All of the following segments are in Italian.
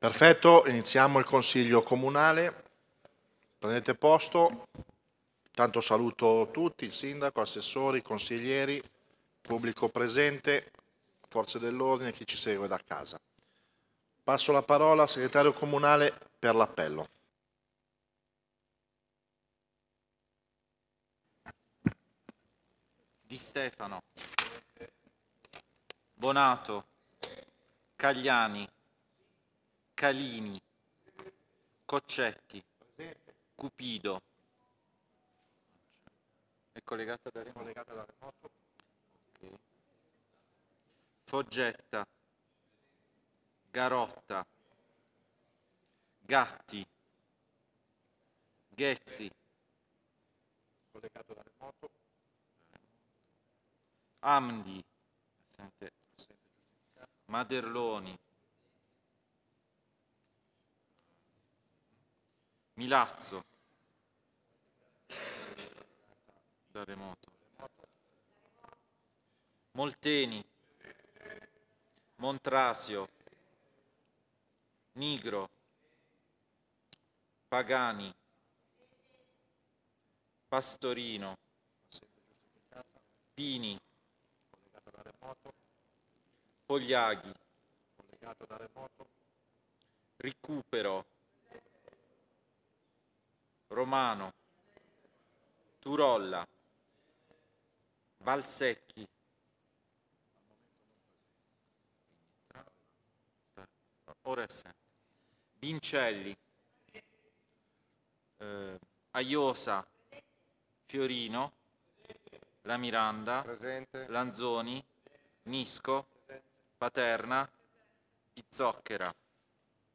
Perfetto, iniziamo il Consiglio Comunale. Prendete posto. Tanto saluto tutti, il sindaco, assessori, consiglieri, pubblico presente, forze dell'ordine, chi ci segue da casa. Passo la parola al segretario comunale per l'appello. Di Stefano, Bonato, Cagliani, Calini, Coccetti, Cupido. È collegata da remoto. Okay. Foggetta, Garotta, Gatti, Ghezzi. Collegato da remoto. Amdi, Maderloni. Milazzo. Da remoto. Molteni. Montrasio. Nigro. Pagani. Pastorino. Pini. Pogliaghi. Recupero. Romano, Turolla, Valsecchi, Vincelli, eh, Aiosa, Fiorino, La Miranda, Lanzoni, Nisco, Paterna, Pizzocchera.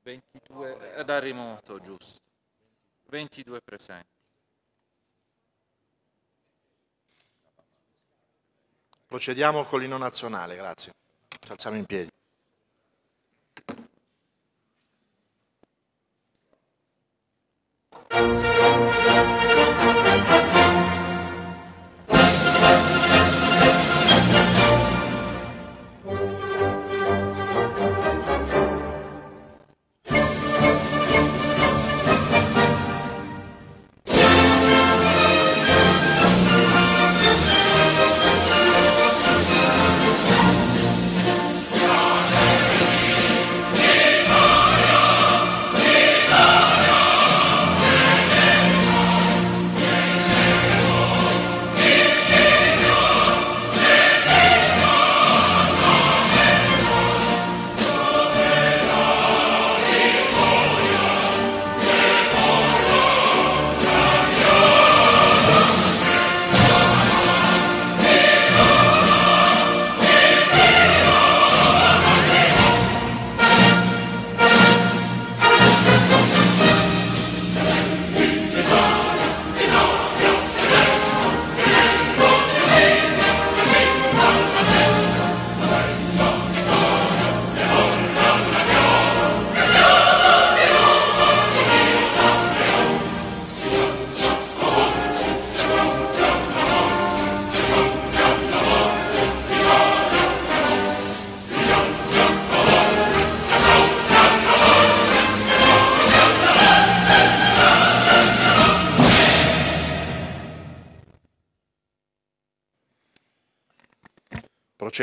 22 da remoto, giusto. 22 presenti. Procediamo con l'inno nazionale, grazie. Ci alziamo in piedi. Thank you.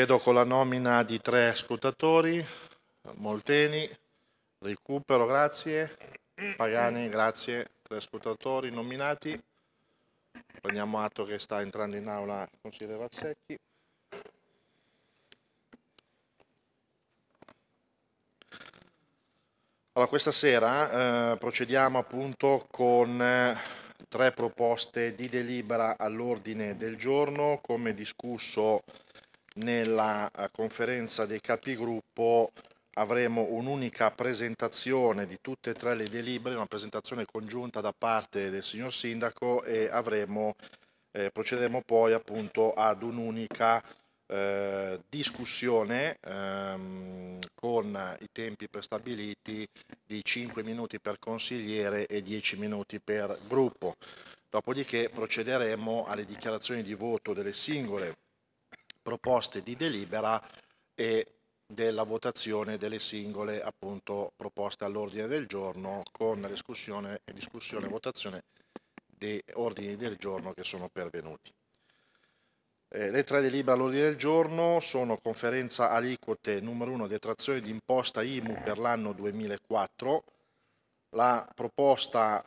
Procedo con la nomina di tre scrutatori, Molteni, recupero, grazie. Pagani, grazie. Tre scrutatori nominati. Prendiamo atto che sta entrando in aula il consigliere Valsecchi. Allora, questa sera eh, procediamo appunto con eh, tre proposte di delibera all'ordine del giorno, come discusso nella eh, conferenza dei capigruppo avremo un'unica presentazione di tutte e tre le delibere, una presentazione congiunta da parte del signor Sindaco e avremo, eh, procederemo poi appunto ad un'unica eh, discussione ehm, con i tempi prestabiliti di 5 minuti per consigliere e 10 minuti per gruppo. Dopodiché procederemo alle dichiarazioni di voto delle singole proposte di delibera e della votazione delle singole appunto, proposte all'ordine del giorno con la discussione e votazione dei ordini del giorno che sono pervenuti. Eh, le tre delibere all'ordine del giorno sono conferenza aliquote numero 1 detrazione di imposta IMU per l'anno 2004, la proposta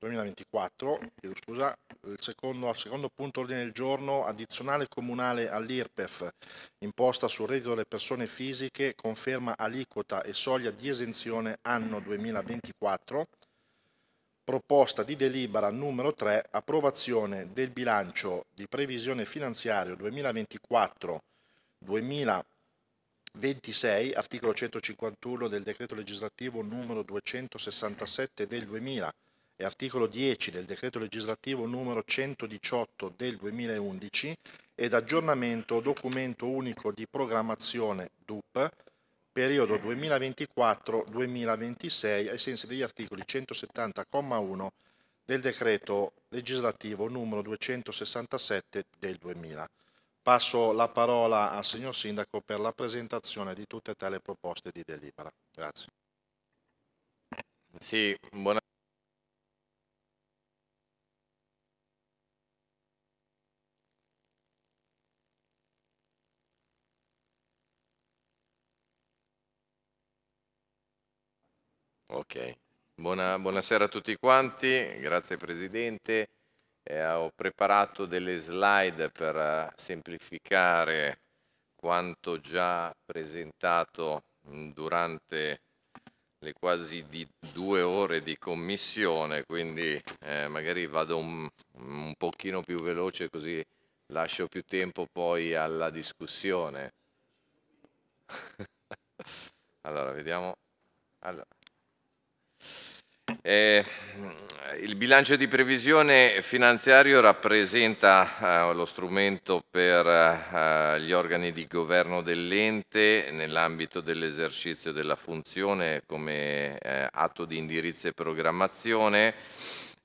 2024, chiedo scusa, il secondo, secondo, punto ordine del giorno, addizionale comunale all'IRPEF, imposta sul reddito delle persone fisiche, conferma aliquota e soglia di esenzione anno 2024, proposta di delibera numero 3, approvazione del bilancio di previsione finanziario 2024 2026 articolo 151 del decreto legislativo numero 267 del 2000, e articolo 10 del decreto legislativo numero 118 del 2011 ed aggiornamento documento unico di programmazione DUP periodo 2024-2026 ai sensi degli articoli 170,1 del decreto legislativo numero 267 del 2000. Passo la parola al signor Sindaco per la presentazione di tutte e tre le proposte di delibera. Grazie. Sì, buona... Ok, Buona, buonasera a tutti quanti, grazie Presidente. Eh, ho preparato delle slide per eh, semplificare quanto già presentato mm, durante le quasi due ore di commissione, quindi eh, magari vado un, un pochino più veloce così lascio più tempo poi alla discussione. allora, vediamo. Allora. Eh, il bilancio di previsione finanziario rappresenta eh, lo strumento per eh, gli organi di governo dell'ente nell'ambito dell'esercizio della funzione come eh, atto di indirizzo e programmazione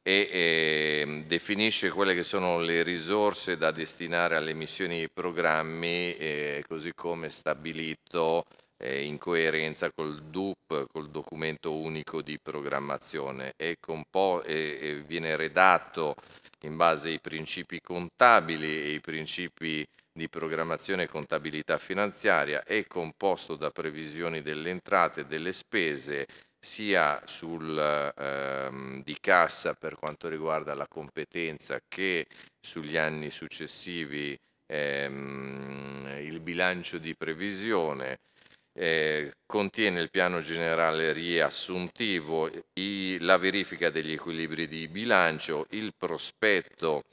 e, e, ehm, definisce quelle che sono le risorse da destinare alle missioni e ai programmi, eh, così come stabilito in coerenza col DUP, col documento unico di programmazione e, e viene redatto in base ai principi contabili e ai principi di programmazione e contabilità finanziaria, è composto da previsioni delle entrate e delle spese sia sul, ehm, di cassa per quanto riguarda la competenza che sugli anni successivi ehm, il bilancio di previsione eh, contiene il piano generale riassuntivo, i, la verifica degli equilibri di bilancio, il prospetto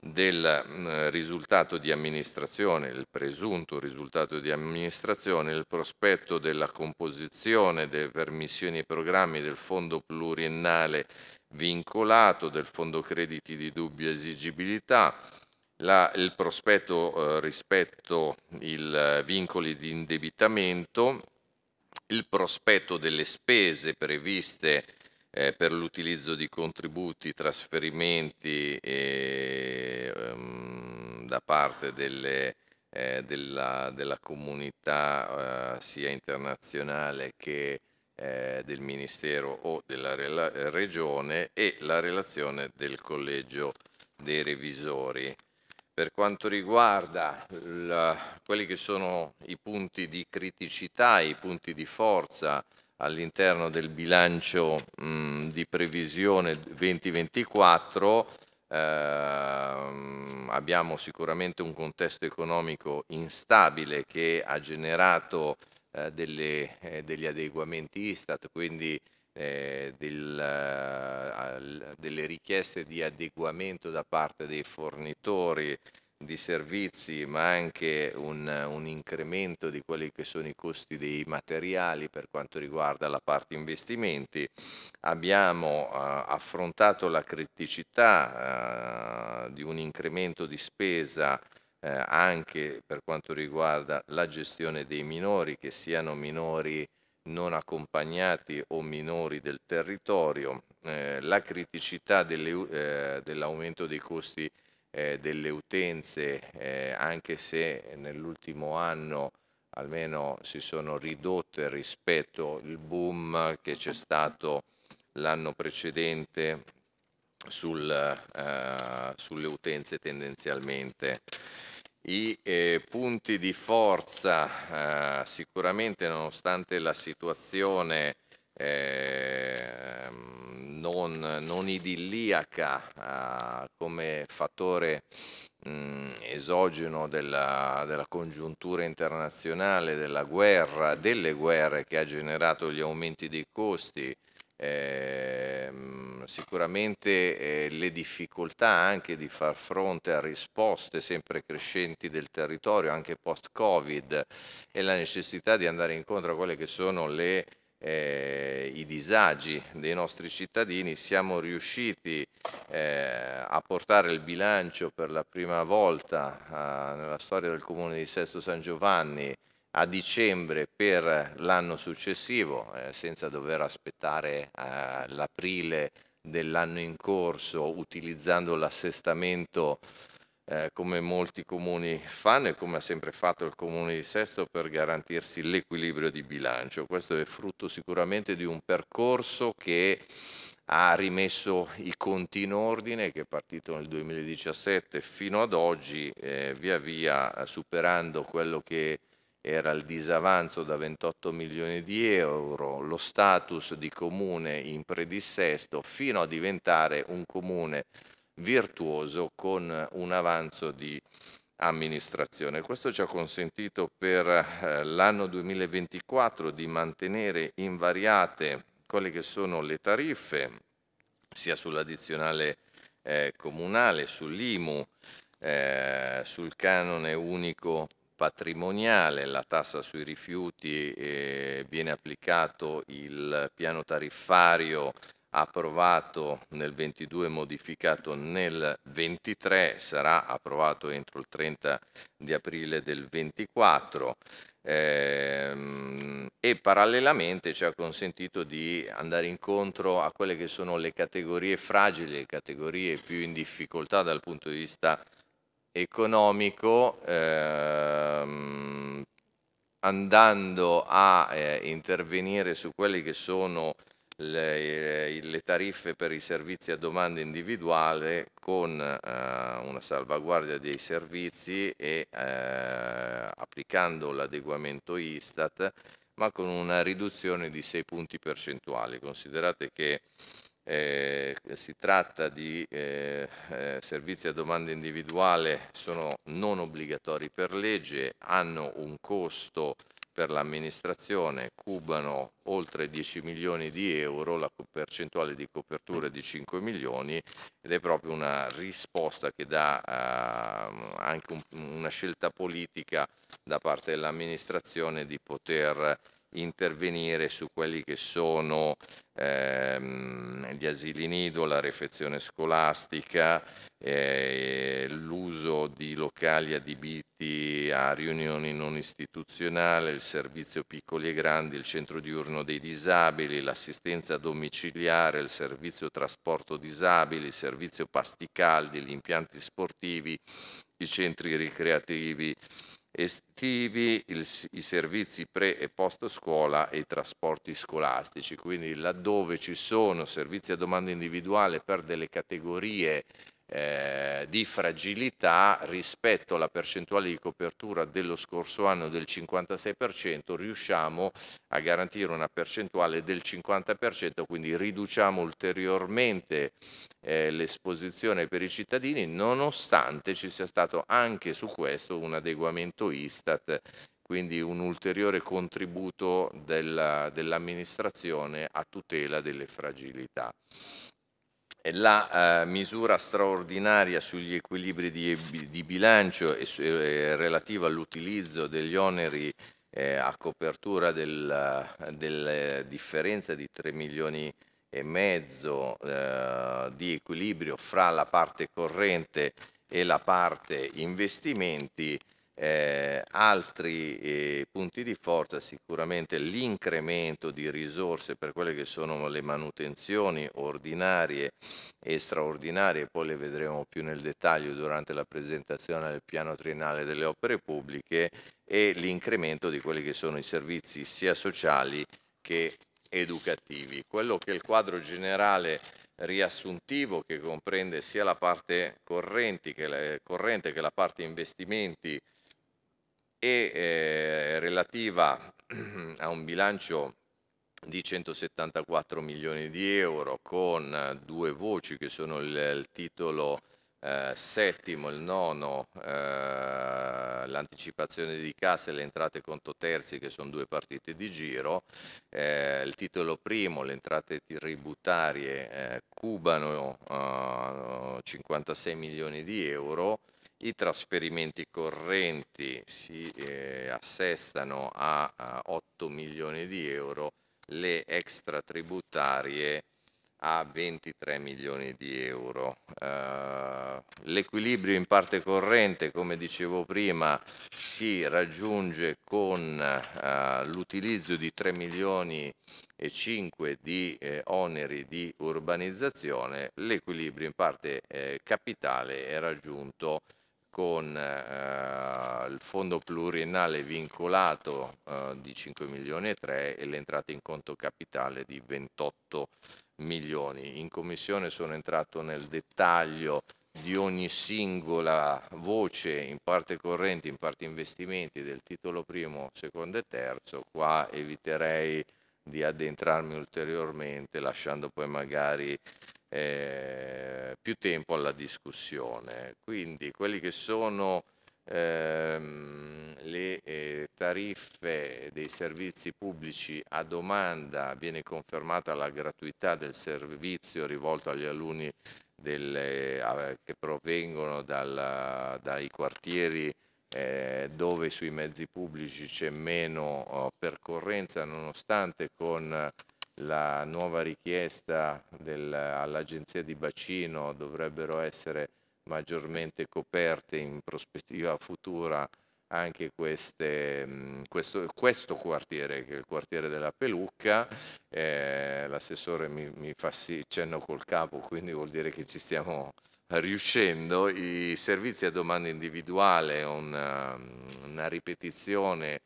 del mh, mm, risultato di amministrazione, il presunto risultato di amministrazione, il prospetto della composizione de, per missioni e programmi del fondo pluriennale vincolato, del fondo crediti di dubbia esigibilità, la, il prospetto eh, rispetto ai eh, vincoli di indebitamento, il prospetto delle spese previste eh, per l'utilizzo di contributi, trasferimenti e, ehm, da parte delle, eh, della, della, comunità eh, sia internazionale che eh, del Ministero o della Regione e la relazione del Collegio dei Revisori. Per quanto riguarda il, quelli che sono i punti di criticità, i punti di forza all'interno del bilancio mh, mm, di previsione 2024, eh, abbiamo sicuramente un contesto economico instabile che ha generato eh, delle, eh, degli adeguamenti Istat, quindi eh, del, eh, delle richieste di adeguamento da parte dei fornitori di servizi, ma anche un, un, incremento di quelli che sono i costi dei materiali per quanto riguarda la parte investimenti. Abbiamo eh, affrontato la criticità eh, di un incremento di spesa eh, anche per quanto riguarda la gestione dei minori, che siano minori non accompagnati o minori del territorio, eh, la criticità delle, eh, dell'aumento dei costi eh, delle utenze, eh, anche se nell'ultimo anno almeno si sono ridotte rispetto al boom che c'è stato l'anno precedente sul, eh, sulle utenze tendenzialmente i eh, punti di forza eh, sicuramente nonostante la situazione eh, non, non, idilliaca eh, come fattore mh, mm, esogeno della, della, congiuntura internazionale, della guerra, delle guerre che ha generato gli aumenti dei costi, Ehm, sicuramente eh, le difficoltà anche di far fronte a risposte sempre crescenti del territorio, anche post-Covid, e la necessità di andare incontro a quelle che sono le, eh, i disagi dei nostri cittadini, siamo riusciti eh, a portare il bilancio per la prima volta ah, nella storia del comune di Sesto San Giovanni a dicembre per l'anno successivo, eh, senza dover aspettare eh, l'aprile dell'anno in corso, utilizzando l'assestamento eh, come molti comuni fanno e come ha sempre fatto il comune di Sesto per garantirsi l'equilibrio di bilancio. Questo è frutto sicuramente di un percorso che ha rimesso i conti in ordine che è partito nel 2017 fino ad oggi, eh, via via superando quello che era il disavanzo da 28 milioni di euro, lo status di comune in predissesto fino a diventare un comune virtuoso con un avanzo di amministrazione. Questo ci ha consentito per eh, l'anno 2024 di mantenere invariate quelle che sono le tariffe, sia sull'addizionale eh, comunale, sull'IMU, eh, sul canone unico patrimoniale, la tassa sui rifiuti, eh, viene applicato il piano tariffario approvato nel 22 modificato nel 23 sarà approvato entro il 30 di aprile del 24 ehm, e parallelamente ci ha consentito di andare incontro a quelle che sono le categorie fragili, le categorie più in difficoltà dal punto di vista economico ehm, andando a eh, intervenire su quelle che sono le, eh, le, tariffe per i servizi a domanda individuale con eh, una salvaguardia dei servizi e eh, applicando l'adeguamento Istat ma con una riduzione di 6 punti percentuali. Considerate che eh, si tratta di eh, eh, servizi a domanda individuale, sono non obbligatori per legge, hanno un costo per l'amministrazione, cubano oltre 10 milioni di euro, la percentuale di copertura è di 5 milioni ed è proprio una risposta che dà ehm, anche un, una scelta politica da parte dell'amministrazione di poter intervenire su quelli che sono ehm, gli asili nido, la refezione scolastica, eh, l'uso di locali adibiti a riunioni non istituzionali, il servizio piccoli e grandi, il centro diurno dei disabili, l'assistenza domiciliare, il servizio trasporto disabili, il servizio pasti gli impianti sportivi, i centri ricreativi estivi, il, i servizi pre e post scuola e i trasporti scolastici. Quindi laddove ci sono servizi a domanda individuale per delle categorie eh, di fragilità rispetto alla percentuale di copertura dello scorso anno del 56%, riusciamo a garantire una percentuale del 50%, quindi riduciamo ulteriormente eh, l'esposizione per i cittadini, nonostante ci sia stato anche su questo un adeguamento Istat quindi un ulteriore contributo della, dell'amministrazione a tutela delle fragilità la eh, misura straordinaria sugli equilibri di, di bilancio e, su, eh, relativa all'utilizzo degli oneri eh, a copertura della del, eh, differenza di 3 milioni e mezzo eh, di equilibrio fra la parte corrente e la parte investimenti eh, altri eh, punti di forza sicuramente l'incremento di risorse per quelle che sono le manutenzioni ordinarie e straordinarie, poi le vedremo più nel dettaglio durante la presentazione del piano triennale delle opere pubbliche e l'incremento di quelli che sono i servizi sia sociali che educativi. Quello che è il quadro generale riassuntivo che comprende sia la parte corrente che la, corrente che la parte investimenti e eh, relativa a un bilancio di 174 milioni di euro con eh, due voci che sono il, il titolo eh, settimo, il nono, eh, l'anticipazione di cassa e le entrate conto terzi che sono due partite di giro, eh, il titolo primo, le entrate tributarie eh, cubano 56 eh, milioni di euro, i trasferimenti correnti si eh, assestano a, a 8 milioni di euro, le extratributarie a 23 milioni di euro. Eh, l'equilibrio in parte corrente, come dicevo prima, si raggiunge con eh, l'utilizzo di 3 milioni e 5 di eh, oneri di urbanizzazione, l'equilibrio in parte eh, capitale è raggiunto con eh, il fondo pluriennale vincolato eh, di 5 milioni e 3 e l'entrata in conto capitale di 28 milioni. In commissione sono entrato nel dettaglio di ogni singola voce in parte corrente, in parte investimenti del titolo primo, secondo e terzo, qua eviterei di addentrarmi ulteriormente lasciando poi magari eh, più tempo alla discussione. Quindi quelli che sono ehm, le eh, tariffe dei servizi pubblici a domanda viene confermata la gratuità del servizio rivolto agli alunni delle, eh, che provengono dalla, dai quartieri eh, dove sui mezzi pubblici c'è meno oh, percorrenza nonostante con la nuova richiesta del, all'agenzia di bacino dovrebbero essere maggiormente coperte in prospettiva futura anche queste, mm, questo, questo, quartiere, che è il quartiere della Pelucca, eh, l'assessore mi, mi fa sì, cenno col capo, quindi vuol dire che ci stiamo riuscendo, i servizi a domanda individuale, una, mm, una ripetizione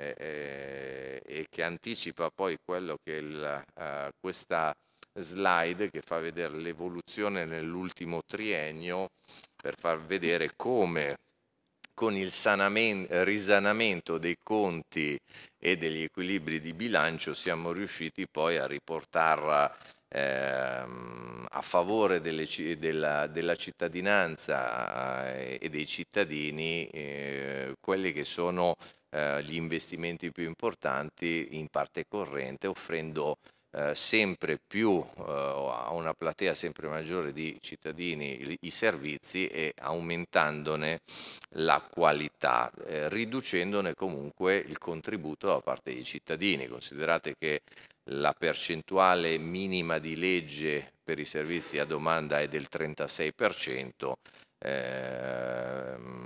eh, eh, e che anticipa poi quello che il, eh, questa slide che fa vedere l'evoluzione nell'ultimo triennio per far vedere come con il risanamento dei conti e degli equilibri di bilancio siamo riusciti poi a riportare ehm, a favore delle, della, della, cittadinanza eh, e dei cittadini eh, quelli che sono eh, gli investimenti più importanti in parte corrente, offrendo eh, sempre più eh, a una platea sempre maggiore di cittadini i servizi e aumentandone la qualità, riducendone comunque il contributo da parte dei cittadini. Considerate che la percentuale minima di legge per i servizi a domanda è del 36%. Ehm,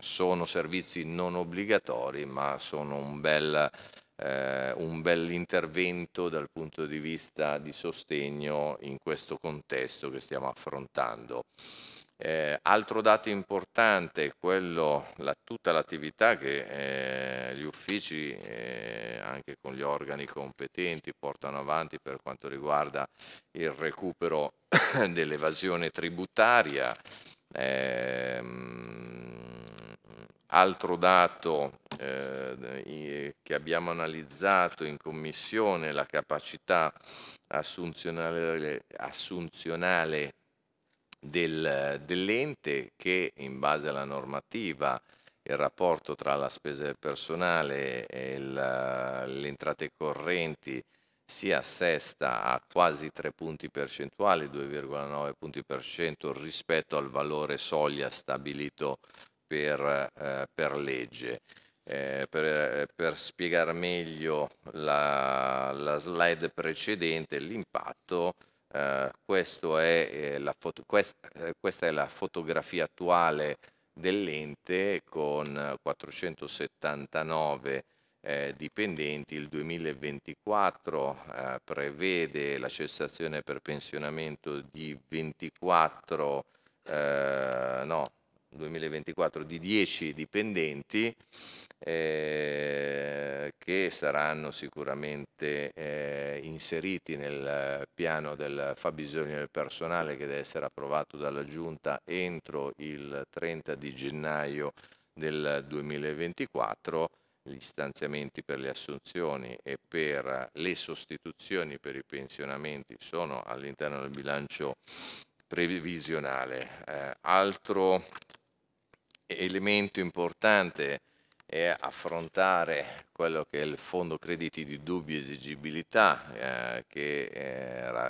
sono servizi non obbligatori ma sono un bel, eh, un bel intervento dal punto di vista di sostegno in questo contesto che stiamo affrontando. Eh, altro dato importante è quello, la, tutta l'attività che eh, gli uffici, eh, anche con gli organi competenti, portano avanti per quanto riguarda il recupero dell'evasione tributaria. Ehm, Altro dato eh, che abbiamo analizzato in commissione, la capacità assunzionale, assunzionale del, dell'ente che in base alla normativa il rapporto tra la spesa del personale e la, le entrate correnti si assesta a quasi 3 punti percentuali, 2,9 punti per cento rispetto al valore soglia stabilito per, eh, per legge. Eh, per, eh, per, spiegare meglio la, la slide precedente, l'impatto, eh, è, eh, foto, quest, eh, questa è la fotografia attuale dell'ente con 479 eh, dipendenti. Il 2024 prevede la cessazione per pensionamento di 24, no, 2024 di 10 dipendenti eh, che saranno sicuramente eh, inseriti nel piano del fabbisogno del personale che deve essere approvato dalla Giunta entro il 30 di gennaio del 2024 gli stanziamenti per le assunzioni e per le sostituzioni per i pensionamenti sono all'interno del bilancio previsionale. Eh, altro elemento importante è affrontare quello che è il fondo crediti di dubbia esigibilità eh, che eh,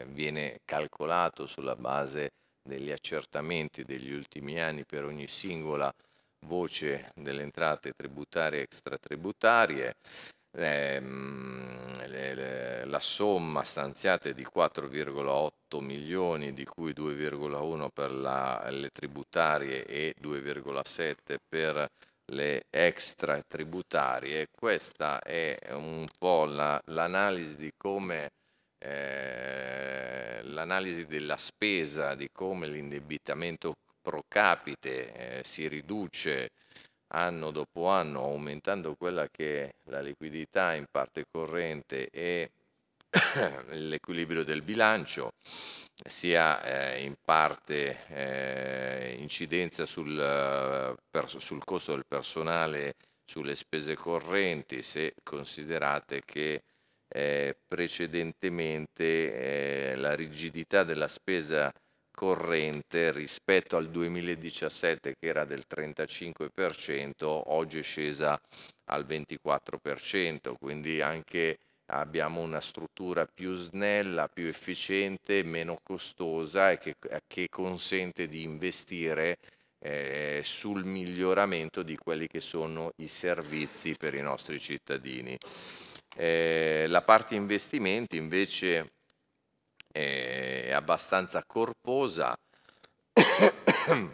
eh, viene calcolato sulla base degli accertamenti degli ultimi anni per ogni singola voce delle entrate tributarie e extratributarie ehm, le, le, la somma stanziata è di 4,8 milioni, di cui 2,1 per la, le tributarie e 2,7 per le extra tributarie. Questa è un po' la, l'analisi di come eh, l'analisi della spesa, di come l'indebitamento pro capite eh, si riduce anno dopo anno aumentando quella che è la liquidità in parte corrente e l'equilibrio del bilancio sia eh, in parte eh, incidenza sul, per, sul, costo del personale sulle spese correnti se considerate che eh, precedentemente eh, la rigidità della spesa corrente rispetto al 2017 che era del 35%, oggi è scesa al 24%, quindi anche abbiamo una struttura più snella, più efficiente, meno costosa e che, che consente di investire eh, sul miglioramento di quelli che sono i servizi per i nostri cittadini. Eh, la parte investimenti invece eh, abbastanza corposa.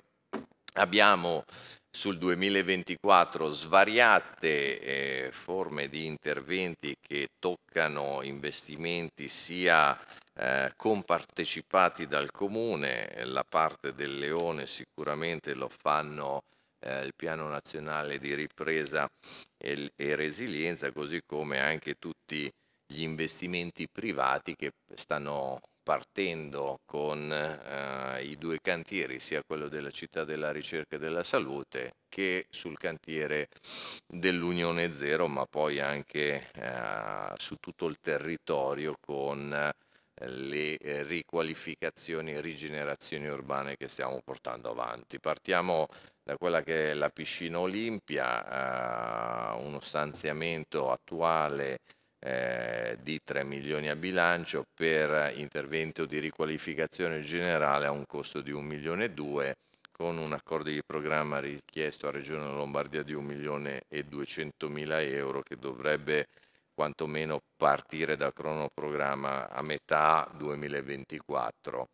Abbiamo sul 2024 svariate eh, forme di interventi che toccano investimenti sia eh, compartecipati dal comune, la parte del leone sicuramente lo fanno eh, il piano nazionale di ripresa e, e resilienza, così come anche tutti i gli investimenti privati che stanno partendo con eh, i due cantieri, sia quello della città della ricerca e della salute che sul cantiere dell'Unione Zero, ma poi anche eh, su tutto il territorio con eh, le riqualificazioni e rigenerazioni urbane che stiamo portando avanti. Partiamo da quella che è la piscina Olimpia, eh, uno stanziamento attuale eh, di 3 milioni a bilancio per intervento di riqualificazione generale a un costo di 1 milione e 2 con un accordo di programma richiesto a Regione Lombardia di 1 milione e 200 mila euro che dovrebbe quantomeno partire da cronoprogramma a metà 2024.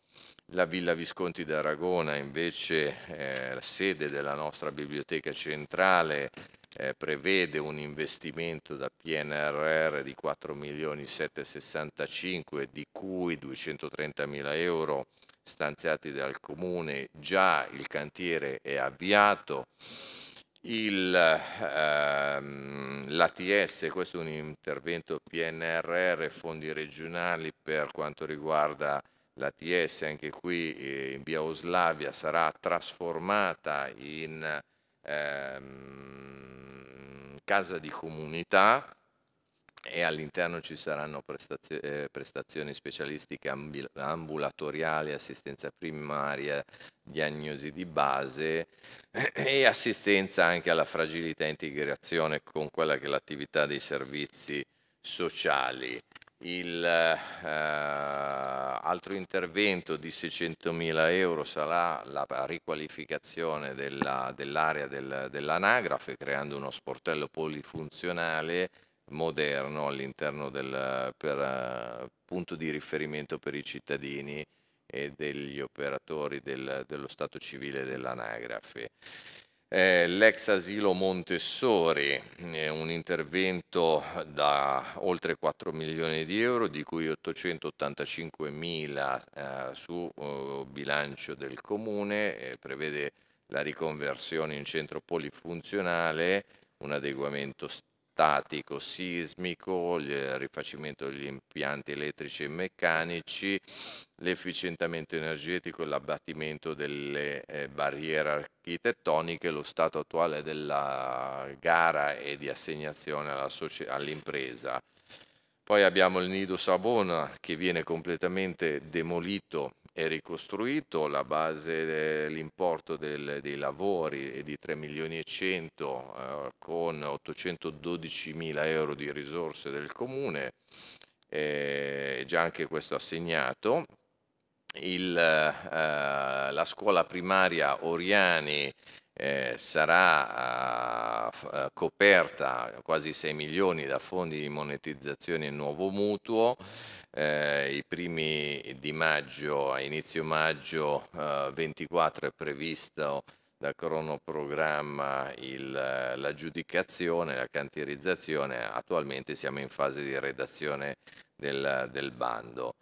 La Villa Visconti d'Aragona invece è eh, sede della nostra biblioteca centrale eh, prevede un investimento da PNRR di 4 milioni 765 di cui 230 mila euro stanziati dal comune già il cantiere è avviato il, ehm, l'ATS, questo è un intervento PNRR, fondi regionali per quanto riguarda l'ATS, anche qui eh, in via Oslavia sarà trasformata in ehm, casa di comunità e all'interno ci saranno prestazio- eh, prestazioni specialistiche ambil- ambulatoriali, assistenza primaria, diagnosi di base e assistenza anche alla fragilità e integrazione con quella che è l'attività dei servizi sociali il eh, altro intervento di 600.000 euro sarà la riqualificazione dell'area del, dell'anagrafe creando uno sportello polifunzionale moderno all'interno del per, eh, punto di riferimento per i cittadini e degli operatori del, dello stato civile dell'anagrafe eh, l'ex asilo Montessori, eh, un intervento da oltre 4 milioni di euro, di cui 885 mila eh, su uh, bilancio del comune, eh, prevede la riconversione in centro polifunzionale, un adeguamento statico, sismico, eh, il rifacimento degli impianti elettrici e meccanici, l'efficientamento energetico e l'abbattimento delle eh, barriere architettoniche, lo stato attuale della gara e di assegnazione all'impresa. Poi abbiamo il Nido Savona che viene completamente demolito è ricostruito, la base, l'importo dei lavori è di 3 milioni e 100 eh, con 812 mila euro di risorse del comune, eh, è già anche questo assegnato. Il, eh, la scuola primaria Oriani eh, sarà eh, eh coperta quasi 6 milioni da fondi di monetizzazione nuovo mutuo. Eh, I primi di maggio, a inizio maggio 24 eh, è previsto dal cronoprogramma il, eh, l'aggiudicazione, la cantierizzazione, attualmente siamo in fase di redazione del, del bando.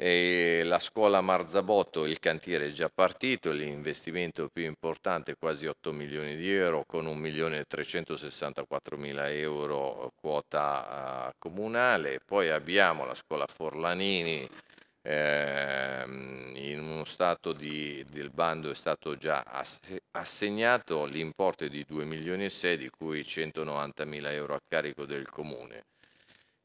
E la scuola Marzabotto, il cantiere è già partito, l'investimento più importante quasi 8 milioni di euro con 1 milione 364 mila euro quota eh, comunale, poi abbiamo la scuola Forlanini, ehm, in uno stato di, del bando è stato già assegnato l'importo di 2 milioni e 6 di cui 190 mila euro a carico del comune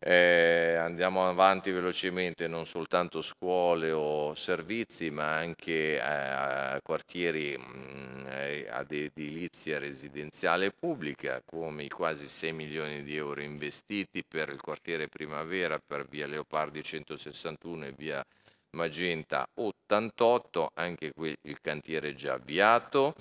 eh, andiamo avanti velocemente non soltanto scuole o servizi ma anche eh, quartieri mh, mm, ad edilizia residenziale pubblica come i quasi 6 milioni di euro investiti per il quartiere Primavera per via Leopardi 161 e via Magenta 88 anche qui il cantiere già avviato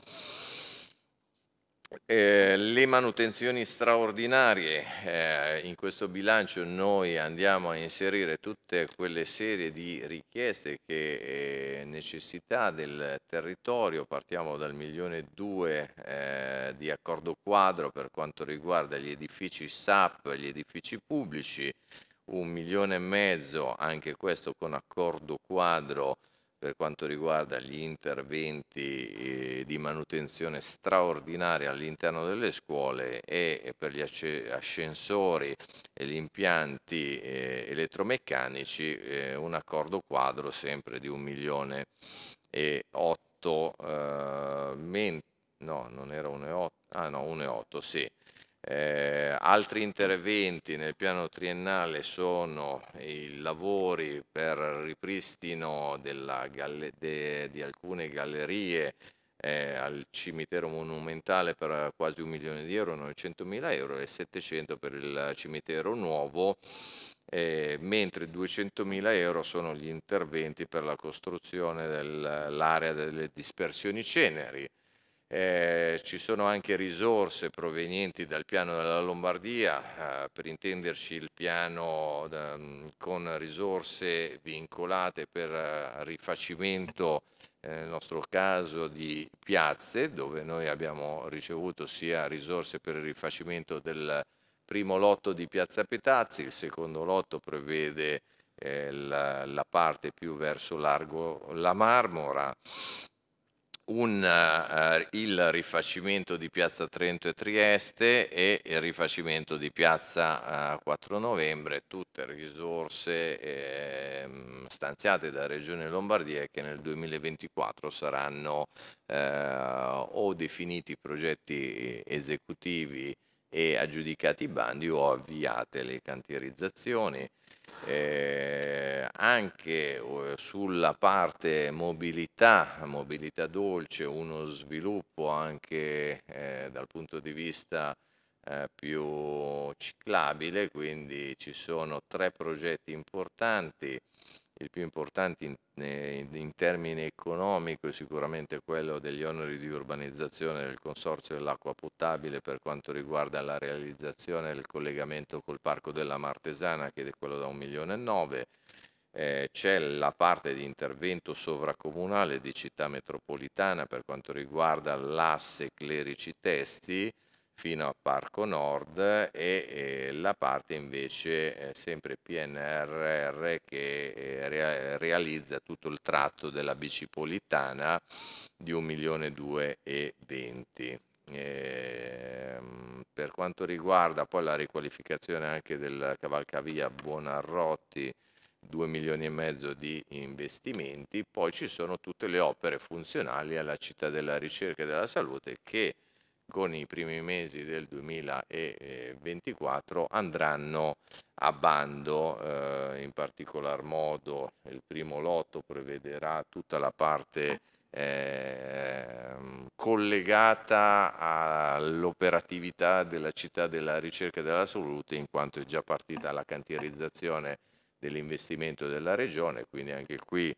eh, le manutenzioni straordinarie, eh, in questo bilancio noi andiamo a inserire tutte quelle serie di richieste che eh, necessità del territorio, partiamo dal milione e due eh, di accordo quadro per quanto riguarda gli edifici SAP, gli edifici pubblici, un milione e mezzo anche questo con accordo quadro per quanto riguarda gli interventi eh, di manutenzione straordinaria all'interno delle scuole e per gli ascensori e gli impianti eh, elettromeccanici eh, un accordo quadro sempre di 1 milione e 8 no non era 1,8 ah no 1,8 sì eh, altri interventi nel piano triennale sono i lavori per il ripristino de, di alcune gallerie eh, al cimitero monumentale per quasi un milione di euro, 900 mila euro e 700 per il cimitero nuovo. Eh, mentre 200.000 euro sono gli interventi per la costruzione dell'area delle dispersioni ceneri, eh, ci sono anche risorse provenienti dal piano della Lombardia, eh, per intenderci il piano eh, con risorse vincolate per eh, rifacimento, eh, nel nostro caso, di piazze, dove noi abbiamo ricevuto sia risorse per il rifacimento del primo lotto di Piazza Petazzi, il secondo lotto prevede eh, la, la parte più verso largo la Marmora un, eh, il rifacimento di Piazza Trento e Trieste e il rifacimento di Piazza eh, 4 Novembre, tutte risorse eh, stanziate da Regione Lombardia che nel 2024 saranno eh, o definiti progetti eh, esecutivi e aggiudicati i bandi o avviate le cantierizzazioni. Eh, anche eh, sulla parte mobilità, mobilità dolce, uno sviluppo anche eh, dal punto di vista eh, più ciclabile, quindi ci sono tre progetti importanti il più importante in, in, termini economico è sicuramente quello degli oneri di urbanizzazione del Consorzio dell'Acqua Potabile per quanto riguarda la realizzazione del collegamento col Parco della Martesana che è quello da 1 milione e 9 eh, c'è la parte di intervento sovracomunale di città metropolitana per quanto riguarda l'asse clerici testi fino a Parco Nord e, e la parte invece eh, sempre PNRR che eh, rea realizza tutto il tratto della bicipolitana di 1 milione e 20. Ehm, per quanto riguarda poi la riqualificazione anche del cavalcavia Buonarroti 2 milioni e mezzo di investimenti, poi ci sono tutte le opere funzionali alla città della ricerca e della salute che con i primi mesi del 2024 andranno a bando, eh, in particolar modo il primo lotto prevederà tutta la parte eh, collegata all'operatività della città della ricerca della salute in quanto è già partita la cantierizzazione dell'investimento della regione, quindi anche qui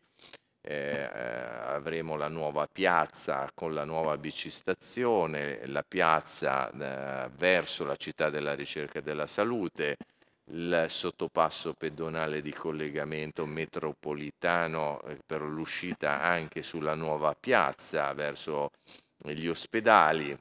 eh, eh, avremo la nuova piazza con la nuova bicistazione, la piazza eh, verso la città della ricerca della salute, il sottopasso pedonale di collegamento metropolitano eh, per l'uscita anche sulla nuova piazza verso gli ospedali,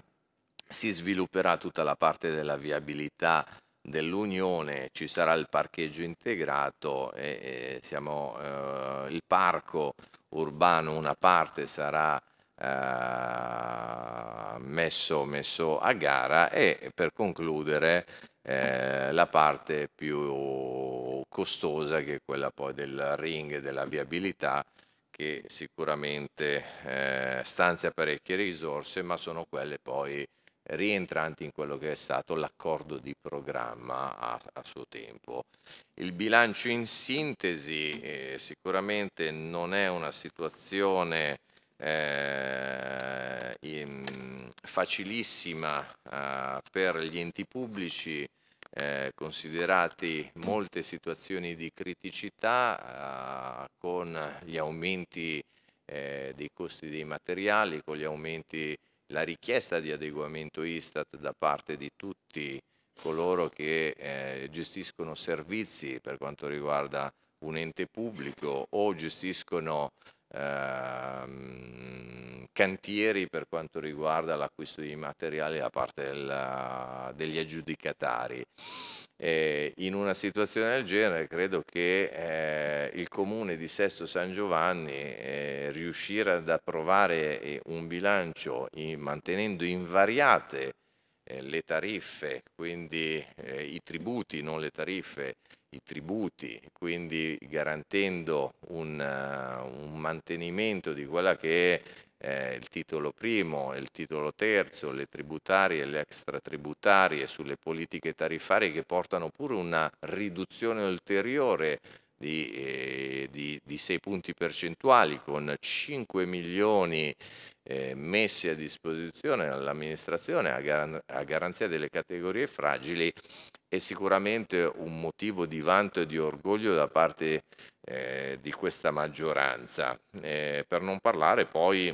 si svilupperà tutta la parte della viabilità dell'Unione ci sarà il parcheggio integrato e, e siamo, eh, il parco urbano una parte sarà eh, messo, messo, a gara e per concludere eh, la parte più costosa che è quella poi del ring e della viabilità che sicuramente eh, stanzia parecchie risorse ma sono quelle poi rientranti in quello che è stato l'accordo di programma a, a suo tempo. Il bilancio in sintesi eh, sicuramente non è una situazione eh, in, facilissima eh, per gli enti pubblici eh, considerati molte situazioni di criticità eh, con gli aumenti eh, dei costi dei materiali, con gli aumenti la richiesta di adeguamento Istat da parte di tutti coloro che eh, gestiscono servizi per quanto riguarda un ente pubblico o gestiscono ehm, cantieri per quanto riguarda l'acquisto di materiali da parte del, degli aggiudicatari. Eh, in una situazione del genere credo che eh, il comune di Sesto San Giovanni eh, riuscire ad approvare eh, un bilancio in, mantenendo invariate eh, le tariffe, quindi eh, i tributi, non le tariffe, i tributi, quindi garantendo un, eh, un mantenimento di quella che è il titolo primo il titolo terzo, le tributarie e le extratributarie, sulle politiche tariffarie che portano pure una riduzione ulteriore di, eh, di, di 6 punti percentuali con 5 milioni eh, messi a disposizione dall'amministrazione a, gar a garanzia delle categorie fragili è sicuramente un motivo di vanto e di orgoglio da parte eh, di questa maggioranza, eh, per non parlare poi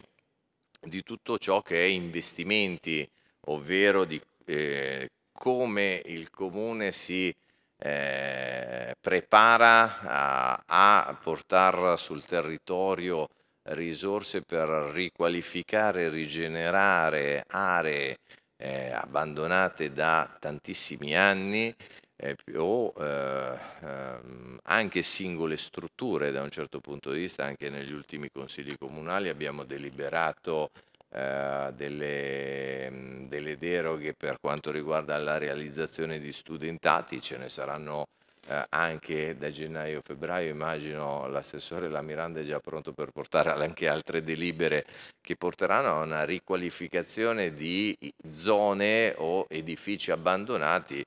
di tutto ciò che è investimenti, ovvero di eh, come il comune si eh, prepara a, a portare sul territorio risorse per riqualificare e rigenerare aree eh, abbandonate da tantissimi anni eh, o eh, ehm, anche singole strutture da un certo punto di vista, anche negli ultimi consigli comunali abbiamo deliberato eh, delle, delle, deroghe per quanto riguarda la realizzazione di studentati, ce ne saranno eh, anche da gennaio a febbraio, immagino l'assessore La Miranda è già pronto per portare anche altre delibere che porteranno a una riqualificazione di zone o edifici abbandonati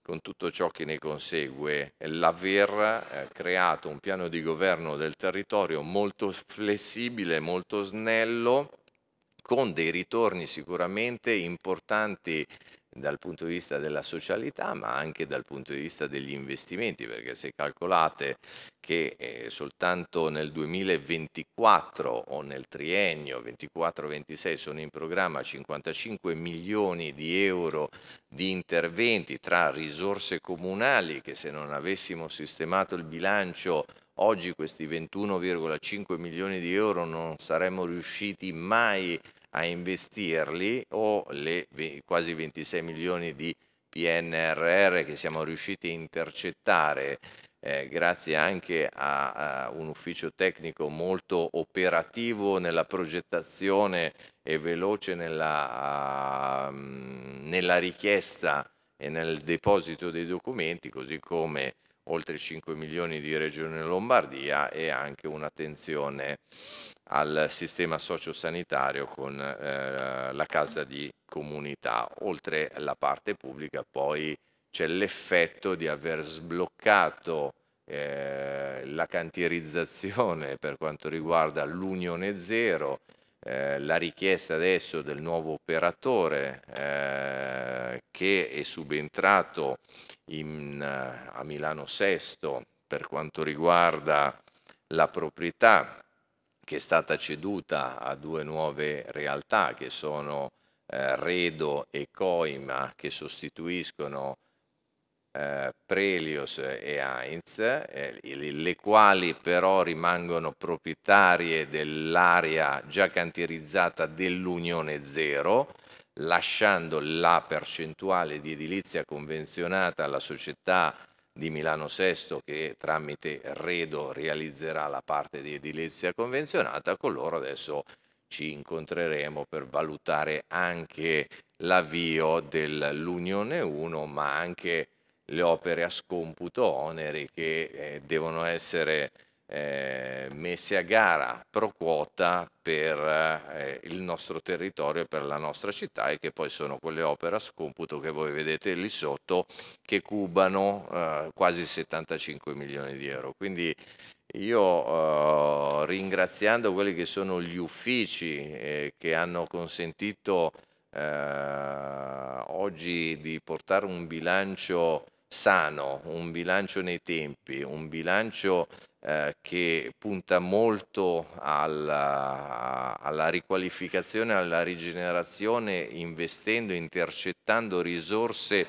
con tutto ciò che ne consegue, l'aver eh, creato un piano di governo del territorio molto flessibile, molto snello, con dei ritorni sicuramente importanti dal punto di vista della socialità ma anche dal punto di vista degli investimenti perché se calcolate che eh, soltanto nel 2024 o nel triennio 24-26 sono in programma 55 milioni di euro di interventi tra risorse comunali che se non avessimo sistemato il bilancio Oggi questi 21,5 milioni di euro non saremmo riusciti mai a investirli o le quasi 26 milioni di PNRR che siamo riusciti a intercettare eh, grazie anche a, a, un ufficio tecnico molto operativo nella progettazione e veloce nella, uh, nella richiesta e nel deposito dei documenti, così come oltre 5 milioni di Regione Lombardia e anche un'attenzione al sistema sociosanitario con eh, la casa di comunità. Oltre la parte pubblica poi c'è l'effetto di aver sbloccato eh, la cantierizzazione per quanto riguarda l'unione zero, eh, la richiesta adesso del nuovo operatore eh, che è subentrato in, eh, a Milano Sesto per quanto riguarda la proprietà che è stata ceduta a due nuove realtà che sono eh, Redo e Coima che sostituiscono eh, Prelios e Heinz, eh, le quali però rimangono proprietarie dell'area già cantierizzata dell'Unione Zero, lasciando la percentuale di edilizia convenzionata alla società di Milano Sesto che tramite Redo realizzerà la parte di edilizia convenzionata, con loro adesso ci incontreremo per valutare anche l'avvio dell'Unione 1, ma anche le opere a scomputo oneri che eh, devono essere eh, messe a gara pro quota per eh, il nostro territorio, per la nostra città e che poi sono quelle opere a scomputo che voi vedete lì sotto che cubano eh, quasi 75 milioni di euro. Quindi io eh, ringraziando quelli che sono gli uffici eh, che hanno consentito eh, oggi di portare un bilancio sano, un bilancio nei tempi, un bilancio eh, che punta molto alla, alla riqualificazione, alla rigenerazione, investendo, intercettando risorse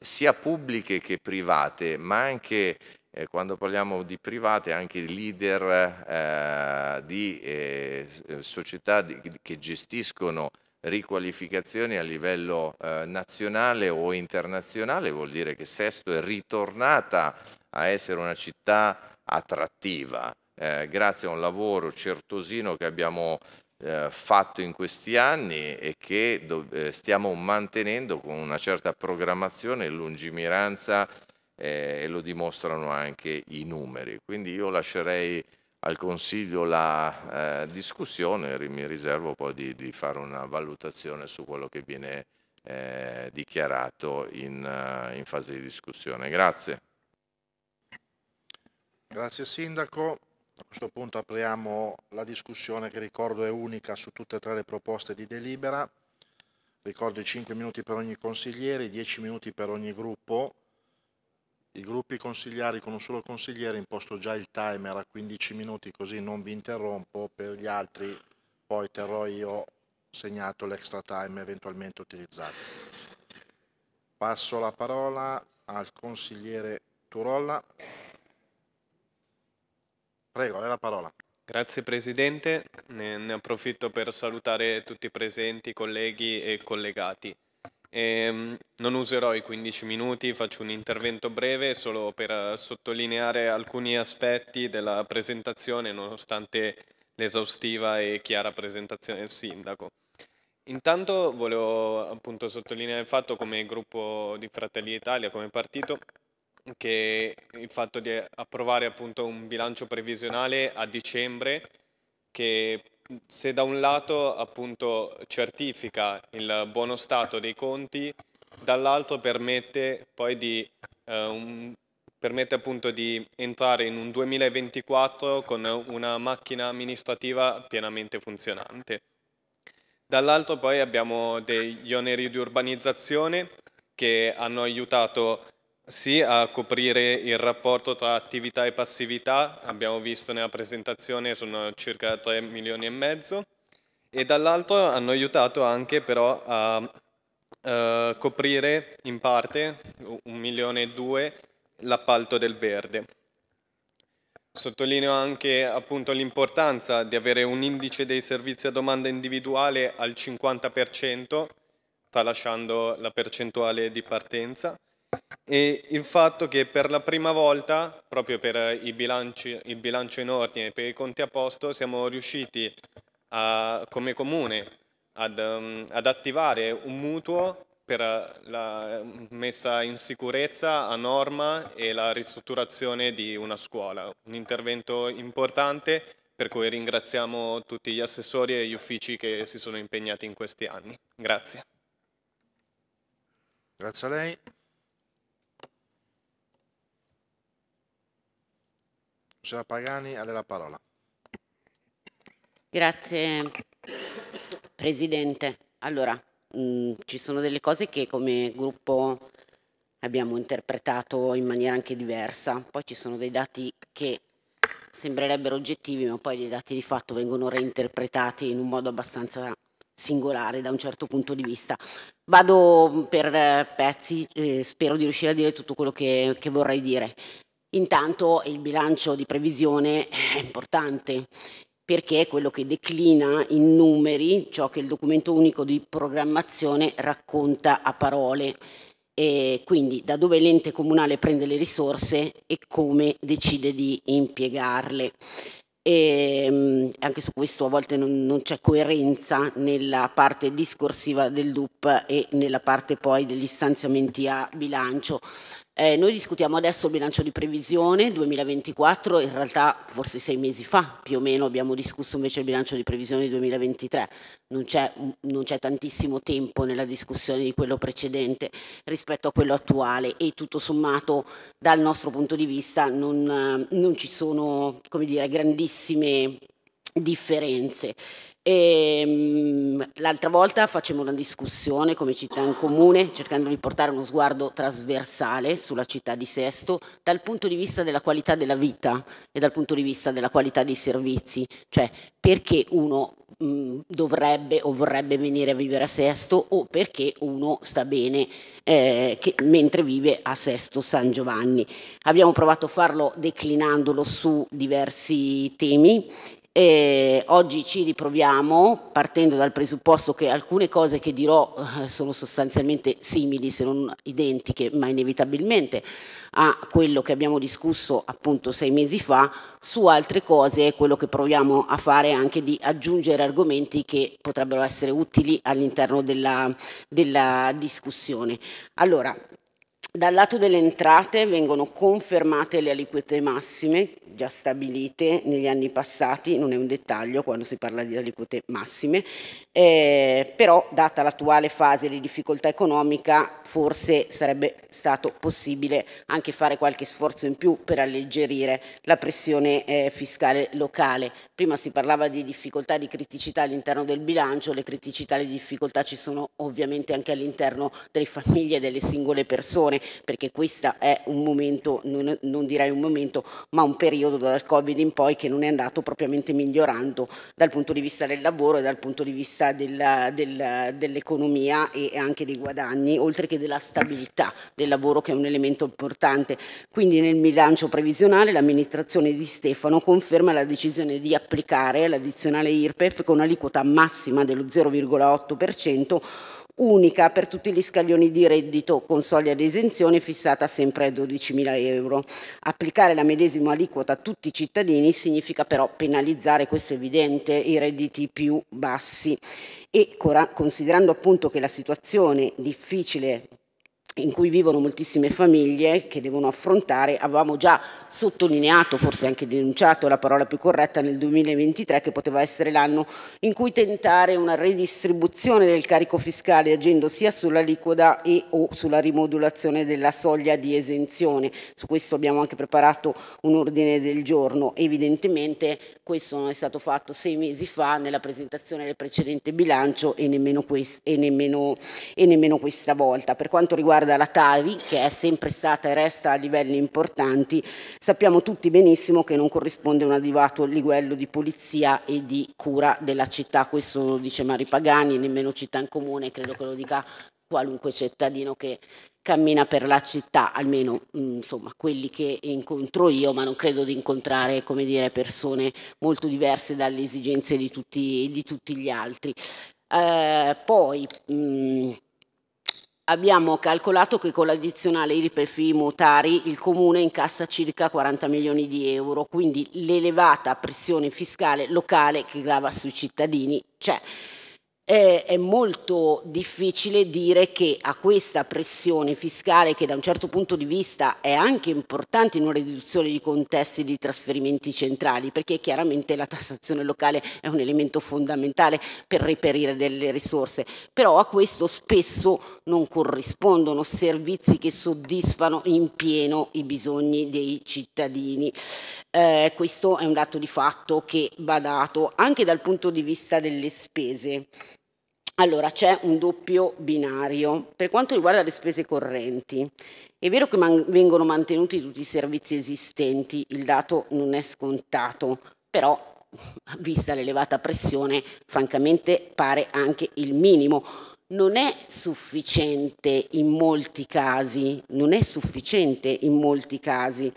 sia pubbliche che private, ma anche eh, quando parliamo di private, anche leader eh, di eh, società di, che gestiscono riqualificazioni a livello eh, nazionale o internazionale, vuol dire che Sesto è ritornata a essere una città attrattiva, eh, grazie a un lavoro certosino che abbiamo eh, fatto in questi anni e che eh, stiamo mantenendo con una certa programmazione e lungimiranza eh, e lo dimostrano anche i numeri. Quindi io lascerei al Consiglio la eh, discussione, mi riservo poi di, di, fare una valutazione su quello che viene eh, dichiarato in, in fase di discussione. Grazie. Grazie Sindaco. A questo punto apriamo la discussione che ricordo è unica su tutte e tre le proposte di delibera. Ricordo i 5 minuti per ogni consigliere, 10 minuti per ogni gruppo i gruppi consigliari con un solo consigliere imposto già il timer a 15 minuti così non vi interrompo, per gli altri poi terrò io segnato l'extra time eventualmente utilizzato. Passo la parola al consigliere Turolla. Prego, lei la parola. Grazie Presidente, ne, approfitto per salutare tutti i presenti, colleghi e collegati. E ehm, non userò i 15 minuti, faccio un intervento breve solo per eh, sottolineare alcuni aspetti della presentazione, nonostante l'esaustiva e chiara presentazione del sindaco. Intanto volevo appunto sottolineare il fatto come gruppo di Fratelli Italia, come partito, che il fatto di approvare appunto un bilancio previsionale a dicembre che se da un lato appunto certifica il buono stato dei conti, dall'altro permette poi di, eh, un, permette appunto di entrare in un 2024 con una macchina amministrativa pienamente funzionante. Dall'altro poi abbiamo degli oneri di urbanizzazione che hanno aiutato sì, a coprire il rapporto tra attività e passività, abbiamo visto nella presentazione sono circa 3 milioni e mezzo, e dall'altro hanno aiutato anche però a eh, coprire in parte, un milione e due, l'appalto del verde. Sottolineo anche l'importanza di avere un indice dei servizi a domanda individuale al 50%, tralasciando la percentuale di partenza, e il fatto che per la prima volta, proprio per eh, il bilancio, il bilancio in ordine e per i conti a posto, siamo riusciti a, come comune ad, um, ad, attivare un mutuo per eh, la ehm, messa in sicurezza a norma e la ristrutturazione di una scuola. Un intervento importante per cui ringraziamo tutti gli assessori e gli uffici che si sono impegnati in questi anni. Grazie. Grazie a lei. Signora Pagani ha la parola. Grazie Presidente. Allora, mh, mm, ci sono delle cose che come gruppo abbiamo interpretato in maniera anche diversa, poi ci sono dei dati che sembrerebbero oggettivi, ma poi dei dati di fatto vengono reinterpretati in un modo abbastanza singolare da un certo punto di vista. Vado per eh, pezzi, eh, spero di riuscire a dire tutto quello che, che vorrei dire. Intanto il bilancio di previsione è importante perché è quello che declina in numeri ciò che il documento unico di programmazione racconta a parole. E quindi da dove l'ente comunale prende le risorse e come decide di impiegarle. E ehm, anche su questo a volte non, non c'è coerenza nella parte discorsiva del DUP e nella parte poi degli stanziamenti a bilancio. Eh, noi discutiamo adesso il bilancio di previsione 2024, in realtà forse sei mesi fa più o meno abbiamo discusso invece il bilancio di previsione 2023, non c'è, tantissimo tempo nella discussione di quello precedente rispetto a quello attuale e tutto sommato dal nostro punto di vista non, non ci sono dire, grandissime differenze. Ehm, l'altra volta facevamo una discussione come città in comune, cercando di portare uno sguardo trasversale sulla città di Sesto dal punto di vista della qualità della vita e dal punto di vista della qualità dei servizi, cioè perché uno mh, mm, dovrebbe o vorrebbe venire a vivere a Sesto o perché uno sta bene eh, che, mentre vive a Sesto San Giovanni. Abbiamo provato a farlo declinandolo su diversi temi e oggi ci riproviamo partendo dal presupposto che alcune cose che dirò eh, sono sostanzialmente simili, se non identiche, ma inevitabilmente a quello che abbiamo discusso appunto sei mesi fa, su altre cose quello che proviamo a fare è anche di aggiungere argomenti che potrebbero essere utili all'interno della, della discussione. Allora, dal lato delle entrate vengono confermate le aliquote massime già stabilite negli anni passati, non è un dettaglio quando si parla di aliquote massime, eh, però data l'attuale fase di difficoltà economica forse sarebbe stato possibile anche fare qualche sforzo in più per alleggerire la pressione eh, fiscale locale. Prima si parlava di difficoltà, di criticità all'interno del bilancio, le criticità e le difficoltà ci sono ovviamente anche all'interno delle famiglie e delle singole persone perché questo è un momento, non, non, direi un momento, ma un periodo dal Covid in poi che non è andato propriamente migliorando dal punto di vista del lavoro e dal punto di vista della, della, dell'economia e anche dei guadagni, oltre che della stabilità del lavoro che è un elemento importante. Quindi nel bilancio previsionale l'amministrazione di Stefano conferma la decisione di applicare l'addizionale IRPEF con aliquota massima dello 0,8% unica per tutti gli scaglioni di reddito con soglia di esenzione fissata sempre a 12.000 euro. Applicare la medesima aliquota a tutti i cittadini significa però penalizzare, questo è evidente, i redditi più bassi e considerando appunto che la situazione difficile in cui vivono moltissime famiglie che devono affrontare, avevamo già sottolineato, forse anche denunciato la parola più corretta nel 2023 che poteva essere l'anno in cui tentare una redistribuzione del carico fiscale agendo sia sull'aliquoda e o sulla rimodulazione della soglia di esenzione. Su questo abbiamo anche preparato un ordine del giorno. Evidentemente questo non è stato fatto sei mesi fa nella presentazione del precedente bilancio e nemmeno, quest- e nemmeno, e nemmeno questa volta. Per quanto riguarda dalla Tavi, che è sempre stata e resta a livelli importanti, sappiamo tutti benissimo che non corrisponde un adeguato livello di polizia e di cura della città. Questo lo dice Mari Pagani, nemmeno città in comune, credo che lo dica qualunque cittadino che cammina per la città, almeno mm, insomma quelli che incontro io, ma non credo di incontrare come dire, persone molto diverse dalle esigenze di tutti, di tutti gli altri. Eh, poi mh, mm, abbiamo calcolato che con l'addizionale IRI FI mutari il Comune incassa circa 40 milioni di euro, quindi l'elevata pressione fiscale locale che grava sui cittadini c'è. Cioè, è molto difficile dire che a questa pressione fiscale, che da un certo punto di vista è anche importante in una riduzione di contesti di trasferimenti centrali, perché chiaramente la tassazione locale è un elemento fondamentale per reperire delle risorse, però a questo spesso non corrispondono servizi che soddisfano in pieno i bisogni dei cittadini. Eh, questo è un dato di fatto che va dato anche dal punto di vista delle spese. Allora, c'è un doppio binario. Per quanto riguarda le spese correnti, è vero che man- vengono mantenuti tutti i servizi esistenti, il dato non è scontato, però vista l'elevata pressione, francamente pare anche il minimo. Non è sufficiente in molti casi, non è sufficiente in molti casi.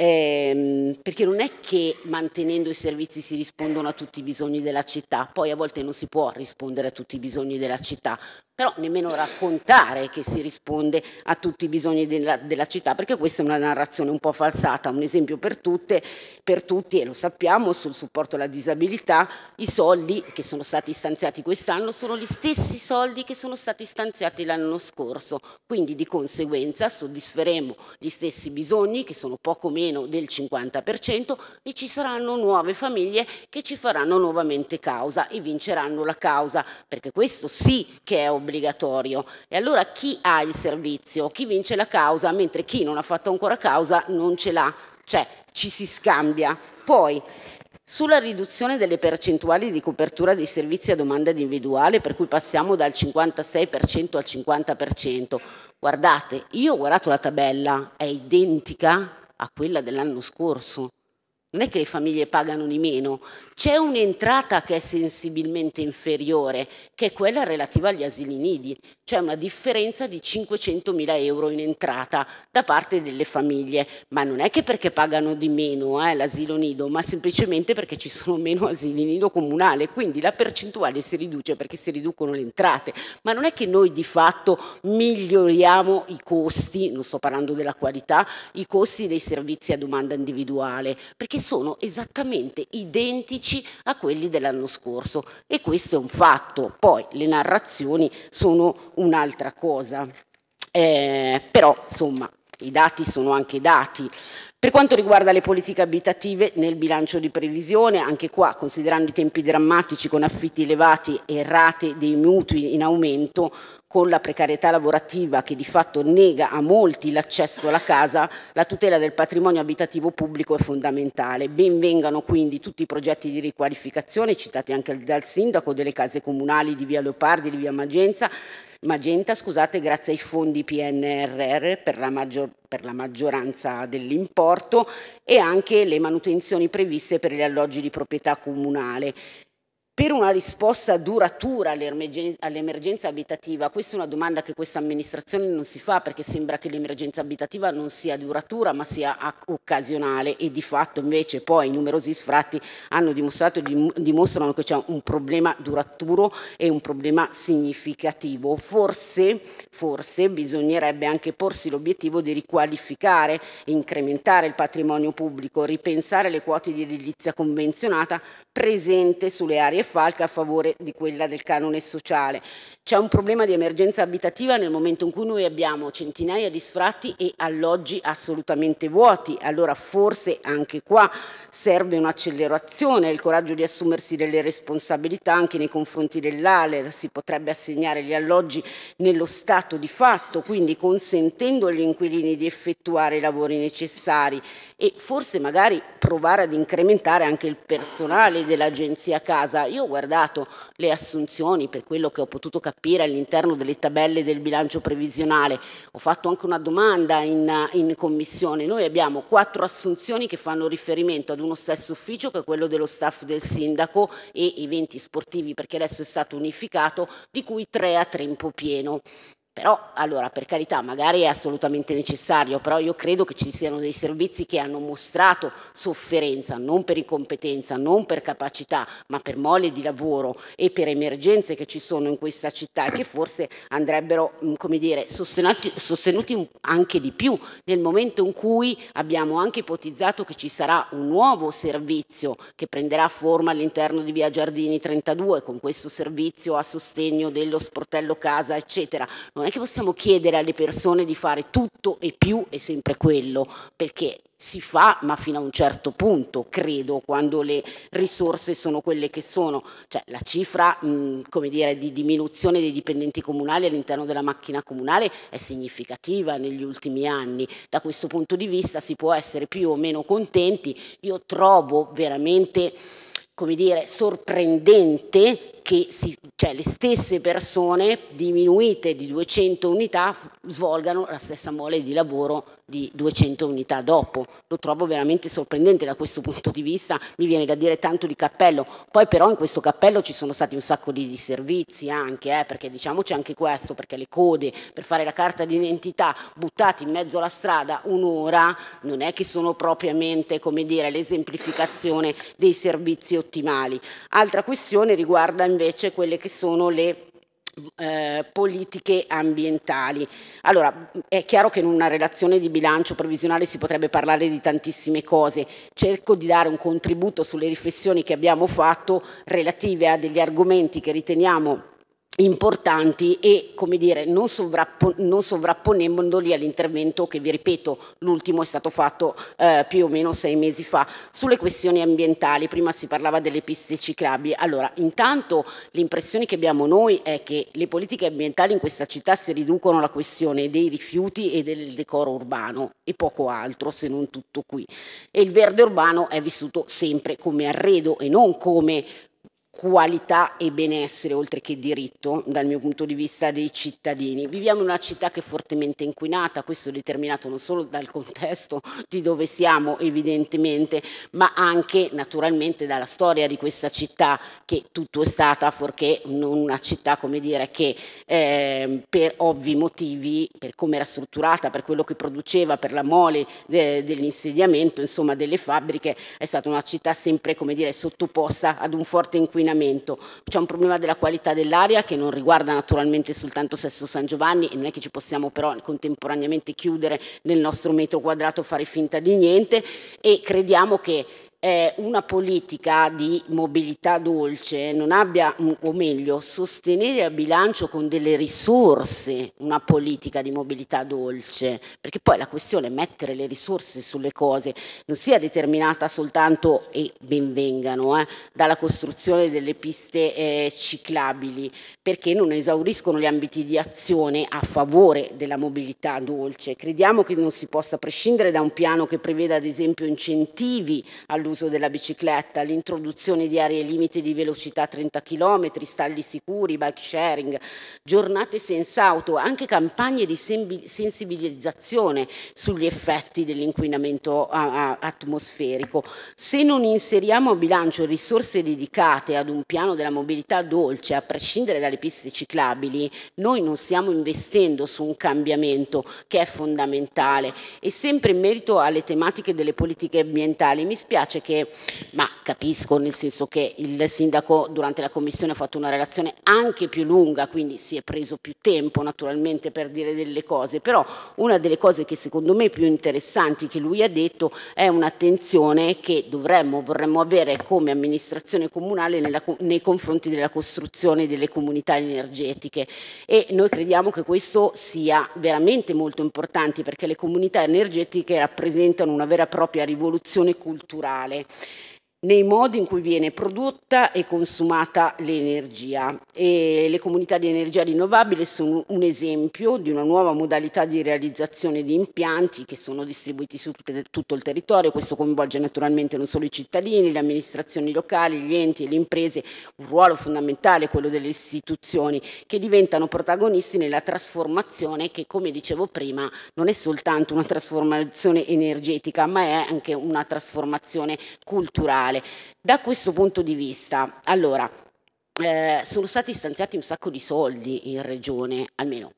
Eh, perché non è che mantenendo i servizi si rispondono a tutti i bisogni della città, poi a volte non si può rispondere a tutti i bisogni della città, però nemmeno raccontare che si risponde a tutti i bisogni della, della città, perché questa è una narrazione un po' falsata, un esempio per, tutte, per tutti e lo sappiamo sul supporto alla disabilità, i soldi che sono stati stanziati quest'anno sono gli stessi soldi che sono stati stanziati l'anno scorso, quindi di conseguenza soddisferemo gli stessi bisogni che sono poco meno del 50% e ci saranno nuove famiglie che ci faranno nuovamente causa e vinceranno la causa, perché questo sì che è obiettivo obbligatorio. E allora chi ha il servizio? Chi vince la causa, mentre chi non ha fatto ancora causa non ce l'ha. Cioè ci si scambia. Poi sulla riduzione delle percentuali di copertura dei servizi a domanda individuale, per cui passiamo dal 56% al 50%. Guardate, io ho guardato la tabella, è identica a quella dell'anno scorso non è che le famiglie pagano di meno, c'è un'entrata che è sensibilmente inferiore, che è quella relativa agli asili nidi, cioè una differenza di 500.000 euro in entrata da parte delle famiglie, ma non è che perché pagano di meno eh, l'asilo nido, ma semplicemente perché ci sono meno asili nido comunale, quindi la percentuale si riduce perché si riducono le entrate, ma non è che noi di fatto miglioriamo i costi, non sto parlando della qualità, i costi dei servizi a domanda individuale, perché sono esattamente identici a quelli dell'anno scorso e questo è un fatto, poi le narrazioni sono un'altra cosa. Eh, però insomma i dati sono anche dati. Per quanto riguarda le politiche abitative nel bilancio di previsione, anche qua considerando i tempi drammatici con affitti elevati e rate dei mutui in aumento, con la precarietà lavorativa che di fatto nega a molti l'accesso alla casa, la tutela del patrimonio abitativo pubblico è fondamentale. Ben vengano quindi tutti i progetti di riqualificazione citati anche dal sindaco delle case comunali di Via Leopardi, di Via Magenta, Magenta, scusate, grazie ai fondi PNRR per la, maggior, per la maggioranza dell'importo e anche le manutenzioni previste per gli alloggi di proprietà comunale per una risposta duratura all'emergenza abitativa, questa è una domanda che questa amministrazione non si fa perché sembra che l'emergenza abitativa non sia duratura ma sia occasionale e di fatto invece poi numerosi sfratti hanno dimostrato e dimostrano che c'è un problema duraturo e un problema significativo. Forse, forse bisognerebbe anche porsi l'obiettivo di riqualificare incrementare il patrimonio pubblico, ripensare le quote di edilizia convenzionata presente sulle aree falca a favore di quella del canone sociale. C'è un problema di emergenza abitativa nel momento in cui noi abbiamo centinaia di sfratti e alloggi assolutamente vuoti, allora forse anche qua serve un'accelerazione, il coraggio di assumersi delle responsabilità anche nei confronti dell'ALER, si potrebbe assegnare gli alloggi nello stato di fatto, quindi consentendo agli inquilini di effettuare i lavori necessari e forse magari provare ad incrementare anche il personale dell'agenzia casa. Io io ho guardato le assunzioni per quello che ho potuto capire all'interno delle tabelle del bilancio previsionale. Ho fatto anche una domanda in, in commissione. Noi abbiamo quattro assunzioni che fanno riferimento ad uno stesso ufficio che è quello dello staff del sindaco e eventi sportivi perché adesso è stato unificato, di cui tre a tempo pieno. Però, allora, per carità, magari è assolutamente necessario, però io credo che ci siano dei servizi che hanno mostrato sofferenza, non per incompetenza, non per capacità, ma per mole di lavoro e per emergenze che ci sono in questa città e che forse andrebbero, mm, come dire, sostenuti, sostenuti anche di più nel momento in cui abbiamo anche ipotizzato che ci sarà un nuovo servizio che prenderà forma all'interno di Via Giardini 32 con questo servizio a sostegno dello sportello casa, eccetera. Non è che possiamo chiedere alle persone di fare tutto e più e sempre quello, perché si fa, ma fino a un certo punto, credo, quando le risorse sono quelle che sono. Cioè, la cifra mh, dire, di diminuzione dei dipendenti comunali all'interno della macchina comunale è significativa negli ultimi anni. Da questo punto di vista si può essere più o meno contenti. Io trovo veramente come dire, sorprendente che si, cioè le stesse persone diminuite di 200 unità svolgano la stessa mole di lavoro di 200 unità dopo. Lo trovo veramente sorprendente da questo punto di vista, mi viene da dire tanto di cappello. Poi però in questo cappello ci sono stati un sacco di disservizi anche, eh, perché diciamoci anche questo, perché le code per fare la carta d'identità buttate in mezzo alla strada un'ora non è che sono propriamente come dire, l'esemplificazione dei servizi ottimali. Altra questione riguarda invece invece quelle che sono le eh, politiche ambientali. Allora, è chiaro che in una relazione di bilancio previsionale si potrebbe parlare di tantissime cose. Cerco di dare un contributo sulle riflessioni che abbiamo fatto relative a degli argomenti che riteniamo importanti e come dire, non, sovrappo, non sovrapponendoli all'intervento che vi ripeto l'ultimo è stato fatto eh, più o meno sei mesi fa sulle questioni ambientali prima si parlava delle piste ciclabili allora intanto l'impressione che abbiamo noi è che le politiche ambientali in questa città si riducono alla questione dei rifiuti e del decoro urbano e poco altro se non tutto qui e il verde urbano è vissuto sempre come arredo e non come qualità e benessere oltre che diritto dal mio punto di vista dei cittadini. Viviamo in una città che è fortemente inquinata, questo è determinato non solo dal contesto di dove siamo evidentemente, ma anche naturalmente dalla storia di questa città che tutto è stata fuorché una città come dire che eh, per ovvi motivi, per come era strutturata, per quello che produceva, per la mole de, dell'insediamento, insomma delle fabbriche, è stata una città sempre come dire sottoposta ad un forte inquinamento inquinamento, c'è un problema della qualità dell'aria che non riguarda naturalmente soltanto Sesso San Giovanni e non è che ci possiamo però contemporaneamente chiudere nel nostro metro quadrato fare finta di niente e crediamo che una politica di mobilità dolce non abbia, mm, o meglio, sostenere a bilancio con delle risorse una politica di mobilità dolce, perché poi la questione è mettere le risorse sulle cose, non sia determinata soltanto, e benvengano, eh, dalla costruzione delle piste eh, ciclabili, perché non esauriscono gli ambiti di azione a favore della mobilità dolce. Crediamo che non si possa prescindere da un piano che preveda, ad esempio, incentivi all'uso l'uso della bicicletta, l'introduzione di aree limite di velocità 30 km, stalli sicuri, bike sharing, giornate senza auto, anche campagne di sensibilizzazione sugli effetti dell'inquinamento atmosferico. Se non inseriamo a bilancio risorse dedicate ad un piano della mobilità dolce, a prescindere dalle piste ciclabili, noi non stiamo investendo su un cambiamento che è fondamentale. E sempre in merito alle tematiche delle politiche ambientali, mi spiace dispiace che, ma capisco nel senso che il sindaco durante la commissione ha fatto una relazione anche più lunga, quindi si è preso più tempo naturalmente per dire delle cose, però una delle cose che secondo me più interessanti che lui ha detto è un'attenzione che dovremmo, vorremmo avere come amministrazione comunale nella, nei confronti della costruzione delle comunità energetiche e noi crediamo che questo sia veramente molto importante perché le comunità energetiche rappresentano una vera e propria rivoluzione culturale Natale. nei modi in cui viene prodotta e consumata l'energia. E le comunità di energia rinnovabile sono un esempio di una nuova modalità di realizzazione di impianti che sono distribuiti su tutto il territorio. Questo coinvolge naturalmente non solo i cittadini, le amministrazioni locali, gli enti e le imprese, un ruolo fondamentale è quello delle istituzioni che diventano protagonisti nella trasformazione che, come dicevo prima, non è soltanto una trasformazione energetica, ma è anche una trasformazione culturale mondiale. Da questo punto di vista, allora, eh, sono stati stanziati un sacco di soldi in regione, almeno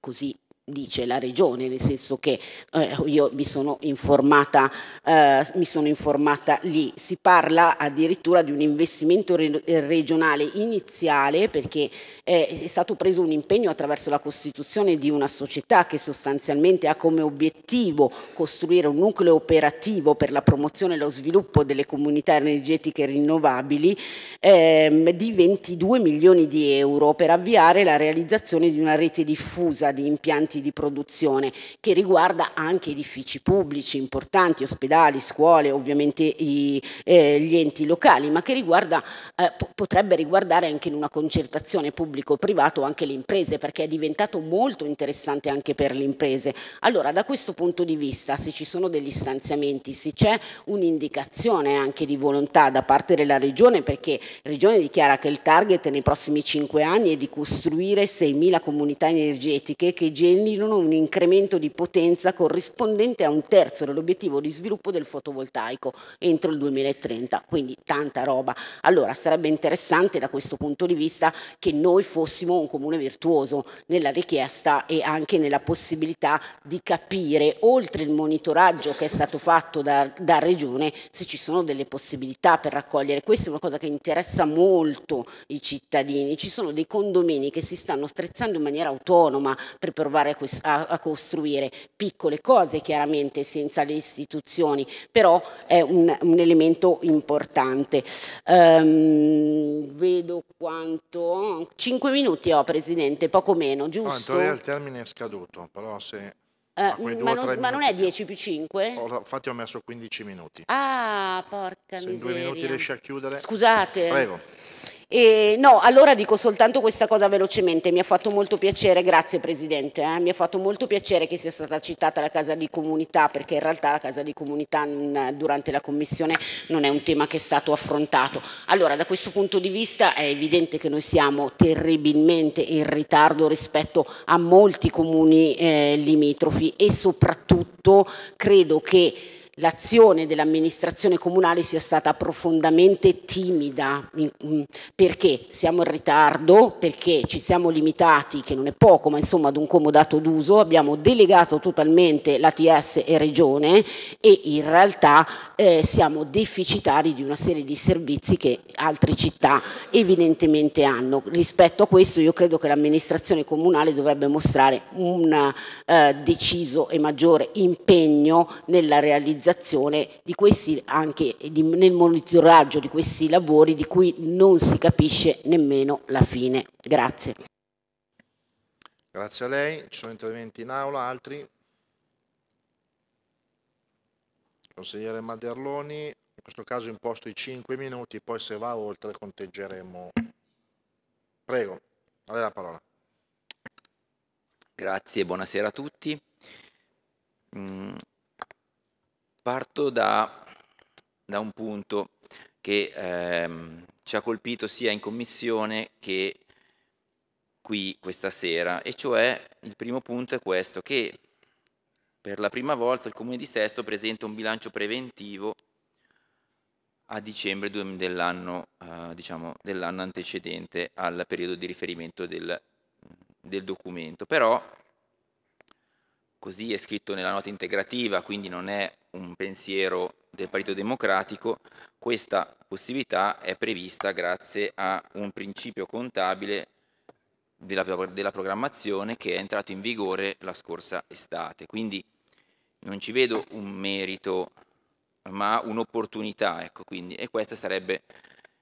così dice la regione, nel senso che eh, io mi sono, informata, eh, mi sono informata lì. Si parla addirittura di un investimento re- regionale iniziale perché eh, è stato preso un impegno attraverso la costituzione di una società che sostanzialmente ha come obiettivo costruire un nucleo operativo per la promozione e lo sviluppo delle comunità energetiche rinnovabili ehm, di 22 milioni di euro per avviare la realizzazione di una rete diffusa di impianti costi di produzione che riguarda anche edifici pubblici importanti, ospedali, scuole, ovviamente i, eh, gli enti locali, ma che riguarda, eh, potrebbe riguardare anche in una concertazione pubblico-privato anche le imprese, perché è diventato molto interessante anche per le imprese. Allora, da questo punto di vista, se ci sono degli stanziamenti, se c'è un'indicazione anche di volontà da parte della Regione, perché la Regione dichiara che il target nei prossimi cinque anni è di costruire 6.000 comunità energetiche che generino stabilirono un incremento di potenza corrispondente a un terzo dell'obiettivo di sviluppo del fotovoltaico entro il 2030, quindi tanta roba. Allora sarebbe interessante da questo punto di vista che noi fossimo un comune virtuoso nella richiesta e anche nella possibilità di capire, oltre il monitoraggio che è stato fatto da, da Regione, se ci sono delle possibilità per raccogliere. Questa è una cosa che interessa molto i cittadini. Ci sono dei condomini che si stanno strizzando in maniera autonoma per provare a a, a costruire piccole cose chiaramente senza le istituzioni, però è un, un elemento importante. Um, vedo quanto... 5 minuti ho, Presidente, poco meno, giusto? No, in il termine è scaduto, però se... Uh, ma, non, ma non, è 10 più 5? Ho, infatti ho messo 15 minuti. Ah, porca Se miseria. Se in due minuti riesci a chiudere. Scusate. Prego. E, no, allora dico soltanto questa cosa velocemente, mi ha fatto molto piacere, grazie Presidente, eh, mi ha fatto molto piacere che sia stata citata la Casa di Comunità, perché in realtà la Casa di Comunità non, durante la Commissione non è un tema che è stato affrontato. Allora, da questo punto di vista è evidente che noi siamo terribilmente in ritardo rispetto a molti comuni eh, limitrofi e soprattutto credo che l'azione dell'amministrazione comunale sia stata profondamente timida, mm, perché siamo in ritardo, perché ci siamo limitati, che non è poco, ma insomma ad un comodato d'uso, abbiamo delegato totalmente l'ATS e Regione e in realtà eh, siamo deficitari di una serie di servizi che altre città evidentemente hanno. Rispetto a questo io credo che l'amministrazione comunale dovrebbe mostrare un eh, deciso e maggiore impegno nella realizzazione realizzazione di questi anche di, nel monitoraggio di questi lavori di cui non si capisce nemmeno la fine. Grazie. Grazie a lei, ci sono interventi in aula, altri? Consigliere Maderloni, in questo caso imposto i 5 minuti, poi se va oltre conteggeremo. Prego, a lei la parola. Grazie, buonasera a tutti. Mm, Parto da, da un punto che ehm, ci ha colpito sia in commissione che qui questa sera, e cioè il primo punto è questo, che per la prima volta il Comune di Sesto presenta un bilancio preventivo a dicembre dell'anno, eh, diciamo, dell'anno antecedente al periodo di riferimento del, del documento. Però, così è scritto nella nota integrativa, quindi non è un pensiero del Partito Democratico, questa possibilità è prevista grazie a un principio contabile della, della, programmazione che è entrato in vigore la scorsa estate. Quindi non ci vedo un merito, ma un'opportunità, ecco, quindi, e questa sarebbe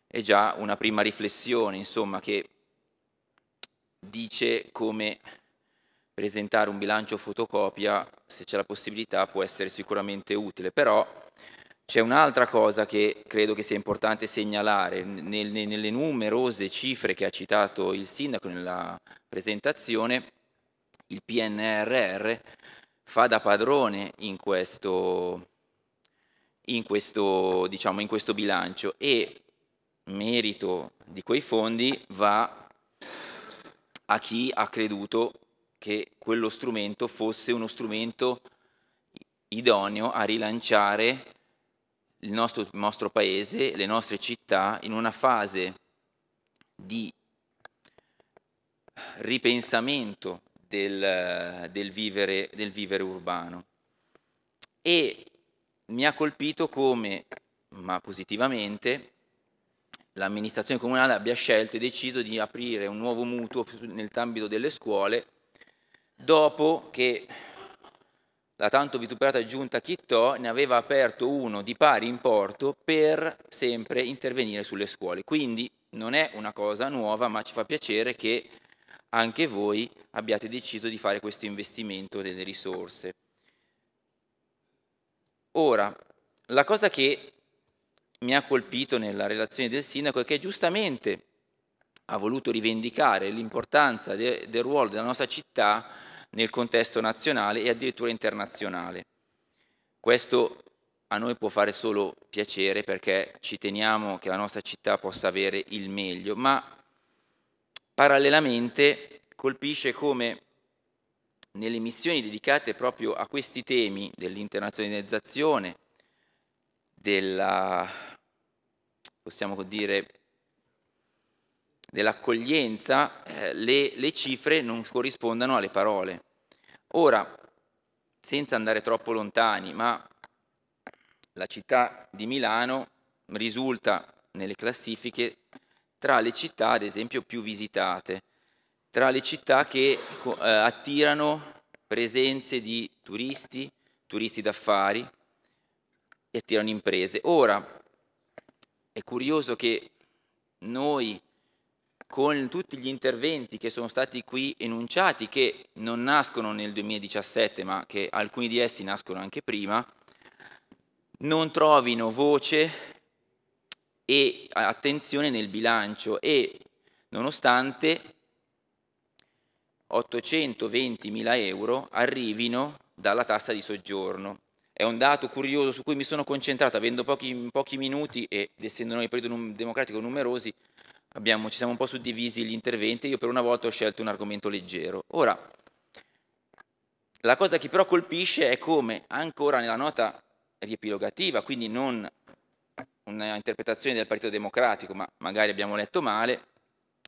è già una prima riflessione, insomma, che dice come presentare un bilancio fotocopia, se c'è la possibilità, può essere sicuramente utile, però c'è un'altra cosa che credo che sia importante segnalare, nel, nelle numerose cifre che ha citato il sindaco nella presentazione, il PNRR fa da padrone in questo, in questo, diciamo, in questo bilancio e merito di quei fondi va a chi ha creduto che quello strumento fosse uno strumento idoneo a rilanciare il nostro, il nostro paese, le nostre città in una fase di ripensamento del, del, vivere, del, vivere, urbano. E mi ha colpito come, ma positivamente, l'amministrazione comunale abbia scelto e deciso di aprire un nuovo mutuo nell'ambito delle scuole dopo che la tanto vituperata giunta Chittò ne aveva aperto uno di pari importo per sempre intervenire sulle scuole. Quindi non è una cosa nuova, ma ci fa piacere che anche voi abbiate deciso di fare questo investimento delle risorse. Ora, la cosa che mi ha colpito nella relazione del sindaco è che giustamente ha voluto rivendicare l'importanza de- del ruolo della nostra città nel contesto nazionale e addirittura internazionale. Questo a noi può fare solo piacere perché ci teniamo che la nostra città possa avere il meglio, ma parallelamente colpisce come nelle missioni dedicate proprio a questi temi dell'internazionalizzazione, della, possiamo dire, dell'accoglienza, eh, le, le cifre non corrispondano alle parole. Ora, senza andare troppo lontani, ma la città di Milano risulta nelle classifiche tra le città, ad esempio, più visitate, tra le città che eh, attirano presenze di turisti, turisti d'affari e attirano imprese. Ora, è curioso che noi con tutti gli interventi che sono stati qui enunciati, che non nascono nel 2017, ma che alcuni di essi nascono anche prima, non trovino voce e attenzione nel bilancio e nonostante 820.000 euro arrivino dalla tassa di soggiorno. È un dato curioso su cui mi sono concentrato, avendo pochi, pochi minuti ed essendo noi periodo democratico numerosi, abbiamo, ci siamo un po' suddivisi gli interventi, io per una volta ho scelto un argomento leggero. Ora, la cosa che però colpisce è come ancora nella nota riepilogativa, quindi non un'interpretazione del Partito Democratico, ma magari abbiamo letto male,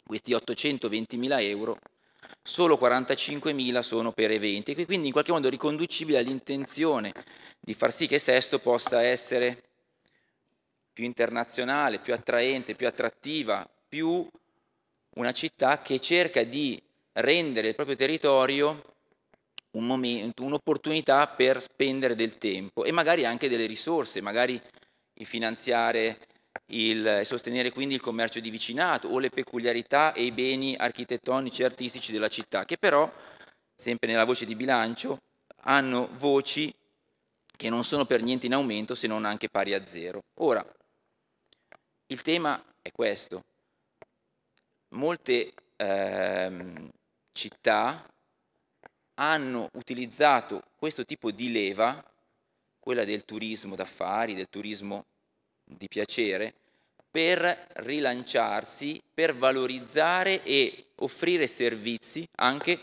questi 820.000 euro, solo 45.000 sono per eventi, e quindi in qualche modo riconducibile all'intenzione di far sì che Sesto possa essere più internazionale, più attraente, più attrattiva, più una città che cerca di rendere il proprio territorio un momento, un'opportunità per spendere del tempo e magari anche delle risorse, magari finanziare il, sostenere quindi il commercio di vicinato o le peculiarità e i beni architettonici e artistici della città, che però, sempre nella voce di bilancio, hanno voci che non sono per niente in aumento se non anche pari a zero. Ora, il tema è questo, molte ehm, città hanno utilizzato questo tipo di leva, quella del turismo d'affari, del turismo di piacere, per rilanciarsi, per valorizzare e offrire servizi anche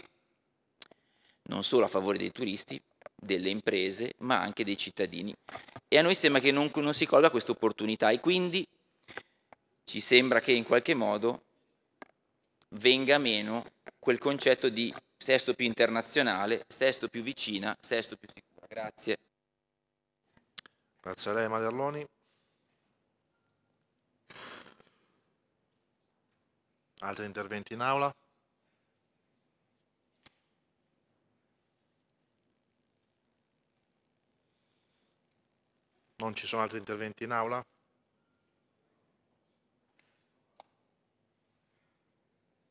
non solo a favore dei turisti, delle imprese, ma anche dei cittadini. E a noi sembra che non, non si colga questa opportunità e quindi ci sembra che in qualche modo venga meno quel concetto di sesto più internazionale, sesto più vicina, sesto più sicura. Grazie. Grazie a lei Maderloni. Altri interventi in aula? Non ci sono altri interventi in aula?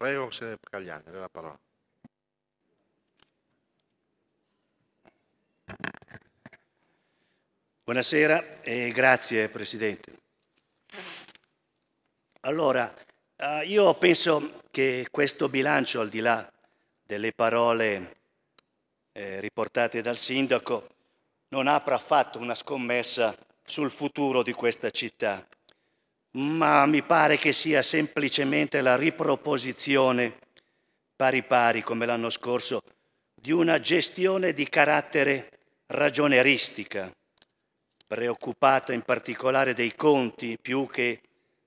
Prego, signor Cagliani, la parola. Buonasera e grazie Presidente. Allora, eh, io penso che questo bilancio, al di là delle parole eh, riportate dal Sindaco, non apra affatto una scommessa sul futuro di questa città ma mi pare che sia semplicemente la riproposizione, pari pari come l'anno scorso, di una gestione di carattere ragioneristica, preoccupata in particolare dei conti più che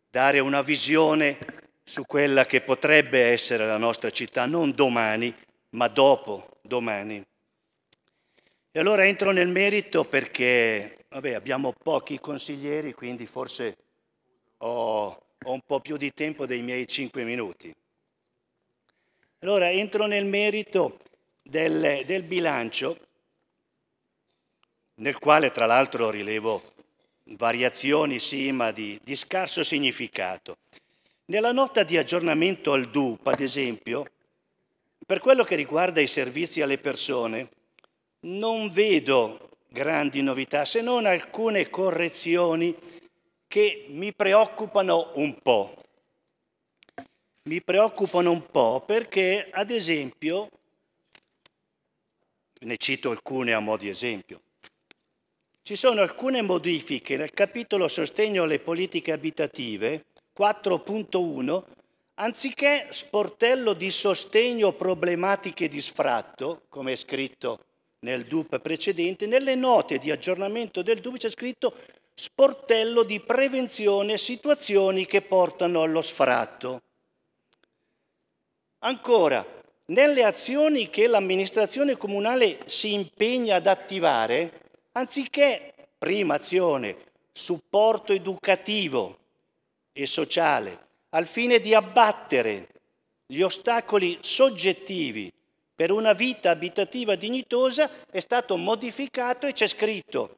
dare una visione su quella che potrebbe essere la nostra città, non domani, ma dopo domani. E allora entro nel merito perché vabbè, abbiamo pochi consiglieri, quindi forse ho, ho un po' più di tempo dei miei cinque minuti. Allora entro nel merito del, del bilancio, nel quale tra l'altro rilevo variazioni sì, ma di, di scarso significato. Nella nota di aggiornamento al DUP, ad esempio, per quello che riguarda i servizi alle persone, non vedo grandi novità se non alcune correzioni che mi preoccupano un po'. Mi preoccupano un po' perché, ad esempio, ne cito alcune a mo' di esempio, ci sono alcune modifiche nel capitolo sostegno alle politiche abitative 4.1, anziché sportello di sostegno problematiche di sfratto, come è scritto nel DUP precedente, nelle note di aggiornamento del DUP c'è scritto sportello di prevenzione situazioni che portano allo sfratto. Ancora, nelle azioni che l'amministrazione comunale si impegna ad attivare, anziché prima azione, supporto educativo e sociale, al fine di abbattere gli ostacoli soggettivi per una vita abitativa dignitosa, è stato modificato e c'è scritto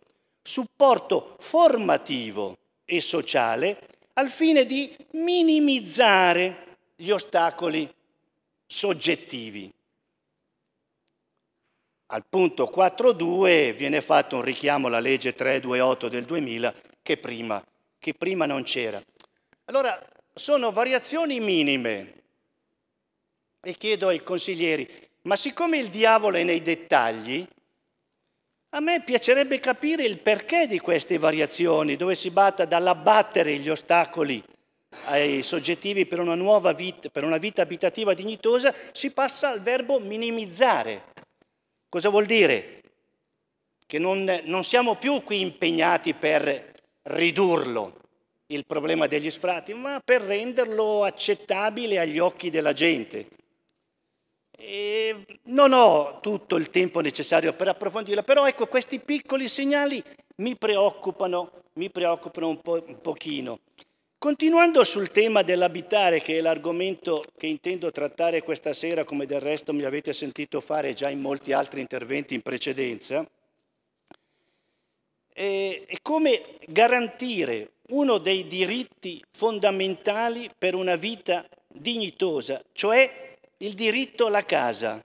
supporto formativo e sociale al fine di minimizzare gli ostacoli soggettivi. Al punto 4.2 viene fatto un richiamo alla legge 328 del 2000 che prima, che prima non c'era. Allora, sono variazioni minime. E chiedo ai consiglieri, ma siccome il diavolo è nei dettagli, a me piacerebbe capire il perché di queste variazioni, dove si batta dall'abbattere gli ostacoli ai soggettivi per una, nuova vita, per una vita abitativa dignitosa, si passa al verbo minimizzare. Cosa vuol dire? Che non, non siamo più qui impegnati per ridurlo, il problema degli sfratti, ma per renderlo accettabile agli occhi della gente. E non ho tutto il tempo necessario per approfondirla, però ecco questi piccoli segnali mi preoccupano, mi preoccupano un, po', un pochino. Continuando sul tema dell'abitare, che è l'argomento che intendo trattare questa sera, come del resto mi avete sentito fare già in molti altri interventi in precedenza, è come garantire uno dei diritti fondamentali per una vita dignitosa, cioè il diritto alla casa.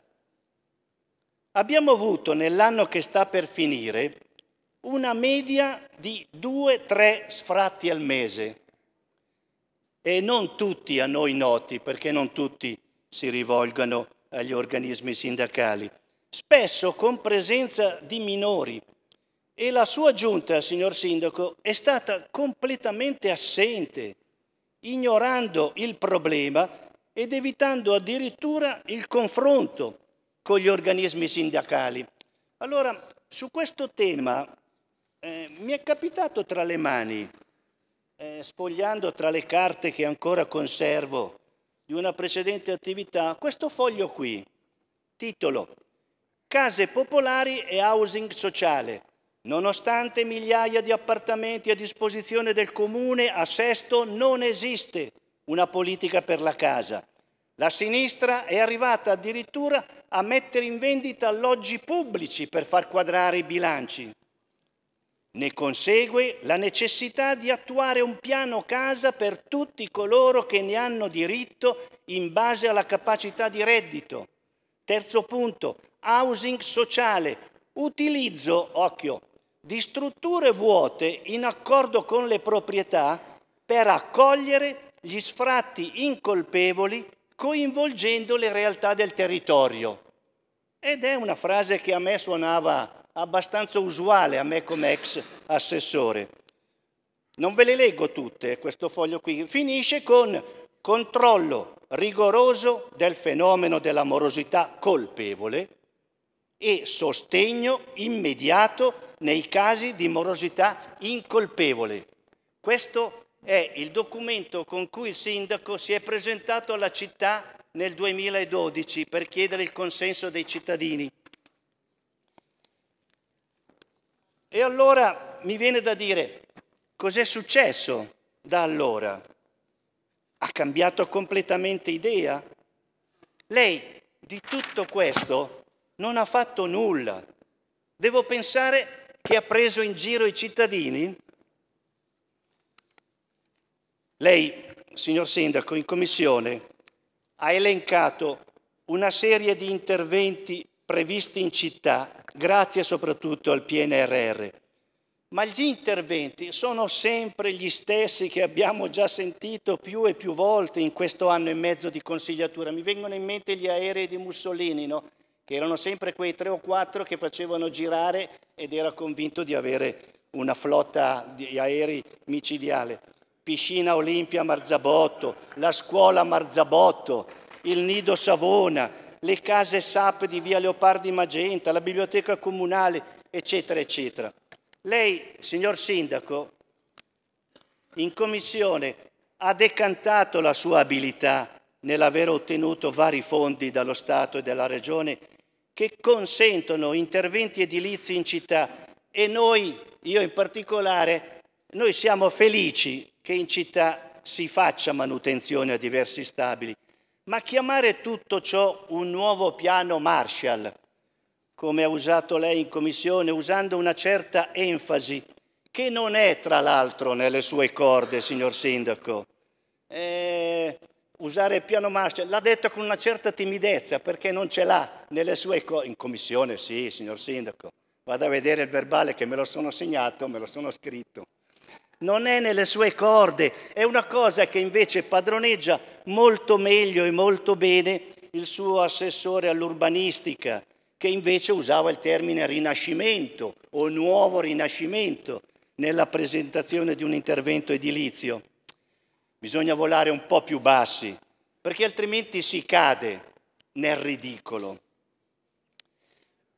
Abbiamo avuto nell'anno che sta per finire una media di 2-3 sfratti al mese e non tutti a noi noti perché non tutti si rivolgano agli organismi sindacali, spesso con presenza di minori. E la sua giunta, signor Sindaco, è stata completamente assente, ignorando il problema ed evitando addirittura il confronto con gli organismi sindacali. Allora, su questo tema eh, mi è capitato tra le mani, eh, sfogliando tra le carte che ancora conservo di una precedente attività, questo foglio qui, titolo Case popolari e housing sociale. Nonostante migliaia di appartamenti a disposizione del comune, a Sesto non esiste una politica per la casa. La sinistra è arrivata addirittura a mettere in vendita alloggi pubblici per far quadrare i bilanci. Ne consegue la necessità di attuare un piano casa per tutti coloro che ne hanno diritto in base alla capacità di reddito. Terzo punto, housing sociale, utilizzo, occhio, di strutture vuote in accordo con le proprietà per accogliere gli sfratti incolpevoli coinvolgendo le realtà del territorio. Ed è una frase che a me suonava abbastanza usuale, a me come ex assessore. Non ve le leggo tutte, questo foglio qui. Finisce con controllo rigoroso del fenomeno della morosità colpevole e sostegno immediato nei casi di morosità incolpevole. Questo è il documento con cui il sindaco si è presentato alla città nel 2012 per chiedere il consenso dei cittadini. E allora mi viene da dire, cos'è successo da allora? Ha cambiato completamente idea? Lei di tutto questo non ha fatto nulla. Devo pensare che ha preso in giro i cittadini? Lei, signor Sindaco, in Commissione ha elencato una serie di interventi previsti in città, grazie soprattutto al PNRR. Ma gli interventi sono sempre gli stessi che abbiamo già sentito più e più volte in questo anno e mezzo di consigliatura. Mi vengono in mente gli aerei di Mussolini, no? che erano sempre quei tre o quattro che facevano girare ed era convinto di avere una flotta di aerei micidiale. Piscina Olimpia Marzabotto, la scuola Marzabotto, il nido Savona, le case SAP di via Leopardi Magenta, la biblioteca comunale, eccetera, eccetera. Lei, signor Sindaco, in commissione ha decantato la sua abilità nell'aver ottenuto vari fondi dallo Stato e dalla Regione che consentono interventi edilizi in città e noi, io in particolare, noi siamo felici che in città si faccia manutenzione a diversi stabili, ma chiamare tutto ciò un nuovo piano Marshall, come ha usato lei in commissione, usando una certa enfasi, che non è tra l'altro nelle sue corde, signor Sindaco. Eh, usare il piano Marshall, l'ha detto con una certa timidezza perché non ce l'ha nelle sue corde. In commissione sì, signor Sindaco, vado a vedere il verbale che me lo sono segnato, me lo sono scritto non è nelle sue corde, è una cosa che invece padroneggia molto meglio e molto bene il suo assessore all'urbanistica, che invece usava il termine rinascimento o nuovo rinascimento nella presentazione di un intervento edilizio. Bisogna volare un po' più bassi, perché altrimenti si cade nel ridicolo.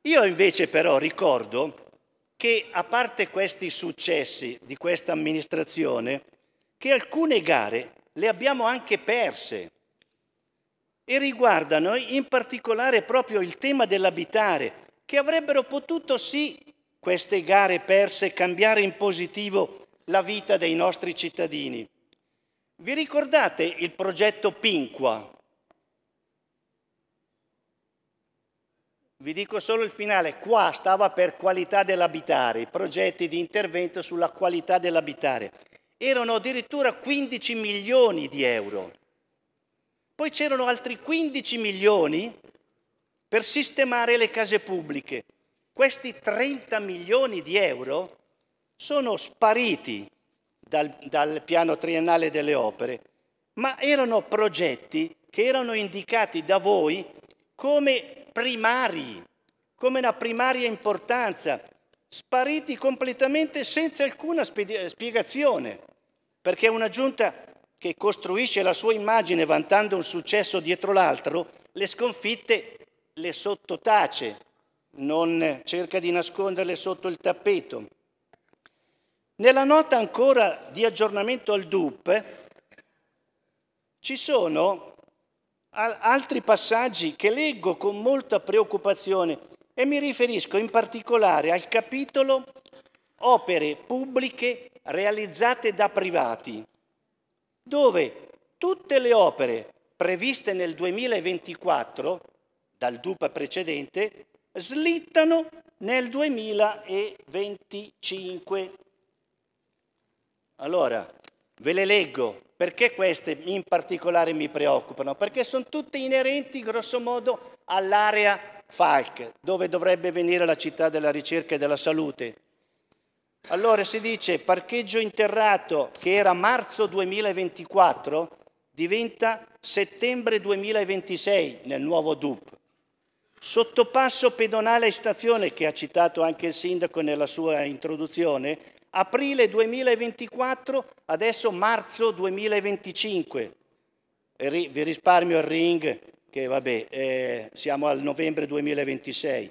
Io invece però ricordo che a parte questi successi di questa amministrazione, che alcune gare le abbiamo anche perse e riguardano in particolare proprio il tema dell'abitare, che avrebbero potuto sì queste gare perse cambiare in positivo la vita dei nostri cittadini. Vi ricordate il progetto Pinqua, Vi dico solo il finale, qua stava per qualità dell'abitare, i progetti di intervento sulla qualità dell'abitare. Erano addirittura 15 milioni di euro. Poi c'erano altri 15 milioni per sistemare le case pubbliche. Questi 30 milioni di euro sono spariti dal, dal piano triennale delle opere, ma erano progetti che erano indicati da voi come primari, come una primaria importanza, spariti completamente senza alcuna eh, spiegazione, perché una giunta che costruisce la sua immagine vantando un successo dietro l'altro, le sconfitte le sottotace, non cerca di nasconderle sotto il tappeto. Nella nota ancora di aggiornamento al DUP ci sono altri passaggi che leggo con molta preoccupazione e mi riferisco in particolare al capitolo opere pubbliche realizzate da privati, dove tutte le opere previste nel 2024 dal DUPA precedente slittano nel 2025. Allora, ve le leggo perché queste in particolare mi preoccupano? Perché sono tutte inerenti grossomodo all'area Falk, dove dovrebbe venire la città della ricerca e della salute. Allora si dice parcheggio interrato che era marzo 2024 diventa settembre 2026 nel nuovo DUP. Sottopasso pedonale e stazione che ha citato anche il sindaco nella sua introduzione aprile 2024, adesso marzo 2025. vi risparmio il ring, che vabbè, eh, siamo al novembre 2026.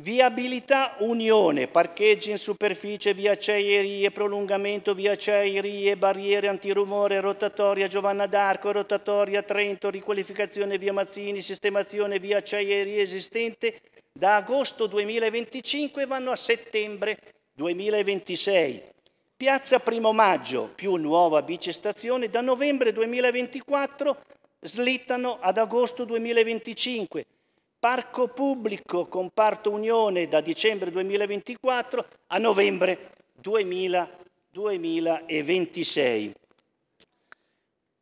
Viabilità Unione, parcheggi in superficie, via acciaierie, prolungamento via acciaierie, barriere antirumore, rotatoria Giovanna d'Arco, rotatoria Trento, riqualificazione via Mazzini, sistemazione via acciaierie esistente da agosto 2025 vanno a settembre 2025. 2026. Piazza Primo Maggio, più nuova bicestazione, da novembre 2024 slittano ad agosto 2025. Parco pubblico, comparto unione da dicembre 2024 a novembre 2026.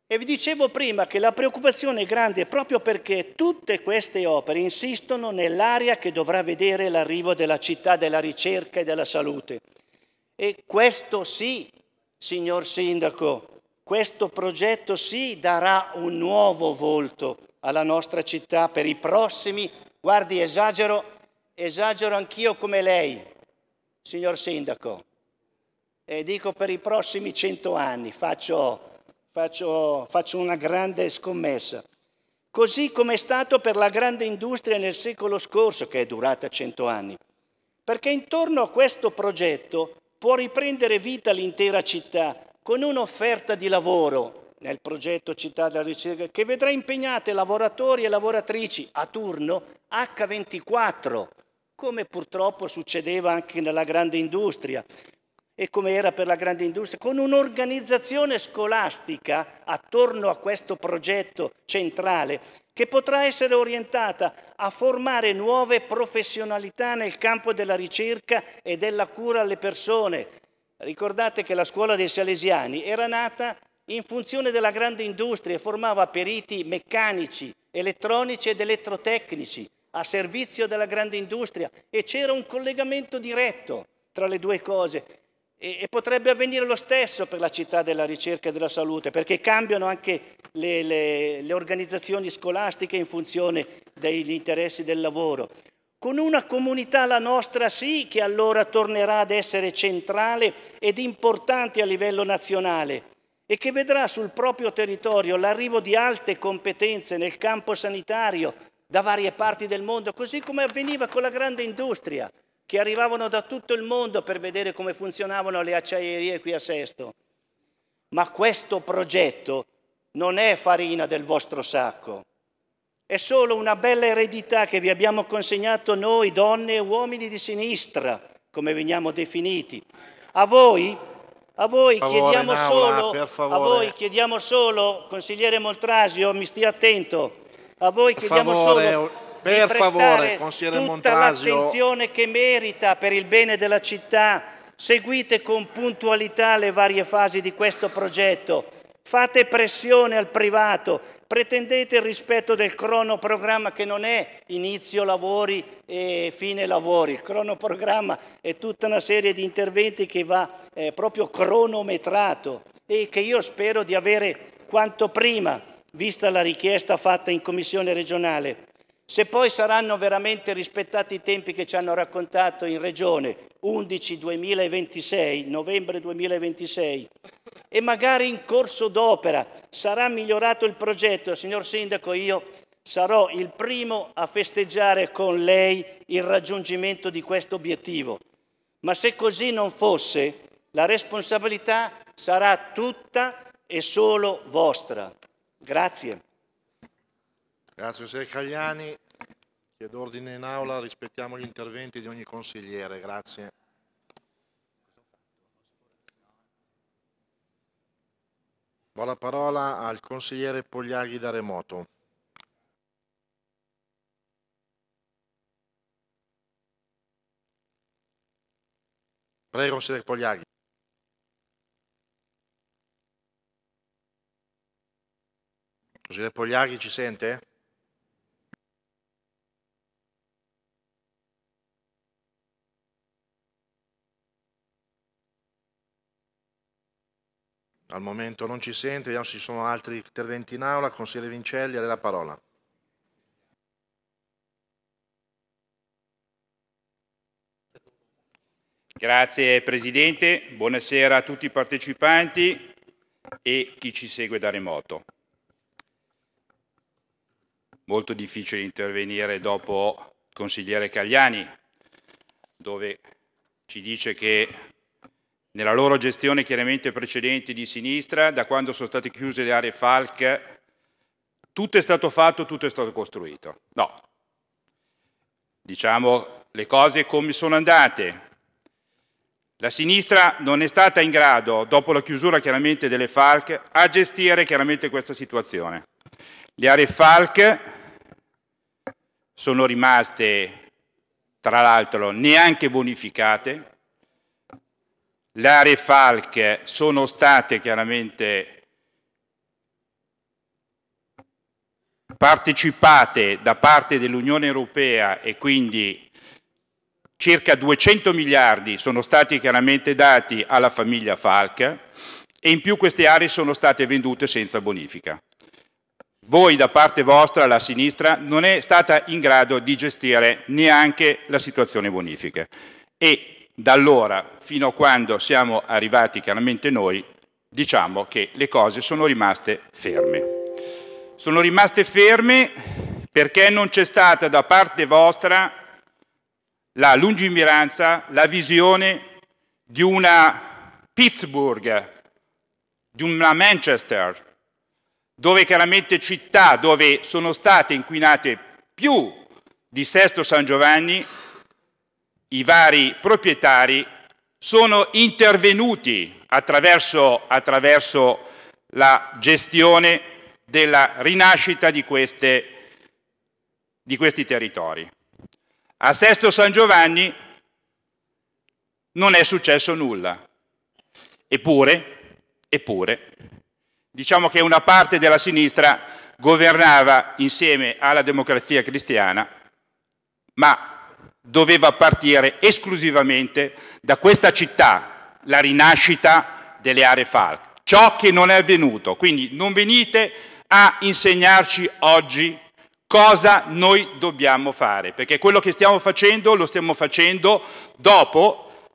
E vi dicevo prima che la preoccupazione è grande proprio perché tutte queste opere insistono nell'area che dovrà vedere l'arrivo della città della ricerca e della salute. E questo sì, signor Sindaco, questo progetto sì darà un nuovo volto alla nostra città per i prossimi, guardi esagero, esagero anch'io come lei, signor Sindaco, e dico per i prossimi cento anni, faccio faccio, faccio una grande scommessa. Così come è stato per la grande industria nel secolo scorso, che è durata cento anni. Perché intorno a questo progetto può riprendere vita l'intera città con un'offerta di lavoro nel progetto Città della Ricerca che vedrà impegnate lavoratori e lavoratrici a turno H24, come purtroppo succedeva anche nella grande industria, e come era per la grande industria, con un'organizzazione scolastica attorno a questo progetto centrale che potrà essere orientata a formare nuove professionalità nel campo della ricerca e della cura alle persone. Ricordate che la scuola dei Salesiani era nata in funzione della grande industria e formava periti meccanici, elettronici ed elettrotecnici a servizio della grande industria e c'era un collegamento diretto tra le due cose e, e, potrebbe avvenire lo stesso per la città della ricerca e della salute, perché cambiano anche le, le, le organizzazioni scolastiche in funzione degli interessi del lavoro. Con una comunità, la nostra sì, che allora tornerà ad essere centrale ed importante a livello nazionale e che vedrà sul proprio territorio l'arrivo di alte competenze nel campo sanitario da varie parti del mondo, così come avveniva con la grande industria che arrivavano da tutto il mondo per vedere come funzionavano le acciaierie qui a Sesto. Ma questo progetto non è farina del vostro sacco, è solo una bella eredità che vi abbiamo consegnato noi donne e uomini di sinistra, come veniamo definiti. A voi, a voi, favore, chiediamo, aula, solo, a voi chiediamo solo, consigliere Moltrasio, mi stia attento, a voi chiediamo favore. solo per favore, consigliere tutta Montrasio. l'attenzione che merita per il bene della città. Seguite con puntualità le varie fasi di questo progetto. Fate pressione al privato, pretendete il rispetto del cronoprogramma che non è inizio lavori e fine lavori. Il cronoprogramma è tutta una serie di interventi che va eh, proprio cronometrato e che io spero di avere quanto prima, vista la richiesta fatta in Commissione regionale. Se poi saranno veramente rispettati i tempi che ci hanno raccontato in Regione, 11 2026, novembre 2026, e magari in corso d'opera sarà migliorato il progetto, signor Sindaco, io sarò il primo a festeggiare con lei il raggiungimento di questo obiettivo. Ma se così non fosse, la responsabilità sarà tutta e solo vostra. Grazie. Grazie consigliere Cagliani. Chiedo ordine in aula, rispettiamo gli interventi di ogni consigliere. Grazie. Do la parola al consigliere Pogliaghi da remoto. Prego, consigliere Pogliaghi. Consigliere Pogliaghi ci sente? Al momento non ci sente, vediamo se ci sono altri interventi in aula. Consigliere Vincelli, a lei la parola. Grazie Presidente, buonasera a tutti i partecipanti e chi ci segue da remoto. Molto difficile intervenire dopo il consigliere Cagliani, dove ci dice che nella loro gestione chiaramente precedente di sinistra, da quando sono state chiuse le aree FALC, tutto è stato fatto, tutto è stato costruito. No. Diciamo le cose come sono andate. La sinistra non è stata in grado, dopo la chiusura chiaramente delle FALC, a gestire chiaramente questa situazione. Le aree FALC sono rimaste, tra l'altro, neanche bonificate, le aree falche sono state chiaramente partecipate da parte dell'Unione Europea e quindi circa 200 miliardi sono stati chiaramente dati alla famiglia Falk e in più queste aree sono state vendute senza bonifica. Voi da parte vostra, la sinistra, non è stata in grado di gestire neanche la situazione bonifica e da allora fino a quando siamo arrivati chiaramente noi, diciamo che le cose sono rimaste ferme. Sono rimaste ferme perché non c'è stata da parte vostra la lungimiranza, la visione di una Pittsburgh, di una Manchester, dove chiaramente città dove sono state inquinate più di Sesto San Giovanni i vari proprietari sono intervenuti attraverso, attraverso la gestione della rinascita di, queste, di questi territori. A Sesto San Giovanni non è successo nulla. Eppure, eppure, diciamo che una parte della sinistra governava insieme alla democrazia cristiana, ma doveva partire esclusivamente da questa città, la rinascita delle aree FARC. Ciò che non è avvenuto, quindi non venite a insegnarci oggi cosa noi dobbiamo fare, perché quello che stiamo facendo lo stiamo facendo dopo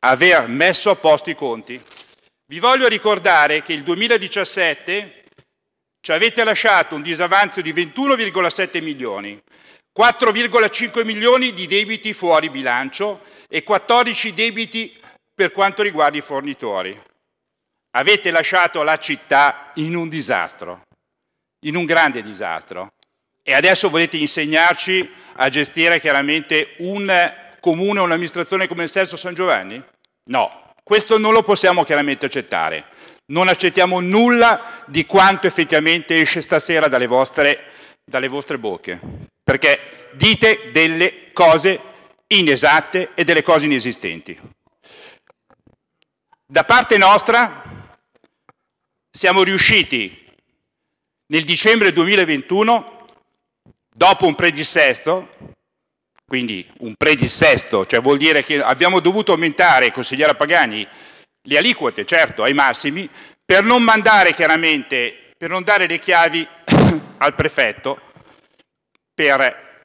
aver messo a posto i conti. Vi voglio ricordare che il 2017 ci avete lasciato un disavanzo di 21,7 milioni, 4,5 milioni di debiti fuori bilancio e 14 debiti per quanto riguarda i fornitori. Avete lasciato la città in un disastro, in un grande disastro. E adesso volete insegnarci a gestire chiaramente un comune, un'amministrazione come il Sesto San Giovanni? No, questo non lo possiamo chiaramente accettare. Non accettiamo nulla di quanto effettivamente esce stasera dalle vostre, dalle vostre bocche perché dite delle cose inesatte e delle cose inesistenti. Da parte nostra siamo riusciti nel dicembre 2021, dopo un predissesto, quindi un predissesto, cioè vuol dire che abbiamo dovuto aumentare, consigliera Pagani, le aliquote, certo, ai massimi, per non mandare chiaramente, per non dare le chiavi al prefetto, per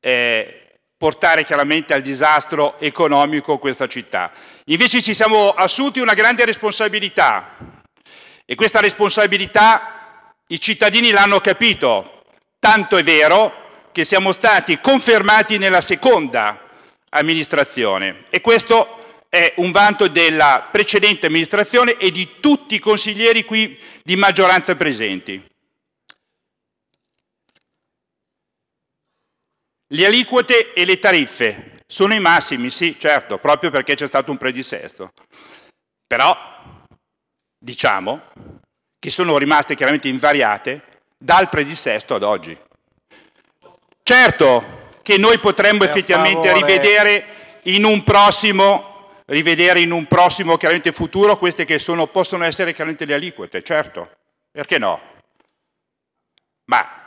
eh, portare chiaramente al disastro economico questa città. Invece ci siamo assunti una grande responsabilità e questa responsabilità i cittadini l'hanno capito, tanto è vero che siamo stati confermati nella seconda amministrazione e questo è un vanto della precedente amministrazione e di tutti i consiglieri qui di maggioranza presenti. Le aliquote e le tariffe sono i massimi, sì, certo, proprio perché c'è stato un predisesto. Però, diciamo, che sono rimaste chiaramente invariate dal predisesto ad oggi. Certo che noi potremmo effettivamente rivedere in un prossimo rivedere in un prossimo chiaramente futuro queste che sono, possono essere chiaramente le aliquote, certo, perché no? Ma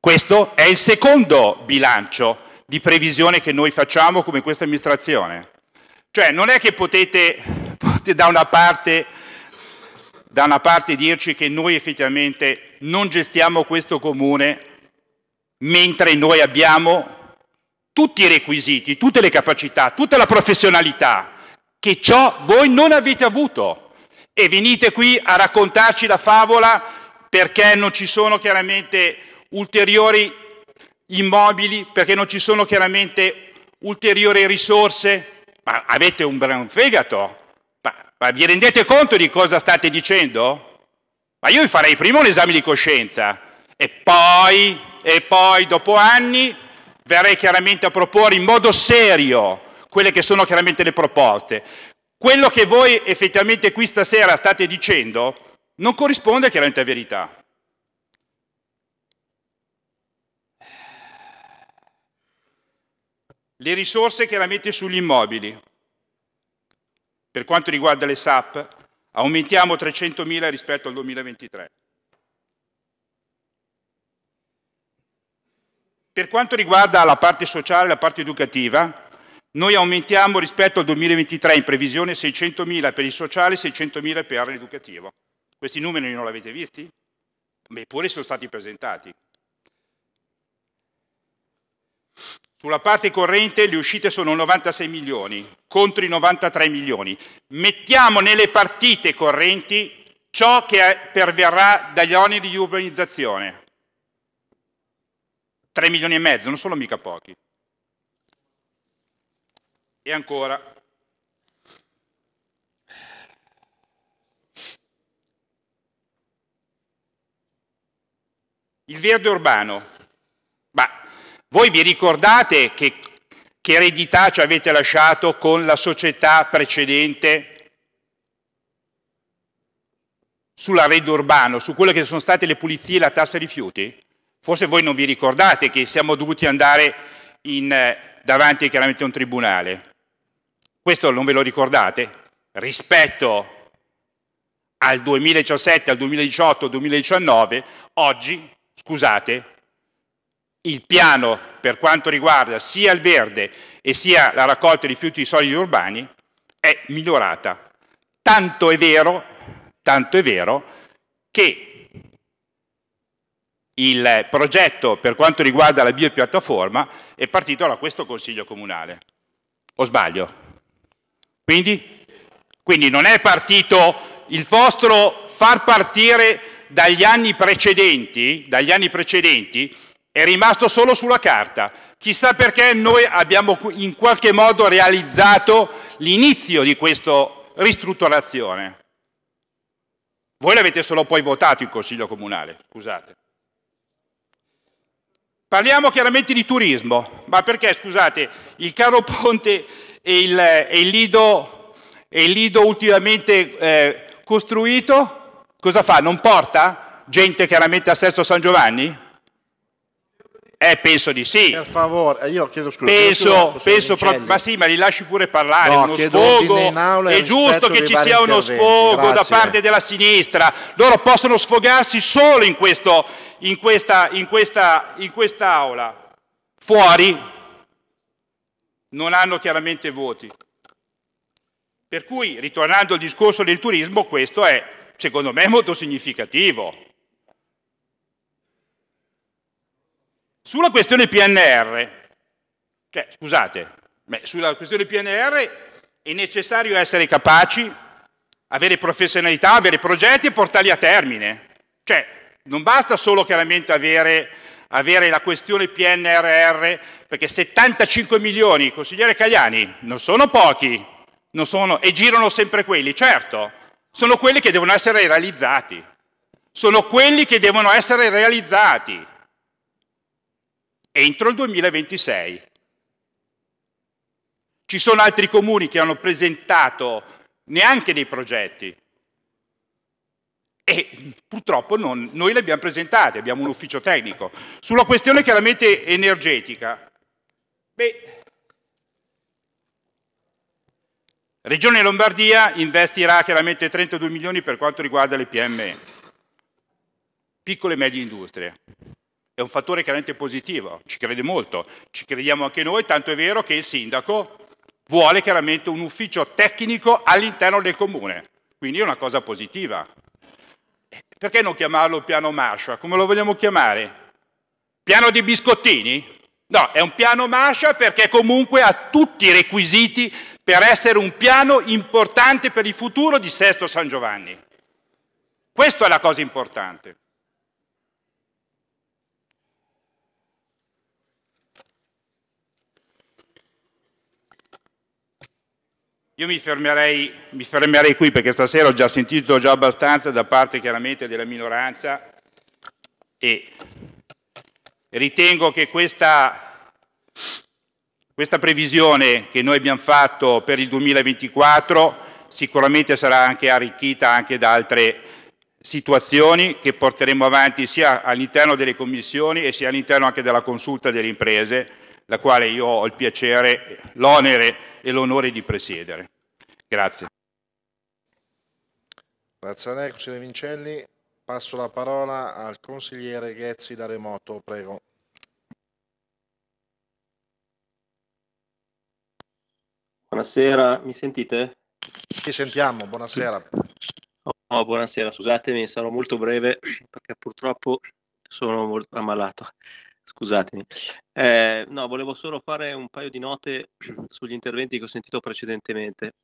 questo è il secondo bilancio di previsione che noi facciamo come questa amministrazione. Cioè non è che potete, potete da, una parte, da una parte dirci che noi effettivamente non gestiamo questo comune mentre noi abbiamo tutti i requisiti, tutte le capacità, tutta la professionalità, che ciò voi non avete avuto. E venite qui a raccontarci la favola perché non ci sono chiaramente ulteriori immobili perché non ci sono chiaramente ulteriori risorse? Ma avete un gran fegato? Ma, ma vi rendete conto di cosa state dicendo? Ma io vi farei prima un esame di coscienza e poi, e poi dopo anni verrei chiaramente a proporre in modo serio quelle che sono chiaramente le proposte. Quello che voi effettivamente qui stasera state dicendo non corrisponde chiaramente a verità. Le risorse che la mette sugli immobili. Per quanto riguarda le SAP, aumentiamo 300.000 rispetto al 2023. Per quanto riguarda la parte sociale e la parte educativa, noi aumentiamo rispetto al 2023 in previsione 600.000 per il sociale e 600.000 per l'educativo. Questi numeri non li avete visti? Eppure sono stati presentati. Sulla parte corrente le uscite sono 96 milioni contro i 93 milioni. Mettiamo nelle partite correnti ciò che perverrà dagli oneri di urbanizzazione. 3 milioni e mezzo, non sono mica pochi. E ancora. Il verde urbano. Bah, voi vi ricordate che, che eredità ci avete lasciato con la società precedente sulla rete urbana, su quelle che sono state le pulizie e la tassa rifiuti? Forse voi non vi ricordate che siamo dovuti andare in, eh, davanti chiaramente a un tribunale. Questo non ve lo ricordate? Rispetto al 2017, al 2018, al 2019, oggi, scusate, il piano per quanto riguarda sia il verde e sia la raccolta di rifiuti solidi urbani è migliorata. Tanto è vero, tanto è vero che il progetto per quanto riguarda la biopiattaforma è partito da questo Consiglio Comunale. O sbaglio? Quindi, quindi non è partito il vostro far partire dagli anni precedenti, dagli anni precedenti è rimasto solo sulla carta. Chissà perché noi abbiamo in qualche modo realizzato l'inizio di questa ristrutturazione. Voi l'avete solo poi votato in Consiglio Comunale, scusate. Parliamo chiaramente di turismo, ma perché, scusate, il caro ponte e il, e il, lido, e il lido, ultimamente eh, costruito, cosa fa? Non porta gente chiaramente a Sesto San Giovanni? Eh, penso di sì. Per favore, eh, io chiedo scusa. Penso, penso proprio, ma sì, ma li lasci pure parlare, no, uno sfogo. È giusto che ci sia uno sfogo Grazie. da parte della sinistra. Loro possono sfogarsi solo in, questo, in, questa, in, questa, in quest'aula. Fuori non hanno chiaramente voti. Per cui, ritornando al discorso del turismo, questo è, secondo me, molto significativo. Sulla questione PNR, cioè, scusate, beh, sulla questione PNR è necessario essere capaci, avere professionalità, avere progetti e portarli a termine. Cioè, non basta solo chiaramente avere, avere la questione PNRR, perché 75 milioni, consigliere Cagliani, non sono pochi, non sono, e girano sempre quelli, certo, sono quelli che devono essere realizzati, sono quelli che devono essere realizzati entro il 2026. Ci sono altri comuni che hanno presentato neanche dei progetti e purtroppo non, noi li abbiamo presentati, abbiamo un ufficio tecnico. Sulla questione chiaramente energetica, beh, Regione Lombardia investirà chiaramente 32 milioni per quanto riguarda le PM, piccole e medie industrie. È un fattore chiaramente positivo, ci crede molto, ci crediamo anche noi, tanto è vero che il sindaco vuole chiaramente un ufficio tecnico all'interno del comune, quindi è una cosa positiva. Perché non chiamarlo piano Marshall? Come lo vogliamo chiamare? Piano di biscottini? No, è un piano Marshall perché comunque ha tutti i requisiti per essere un piano importante per il futuro di Sesto San Giovanni. Questa è la cosa importante. Io mi fermerei, mi fermerei, qui perché stasera ho già sentito già abbastanza da parte chiaramente della minoranza e ritengo che questa, questa previsione che noi abbiamo fatto per il 2024 sicuramente sarà anche arricchita anche da altre situazioni che porteremo avanti sia all'interno delle commissioni e sia all'interno anche della consulta delle imprese la quale io ho il piacere, l'onere e l'onore di presiedere. Grazie. Grazie a lei, consigliere Vincelli. Passo la parola al consigliere Ghezzi da remoto, prego. Buonasera, mi sentite? Ci sentiamo, buonasera. Oh, buonasera, scusatemi, sarò molto breve perché purtroppo sono molto ammalato. Scusatemi. Eh, no, volevo solo fare un paio di note sugli interventi che ho sentito precedentemente.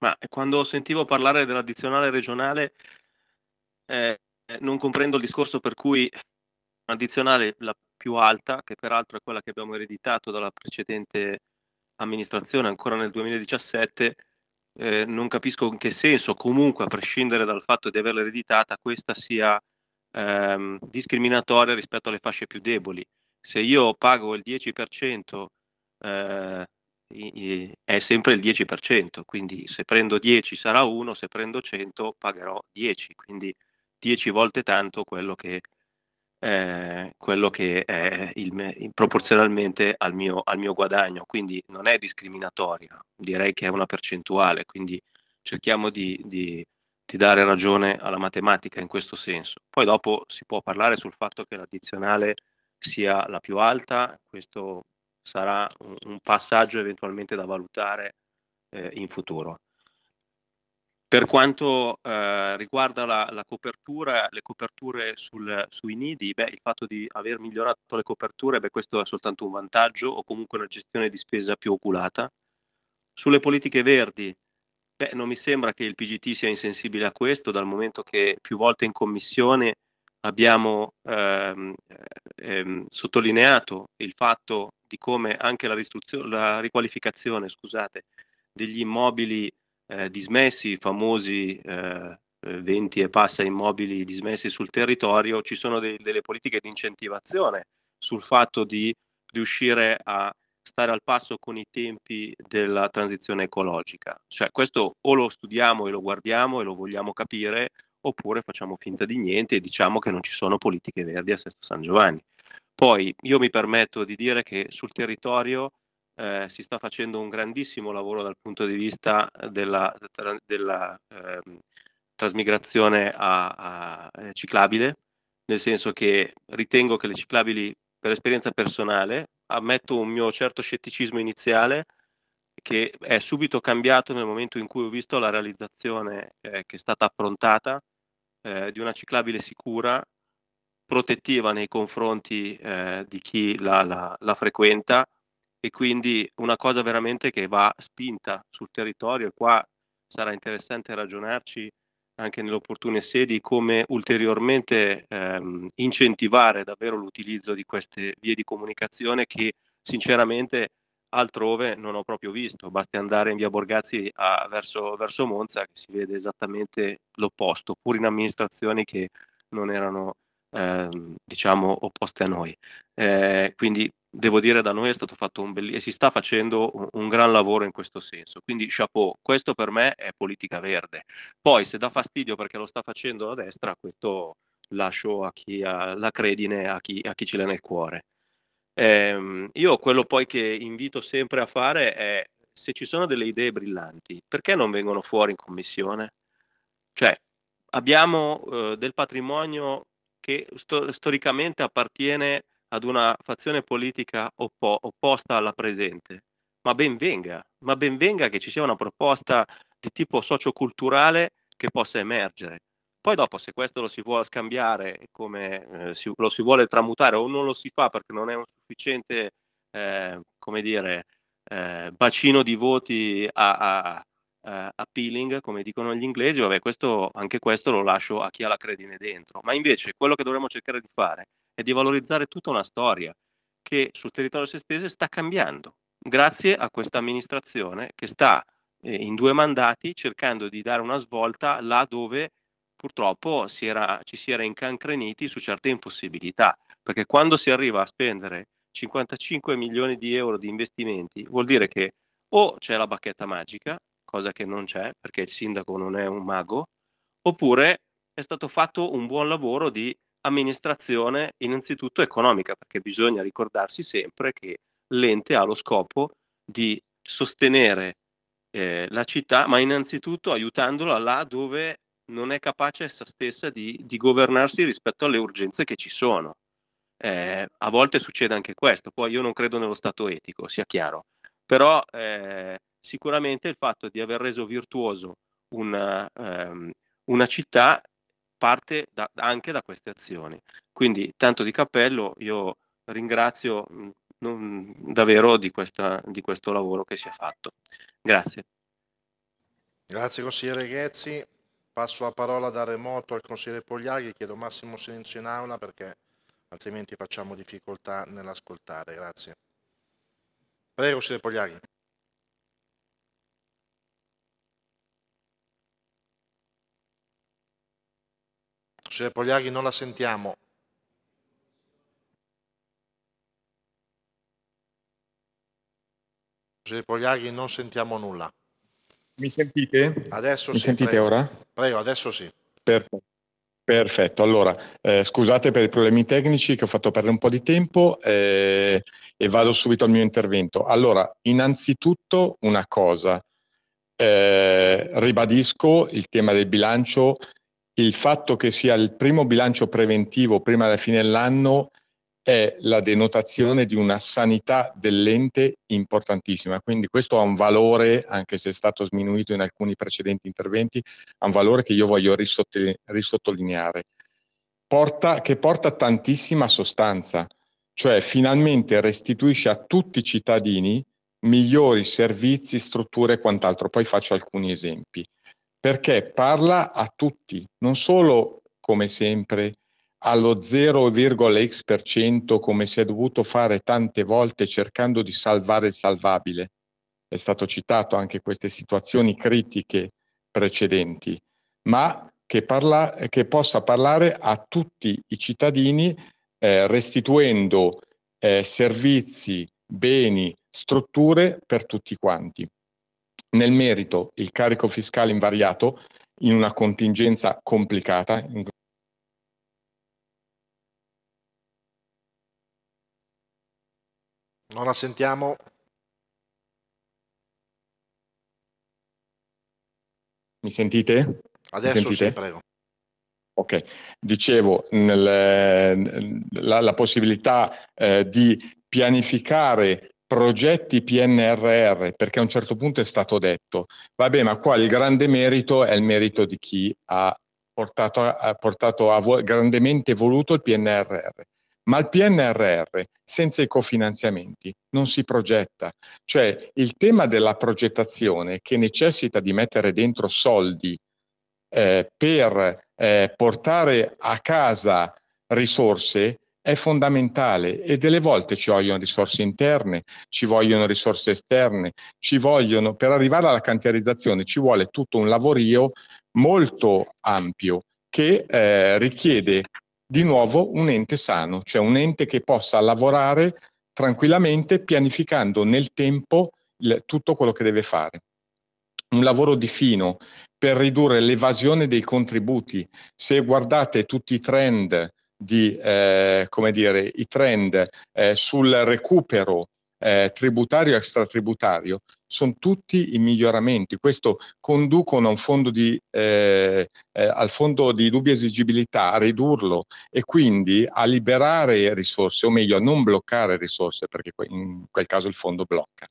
Ma quando sentivo parlare dell'addizionale regionale, eh, non comprendo il discorso per cui una la più alta, che peraltro è quella che abbiamo ereditato dalla precedente amministrazione ancora nel 2017, eh, non capisco in che senso, comunque a prescindere dal fatto di averla ereditata, questa sia ehm, discriminatoria rispetto alle fasce più deboli. Se io pago il 10%, eh, è sempre il 10%, quindi se prendo 10 sarà 1, se prendo 100 pagherò 10, quindi 10 volte tanto quello che, eh, quello che è il, proporzionalmente al mio, al mio, guadagno, quindi non è discriminatoria, direi che è una percentuale, quindi cerchiamo di, di di dare ragione alla matematica in questo senso. Poi dopo si può parlare sul fatto che l'addizionale sia la più alta, questo sarà un, un passaggio eventualmente da valutare eh, in futuro. Per quanto eh, riguarda la, la, copertura, le coperture sul, sui nidi, beh, il fatto di aver migliorato le coperture, beh, questo è soltanto un vantaggio o comunque una gestione di spesa più oculata. Sulle politiche verdi, Beh, non mi sembra che il PGT sia insensibile a questo, dal momento che più volte in commissione abbiamo ehm, ehm, sottolineato il fatto di come anche la, la riqualificazione scusate, degli immobili eh, dismessi, famosi eh, 20 eh, e passa immobili dismessi sul territorio, ci sono de delle politiche di incentivazione sul fatto di riuscire a stare al passo con i tempi della transizione ecologica. Cioè, questo o lo studiamo e lo guardiamo e lo vogliamo capire, oppure facciamo finta di niente e diciamo che non ci sono politiche verdi a Sesto San Giovanni. Poi io mi permetto di dire che sul territorio eh, si sta facendo un grandissimo lavoro dal punto di vista della, della eh, trasmigrazione a, a eh, ciclabile, nel senso che ritengo che le ciclabili per esperienza personale ammetto un mio certo scetticismo iniziale che è subito cambiato nel momento in cui ho visto la realizzazione eh, che è stata approntata eh, di una ciclabile sicura, protettiva nei confronti eh, di chi la, la, la, frequenta e quindi una cosa veramente che va spinta sul territorio e qua sarà interessante ragionarci anche nelle opportune sedi come ulteriormente ehm, incentivare davvero l'utilizzo di queste vie di comunicazione che sinceramente altrove non ho proprio visto. Basti andare in via Borgazzi a, verso, verso, Monza che si vede esattamente l'opposto, pur in amministrazioni che non erano ehm, diciamo opposte a noi. Eh, quindi devo dire da noi è stato fatto un bellissimo e si sta facendo un, un, gran lavoro in questo senso. Quindi chapeau, questo per me è politica verde. Poi se dà fastidio perché lo sta facendo la destra, questo lascio a chi ha la credine, a chi, a chi ce l'ha nel cuore. Ehm, io quello poi che invito sempre a fare è se ci sono delle idee brillanti, perché non vengono fuori in commissione? Cioè, abbiamo eh, del patrimonio che sto- storicamente appartiene ad una fazione politica oppo- opposta alla presente, ma ben venga, ma ben venga che ci sia una proposta di tipo socioculturale che possa emergere. Poi dopo, se questo lo si vuole scambiare, come eh, si, lo si vuole tramutare o non lo si fa perché non è un sufficiente, eh, come dire, eh, bacino di voti a, a, eh, appealing, come dicono gli inglesi, vabbè, questo, anche questo lo lascio a chi ha la credine dentro. Ma invece quello che dovremmo cercare di fare è di valorizzare tutta una storia che sul territorio sestese sta cambiando, grazie a questa amministrazione che sta eh, in due mandati cercando di dare una svolta là dove purtroppo si era, ci si era incancreniti su certe impossibilità, perché quando si arriva a spendere 55 milioni di euro di investimenti vuol dire che o c'è la bacchetta magica cosa che non c'è perché il sindaco non è un mago, oppure è stato fatto un buon lavoro di amministrazione innanzitutto economica, perché bisogna ricordarsi sempre che l'ente ha lo scopo di sostenere eh, la città, ma innanzitutto aiutandola là dove non è capace essa stessa di, di governarsi rispetto alle urgenze che ci sono. Eh, a volte succede anche questo, poi io non credo nello Stato etico, sia chiaro, però eh, sicuramente il fatto di aver reso virtuoso una, ehm, una città parte da, anche da queste azioni. Quindi tanto di cappello, io ringrazio mm, non, davvero di, questa, di questo lavoro che si è fatto. Grazie. Grazie consigliere Ghezzi. Passo la parola da remoto al consigliere Pogliaghi, chiedo massimo silenzio in aula perché altrimenti facciamo difficoltà nell'ascoltare. Grazie. Prego, consigliere Pogliaghi. Signora cioè, Pogliari, non la sentiamo. Signor cioè, Pogliari, non sentiamo nulla. Mi sentite? Adesso Mi sì, sentite prego. ora? Prego, adesso sì. Perfetto. Perfetto, allora eh, scusate per i problemi tecnici che ho fatto perdere un po' di tempo eh, e vado subito al mio intervento. Allora, innanzitutto una cosa, eh, ribadisco il tema del bilancio il fatto che sia il primo bilancio preventivo prima della fine dell'anno è la denotazione di una sanità dell'ente importantissima. Quindi questo ha un valore, anche se è stato sminuito in alcuni precedenti interventi, ha un valore che io voglio risottolineare, porta, che porta tantissima sostanza, cioè finalmente restituisce a tutti i cittadini migliori servizi, strutture e quant'altro. Poi faccio alcuni esempi perché parla a tutti, non solo come sempre allo 0,x% come si è dovuto fare tante volte cercando di salvare il salvabile. È stato citato anche queste situazioni critiche precedenti, ma che, parla, che possa parlare a tutti i cittadini eh, restituendo eh, servizi, beni, strutture per tutti quanti. Nel merito, il carico fiscale invariato in una contingenza complicata, Non la sentiamo. Mi sentite? Adesso Mi sentite? sì, prego. Ok, dicevo, nel, la, la, possibilità eh, di pianificare progetti PNRR, perché a un certo punto è stato detto, vabbè, ma qua il grande merito è il merito di chi ha portato, ha portato ha vo- grandemente voluto il PNRR. Ma il PNRR senza i cofinanziamenti non si progetta, cioè il tema della progettazione che necessita di mettere dentro soldi eh, per eh, portare a casa risorse è fondamentale e delle volte ci vogliono risorse interne, ci vogliono risorse esterne, ci vogliono, per arrivare alla cantierizzazione ci vuole tutto un lavorio molto ampio che eh, richiede di nuovo un ente sano, cioè un ente che possa lavorare tranquillamente pianificando nel tempo il, tutto quello che deve fare. Un lavoro di fino per ridurre l'evasione dei contributi. Se guardate tutti i trend di, eh, come dire, i trend eh, sul recupero eh, tributario e extratributario, sono tutti i miglioramenti. Questo conducono un fondo di, eh, eh, al fondo di dubbia esigibilità, a ridurlo e quindi a liberare risorse, o meglio a non bloccare risorse, perché in quel caso il fondo blocca.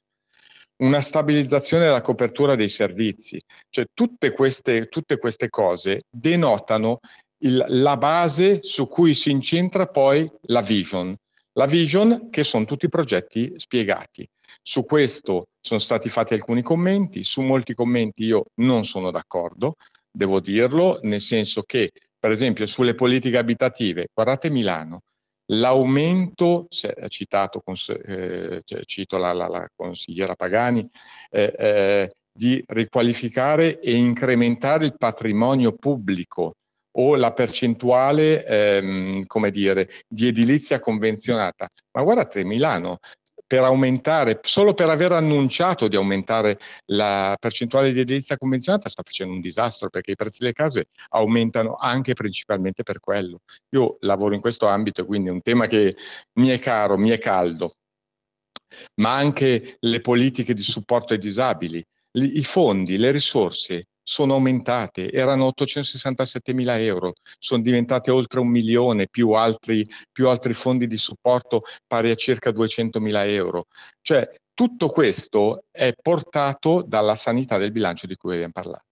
Una stabilizzazione della copertura dei servizi, cioè tutte queste, tutte queste cose denotano il, la base su cui si incentra poi la vision. La vision che sono tutti i progetti spiegati. Su questo sono stati fatti alcuni commenti, su molti commenti io non sono d'accordo, devo dirlo, nel senso che per esempio sulle politiche abitative, guardate Milano, l'aumento, citato, eh, cioè, cito la, la, la, consigliera Pagani, eh, eh, di riqualificare e incrementare il patrimonio pubblico o la percentuale, ehm, come dire, di edilizia convenzionata. Ma guardate, Milano, per aumentare, solo per aver annunciato di aumentare la percentuale di edilizia convenzionata sta facendo un disastro perché i prezzi delle case aumentano anche principalmente per quello. Io lavoro in questo ambito, quindi è un tema che mi è caro, mi è caldo, ma anche le politiche di supporto ai disabili, i fondi, le risorse sono aumentate, erano 867 mila euro, sono diventate oltre un milione, più altri, più altri fondi di supporto pari a circa 200 mila euro. Cioè tutto questo è portato dalla sanità del bilancio di cui abbiamo parlato.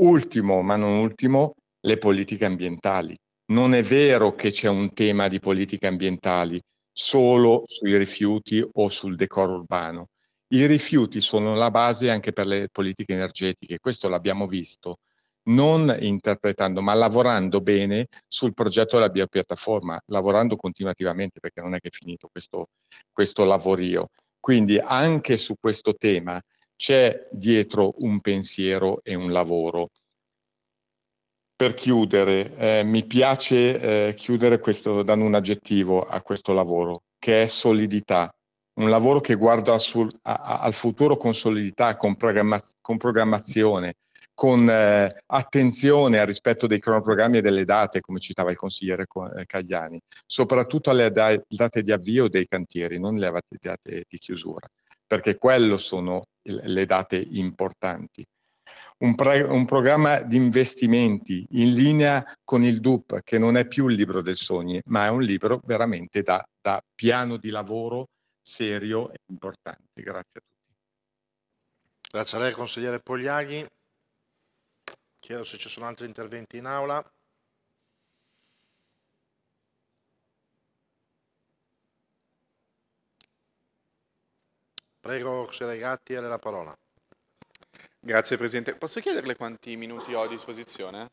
Ultimo, ma non ultimo, le politiche ambientali. Non è vero che c'è un tema di politiche ambientali solo sui rifiuti o sul decoro urbano i rifiuti sono la base anche per le politiche energetiche, questo l'abbiamo visto, non interpretando ma lavorando bene sul progetto della biopiattaforma, lavorando continuativamente perché non è che è finito questo, questo lavorio. Quindi anche su questo tema c'è dietro un pensiero e un lavoro. Per chiudere, eh, mi piace eh, chiudere questo, dando un aggettivo a questo lavoro, che è solidità un lavoro che guarda sul, a, al futuro con solidità, con, programmaz- con programmazione, con eh, attenzione al rispetto dei cronoprogrammi e delle date, come citava il consigliere eh, Cagliani, soprattutto alle da- date di avvio dei cantieri, non le date di chiusura, perché quelle sono le date importanti. Un, pre- un, programma di investimenti in linea con il DUP, che non è più il libro dei sogni, ma è un libro veramente da, da piano di lavoro serio e importante. Grazie a tutti. Grazie a lei, consigliere Pogliaghi. Chiedo se ci sono altri interventi in aula. Prego, consigliere Gatti, lei la parola. Grazie Presidente. Posso chiederle quanti minuti ho a disposizione?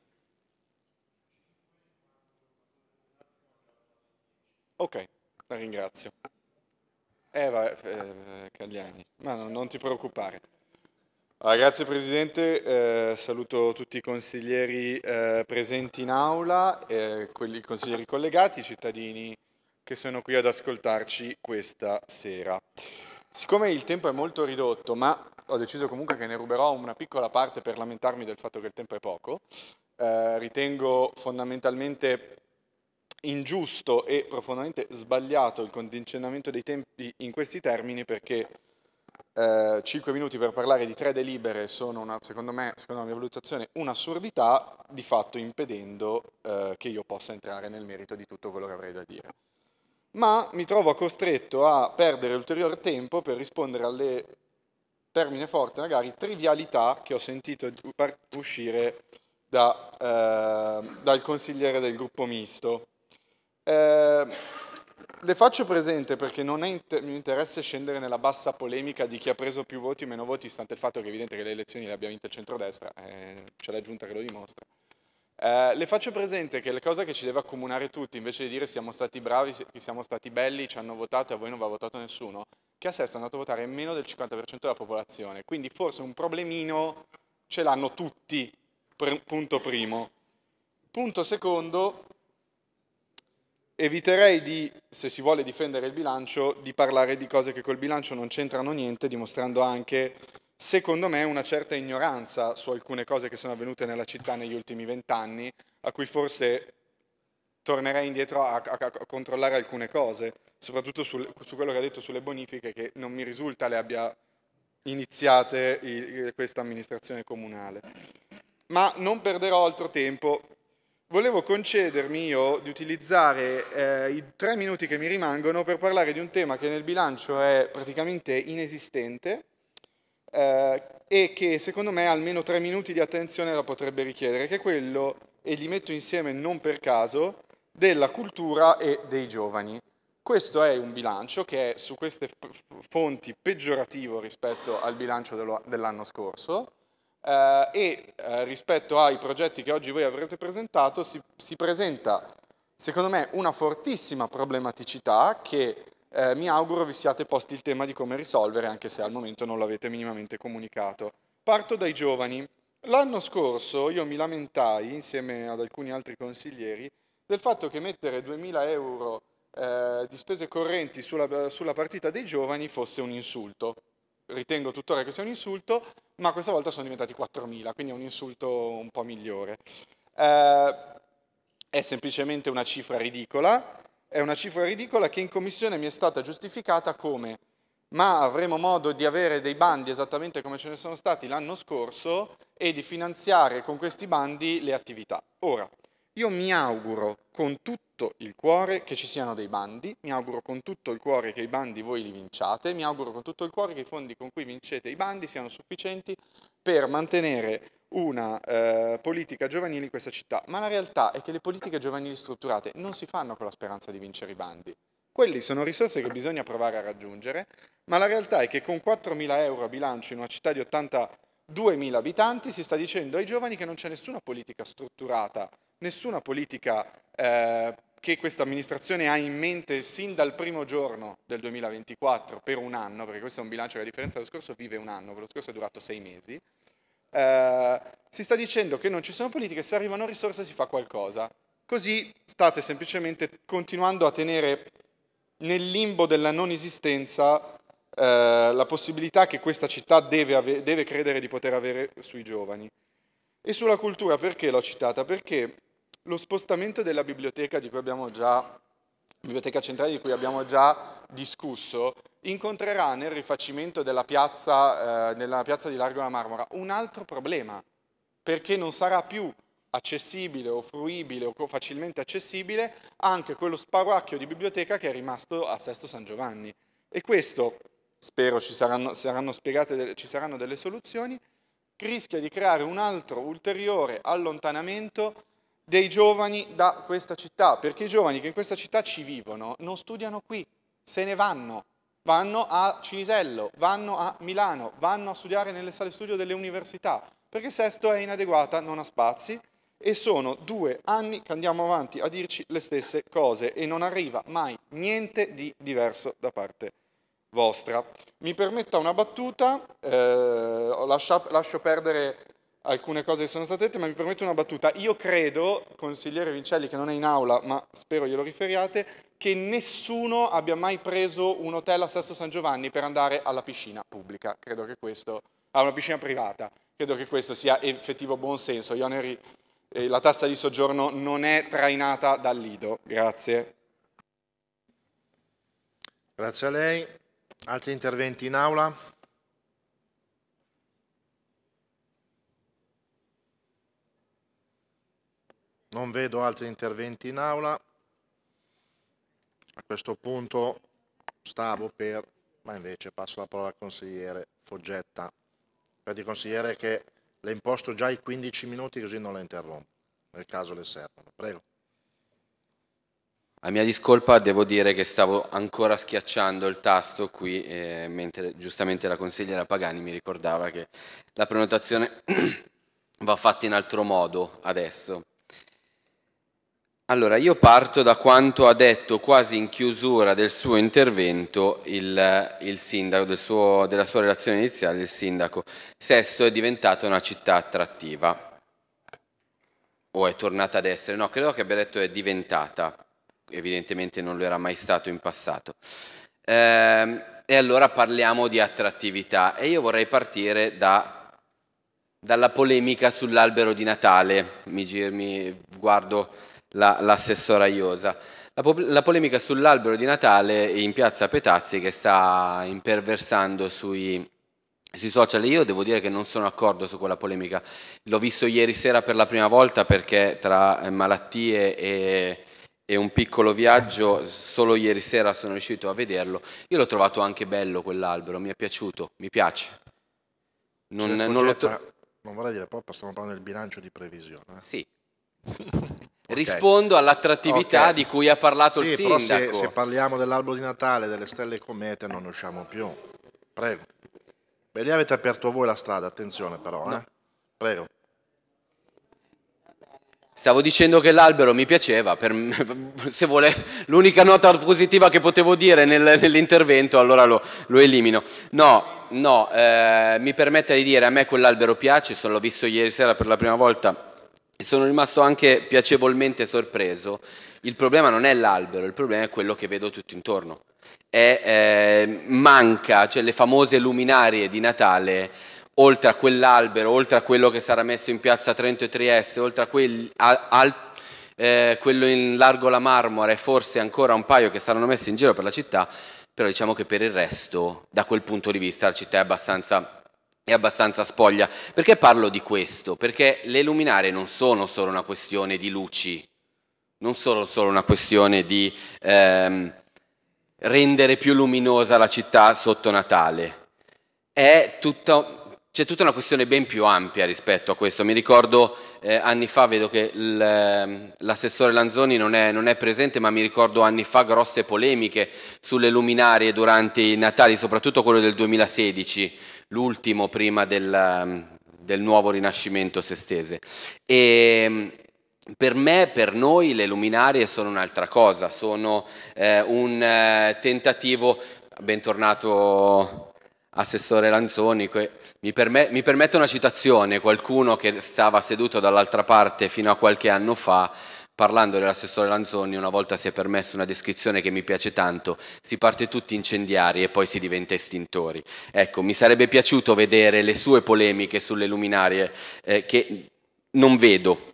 Ok, la ringrazio. Eh, va, eh, Cagliani, ma no, non ti preoccupare. Allora, ah, grazie Presidente, eh, saluto tutti i consiglieri eh, presenti in aula, eh, quelli, i consiglieri collegati, i cittadini che sono qui ad ascoltarci questa sera. Siccome il tempo è molto ridotto, ma ho deciso comunque che ne ruberò una piccola parte per lamentarmi del fatto che il tempo è poco, eh, ritengo fondamentalmente ingiusto e profondamente sbagliato il condizionamento dei tempi in questi termini perché eh, 5 minuti per parlare di tre delibere sono, una, secondo me, secondo la mia valutazione, un'assurdità, di fatto impedendo eh, che io possa entrare nel merito di tutto quello che avrei da dire. Ma mi trovo costretto a perdere ulteriore tempo per rispondere alle, termine forte magari, trivialità che ho sentito uscire da, eh, dal consigliere del gruppo misto. Eh, le faccio presente perché non è inter- mio interesse scendere nella bassa polemica di chi ha preso più voti o meno voti, stante il fatto che è evidente che le elezioni le abbia vinte il centrodestra, eh, c'è la giunta che lo dimostra. Eh, le faccio presente che la cosa che ci deve accomunare tutti, invece di dire siamo stati bravi, siamo stati belli, ci hanno votato e a voi non va votato nessuno, che a Sesto è andato a votare meno del 50% della popolazione, quindi forse un problemino ce l'hanno tutti, punto primo. Punto secondo, eviterei di, se si vuole difendere il bilancio, di parlare di cose che col bilancio non c'entrano niente, dimostrando anche, secondo me, una certa ignoranza su alcune cose che sono avvenute nella città negli ultimi vent'anni, a cui forse tornerei indietro a, a, a controllare alcune cose, soprattutto sul, su quello che ha detto sulle bonifiche, che non mi risulta le abbia iniziate questa amministrazione comunale. Ma non perderò altro tempo Volevo concedermi io di utilizzare eh, i tre minuti che mi rimangono per parlare di un tema che nel bilancio è praticamente inesistente eh, e che secondo me almeno tre minuti di attenzione la potrebbe richiedere, che è quello, e li metto insieme non per caso, della cultura e dei giovani. Questo è un bilancio che è su queste fonti peggiorativo rispetto al bilancio dell'anno scorso, eh, e eh, rispetto ai progetti che oggi voi avrete presentato si, si presenta, secondo me, una fortissima problematicità che eh, mi auguro vi siate posti il tema di come risolvere, anche se al momento non l'avete minimamente comunicato. Parto dai giovani. L'anno scorso io mi lamentai, insieme ad alcuni altri consiglieri, del fatto che mettere 2.000 euro eh, di spese correnti sulla, sulla partita dei giovani fosse un insulto. Ritengo tuttora che sia un insulto ma questa volta sono diventati 4.000, quindi è un insulto un po' migliore. Eh, è semplicemente una cifra ridicola, è una cifra ridicola che in commissione mi è stata giustificata come ma avremo modo di avere dei bandi esattamente come ce ne sono stati l'anno scorso e di finanziare con questi bandi le attività. Ora, io mi auguro con tutto il cuore che ci siano dei bandi, mi auguro con tutto il cuore che i bandi voi li vinciate, mi auguro con tutto il cuore che i fondi con cui vincete i bandi siano sufficienti per mantenere una eh, politica giovanile in questa città. Ma la realtà è che le politiche giovanili strutturate non si fanno con la speranza di vincere i bandi. Quelli sono risorse che bisogna provare a raggiungere, ma la realtà è che con 4.000 euro a bilancio in una città di 80 2.000 abitanti, si sta dicendo ai giovani che non c'è nessuna politica strutturata, nessuna politica eh, che questa amministrazione ha in mente sin dal primo giorno del 2024 per un anno, perché questo è un bilancio che a differenza dello scorso vive un anno, quello scorso è durato sei mesi, eh, si sta dicendo che non ci sono politiche, se arrivano risorse si fa qualcosa. Così state semplicemente continuando a tenere nel limbo della non esistenza eh, la possibilità che questa città deve, ave- deve credere di poter avere sui giovani. E sulla cultura perché l'ho citata? Perché lo spostamento della biblioteca di cui abbiamo già biblioteca centrale di cui abbiamo già discusso, incontrerà nel rifacimento della piazza, eh, nella piazza di Largo la Marmora un altro problema, perché non sarà più accessibile o fruibile o facilmente accessibile anche quello spauracchio di biblioteca che è rimasto a Sesto San Giovanni. E questo spero ci saranno, saranno spiegate, ci saranno delle soluzioni, rischia di creare un altro ulteriore allontanamento dei giovani da questa città, perché i giovani che in questa città ci vivono non studiano qui, se ne vanno, vanno a Cinisello, vanno a Milano, vanno a studiare nelle sale studio delle università, perché Sesto è inadeguata, non ha spazi e sono due anni che andiamo avanti a dirci le stesse cose e non arriva mai niente di diverso da parte vostra. Mi permetta una battuta, eh, lascia, lascio perdere alcune cose che sono state dette, ma mi permetto una battuta. Io credo, consigliere Vincelli, che non è in aula, ma spero glielo riferiate, che nessuno abbia mai preso un hotel a Sesto San Giovanni per andare alla piscina pubblica. Credo che questo, a una piscina privata, credo che questo sia effettivo buonsenso. Ioneri, eh, la tassa di soggiorno non è trainata dal Lido. Grazie. Grazie a lei. Altri interventi in aula? Non vedo altri interventi in aula. A questo punto stavo per, ma invece passo la parola al consigliere Foggetta. Vedi consigliere che le imposto già i 15 minuti così non la interrompo, nel caso le servono. Prego. A mia discolpa devo dire che stavo ancora schiacciando il tasto qui, eh, mentre giustamente la consigliera Pagani mi ricordava che la prenotazione va fatta in altro modo adesso. Allora, io parto da quanto ha detto quasi in chiusura del suo intervento il, il sindaco, del suo, della sua relazione iniziale, il sindaco. Sesto è diventata una città attrattiva. O è tornata ad essere? No, credo che abbia detto è diventata evidentemente non lo era mai stato in passato. Eh, e allora parliamo di attrattività e io vorrei partire da, dalla polemica sull'albero di Natale, mi, mi guardo l'assessora Iosa. La, po la, polemica sull'albero di Natale in piazza Petazzi che sta imperversando sui, sui social. Io devo dire che non sono d'accordo su quella polemica. L'ho visto ieri sera per la prima volta perché tra malattie e e un piccolo viaggio, solo ieri sera sono riuscito a vederlo, io l'ho trovato anche bello quell'albero, mi è piaciuto, mi piace. Non, cioè, non, to- non vorrei dire poppa, stiamo parlando del bilancio di previsione. Eh? Sì. Okay. Rispondo all'attrattività okay. di cui ha parlato sì, il sindaco. Se, se, parliamo dell'albero di Natale, delle stelle e comete, non usciamo più. Prego. Beh, lì avete aperto voi la strada, attenzione però. Eh. No. Eh? Prego. Stavo dicendo che l'albero mi piaceva, per, se vuole, l'unica nota positiva che potevo dire nel, nell'intervento, allora lo, lo, elimino. No, no, eh, mi permetta di dire, a me quell'albero piace, l'ho visto ieri sera per la prima volta e sono rimasto anche piacevolmente sorpreso. Il problema non è l'albero, il problema è quello che vedo tutto intorno. È, eh, manca, cioè le famose luminarie di Natale oltre a quell'albero, oltre a quello che sarà messo in piazza Trento e Trieste, oltre a, quelli, a, a eh, quello in largo la Marmora e forse ancora un paio che saranno messi in giro per la città, però diciamo che per il resto, da quel punto di vista, la città è abbastanza, è abbastanza spoglia. Perché parlo di questo? Perché le luminarie non sono solo una questione di luci, non sono solo una questione di ehm, rendere più luminosa la città sotto Natale, è tutta c'è tutta una questione ben più ampia rispetto a questo. Mi ricordo eh, anni fa, vedo che ehm, l'assessore Lanzoni non è, non è, presente, ma mi ricordo anni fa grosse polemiche sulle luminarie durante i Natali, soprattutto quello del 2016, l'ultimo prima del, ehm, del, nuovo rinascimento sestese. E, ehm, per me, per noi, le luminarie sono un'altra cosa, sono eh, un eh, tentativo, bentornato Assessore Lanzoni, mi, permet mi permette una citazione, qualcuno che stava seduto dall'altra parte fino a qualche anno fa parlando dell'assessore Lanzoni una volta si è permesso una descrizione che mi piace tanto, si parte tutti incendiari e poi si diventa estintori. Ecco, mi sarebbe piaciuto vedere le sue polemiche sulle luminarie eh, che non vedo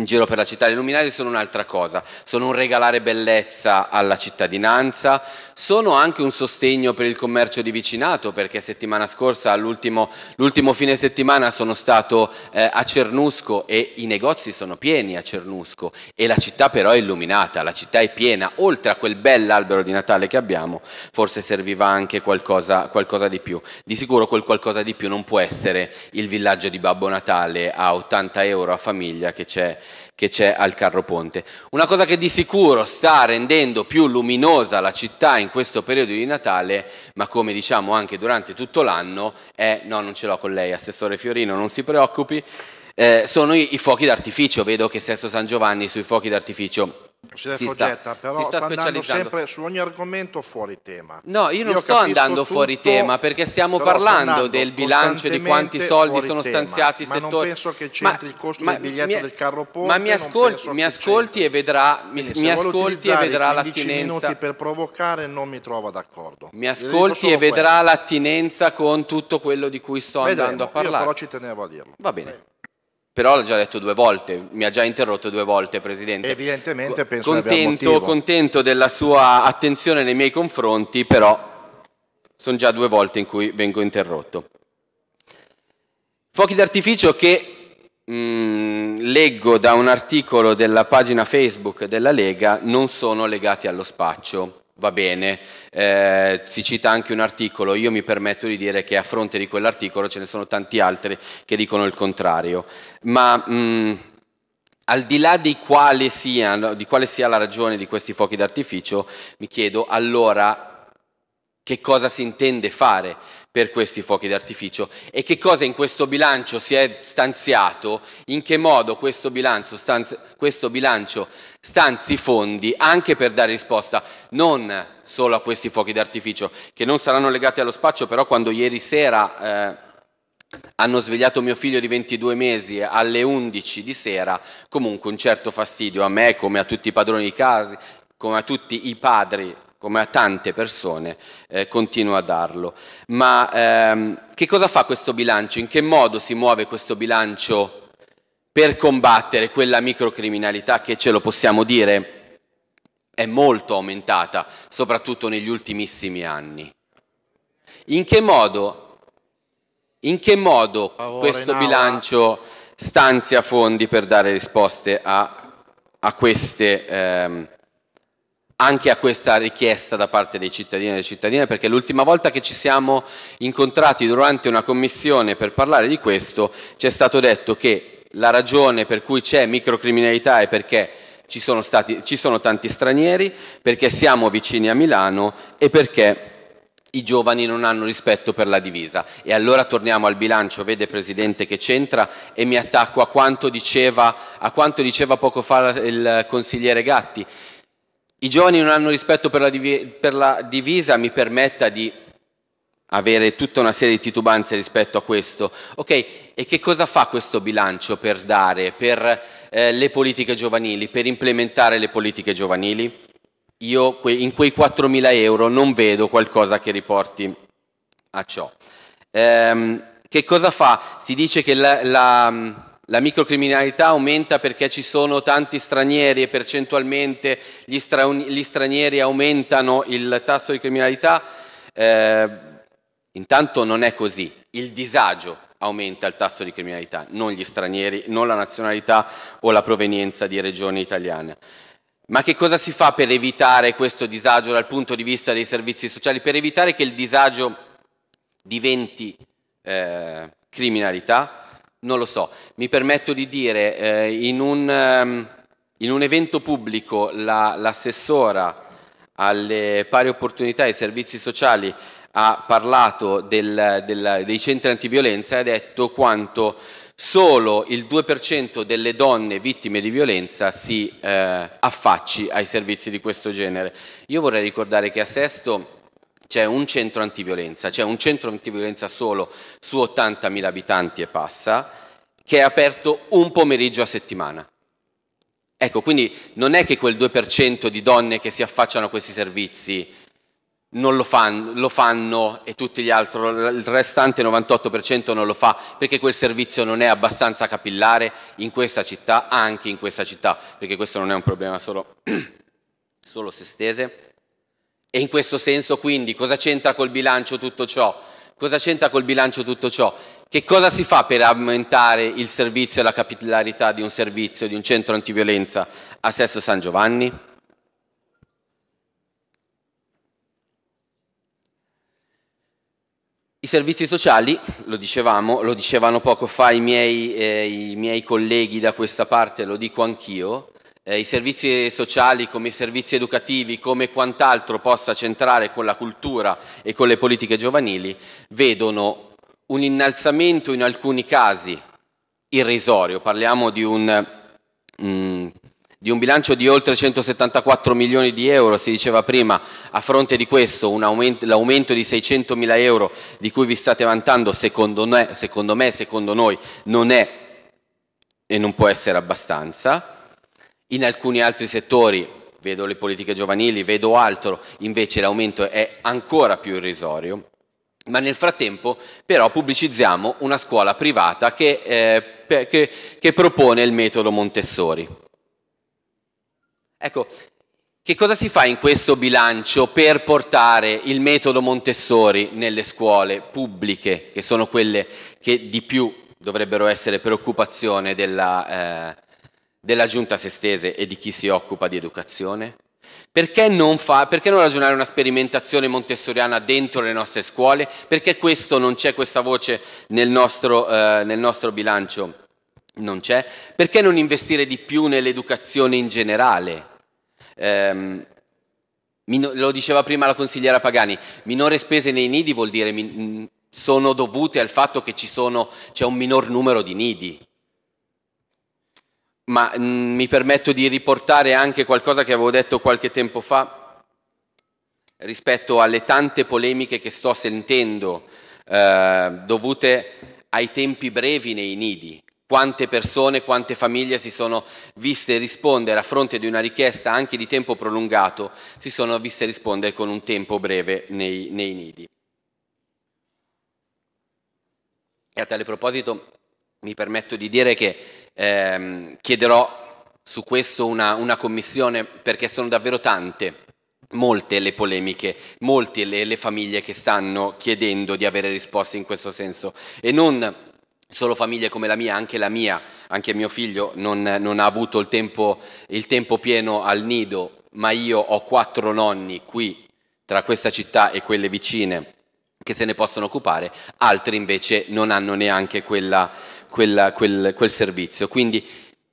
in giro per la città. Le luminarie sono un'altra cosa, sono un regalare bellezza alla cittadinanza, sono anche un sostegno per il commercio di vicinato, perché settimana scorsa, l'ultimo fine settimana, sono stato eh, a Cernusco e i negozi sono pieni a Cernusco e la città però è illuminata, la città è piena, oltre a quel bell'albero di Natale che abbiamo, forse serviva anche qualcosa, qualcosa di più. Di sicuro quel qualcosa di più non può essere il villaggio di Babbo Natale a 80 euro a famiglia che c'è che c'è al carro ponte. Una cosa che di sicuro sta rendendo più luminosa la città in questo periodo di Natale, ma come diciamo anche durante tutto l'anno, è, no non ce l'ho con lei, Assessore Fiorino, non si preoccupi, eh, sono i, i fuochi d'artificio, vedo che Sesto San Giovanni sui fuochi d'artificio si, Foggetta, sta, si sta, andando sempre su ogni argomento fuori tema. No, io non io sto andando tutto, fuori tema perché stiamo parlando del bilancio di quanti soldi sono tema, stanziati ma non penso che c'entri ma, il costo ma, del biglietto mi, del carro ponte. Ma mi, ascol- mi ascolti e vedrà, mi, mi ascolti e vedrà l'attinenza per provocare non mi trovo d'accordo. Mi ascolti e vedrà quello. l'attinenza con tutto quello di cui sto Vedremo, andando a parlare. Io però ci tenevo a dirlo. Va bene. Beh. Però l'ho già detto due volte, mi ha già interrotto due volte, Presidente. Evidentemente penso contento, che contento della sua attenzione nei miei confronti, però sono già due volte in cui vengo interrotto. Fuochi d'artificio che mh, mm, leggo da un articolo della pagina Facebook della Lega non sono legati allo spaccio va bene. Eh, si cita anche un articolo, io mi permetto di dire che a fronte di quell'articolo ce ne sono tanti altri che dicono il contrario. Ma mh, mm, al di là di quale, sia, di quale sia la ragione di questi fuochi d'artificio, mi chiedo allora che cosa si intende fare per questi fuochi d'artificio e che cosa in questo bilancio si è stanziato, in che modo questo bilancio, stanzi, questo bilancio stanzi fondi anche per dare risposta non solo a questi fuochi d'artificio che non saranno legati allo spaccio, però quando ieri sera... Eh, hanno svegliato mio figlio di 22 mesi alle 11 di sera, comunque un certo fastidio a me come a tutti i padroni di casa, come a tutti i padri come a tante persone, eh, continua a darlo. Ma ehm, che cosa fa questo bilancio? In che modo si muove questo bilancio per combattere quella microcriminalità che ce lo possiamo dire è molto aumentata, soprattutto negli ultimissimi anni? In che modo, in che modo questo bilancio stanzia fondi per dare risposte a, a queste... Ehm, anche a questa richiesta da parte dei cittadini e delle cittadine, perché l'ultima volta che ci siamo incontrati durante una commissione per parlare di questo ci è stato detto che la ragione per cui c'è microcriminalità è perché ci sono, stati, ci sono tanti stranieri, perché siamo vicini a Milano e perché i giovani non hanno rispetto per la divisa. E allora torniamo al bilancio, vede Presidente che c'entra e mi attacco a quanto diceva, a quanto diceva poco fa il consigliere Gatti. I giovani non hanno rispetto per la, per la, divisa, mi permetta di avere tutta una serie di titubanze rispetto a questo. Ok, e che cosa fa questo bilancio per dare, per eh, le politiche giovanili, per implementare le politiche giovanili? Io in quei 4.000 euro non vedo qualcosa che riporti a ciò. Ehm, che cosa fa? Si dice che la, la la microcriminalità aumenta perché ci sono tanti stranieri e percentualmente gli, stra gli stranieri aumentano il tasso di criminalità. Eh, intanto non è così. Il disagio aumenta il tasso di criminalità, non gli stranieri, non la nazionalità o la provenienza di regioni italiane. Ma che cosa si fa per evitare questo disagio dal punto di vista dei servizi sociali? Per evitare che il disagio diventi eh, criminalità? non lo so, mi permetto di dire, eh, in, un, um, in, un, evento pubblico la, l'assessora alle pari opportunità e servizi sociali ha parlato del, del, dei centri antiviolenza e ha detto quanto solo il 2% delle donne vittime di violenza si eh, affacci ai servizi di questo genere. Io vorrei ricordare che a Sesto c'è un centro antiviolenza, c'è un centro antiviolenza solo su 80.000 abitanti e passa, che è aperto un pomeriggio a settimana. Ecco, quindi non è che quel 2% di donne che si affacciano a questi servizi non lo fanno, lo fanno e tutti gli altri, il restante 98% non lo fa perché quel servizio non è abbastanza capillare in questa città, anche in questa città, perché questo non è un problema solo, solo se stese. E in questo senso quindi cosa c'entra col bilancio tutto ciò? Cosa c'entra col bilancio tutto ciò? Che cosa si fa per aumentare il servizio e la capillarità di un servizio, di un centro antiviolenza a Sesto San Giovanni? I servizi sociali, lo dicevamo, lo dicevano poco fa i miei, eh, i miei colleghi da questa parte, lo dico anch'io, eh, i servizi sociali come i servizi educativi, come quant'altro possa centrare con la cultura e con le politiche giovanili, vedono un innalzamento in alcuni casi irrisorio, parliamo di un, mh, mm, di un bilancio di oltre 174 milioni di euro, si diceva prima, a fronte di questo l'aumento di 600 mila euro di cui vi state vantando, secondo me, secondo me, secondo noi, non è e non può essere abbastanza. In alcuni altri settori, vedo le politiche giovanili, vedo altro, invece l'aumento è ancora più irrisorio. Ma nel frattempo però pubblicizziamo una scuola privata che, eh, che, che propone il metodo Montessori. Ecco, che cosa si fa in questo bilancio per portare il metodo Montessori nelle scuole pubbliche, che sono quelle che di più dovrebbero essere preoccupazione della, eh, della giunta sestese e di chi si occupa di educazione? Perché non, fa, perché non ragionare una sperimentazione montessoriana dentro le nostre scuole? Perché questo non c'è questa voce nel nostro, eh, nel nostro bilancio? Non c'è. Perché non investire di più nell'educazione in generale? Eh, lo diceva prima la consigliera Pagani, minore spese nei nidi vuol dire min- sono dovute al fatto che sono, c'è un minor numero di nidi ma mh, mm, mi permetto di riportare anche qualcosa che avevo detto qualche tempo fa rispetto alle tante polemiche che sto sentendo eh, dovute ai tempi brevi nei nidi. Quante persone, quante famiglie si sono viste rispondere a fronte di una richiesta anche di tempo prolungato, si sono viste rispondere con un tempo breve nei, nei nidi. E a tale proposito mi permetto di dire che ehm, chiederò su questo una, una, commissione perché sono davvero tante. Molte le polemiche, molte le, le famiglie che stanno chiedendo di avere risposte in questo senso e non solo famiglie come la mia, anche la mia, anche mio figlio non, non ha avuto il tempo, il tempo pieno al nido, ma io ho quattro nonni qui tra questa città e quelle vicine che se ne possono occupare, altri invece non hanno neanche quella, quella, quel, quel servizio. Quindi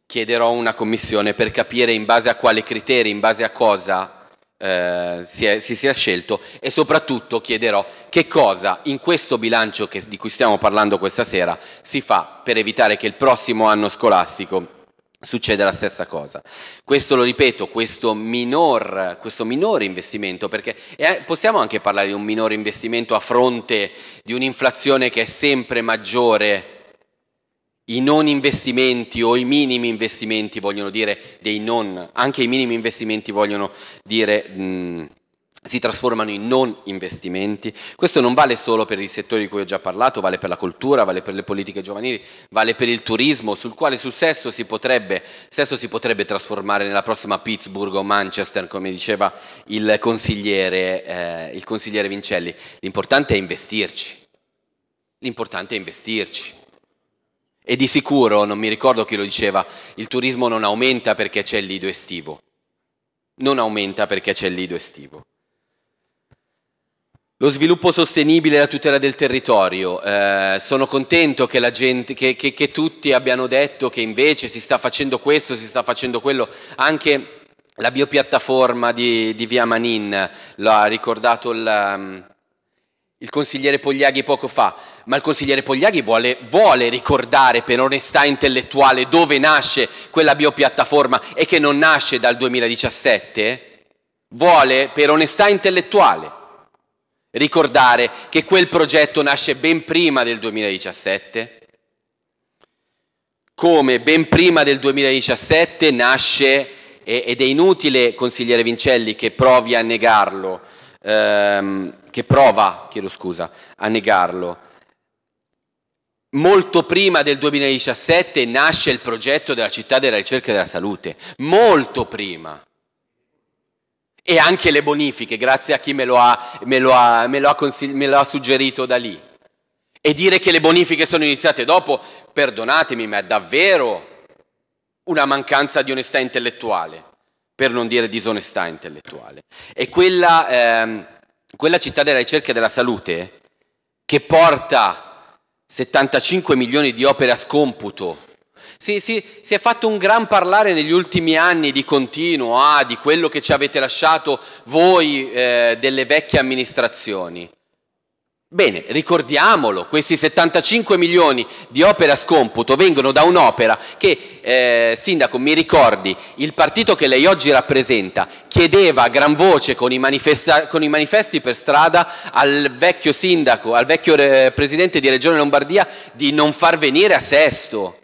chiederò una commissione per capire in base a quale criteri, in base a cosa eh, si, è, si, sia scelto e soprattutto chiederò che cosa in questo bilancio che, di cui stiamo parlando questa sera si fa per evitare che il prossimo anno scolastico succeda la stessa cosa. Questo lo ripeto, questo, minor, questo minore investimento, perché è, eh, possiamo anche parlare di un minore investimento a fronte di un'inflazione che è sempre maggiore i non investimenti o i minimi investimenti vogliono dire dei non, anche i minimi investimenti vogliono dire... Mh, si trasformano in non investimenti. Questo non vale solo per i settori di cui ho già parlato, vale per la cultura, vale per le politiche giovanili, vale per il turismo, sul quale sul sesso si potrebbe, sesso si potrebbe trasformare nella prossima Pittsburgh o Manchester, come diceva il consigliere, eh, il consigliere Vincelli. L'importante è investirci. L'importante è investirci. E di sicuro, non mi ricordo chi lo diceva, il turismo non aumenta perché c'è il lido estivo. Non aumenta perché c'è il lido estivo. Lo sviluppo sostenibile e la tutela del territorio. Eh, sono contento che, gente, che, che, che, tutti abbiano detto che invece si sta facendo questo, si sta facendo quello. Anche la biopiattaforma di, di Via Manin l'ha ricordato il, ehm, il consigliere Pogliaghi poco fa, ma il consigliere Pogliaghi vuole, vuole, ricordare per onestà intellettuale dove nasce quella biopiattaforma e che non nasce dal 2017, vuole per onestà intellettuale ricordare che quel progetto nasce ben prima del 2017, come ben prima del 2017 nasce, ed è inutile, consigliere Vincelli, che provi a negarlo, ehm, che prova, chiedo scusa, a negarlo. Molto prima del 2017 nasce il progetto della città della ricerca della salute, molto prima. E anche le bonifiche, grazie a chi me lo ha, me lo ha, me lo ha, consig- me lo ha suggerito da lì. E dire che le bonifiche sono iniziate dopo, perdonatemi, ma è davvero una mancanza di onestà intellettuale, per non dire disonestà intellettuale. E quella... Ehm, quella città della ricerca e della salute che porta 75 milioni di opere a scomputo. Si, si, si, è fatto un gran parlare negli ultimi anni di continuo, ah, di quello che ci avete lasciato voi eh, delle vecchie amministrazioni. Bene, ricordiamolo, questi 75 milioni di opere a scomputo vengono da un'opera che, eh, Sindaco, mi ricordi, il partito che lei oggi rappresenta chiedeva a gran voce con i, con i manifesti per strada al vecchio Sindaco, al vecchio eh, Presidente di Regione Lombardia di non far venire a Sesto.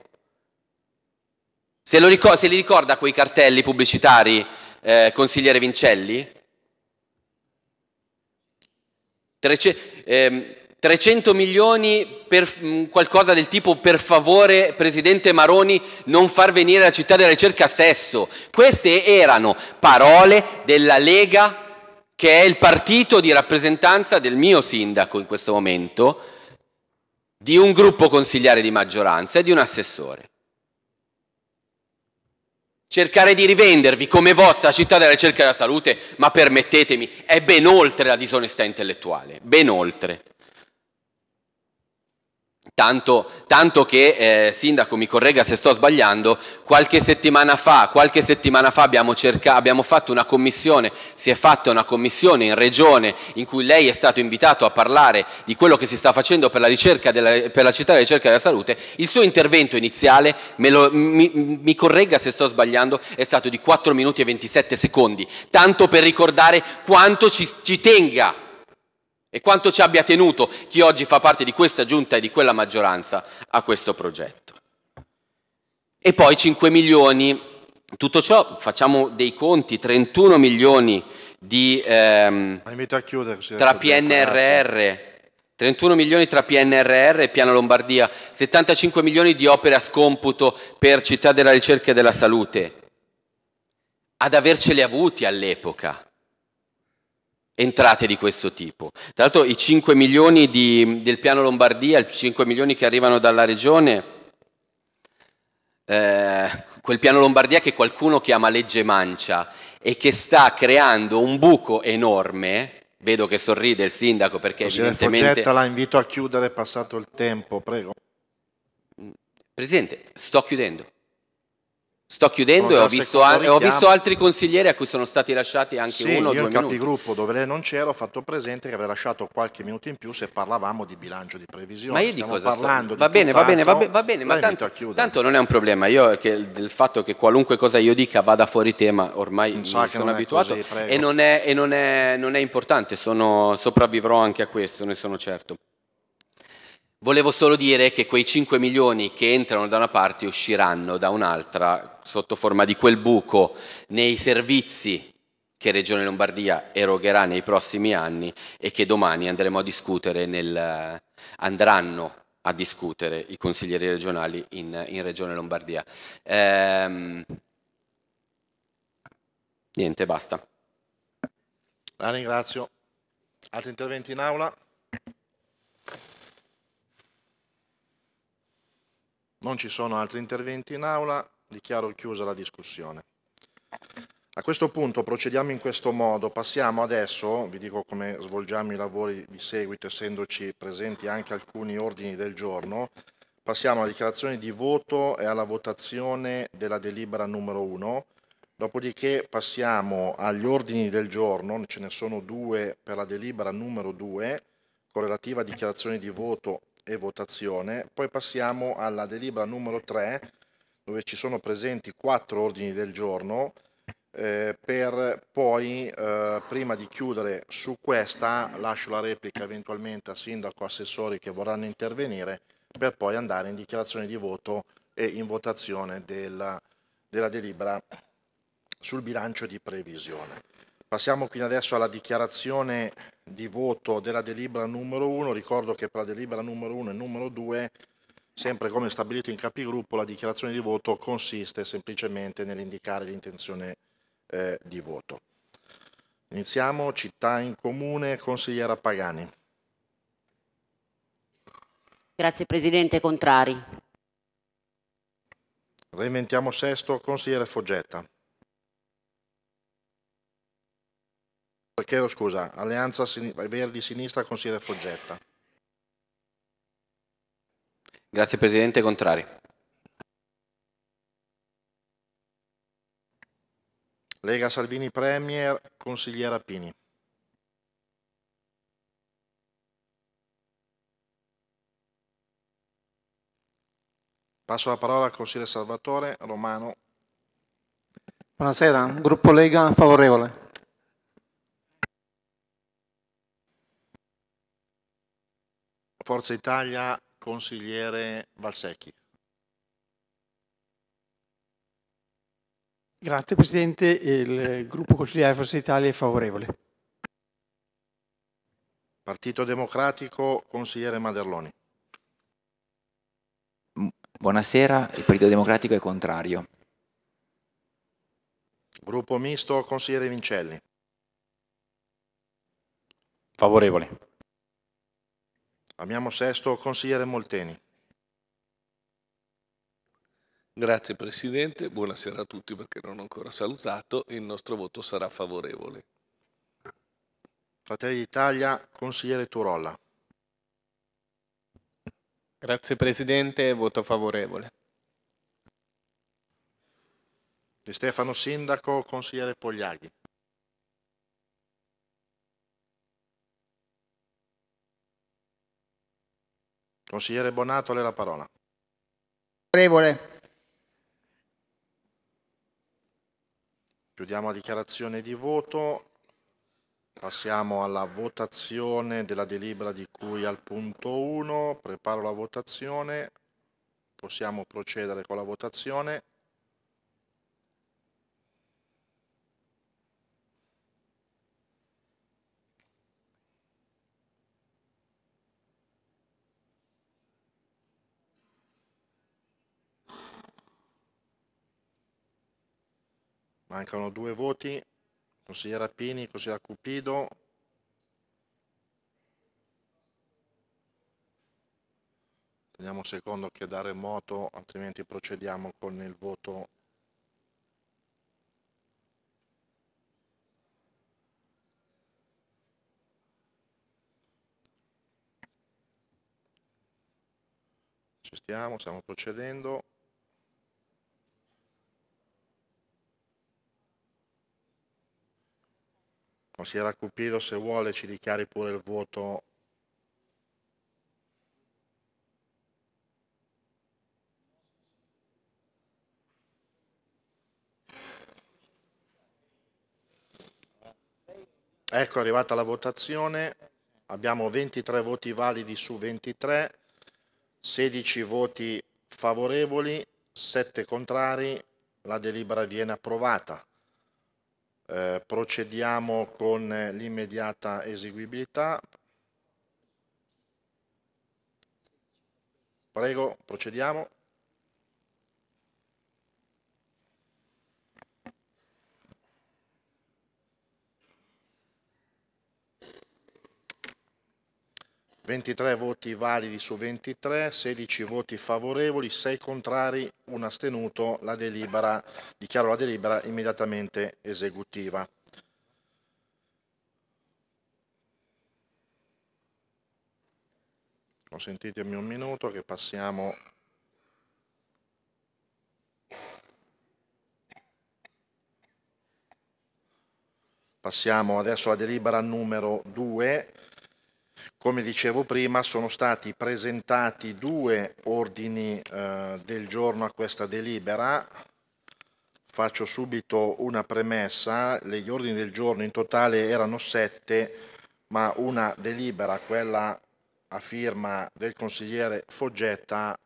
Se, ricor se li ricorda quei cartelli pubblicitari, eh, consigliere Vincelli? 300 eh, 300 milioni per mm, qualcosa del tipo per favore Presidente Maroni non far venire la città della ricerca a Sesto. Queste erano parole della Lega che è il partito di rappresentanza del mio sindaco in questo momento, di un gruppo consigliare di maggioranza e di un assessore cercare di rivendervi come vostra città della ricerca della salute, ma permettetemi, è ben oltre la disonestà intellettuale, ben oltre. Tanto, tanto, che, eh, Sindaco, mi corregga se sto sbagliando, qualche settimana fa, qualche settimana fa abbiamo, cerca, abbiamo, fatto una commissione, si è fatta una commissione in regione in cui lei è stato invitato a parlare di quello che si sta facendo per la, ricerca della, per la città della ricerca della salute. Il suo intervento iniziale, lo, mi, mi corregga se sto sbagliando, è stato di 4 minuti e 27 secondi, tanto per ricordare quanto ci, ci tenga e quanto ci abbia tenuto chi oggi fa parte di questa giunta e di quella maggioranza a questo progetto. E poi 5 milioni, tutto ciò facciamo dei conti, 31 milioni di, ehm, chiudere, tra PNRR, 31 milioni tra PNRR e Piano Lombardia, 75 milioni di opere a scomputo per Città della Ricerca e della Salute, ad averceli avuti all'epoca entrate di questo tipo. Tra l'altro i 5 milioni di, del piano Lombardia, i 5 milioni che arrivano dalla regione, eh, quel piano Lombardia che qualcuno chiama legge mancia e che sta creando un buco enorme. Vedo che sorride il sindaco perché Consigliere evidentemente... Foggetta, la invito a chiudere, è passato il tempo, prego. Presidente, sto chiudendo. Sto chiudendo e ho visto, al, ho visto, altri consiglieri a cui sono stati lasciati anche sì, uno o due minuti. Sì, io il capigruppo dove lei non c'era ho fatto presente che aveva lasciato qualche minuto in più se parlavamo di bilancio di previsione. Ma io Stiamo di cosa parlando? Sto... Va, bene, va bene, va bene, va bene, ma tanto, tanto, non è un problema. Io che il fatto che qualunque cosa io dica vada fuori tema ormai non so sono abituato così, e, non è, e non, è, non è importante, sono, sopravvivrò anche a questo, ne sono certo. Volevo solo dire che quei 5 milioni che entrano da una parte usciranno da un'altra sotto forma di quel buco nei servizi che Regione Lombardia erogherà nei prossimi anni e che domani andremo a discutere nel, andranno a discutere i consiglieri regionali in, in Regione Lombardia. Ehm, niente, basta. La ringrazio. Altri interventi in aula? Non ci sono altri interventi in aula, dichiaro chiusa la discussione. A questo punto procediamo in questo modo, passiamo adesso, vi dico come svolgiamo i lavori di seguito essendoci presenti anche alcuni ordini del giorno, passiamo alla dichiarazione di voto e alla votazione della delibera numero 1, dopodiché passiamo agli ordini del giorno, ce ne sono due per la delibera numero 2, con relativa dichiarazione di voto e votazione. Poi passiamo alla delibera numero 3 dove ci sono presenti quattro ordini del giorno eh, per poi eh, prima di chiudere su questa lascio la replica eventualmente a sindaco, assessori che vorranno intervenire per poi andare in dichiarazione di voto e in votazione della, della delibera sul bilancio di previsione. Passiamo quindi adesso alla dichiarazione di voto della delibera numero 1. Ricordo che per la delibera numero 1 e numero 2, sempre come stabilito in capigruppo, la dichiarazione di voto consiste semplicemente nell'indicare l'intenzione eh, di voto. Iniziamo, città in comune, consigliera Pagani. Grazie Presidente, contrari. Reinventiamo sesto, consigliere Foggetta. Chiedo scusa, Alleanza Verdi-Sinistra consigliere Foggetta. Grazie Presidente, contrari. Lega Salvini Premier, consigliere Appini. Passo la parola al consigliere Salvatore Romano. Buonasera, gruppo Lega favorevole. Forza Italia, consigliere Valsecchi. Grazie Presidente, il gruppo consigliere Forza Italia è favorevole. Partito Democratico, consigliere Maderloni. Buonasera, il Partito Democratico è contrario. Gruppo Misto, consigliere Vincelli. Favorevole. Abbiamo sesto consigliere Molteni. Grazie Presidente, buonasera a tutti perché non ho ancora salutato, il nostro voto sarà favorevole. Fratelli d'Italia, consigliere Turolla. Grazie Presidente, voto favorevole. Di Stefano Sindaco, consigliere Pogliaghi. Consigliere Bonato, lei la parola. Onorevole. Chiudiamo la dichiarazione di voto. Passiamo alla votazione della delibera di cui al punto 1. Preparo la votazione. Possiamo procedere con la votazione. mancano due voti, consigliera Pini, consigliera Cupido. Teniamo un secondo che dare moto, altrimenti procediamo con il voto ci stiamo, stiamo procedendo. Consigliere Cupido, se vuole ci dichiari pure il voto. Ecco, è arrivata la votazione. Abbiamo 23 voti validi su 23, 16 voti favorevoli, 7 contrari. La delibera viene approvata. Eh, procediamo con l'immediata eseguibilità. Prego, procediamo. 23 voti validi su 23, 16 voti favorevoli, 6 contrari, 1 astenuto. La delibera, dichiaro la delibera immediatamente esecutiva. Consentitemi un minuto che passiamo Passiamo adesso alla delibera numero 2 come dicevo prima, sono stati presentati due ordini eh, del giorno a questa delibera. Faccio subito una premessa. Gli ordini del giorno in totale erano sette, ma una delibera, quella a firma del consigliere Foggetta,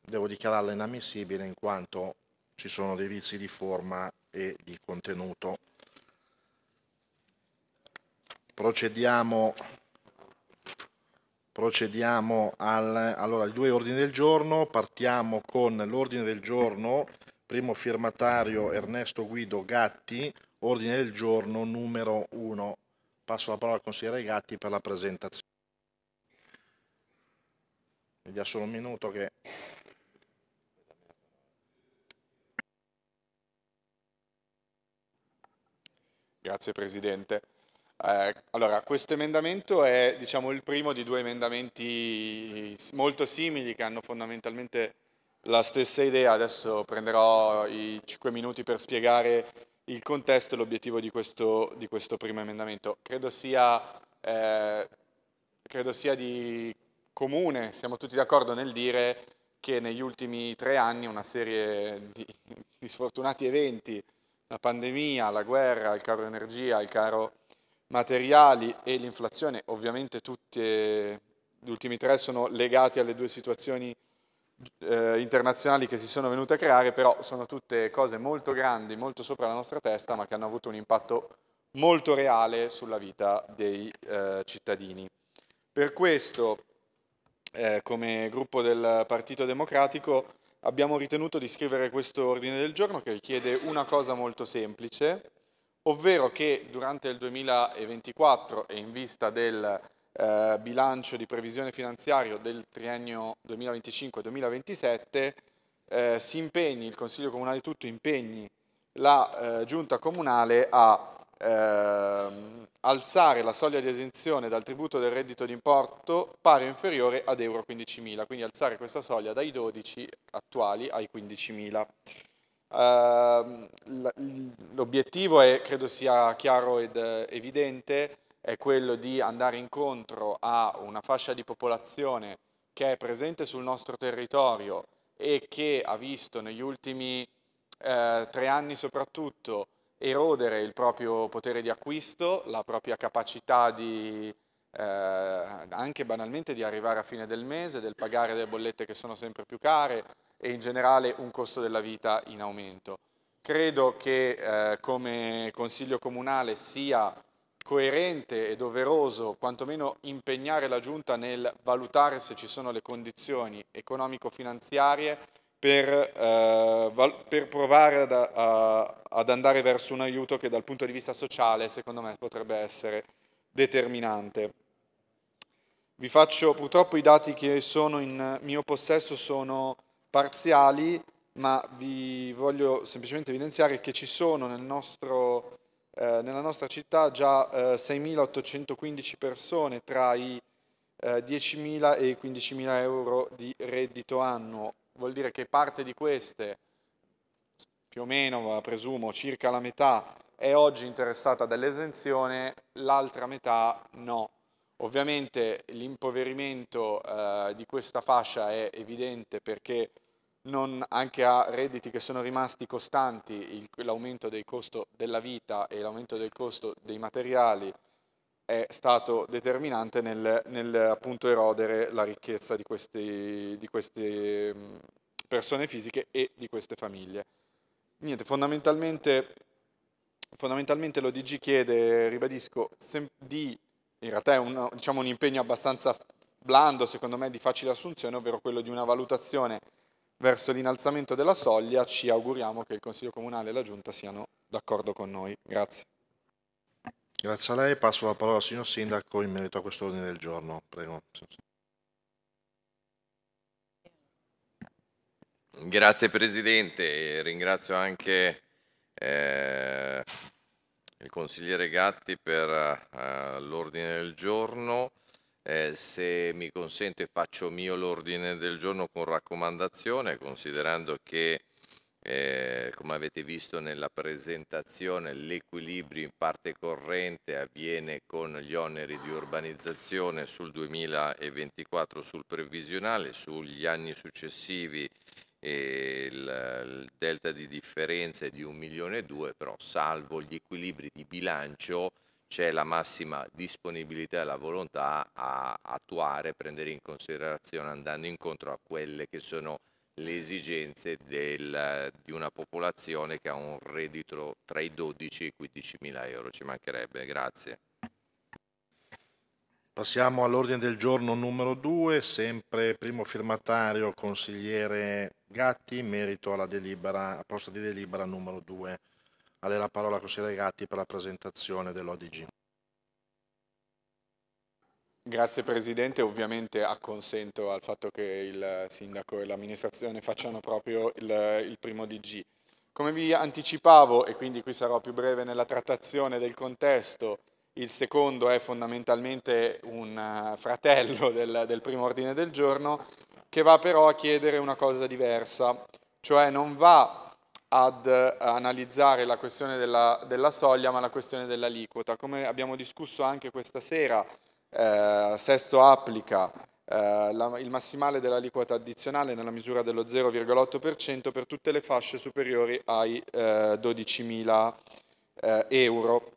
devo dichiararla inammissibile in quanto ci sono dei vizi di forma e di contenuto. Procediamo Procediamo al, allora, ai due ordini del giorno, partiamo con l'ordine del giorno, primo firmatario Ernesto Guido Gatti, ordine del giorno numero 1. Passo la parola al consigliere Gatti per la presentazione. Mi dia solo un minuto che... Grazie Presidente. Eh, allora, questo emendamento è diciamo, il primo di due emendamenti molto simili che hanno fondamentalmente la stessa idea. Adesso prenderò i cinque minuti per spiegare il contesto e l'obiettivo di, di questo, primo emendamento. Credo sia, eh, credo sia di comune, siamo tutti d'accordo nel dire che negli ultimi tre anni una serie di, di sfortunati eventi, la pandemia, la guerra, il caro energia, il caro materiali e l'inflazione, ovviamente tutti eh, gli ultimi tre sono legati alle due situazioni eh, internazionali che si sono venute a creare, però sono tutte cose molto grandi, molto sopra la nostra testa, ma che hanno avuto un impatto molto reale sulla vita dei eh, cittadini. Per questo, eh, come gruppo del Partito Democratico, abbiamo ritenuto di scrivere questo ordine del giorno che richiede una cosa molto semplice, ovvero che durante il 2024 e in vista del eh, bilancio di previsione finanziario del triennio 2025-2027 eh, si impegni, il Consiglio Comunale tutto impegni la eh, Giunta Comunale a ehm, alzare la soglia di esenzione dal tributo del reddito d'importo pari o inferiore ad Euro 15.000, quindi alzare questa soglia dai 12 attuali ai 15.000. Ehm, l'obiettivo è, credo sia chiaro ed evidente, è quello di andare incontro a una fascia di popolazione che è presente sul nostro territorio e che ha visto negli ultimi eh, tre anni soprattutto erodere il proprio potere di acquisto, la propria capacità di eh, anche banalmente di arrivare a fine del mese, del pagare delle bollette che sono sempre più care, e in generale un costo della vita in aumento. Credo che eh, come Consiglio Comunale sia coerente e doveroso quantomeno impegnare la Giunta nel valutare se ci sono le condizioni economico-finanziarie per, eh, per, provare ad, a, ad andare verso un aiuto che dal punto di vista sociale secondo me potrebbe essere determinante. Vi faccio purtroppo i dati che sono in mio possesso sono parziali, ma vi voglio semplicemente evidenziare che ci sono nel nostro, eh, nella nostra città già eh, 6.815 persone tra i eh, 10.000 e i 15.000 euro di reddito annuo. Vuol dire che parte di queste, più o meno, presumo, circa la metà, è oggi interessata dall'esenzione, l'altra metà no. Ovviamente l'impoverimento eh, di questa fascia è evidente perché non, anche a redditi che sono rimasti costanti, l'aumento del costo della vita e l'aumento del costo dei materiali è stato determinante nel, nel appunto erodere la ricchezza di, questi, di queste persone fisiche e di queste famiglie. Niente, fondamentalmente, fondamentalmente l'ODG chiede, ribadisco, di, in realtà è un, diciamo un impegno abbastanza blando, secondo me, di facile assunzione, ovvero quello di una valutazione verso l'innalzamento della soglia, ci auguriamo che il Consiglio Comunale e la Giunta siano d'accordo con noi. Grazie. Grazie a lei. Passo la parola al signor Sindaco in merito a questo ordine del giorno. Prego. Grazie Presidente, ringrazio anche eh, il consigliere Gatti per eh, l'ordine del giorno eh, se mi consente faccio mio l'ordine del giorno con raccomandazione, considerando che eh, come avete visto nella presentazione l'equilibrio in parte corrente avviene con gli oneri di urbanizzazione sul 2024 sul previsionale, sugli anni successivi eh, il, delta di differenza è di 1 milione e 2, però salvo gli equilibri di bilancio c'è la massima disponibilità e la volontà a attuare, prendere in considerazione, andando incontro a quelle che sono le esigenze del, di una popolazione che ha un reddito tra i 12 e i 15 mila euro, ci mancherebbe, grazie. Passiamo all'ordine del giorno numero 2, sempre primo firmatario consigliere Gatti in merito alla, delibera, alla proposta di delibera numero 2. A lei la parola, consigliere Gatti, per la presentazione dell'ODG. Grazie Presidente, ovviamente acconsento al fatto che il Sindaco e l'amministrazione facciano proprio il, il, primo DG. Come vi anticipavo, e quindi qui sarò più breve nella trattazione del contesto, il secondo è fondamentalmente un eh, fratello del, del primo ordine del giorno, che va però a chiedere una cosa diversa, cioè non va ad eh, analizzare la questione della, della soglia ma la questione dell'aliquota. Come abbiamo discusso anche questa sera, eh, Sesto applica eh, la, il massimale dell'aliquota addizionale nella misura dello 0,8% per tutte le fasce superiori ai eh, 12.000 eh, euro.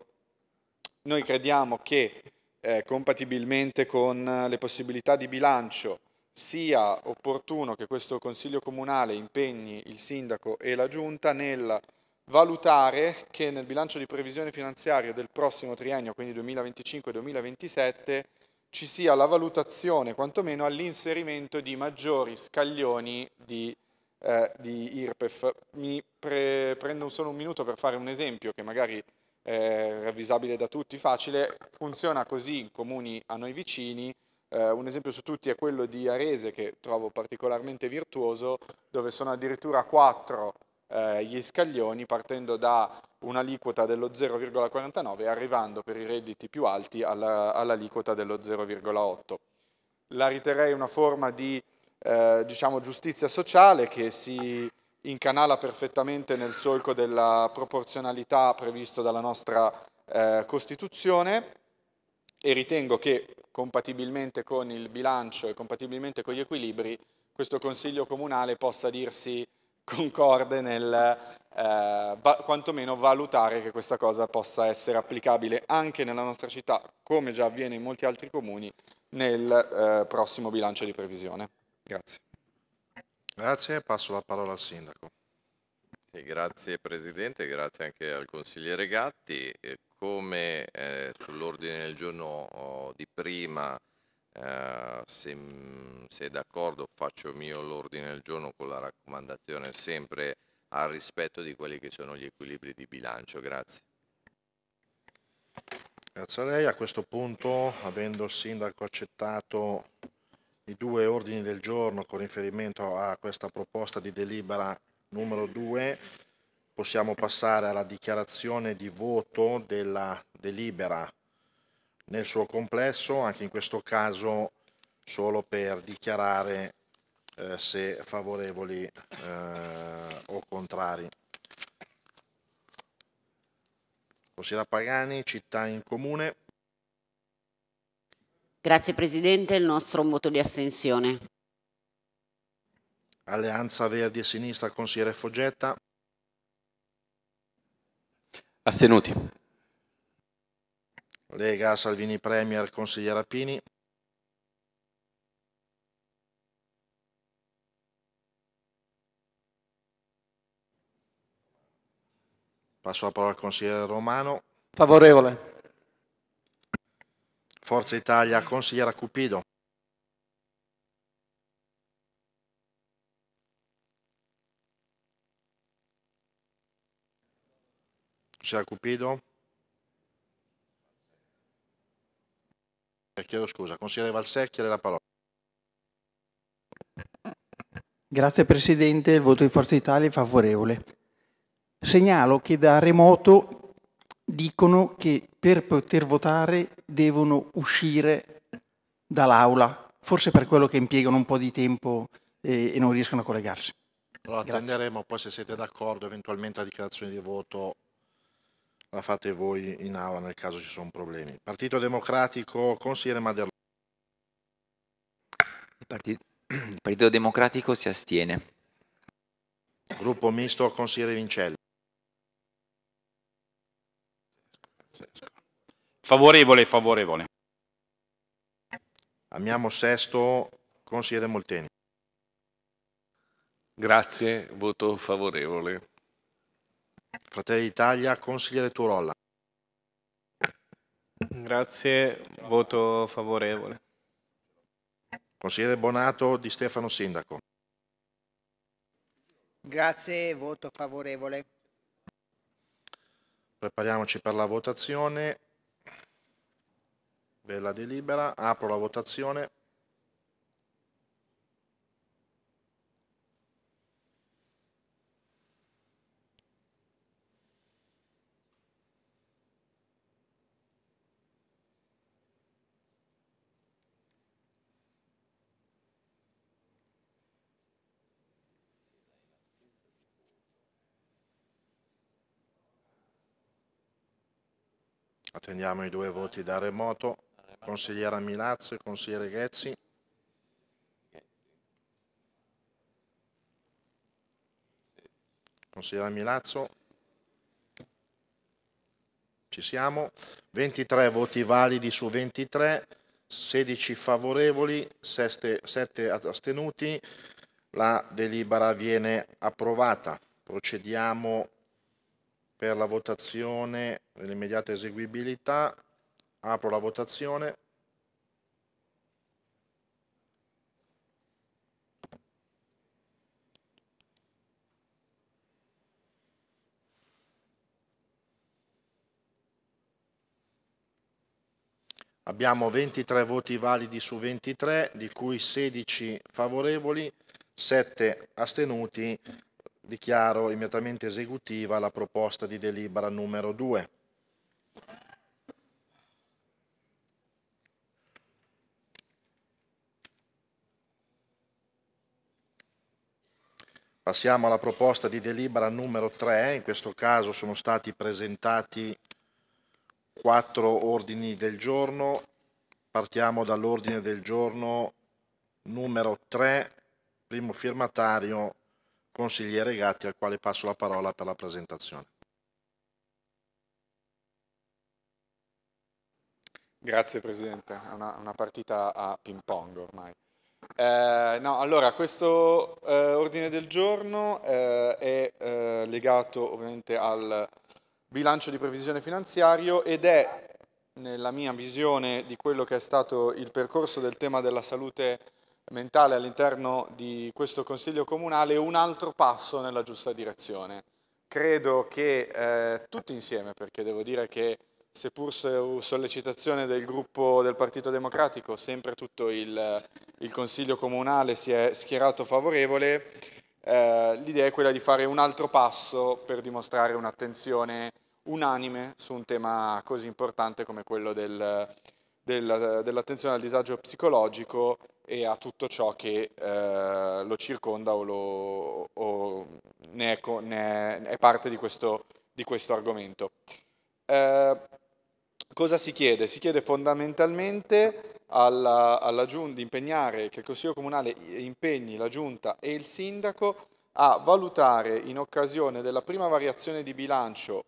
Noi crediamo che eh, compatibilmente con le possibilità di bilancio sia opportuno che questo Consiglio Comunale impegni il Sindaco e la Giunta nel valutare che nel bilancio di previsione finanziaria del prossimo triennio, quindi 2025-2027, ci sia la valutazione quantomeno all'inserimento di maggiori scaglioni di, eh, di IRPEF. Mi pre- prendo solo un minuto per fare un esempio che magari è ravvisabile da tutti, facile, funziona così in comuni a noi vicini, eh, un esempio su tutti è quello di Arese che trovo particolarmente virtuoso, dove sono addirittura quattro eh, gli scaglioni partendo da un'aliquota dello 0,49 e arrivando per i redditi più alti alla, all'aliquota dello 0,8. La riterei una forma di eh, diciamo giustizia sociale che si incanala perfettamente nel solco della proporzionalità previsto dalla nostra eh, Costituzione e ritengo che compatibilmente con il bilancio e compatibilmente con gli equilibri questo Consiglio Comunale possa dirsi concorde nel eh, va, quantomeno valutare che questa cosa possa essere applicabile anche nella nostra città, come già avviene in molti altri comuni, nel eh, prossimo bilancio di previsione. Grazie. Grazie, passo la parola al Sindaco. grazie Presidente, grazie anche al Consigliere Gatti come eh, sull'ordine del giorno oh, di prima, eh, mm, se, è d'accordo faccio mio l'ordine del giorno con la raccomandazione sempre al rispetto di quelli che sono gli equilibri di bilancio. Grazie. Grazie a lei. A questo punto, avendo il Sindaco accettato i due ordini del giorno con riferimento a questa proposta di delibera numero 2, possiamo passare alla dichiarazione di voto della delibera nel suo complesso, anche in questo caso solo per dichiarare eh, se favorevoli eh, o contrari. Consigliera Pagani, città in comune. Grazie Presidente, il nostro voto di astensione. Alleanza Verdi e Sinistra, consigliere Foggetta. Astenuti. Lega, Salvini Premier, consigliera Pini. Passo la parola al consigliere Romano. Favorevole. Forza Italia, consigliera Cupido. C'era Cupido? Eh, chiedo scusa, consigliere Valsecchia la parola. Grazie Presidente, il voto di Forza Italia è favorevole. Segnalo che da remoto dicono che per poter votare devono uscire dall'aula, forse per quello che impiegano un po' di tempo eh, e, non riescono a collegarsi. Allora Grazie. attenderemo poi se siete d'accordo eventualmente la dichiarazione di voto la fate voi in aula nel caso ci sono problemi. Partito Democratico, consigliere Maderloni. Il partito, il partito Democratico si astiene. Gruppo misto, consigliere Vincelli. Favorevole, favorevole. Amiamo Sesto, consigliere Molteni. Grazie, voto favorevole. Fratelli d'Italia, consigliere Turolla. Grazie, voto favorevole. Consigliere Bonato di Stefano Sindaco. Grazie, voto favorevole. Prepariamoci per la votazione. la delibera, apro la votazione. Attendiamo i due voti da remoto. Consigliera Milazzo e consigliere Ghezzi. Consigliera Milazzo. Ci siamo. 23 voti validi su 23, 16 favorevoli, 7 astenuti. La delibera viene approvata. Procediamo per la votazione dell'immediata eseguibilità. Apro la votazione. Abbiamo 23 voti validi su 23, di cui 16 favorevoli, 7 astenuti dichiaro immediatamente esecutiva la proposta di delibera numero 2. Passiamo alla proposta di delibera numero 3, in questo caso sono stati presentati quattro ordini del giorno, partiamo dall'ordine del giorno numero 3, primo firmatario consigliere Gatti al quale passo la parola per la presentazione. Grazie Presidente, è una, una partita a ping pong ormai. Eh, no, allora, questo eh, ordine del giorno eh, è eh, legato ovviamente al bilancio di previsione finanziario ed è, nella mia visione di quello che è stato il percorso del tema della salute mentale all'interno di questo Consiglio Comunale un altro passo nella giusta direzione. Credo che eh, tutti insieme, perché devo dire che seppur su sollecitazione del gruppo del Partito Democratico, sempre tutto il, il Consiglio Comunale si è schierato favorevole, eh, l'idea è quella di fare un altro passo per dimostrare un'attenzione unanime su un tema così importante come quello del, del, dell'attenzione al disagio psicologico e a tutto ciò che eh, lo circonda o, lo, o ne, è, ne, è, parte di questo, di questo argomento. Eh, cosa si chiede? Si chiede fondamentalmente alla, alla Giunta di impegnare, che il Consiglio Comunale impegni la Giunta e il Sindaco a valutare in occasione della prima variazione di bilancio,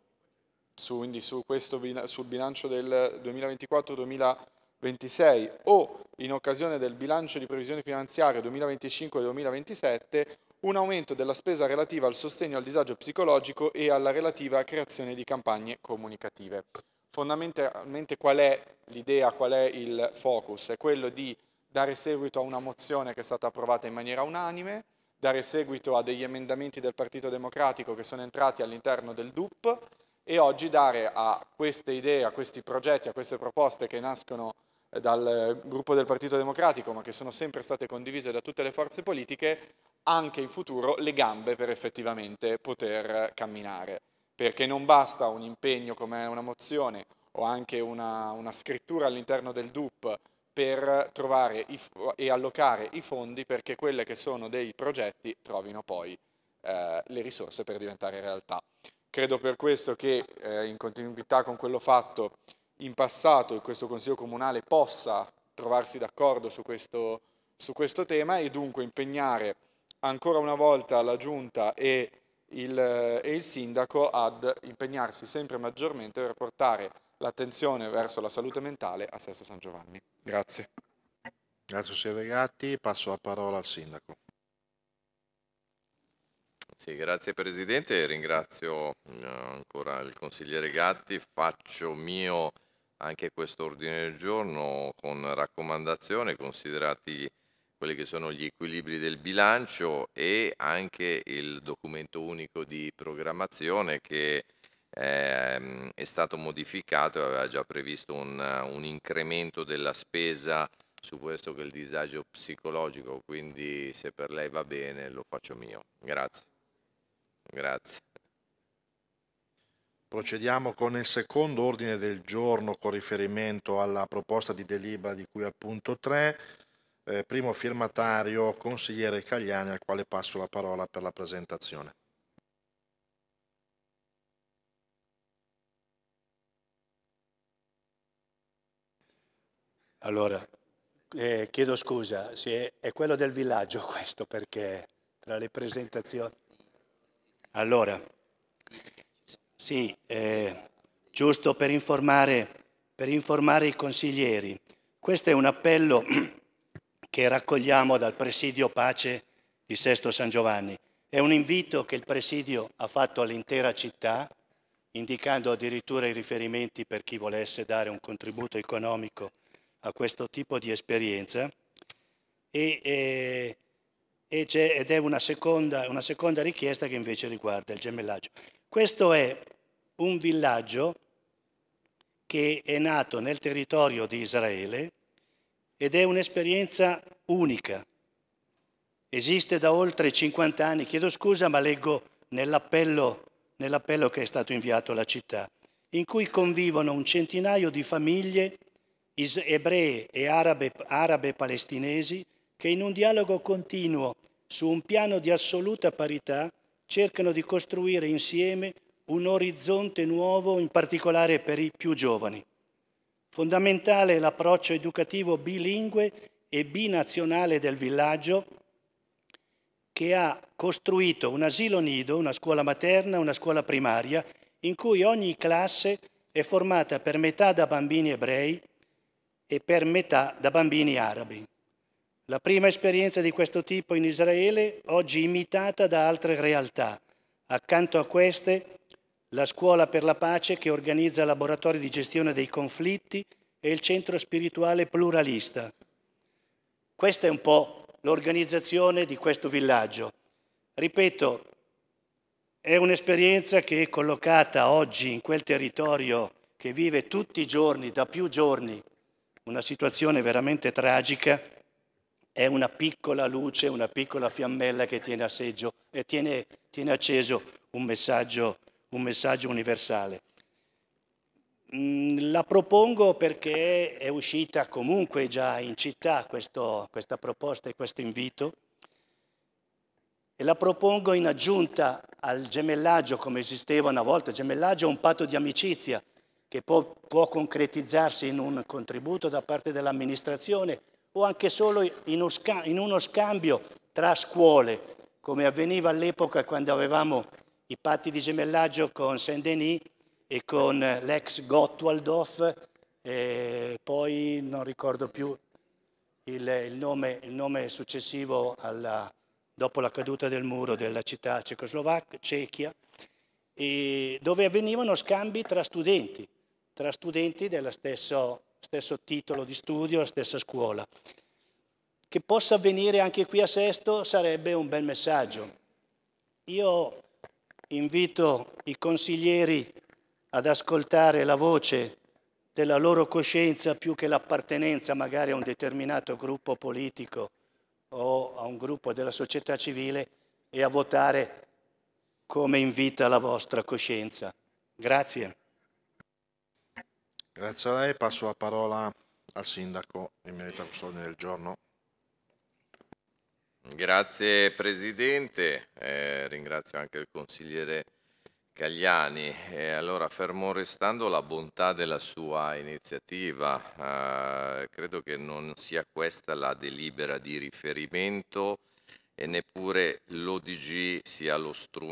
su, quindi su questo, sul bilancio del 2024-2025, 26 o in occasione del bilancio di previsione finanziaria 2025-2027 un aumento della spesa relativa al sostegno al disagio psicologico e alla relativa creazione di campagne comunicative. Fondamentalmente qual è l'idea, qual è il focus? È quello di dare seguito a una mozione che è stata approvata in maniera unanime, dare seguito a degli emendamenti del Partito Democratico che sono entrati all'interno del DUP e oggi dare a queste idee, a questi progetti, a queste proposte che nascono dal gruppo del Partito Democratico, ma che sono sempre state condivise da tutte le forze politiche, anche in futuro le gambe per effettivamente poter camminare. Perché non basta un impegno come una mozione o anche una, una scrittura all'interno del DUP per trovare i, e allocare i fondi perché quelle che sono dei progetti trovino poi eh, le risorse per diventare realtà. Credo per questo che eh, in continuità con quello fatto in passato questo Consiglio Comunale possa trovarsi d'accordo su questo, su questo tema e dunque impegnare ancora una volta la Giunta e il, e il Sindaco ad impegnarsi sempre maggiormente per portare l'attenzione verso la salute mentale a Sesto San Giovanni. Grazie. Grazie signor Gatti, passo la parola al Sindaco. Sì, grazie Presidente, ringrazio eh, ancora il consigliere Gatti, faccio mio anche questo ordine del giorno con raccomandazione, considerati quelli che sono gli equilibri del bilancio e anche il documento unico di programmazione che ehm, è stato modificato e aveva già previsto un, un, incremento della spesa su questo che è il disagio psicologico, quindi se per lei va bene lo faccio mio. Grazie. Grazie. Procediamo con il secondo ordine del giorno con riferimento alla proposta di delibera di cui al punto 3, eh, primo firmatario consigliere Cagliani al quale passo la parola per la presentazione. Allora, eh, chiedo scusa, è, è quello del villaggio questo perché tra le presentazioni... Allora, sì, eh, giusto per informare, per informare i consiglieri. Questo è un appello che raccogliamo dal Presidio Pace di Sesto San Giovanni. È un invito che il Presidio ha fatto all'intera città, indicando addirittura i riferimenti per chi volesse dare un contributo economico a questo tipo di esperienza. E, eh, ed è una seconda, una seconda richiesta che invece riguarda il gemellaggio. Questo è un villaggio che è nato nel territorio di Israele ed è un'esperienza unica. Esiste da oltre 50 anni, chiedo scusa ma leggo nell'appello, nell'appello che è stato inviato alla città, in cui convivono un centinaio di famiglie ebree e arabe palestinesi che in un dialogo continuo su un piano di assoluta parità cercano di costruire insieme un orizzonte nuovo, in particolare per i più giovani. Fondamentale è l'approccio educativo bilingue e binazionale del villaggio che ha costruito un asilo nido, una scuola materna, una scuola primaria, in cui ogni classe è formata per metà da bambini ebrei e per metà da bambini arabi. La prima esperienza di questo tipo in Israele, oggi imitata da altre realtà. Accanto a queste, la Scuola per la Pace che organizza laboratori di gestione dei conflitti e il Centro Spirituale Pluralista. Questa è un po' l'organizzazione di questo villaggio. Ripeto, è un'esperienza che è collocata oggi in quel territorio che vive tutti i giorni, da più giorni, una situazione veramente tragica è una piccola luce, una piccola fiammella che tiene, asseggio, eh, tiene, tiene acceso un messaggio, un messaggio universale. Mm, la propongo perché è uscita comunque già in città questo, questa proposta e questo invito e la propongo in aggiunta al gemellaggio come esisteva una volta. Il gemellaggio è un patto di amicizia che può, può concretizzarsi in un contributo da parte dell'amministrazione o anche solo in uno scambio tra scuole, come avveniva all'epoca quando avevamo i patti di gemellaggio con Saint-Denis e con eh, l'ex Gottwaldorf, poi non ricordo più il, il, nome, il nome, successivo alla, dopo la caduta del muro della città cecoslovacca, Cechia, dove avvenivano scambi tra studenti, tra studenti dello stesso stesso titolo di studio, stessa scuola. Che possa avvenire anche qui a Sesto sarebbe un bel messaggio. Io invito i consiglieri ad ascoltare la voce della loro coscienza più che l'appartenenza magari a un determinato gruppo politico o a un gruppo della società civile e a votare come invita la vostra coscienza. Grazie. Grazie a lei, passo la parola al Sindaco in merito alla custodia del giorno. Grazie Presidente, eh, ringrazio anche il Consigliere Cagliani. Eh, allora, fermo restando la bontà della sua iniziativa, eh, credo che non sia questa la delibera di riferimento e neppure l'ODG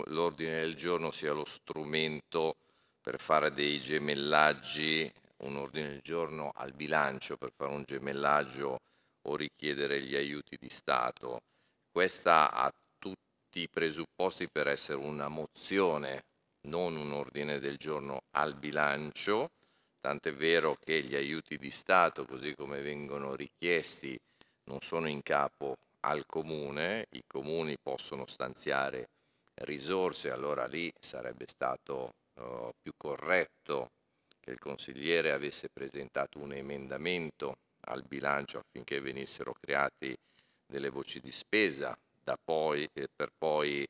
l'ordine del giorno sia lo strumento per fare dei gemellaggi un ordine del giorno al bilancio per fare un gemellaggio o richiedere gli aiuti di Stato. Questa ha tutti i presupposti per essere una mozione, non un ordine del giorno al bilancio, tant'è vero che gli aiuti di Stato, così come vengono richiesti, non sono in capo al comune, i comuni possono stanziare risorse, allora lì sarebbe stato uh, più corretto che il consigliere avesse presentato un emendamento al bilancio affinché venissero creati delle voci di spesa poi, eh, per poi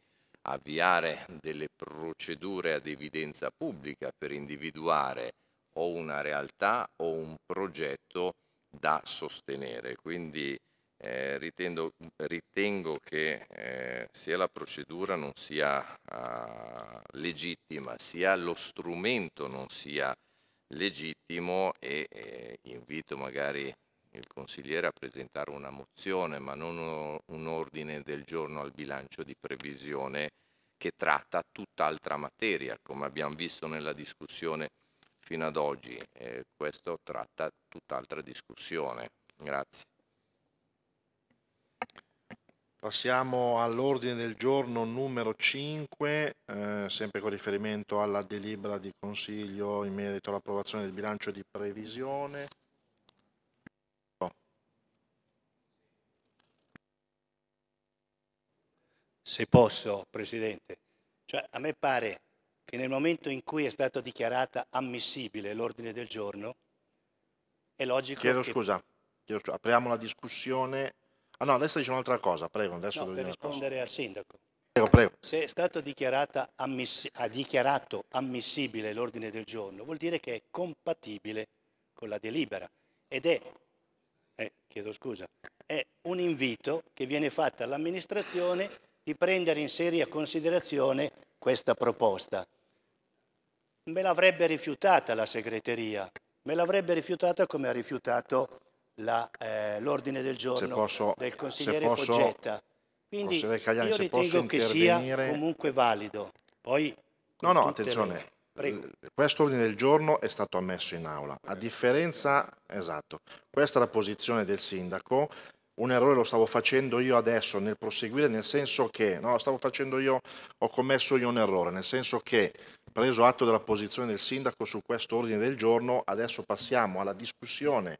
avviare delle procedure ad evidenza pubblica per individuare o una realtà o un progetto da sostenere. Quindi eh, ritengo, ritengo, che eh, sia la procedura non sia eh, legittima, sia lo strumento non sia legittimo e eh, invito magari il consigliere a presentare una mozione, ma non un ordine del giorno al bilancio di previsione che tratta tutt'altra materia, come abbiamo visto nella discussione fino ad oggi. Eh, questo tratta tutt'altra discussione. Grazie. Passiamo all'ordine del giorno numero 5, eh, sempre con riferimento alla delibera di Consiglio in merito all'approvazione del bilancio di previsione. Se posso, Presidente, cioè, a me pare che nel momento in cui è stata dichiarata ammissibile l'ordine del giorno, è logico chiedo che... Scusa, chiedo scusa, apriamo la discussione Ah no, adesso dice un'altra cosa, prego. Adesso no, per rispondere al sindaco. Prego, prego. Se è stato ammissi ha dichiarato ammissibile l'ordine del giorno, vuol dire che è compatibile con la delibera ed è, eh, chiedo scusa, è un invito che viene fatto all'amministrazione di prendere in seria considerazione questa proposta. Me l'avrebbe rifiutata la segreteria, me l'avrebbe rifiutata come ha rifiutato eh, l'ordine eh, del giorno posso, del consigliere posso, Foggetta. Quindi Cagliani, io ritengo che sia comunque valido. Poi, no, no, attenzione. Le... Questo ordine del giorno è stato ammesso in aula. A differenza, esatto, questa è la posizione del sindaco, un errore lo stavo facendo io adesso nel proseguire, nel senso che, no, stavo facendo io, ho commesso io un errore, nel senso che preso atto della posizione del sindaco su questo ordine del giorno, adesso passiamo alla discussione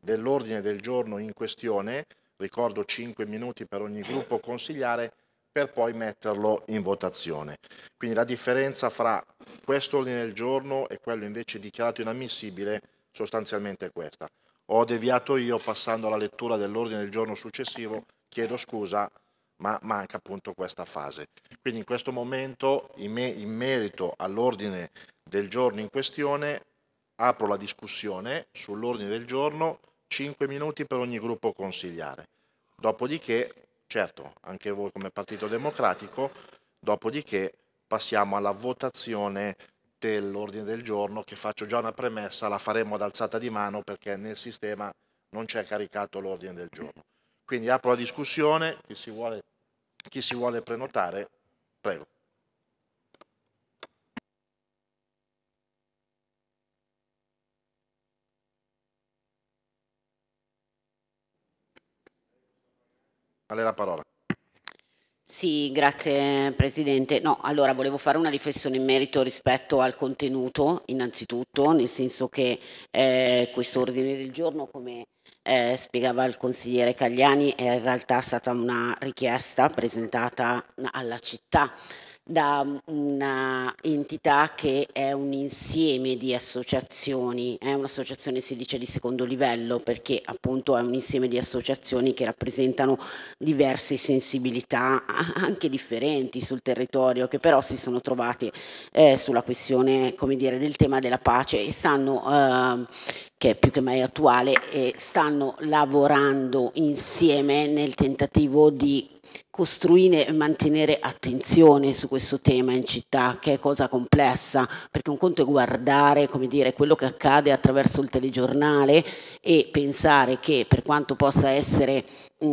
dell'ordine del giorno in questione, ricordo 5 minuti per ogni gruppo consigliare, per poi metterlo in votazione. Quindi la differenza fra questo ordine del giorno e quello invece dichiarato inammissibile sostanzialmente è questa. Ho deviato io passando alla lettura dell'ordine del giorno successivo, chiedo scusa, ma manca appunto questa fase. Quindi in questo momento, in, me, in merito all'ordine del giorno in questione, apro la discussione sull'ordine del giorno, 5 minuti per ogni gruppo consigliare. Dopodiché, certo, anche voi come Partito Democratico, dopodiché passiamo alla votazione dell'ordine del giorno che faccio già una premessa, la faremo ad alzata di mano perché nel sistema non c'è caricato l'ordine del giorno. Quindi apro la discussione, chi si vuole, chi si vuole prenotare, prego. A lei la parola. Sì, grazie Presidente. No, allora volevo fare una riflessione in merito rispetto al contenuto, innanzitutto, nel senso che eh, questo ordine del giorno, come eh, spiegava il consigliere Cagliani, è in realtà stata una richiesta presentata alla città da una entità che è un insieme di associazioni, è un'associazione si dice di secondo livello perché appunto è un insieme di associazioni che rappresentano diverse sensibilità anche differenti sul territorio che però si sono trovate eh, sulla questione come dire del tema della pace e stanno eh, che è più che mai attuale e stanno lavorando insieme nel tentativo di costruire e mantenere attenzione su questo tema in città, che è cosa complessa, perché un conto è guardare dire, quello che accade attraverso il telegiornale e pensare che per quanto possa essere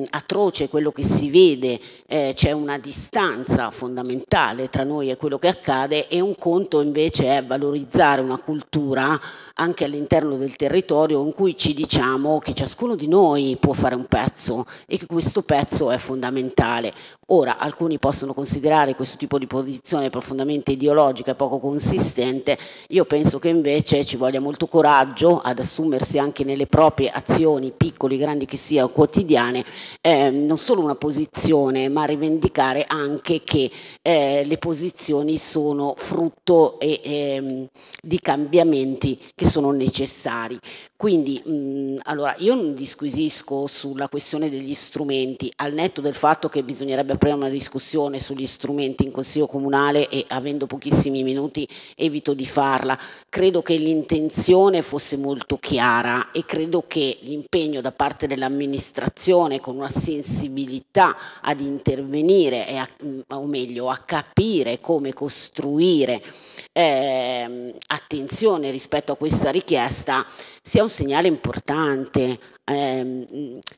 atroce quello che si vede, eh, c'è una distanza fondamentale tra noi e quello che accade e un conto invece è valorizzare una cultura anche all'interno del territorio in cui ci diciamo che ciascuno di noi può fare un pezzo e che questo pezzo è fondamentale. Ora, alcuni possono considerare questo tipo di posizione profondamente ideologica e poco consistente, io penso che invece ci voglia molto coraggio ad assumersi anche nelle proprie azioni, piccole, grandi che siano, quotidiane, eh, non solo una posizione, ma rivendicare anche che eh, le posizioni sono frutto e, e, ehm, di cambiamenti che sono necessari. Quindi, mh, allora, io non disquisisco sulla questione degli strumenti, al netto del fatto che bisognerebbe aprire una discussione sugli strumenti in Consiglio Comunale e avendo pochissimi minuti evito di farla. Credo che l'intenzione fosse molto chiara e credo che l'impegno da parte dell'amministrazione con una sensibilità ad intervenire, a, o meglio a capire come costruire eh, attenzione rispetto a questa richiesta sia un segnale importante ehm,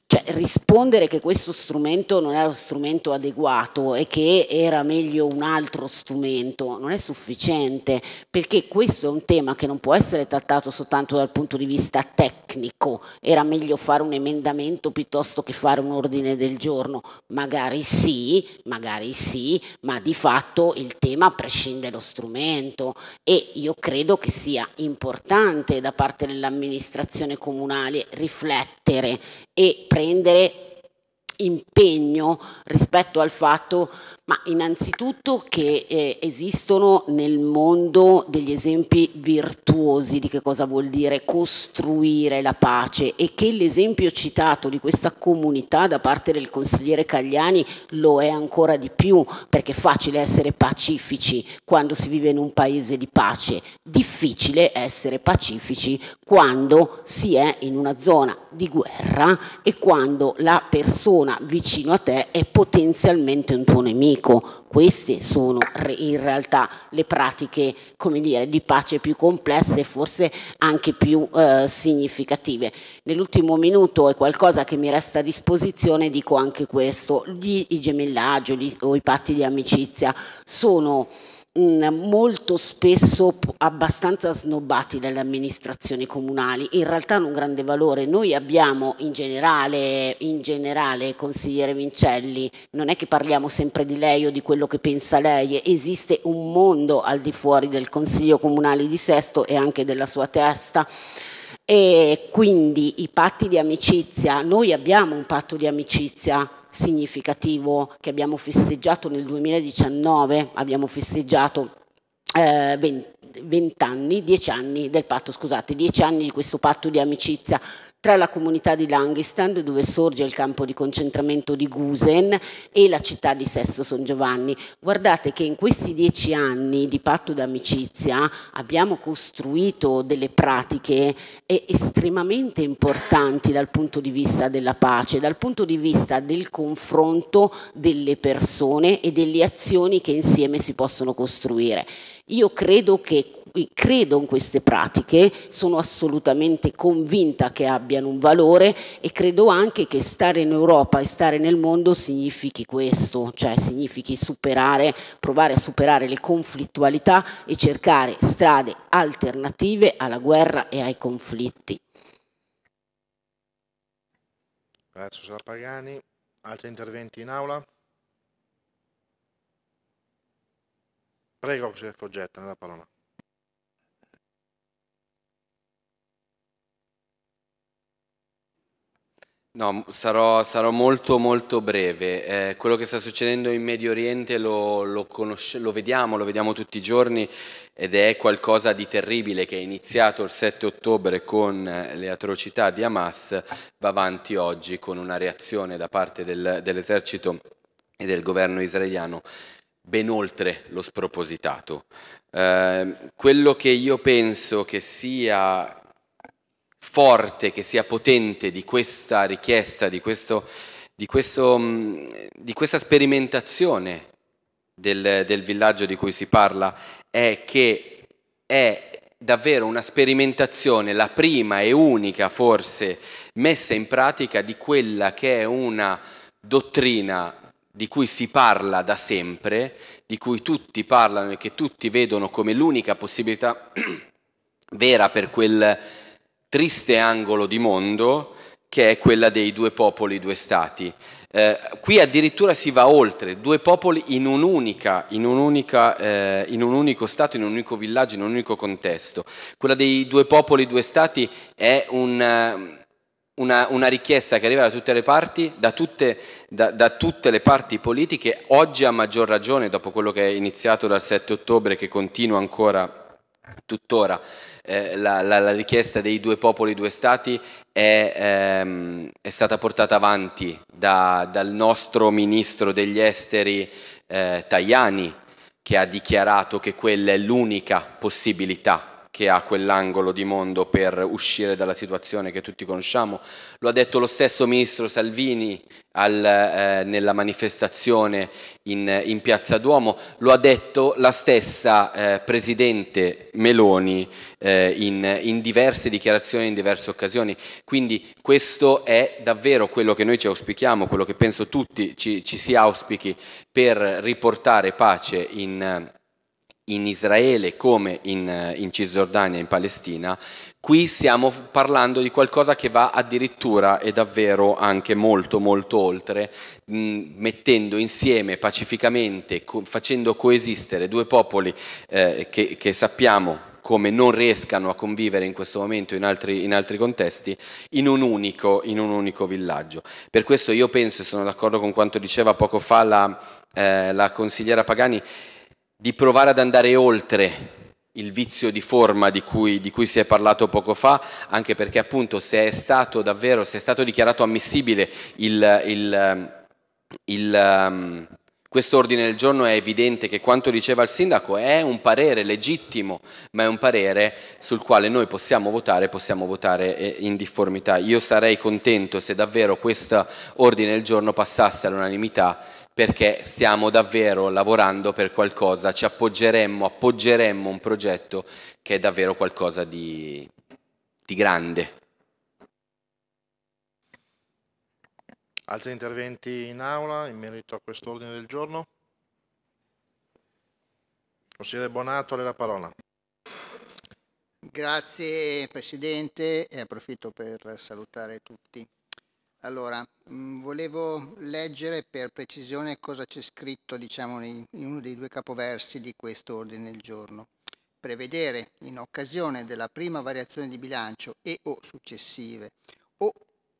cioè, rispondere che questo strumento non era lo strumento adeguato e che era meglio un altro strumento non è sufficiente perché questo è un tema che non può essere trattato soltanto dal punto di vista tecnico, era meglio fare un emendamento piuttosto che fare un ordine del giorno, magari sì, magari sì, ma di fatto il tema prescinde dallo strumento e io credo che sia importante da parte dell'amministrazione comunale riflettere battere e prendere impegno rispetto al fatto, ma innanzitutto che eh, esistono nel mondo degli esempi virtuosi di che cosa vuol dire costruire la pace e che l'esempio citato di questa comunità da parte del consigliere Cagliani lo è ancora di più perché è facile essere pacifici quando si vive in un paese di pace, difficile essere pacifici quando si è in una zona di guerra e quando la persona persona vicino a te è potenzialmente un tuo nemico. Queste sono in realtà le pratiche, come dire, di pace più complesse e forse anche più eh, significative. Nell'ultimo minuto è qualcosa che mi resta a disposizione, dico anche questo. Gli, I gemellaggi o i patti di amicizia sono Mm, molto spesso abbastanza snobbati dalle amministrazioni comunali, in realtà hanno un grande valore. Noi abbiamo in generale, in generale, consigliere Vincelli, non è che parliamo sempre di lei o di quello che pensa lei, esiste un mondo al di fuori del Consiglio Comunale di Sesto e anche della sua testa e quindi i patti di amicizia, noi abbiamo un patto di amicizia significativo che abbiamo festeggiato nel 2019, abbiamo festeggiato eh, 20, 20 anni, 10 anni del patto, scusate, 10 anni di questo patto di amicizia tra la comunità di Langistan, dove sorge il campo di concentramento di Gusen, e la città di Sesto San Giovanni. Guardate che in questi dieci anni di patto d'amicizia abbiamo costruito delle pratiche eh, estremamente importanti dal punto di vista della pace, dal punto di vista del confronto delle persone e delle azioni che insieme si possono costruire. Io credo che credo in queste pratiche, sono assolutamente convinta che abbiano un valore e credo anche che stare in Europa e stare nel mondo significhi questo, cioè significhi superare, provare a superare le conflittualità e cercare strade alternative alla guerra e ai conflitti. Grazie Susanna Pagani. Altri interventi in aula? Prego, Foggetta, nella parola. No, sarò, sarò, molto molto breve. Eh, quello che sta succedendo in Medio Oriente lo, lo, lo, vediamo, lo vediamo tutti i giorni ed è qualcosa di terribile che è iniziato il 7 ottobre con eh, le atrocità di Hamas, va avanti oggi con una reazione da parte del, dell'esercito e del governo israeliano ben oltre lo spropositato. Eh, quello che io penso che sia forte, che sia potente di questa richiesta, di, questo, di, questo, mm, di questa sperimentazione del, del villaggio di cui si parla è che è davvero una sperimentazione, la prima e unica forse messa in pratica di quella che è una dottrina di cui si parla da sempre, di cui tutti parlano e che tutti vedono come l'unica possibilità vera per quel triste angolo di mondo che è quella dei due popoli, due stati. Eh, qui addirittura si va oltre, due popoli in, un'unica, in, un'unica, eh, in un unico stato, in un unico villaggio, in un unico contesto. Quella dei due popoli, due stati è un... Eh, una, una, richiesta che arriva da tutte le parti, da tutte, da, da tutte, le parti politiche, oggi a maggior ragione dopo quello che è iniziato dal 7 ottobre che continua ancora tuttora eh, la, la, la, richiesta dei due popoli, due stati è, ehm, è stata portata avanti da, dal nostro ministro degli esteri eh, Tajani, che ha dichiarato che quella è l'unica possibilità che ha quell'angolo di mondo per uscire dalla situazione che tutti conosciamo. Lo ha detto lo stesso ministro Salvini al, eh, nella manifestazione in, in, Piazza Duomo, lo ha detto la stessa eh, Presidente Meloni eh, in, in, diverse dichiarazioni, in diverse occasioni. Quindi questo è davvero quello che noi ci auspichiamo, quello che penso tutti ci, ci si auspichi per riportare pace in in Israele come in, eh, in Cisgiordania, in Palestina, qui stiamo parlando di qualcosa che va addirittura e davvero anche molto molto oltre, mh, mettendo insieme pacificamente, co- facendo coesistere due popoli eh, che, che sappiamo come non riescano a convivere in questo momento in altri, in altri contesti, in un, unico, in un, unico, villaggio. Per questo io penso, e sono d'accordo con quanto diceva poco fa la, eh, la consigliera Pagani, di provare ad andare oltre il vizio di forma di cui, di cui, si è parlato poco fa, anche perché appunto se è stato davvero, se è stato dichiarato ammissibile il, il, il um, questo ordine del giorno è evidente che quanto diceva il sindaco è un parere legittimo, ma è un parere sul quale noi possiamo votare, possiamo votare eh, in difformità. Io sarei contento se davvero questo ordine del giorno passasse all'unanimità perché stiamo davvero lavorando per qualcosa, ci appoggeremmo, appoggeremmo un progetto che è davvero qualcosa di, di grande. Altri interventi in aula in merito a quest'ordine del giorno? Consigliere Bonato, le la parola. Grazie Presidente e approfitto per salutare tutti. Allora, mh, mm, volevo leggere per precisione cosa c'è scritto diciamo, in uno dei due capoversi di questo ordine del giorno. Prevedere, in occasione della prima variazione di bilancio e o successive, o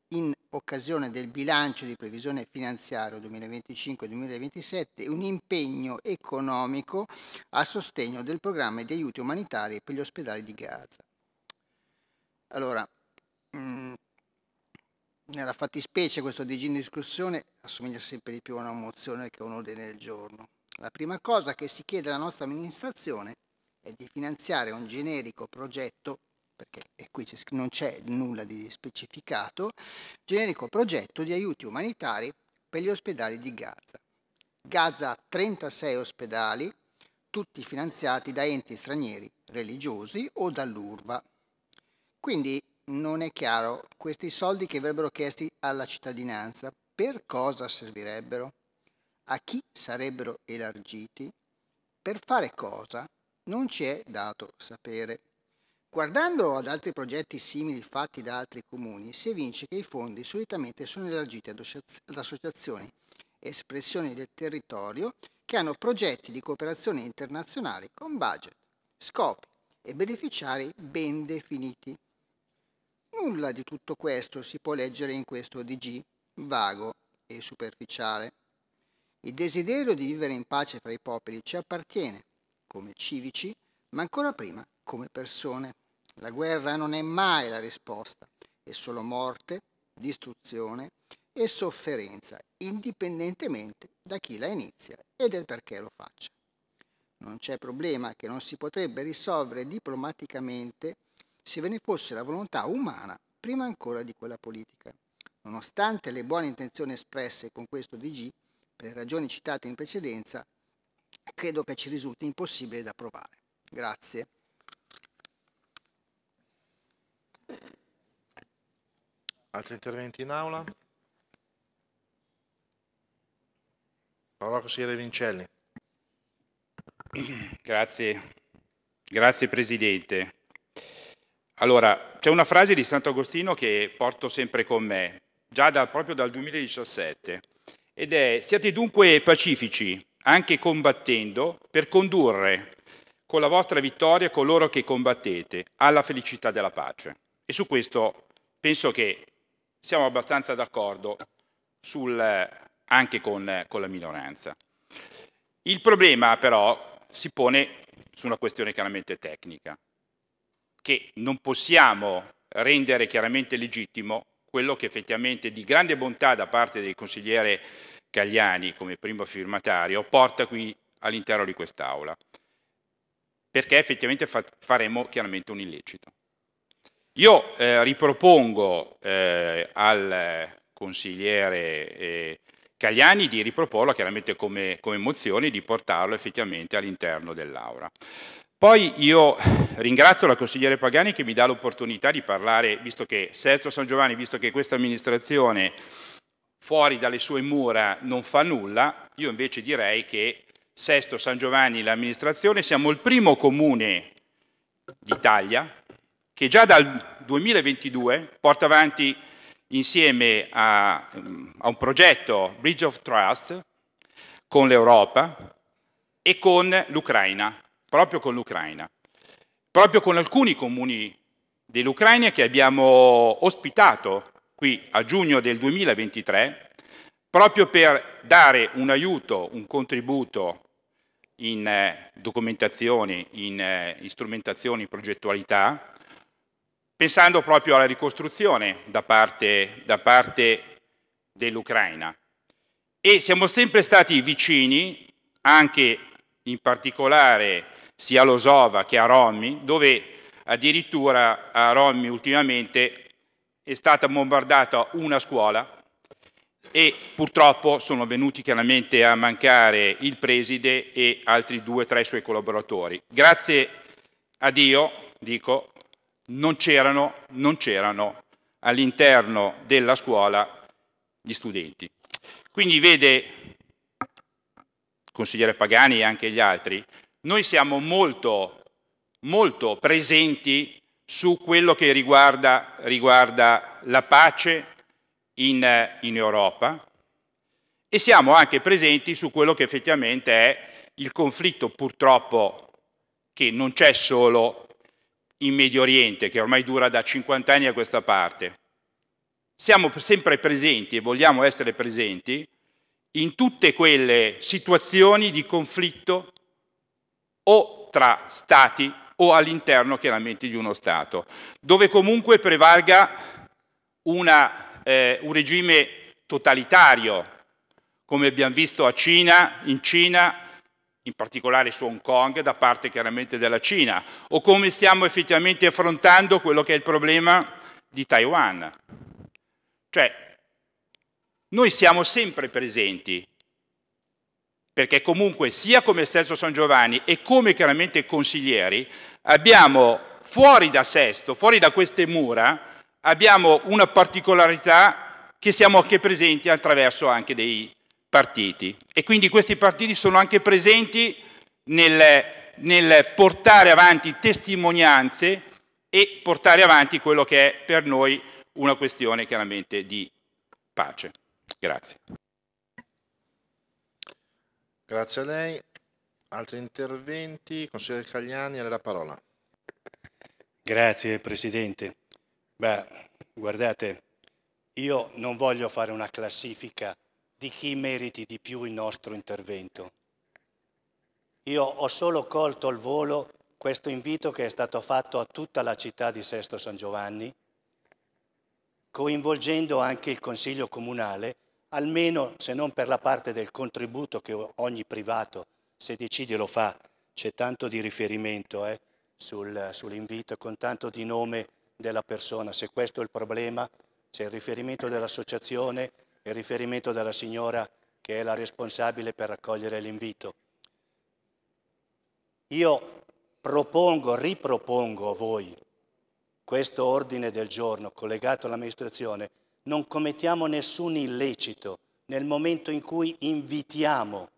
in occasione del bilancio di previsione finanziario 2025-2027 un impegno economico a sostegno del programma di aiuti umanitari per gli ospedali di Gaza. Allora, mh, mm, nella fattispecie questo DG in discussione assomiglia sempre di più a una mozione che a un ordine del giorno. La prima cosa che si chiede alla nostra amministrazione è di finanziare un generico progetto, perché qui non c'è nulla di specificato, generico progetto di aiuti umanitari per gli ospedali di Gaza. Gaza ha 36 ospedali, tutti finanziati da enti stranieri religiosi o dall'URVA. Quindi non è chiaro questi soldi che verrebbero chiesti alla cittadinanza per cosa servirebbero, a chi sarebbero elargiti, per fare cosa, non ci è dato sapere. Guardando ad altri progetti simili fatti da altri comuni, si evince che i fondi solitamente sono elargiti ad associazioni, espressioni del territorio, che hanno progetti di cooperazione internazionale con budget, scopi e beneficiari ben definiti Nulla di tutto questo si può leggere in questo DG, vago e superficiale. Il desiderio di vivere in pace fra i popoli ci appartiene, come civici, ma ancora prima come persone. La guerra non è mai la risposta, è solo morte, distruzione e sofferenza, indipendentemente da chi la inizia e del perché lo faccia. Non c'è problema che non si potrebbe risolvere diplomaticamente se ve ne fosse la volontà umana prima ancora di quella politica. Nonostante le buone intenzioni espresse con questo DG, per ragioni citate in precedenza, credo che ci risulti impossibile da provare. Grazie. Altri interventi in aula? Parola consigliere Vincelli. Grazie. Grazie Presidente. Allora, c'è una frase di Sant'Agostino che porto sempre con me, già da, proprio dal 2017, ed è siate dunque pacifici, anche combattendo, per condurre con la vostra vittoria coloro che combattete alla felicità della pace. E su questo penso che siamo abbastanza d'accordo anche con, con la minoranza. Il problema però si pone su una questione chiaramente tecnica che non possiamo rendere chiaramente legittimo quello che effettivamente di grande bontà da parte del consigliere Cagliani come primo firmatario porta qui all'interno di quest'Aula, perché effettivamente fa faremo chiaramente un illecito. Io eh, ripropongo eh, al consigliere eh, Cagliani di riproporlo chiaramente come, come mozione e di portarlo effettivamente all'interno dell'Aula. Poi io ringrazio la consigliere Pagani che mi dà l'opportunità di parlare, visto che Sergio San Giovanni, visto che questa amministrazione fuori dalle sue mura non fa nulla, io invece direi che Sesto San Giovanni, l'amministrazione, siamo il primo comune d'Italia che già dal 2022 porta avanti insieme a, a un progetto Bridge of Trust con l'Europa e con l'Ucraina proprio con l'Ucraina, proprio con alcuni comuni dell'Ucraina che abbiamo ospitato qui a giugno del 2023, proprio per dare un aiuto, un contributo in eh, documentazioni, in eh, strumentazioni, progettualità, pensando proprio alla ricostruzione da parte, da parte dell'Ucraina. E siamo sempre stati vicini, anche in particolare sia a Losova che a Rommi, dove addirittura a Rommi ultimamente è stata bombardata una scuola e purtroppo sono venuti chiaramente a mancare il preside e altri due o tre suoi collaboratori. Grazie a Dio, dico, non c'erano, non c'erano all'interno della scuola gli studenti. Quindi vede, consigliere Pagani e anche gli altri, noi siamo molto, molto presenti su quello che riguarda, riguarda la pace in, in Europa e siamo anche presenti su quello che effettivamente è il conflitto purtroppo che non c'è solo in Medio Oriente, che ormai dura da 50 anni a questa parte. Siamo sempre presenti e vogliamo essere presenti in tutte quelle situazioni di conflitto o tra Stati o all'interno chiaramente di uno Stato, dove comunque prevalga una, eh, un regime totalitario, come abbiamo visto a Cina, in Cina, in particolare su Hong Kong, da parte chiaramente della Cina, o come stiamo effettivamente affrontando quello che è il problema di Taiwan. Cioè, noi siamo sempre presenti perché comunque sia come Sesto San Giovanni e come chiaramente consiglieri abbiamo fuori da Sesto, fuori da queste mura, abbiamo una particolarità che siamo anche presenti attraverso anche dei partiti e quindi questi partiti sono anche presenti nel, nel portare avanti testimonianze e portare avanti quello che è per noi una questione chiaramente di pace. Grazie. Grazie a lei. Altri interventi? Consigliere Cagliani, a lei la parola. Grazie Presidente. Beh, guardate, io non voglio fare una classifica di chi meriti di più il nostro intervento. Io ho solo colto al volo questo invito che è stato fatto a tutta la città di Sesto San Giovanni, coinvolgendo anche il Consiglio Comunale almeno se non per la parte del contributo che ogni privato, se decide, lo fa. C'è tanto di riferimento eh, sul, sull'invito, con tanto di nome della persona. Se questo è il problema, c'è il riferimento dell'associazione il riferimento della signora che è la responsabile per raccogliere l'invito. Io propongo, ripropongo a voi questo ordine del giorno collegato all'amministrazione non commettiamo nessun illecito nel momento in cui invitiamo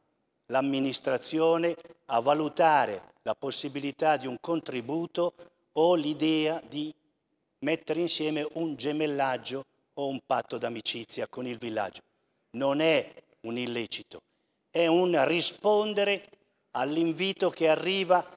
l'amministrazione a valutare la possibilità di un contributo o l'idea di mettere insieme un gemellaggio o un patto d'amicizia con il villaggio. Non è un illecito, è un rispondere all'invito che arriva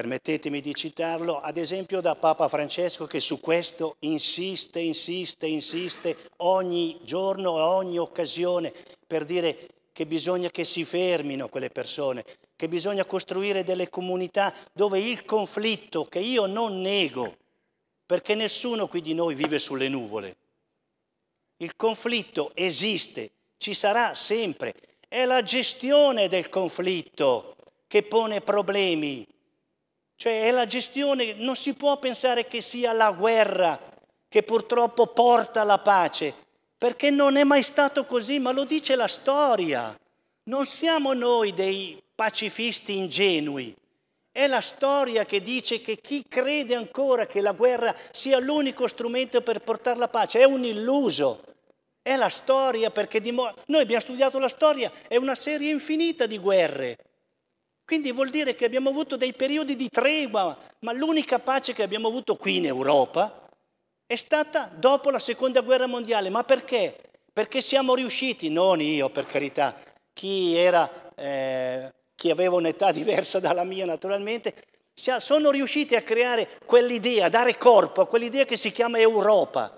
permettetemi di citarlo, ad esempio da Papa Francesco che su questo insiste, insiste, insiste ogni giorno, a ogni occasione per dire che bisogna che si fermino quelle persone, che bisogna costruire delle comunità dove il conflitto, che io non nego, perché nessuno qui di noi vive sulle nuvole, il conflitto esiste, ci sarà sempre, è la gestione del conflitto che pone problemi, cioè è la gestione, non si può pensare che sia la guerra che purtroppo porta alla pace, perché non è mai stato così, ma lo dice la storia. Non siamo noi dei pacifisti ingenui. È la storia che dice che chi crede ancora che la guerra sia l'unico strumento per portare la pace è un illuso. È la storia perché dimostra... Noi abbiamo studiato la storia, è una serie infinita di guerre. Quindi vuol dire che abbiamo avuto dei periodi di tregua, ma l'unica pace che abbiamo avuto qui in Europa è stata dopo la Seconda Guerra Mondiale. Ma perché? Perché siamo riusciti, non io per carità, chi, era, eh, chi aveva un'età diversa dalla mia naturalmente, sono riusciti a creare quell'idea, a dare corpo a quell'idea che si chiama Europa.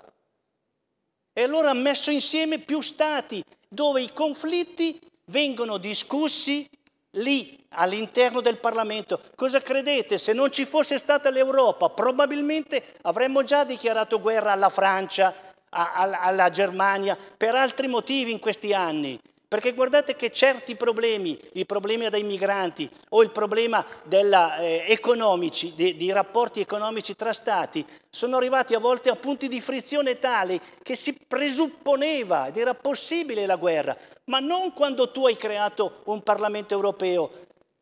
E allora ha messo insieme più stati dove i conflitti vengono discussi, lì all'interno del Parlamento. Cosa credete? Se non ci fosse stata l'Europa, probabilmente avremmo già dichiarato guerra alla Francia, a, a, alla Germania, per altri motivi in questi anni. Perché guardate che certi problemi, i problemi dei migranti o il problema della, eh, economici, di, di rapporti economici tra Stati, sono arrivati a volte a punti di frizione tali che si presupponeva ed era possibile la guerra, ma non quando tu hai creato un Parlamento europeo.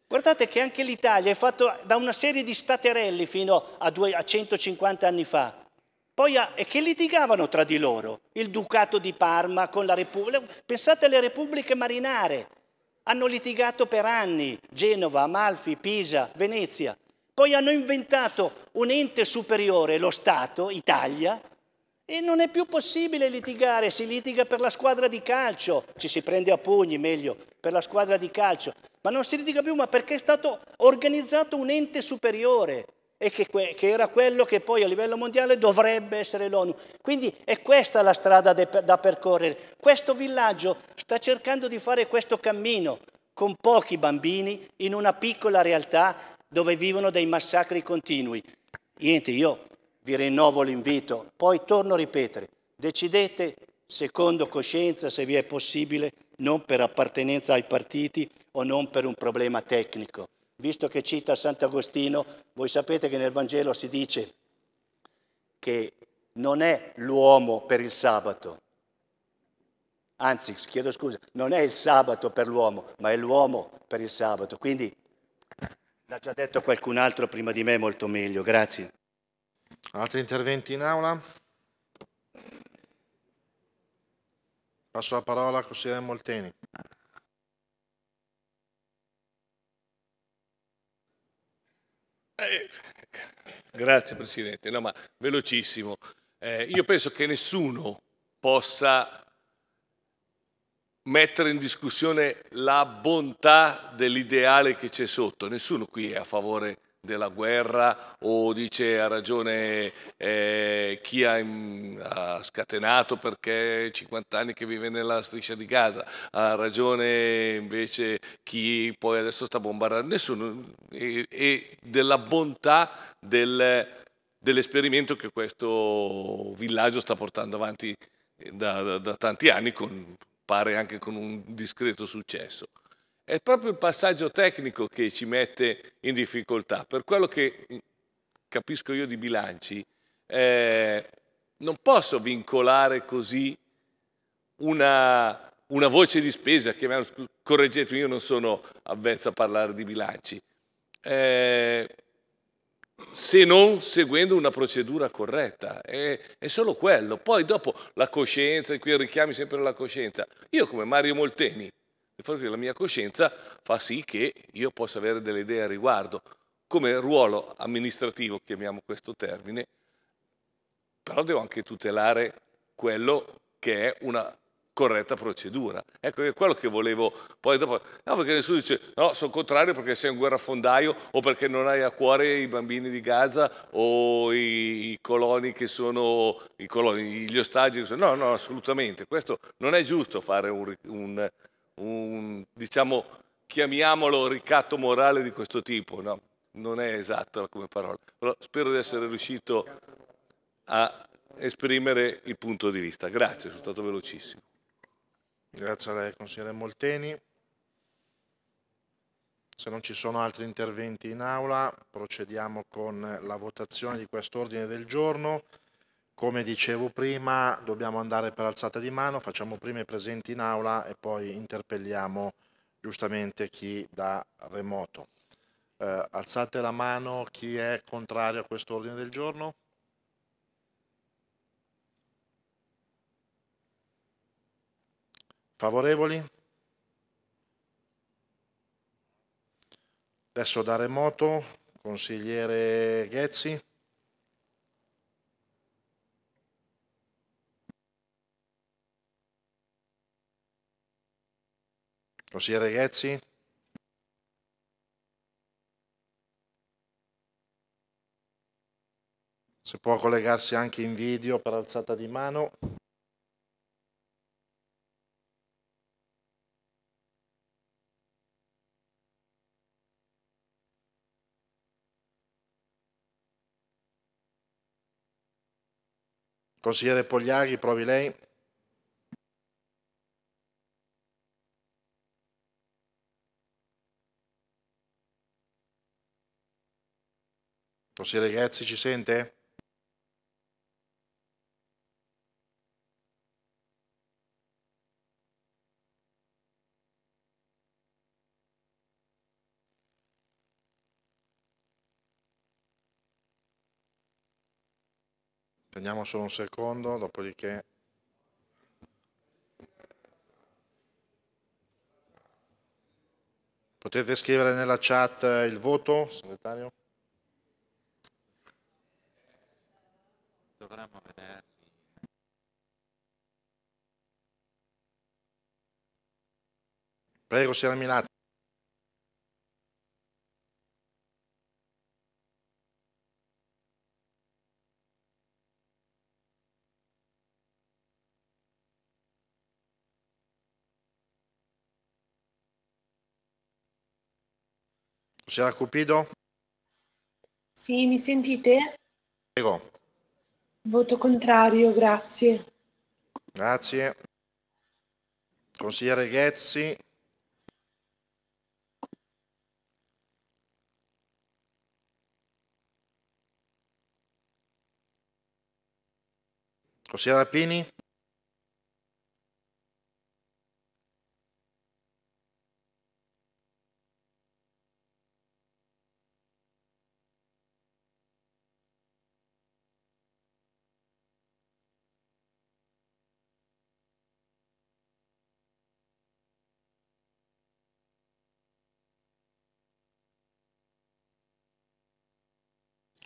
Guardate che anche l'Italia è fatta da una serie di staterelli fino a, due, a 150 anni fa. Poi a, ah, e che litigavano tra di loro, il Ducato di Parma con la Repubblica. Pensate alle repubbliche marinare, hanno litigato per anni, Genova, Amalfi, Pisa, Venezia. Poi hanno inventato un ente superiore, lo Stato, Italia, e non è più possibile litigare, si litiga per la squadra di calcio, ci si prende a pugni meglio, per la squadra di calcio, ma non si litiga più, ma perché è stato organizzato un ente superiore e che, que- che, era quello che poi a livello mondiale dovrebbe essere l'ONU. Quindi è questa la strada de- da percorrere. Questo villaggio sta cercando di fare questo cammino con pochi bambini in una piccola realtà dove vivono dei massacri continui. Niente, io vi rinnovo l'invito, poi torno a ripetere, decidete secondo coscienza se vi è possibile, non per appartenenza ai partiti o non per un problema tecnico visto che cita Sant'Agostino, voi sapete che nel Vangelo si dice che non è l'uomo per il sabato, anzi chiedo scusa, non è il sabato per l'uomo, ma è l'uomo per il sabato. Quindi l'ha già detto qualcun altro prima di me molto meglio, grazie. Altri interventi in aula? Passo la parola al consigliere Molteni. Eh, grazie Presidente, no, ma velocissimo. Eh, io penso che nessuno possa mettere in discussione la bontà dell'ideale che c'è sotto, nessuno qui è a favore della guerra o dice ha ragione eh, chi ha, ha, scatenato perché 50 anni che vive nella striscia di Gaza, ha ragione invece chi poi adesso sta bombardando nessuno e, e della bontà del, dell'esperimento che questo villaggio sta portando avanti eh, da, da, da tanti anni, con, pare anche con un discreto successo. È proprio il passaggio tecnico che ci mette in difficoltà. Per quello che mm, capisco io di bilanci, eh, non posso vincolare così una, una voce di spesa, chiamiamo, correggetemi, io non sono avvezzo a parlare di bilanci, eh, se non seguendo una procedura corretta. È, è, solo quello. Poi dopo la coscienza, qui richiami sempre la coscienza. Io come Mario Molteni il fatto che la mia coscienza fa sì che io possa avere delle idee a riguardo, come ruolo amministrativo, chiamiamo questo termine, però devo anche tutelare quello che è una corretta procedura. Ecco, è quello che volevo poi dopo. No, perché nessuno dice no, sono contrario perché sei un guerrafondaio o perché non hai a cuore i bambini di Gaza o i, coloni che sono i coloni, gli ostaggi. Che sono. No, no, assolutamente. Questo non è giusto fare un, un un, diciamo, chiamiamolo ricatto morale di questo tipo, no? non è esatto come parola, però spero di essere riuscito a esprimere il punto di vista. Grazie, sono stato velocissimo. Grazie a lei, consigliere Molteni. Se non ci sono altri interventi in aula, procediamo con la votazione di questo ordine del giorno. Come dicevo prima, dobbiamo andare per alzata di mano, facciamo prima i presenti in aula e poi interpelliamo giustamente chi da remoto. Eh, alzate la mano chi è contrario a questo ordine del giorno. Favorevoli? Adesso da remoto, consigliere Ghezzi. Consigliere Ghezzi? Se può collegarsi anche in video per alzata di mano. Consigliere Pogliari, provi lei. Consigliere Ghezzi ci sente? Teniamo solo un secondo, dopodiché... Potete scrivere nella chat il voto, segretario? potremmo vederli. Prego, signora Milazzi. Signora Cupido? Sì, mi sentite? Prego. Voto contrario, grazie. Grazie. Consigliere Ghezzi. Consigliere Pini.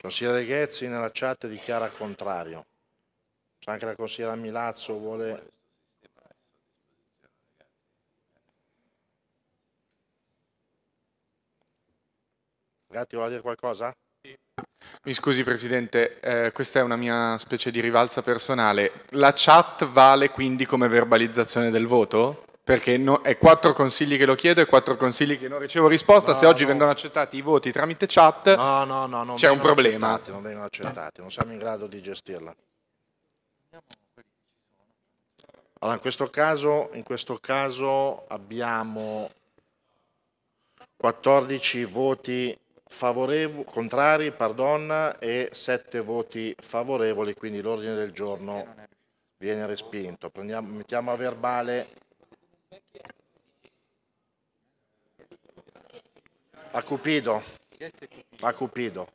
Consigliere Ghezzi nella chat dichiara contrario. Anche la consigliera Milazzo vuole... Gatti vuole dire qualcosa? Mi scusi Presidente, eh, questa è una mia specie di rivalsa personale. La chat vale quindi come verbalizzazione del voto? perché no, è quattro consigli che lo chiedo e quattro consigli che non ricevo risposta. No, Se oggi no. vengono accettati i voti tramite chat, c'è un problema. non vengono accettati, non siamo in grado di gestirla. Allora, in questo caso, in questo caso abbiamo 14 voti contrari pardon, e 7 voti favorevoli, quindi l'ordine del giorno viene respinto. Prendiamo, mettiamo a verbale a Cupido. A Cupido.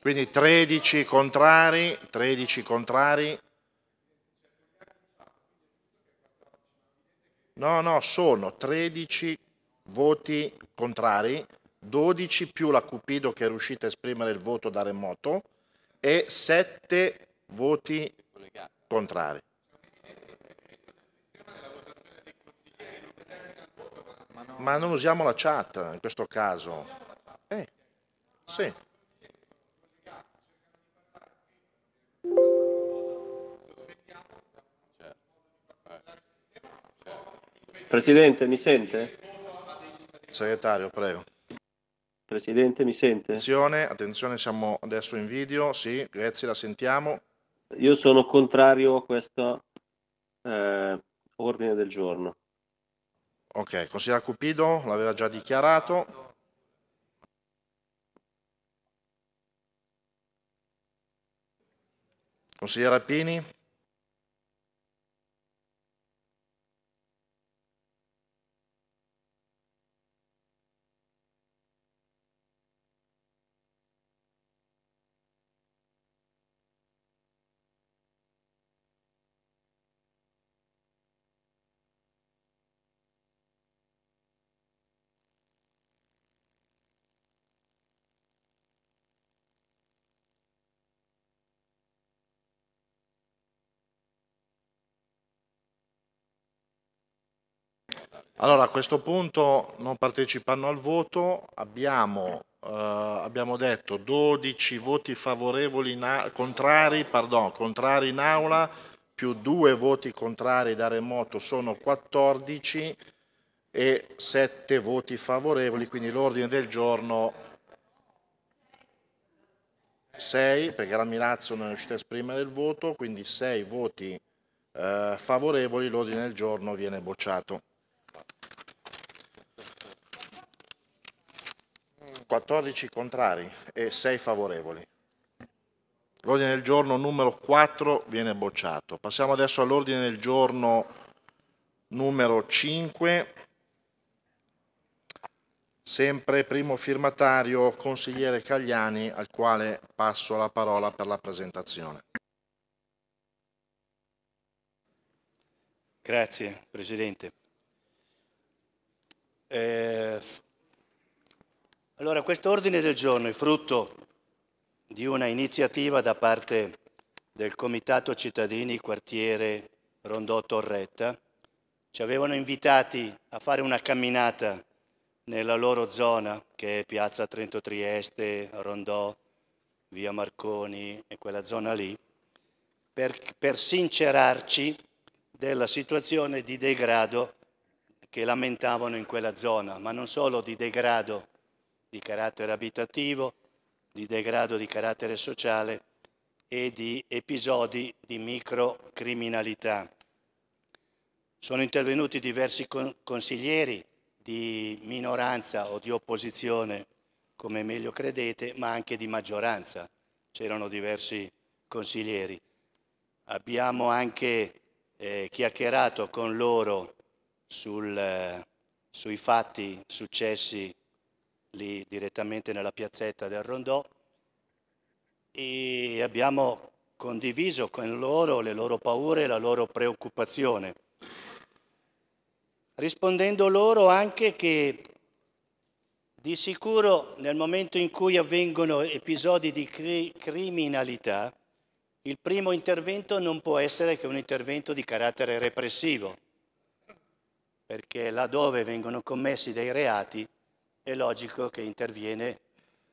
Quindi 13 contrari, 13 contrari. No, no, sono 13 voti contrari, 12 più la Cupido che è riuscita a esprimere il voto da remoto e 7 voti contrari. Ma non usiamo la chat in questo caso. Eh, sì. Presidente, mi sente? Segretario, prego. Presidente, mi sente? Attenzione, attenzione, siamo adesso in video, sì, grazie, la sentiamo. Io sono contrario a questo eh, ordine del giorno. Ok, consigliere Cupido l'aveva già dichiarato. Consigliere Pini? Allora a questo punto non partecipano al voto, abbiamo, eh, abbiamo detto 12 voti favorevoli contrari, pardon, contrari in aula, più due voti contrari da remoto sono 14 e 7 voti favorevoli, quindi l'ordine del giorno 6, perché la Milazzo non è riuscita a esprimere il voto, quindi 6 voti eh, favorevoli, l'ordine del giorno viene bocciato. 14 contrari e 6 favorevoli. L'ordine del giorno numero 4 viene bocciato. Passiamo adesso all'ordine del giorno numero 5, sempre primo firmatario consigliere Cagliani, al quale passo la parola per la presentazione. Grazie Presidente. Eh, allora, questo ordine del giorno è frutto di una iniziativa da parte del Comitato Cittadini Quartiere Rondò Torretta. Ci avevano invitati a fare una camminata nella loro zona, che è Piazza Trento Trieste, Rondò, Via Marconi e quella zona lì, per, per sincerarci della situazione di degrado che lamentavano in quella zona, ma non solo di degrado di carattere abitativo, di degrado di carattere sociale e di episodi di microcriminalità. Sono intervenuti diversi consiglieri di minoranza o di opposizione, come meglio credete, ma anche di maggioranza. C'erano diversi consiglieri. Abbiamo anche eh, chiacchierato con loro sul, eh, sui fatti successi lì direttamente nella piazzetta del Rondò e abbiamo condiviso con loro le loro paure e la loro preoccupazione, rispondendo loro anche che di sicuro nel momento in cui avvengono episodi di cri criminalità, il primo intervento non può essere che un intervento di carattere repressivo perché laddove vengono commessi dei reati è logico che interviene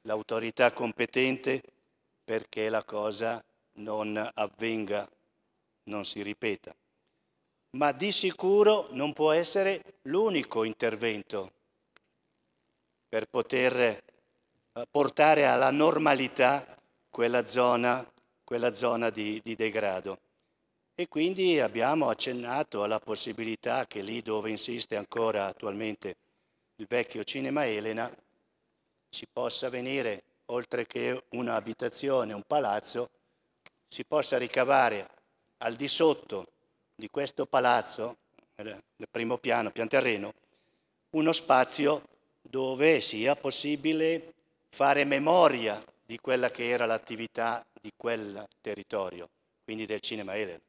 l'autorità competente perché la cosa non avvenga, non si ripeta. Ma di sicuro non può essere l'unico intervento per poter eh, portare alla normalità quella zona, quella zona di, di degrado. E quindi abbiamo accennato alla possibilità che lì dove insiste ancora attualmente il vecchio cinema Elena si possa venire, oltre che un'abitazione, un palazzo, si possa ricavare al di sotto di questo palazzo, nel eh, primo piano, pian terreno, uno spazio dove sia possibile fare memoria di quella che era l'attività di quel territorio, quindi del cinema Elena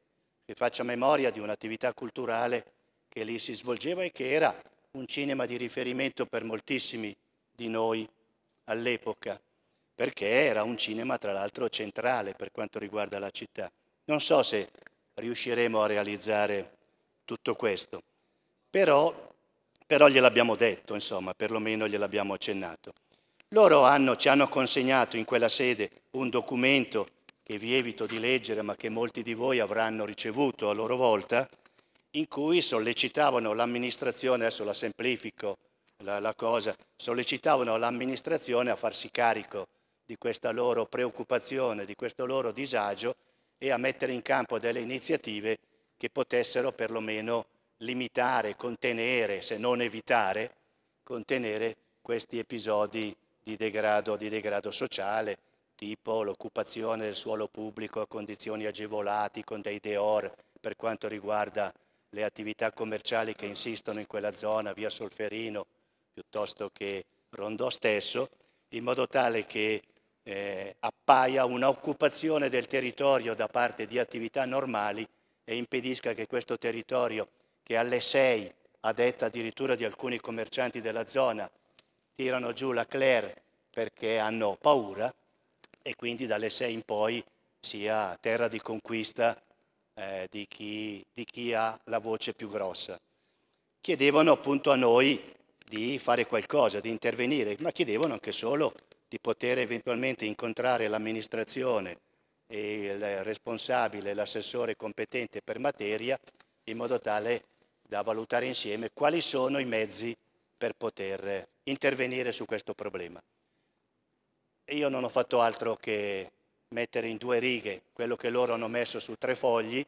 che faccia memoria di un'attività culturale che lì si svolgeva e che era un cinema di riferimento per moltissimi di noi all'epoca, perché era un cinema tra l'altro centrale per quanto riguarda la città. Non so se riusciremo a realizzare tutto questo, però, però gliel'abbiamo detto, insomma, perlomeno gliel'abbiamo accennato. Loro hanno, ci hanno consegnato in quella sede un documento che vi evito di leggere ma che molti di voi avranno ricevuto a loro volta, in cui sollecitavano l'amministrazione, adesso la semplifico la, la cosa, sollecitavano l'amministrazione a farsi carico di questa loro preoccupazione, di questo loro disagio e a mettere in campo delle iniziative che potessero perlomeno limitare, contenere, se non evitare, contenere questi episodi di degrado, di degrado sociale, tipo l'occupazione del suolo pubblico a condizioni agevolate con dei deor per quanto riguarda le attività commerciali che insistono in quella zona, via Solferino piuttosto che Rondò stesso, in modo tale che eh, appaia un'occupazione del territorio da parte di attività normali e impedisca che questo territorio, che alle 6, a detta addirittura di alcuni commercianti della zona, tirano giù la Claire perché hanno paura, e quindi dalle 6 in poi sia terra di conquista eh, di, chi, di chi ha la voce più grossa. Chiedevano appunto a noi di fare qualcosa, di intervenire, ma chiedevano anche solo di poter eventualmente incontrare l'amministrazione e il responsabile, l'assessore competente per materia, in modo tale da valutare insieme quali sono i mezzi per poter intervenire su questo problema e io non ho fatto altro che mettere in due righe quello che loro hanno messo su tre fogli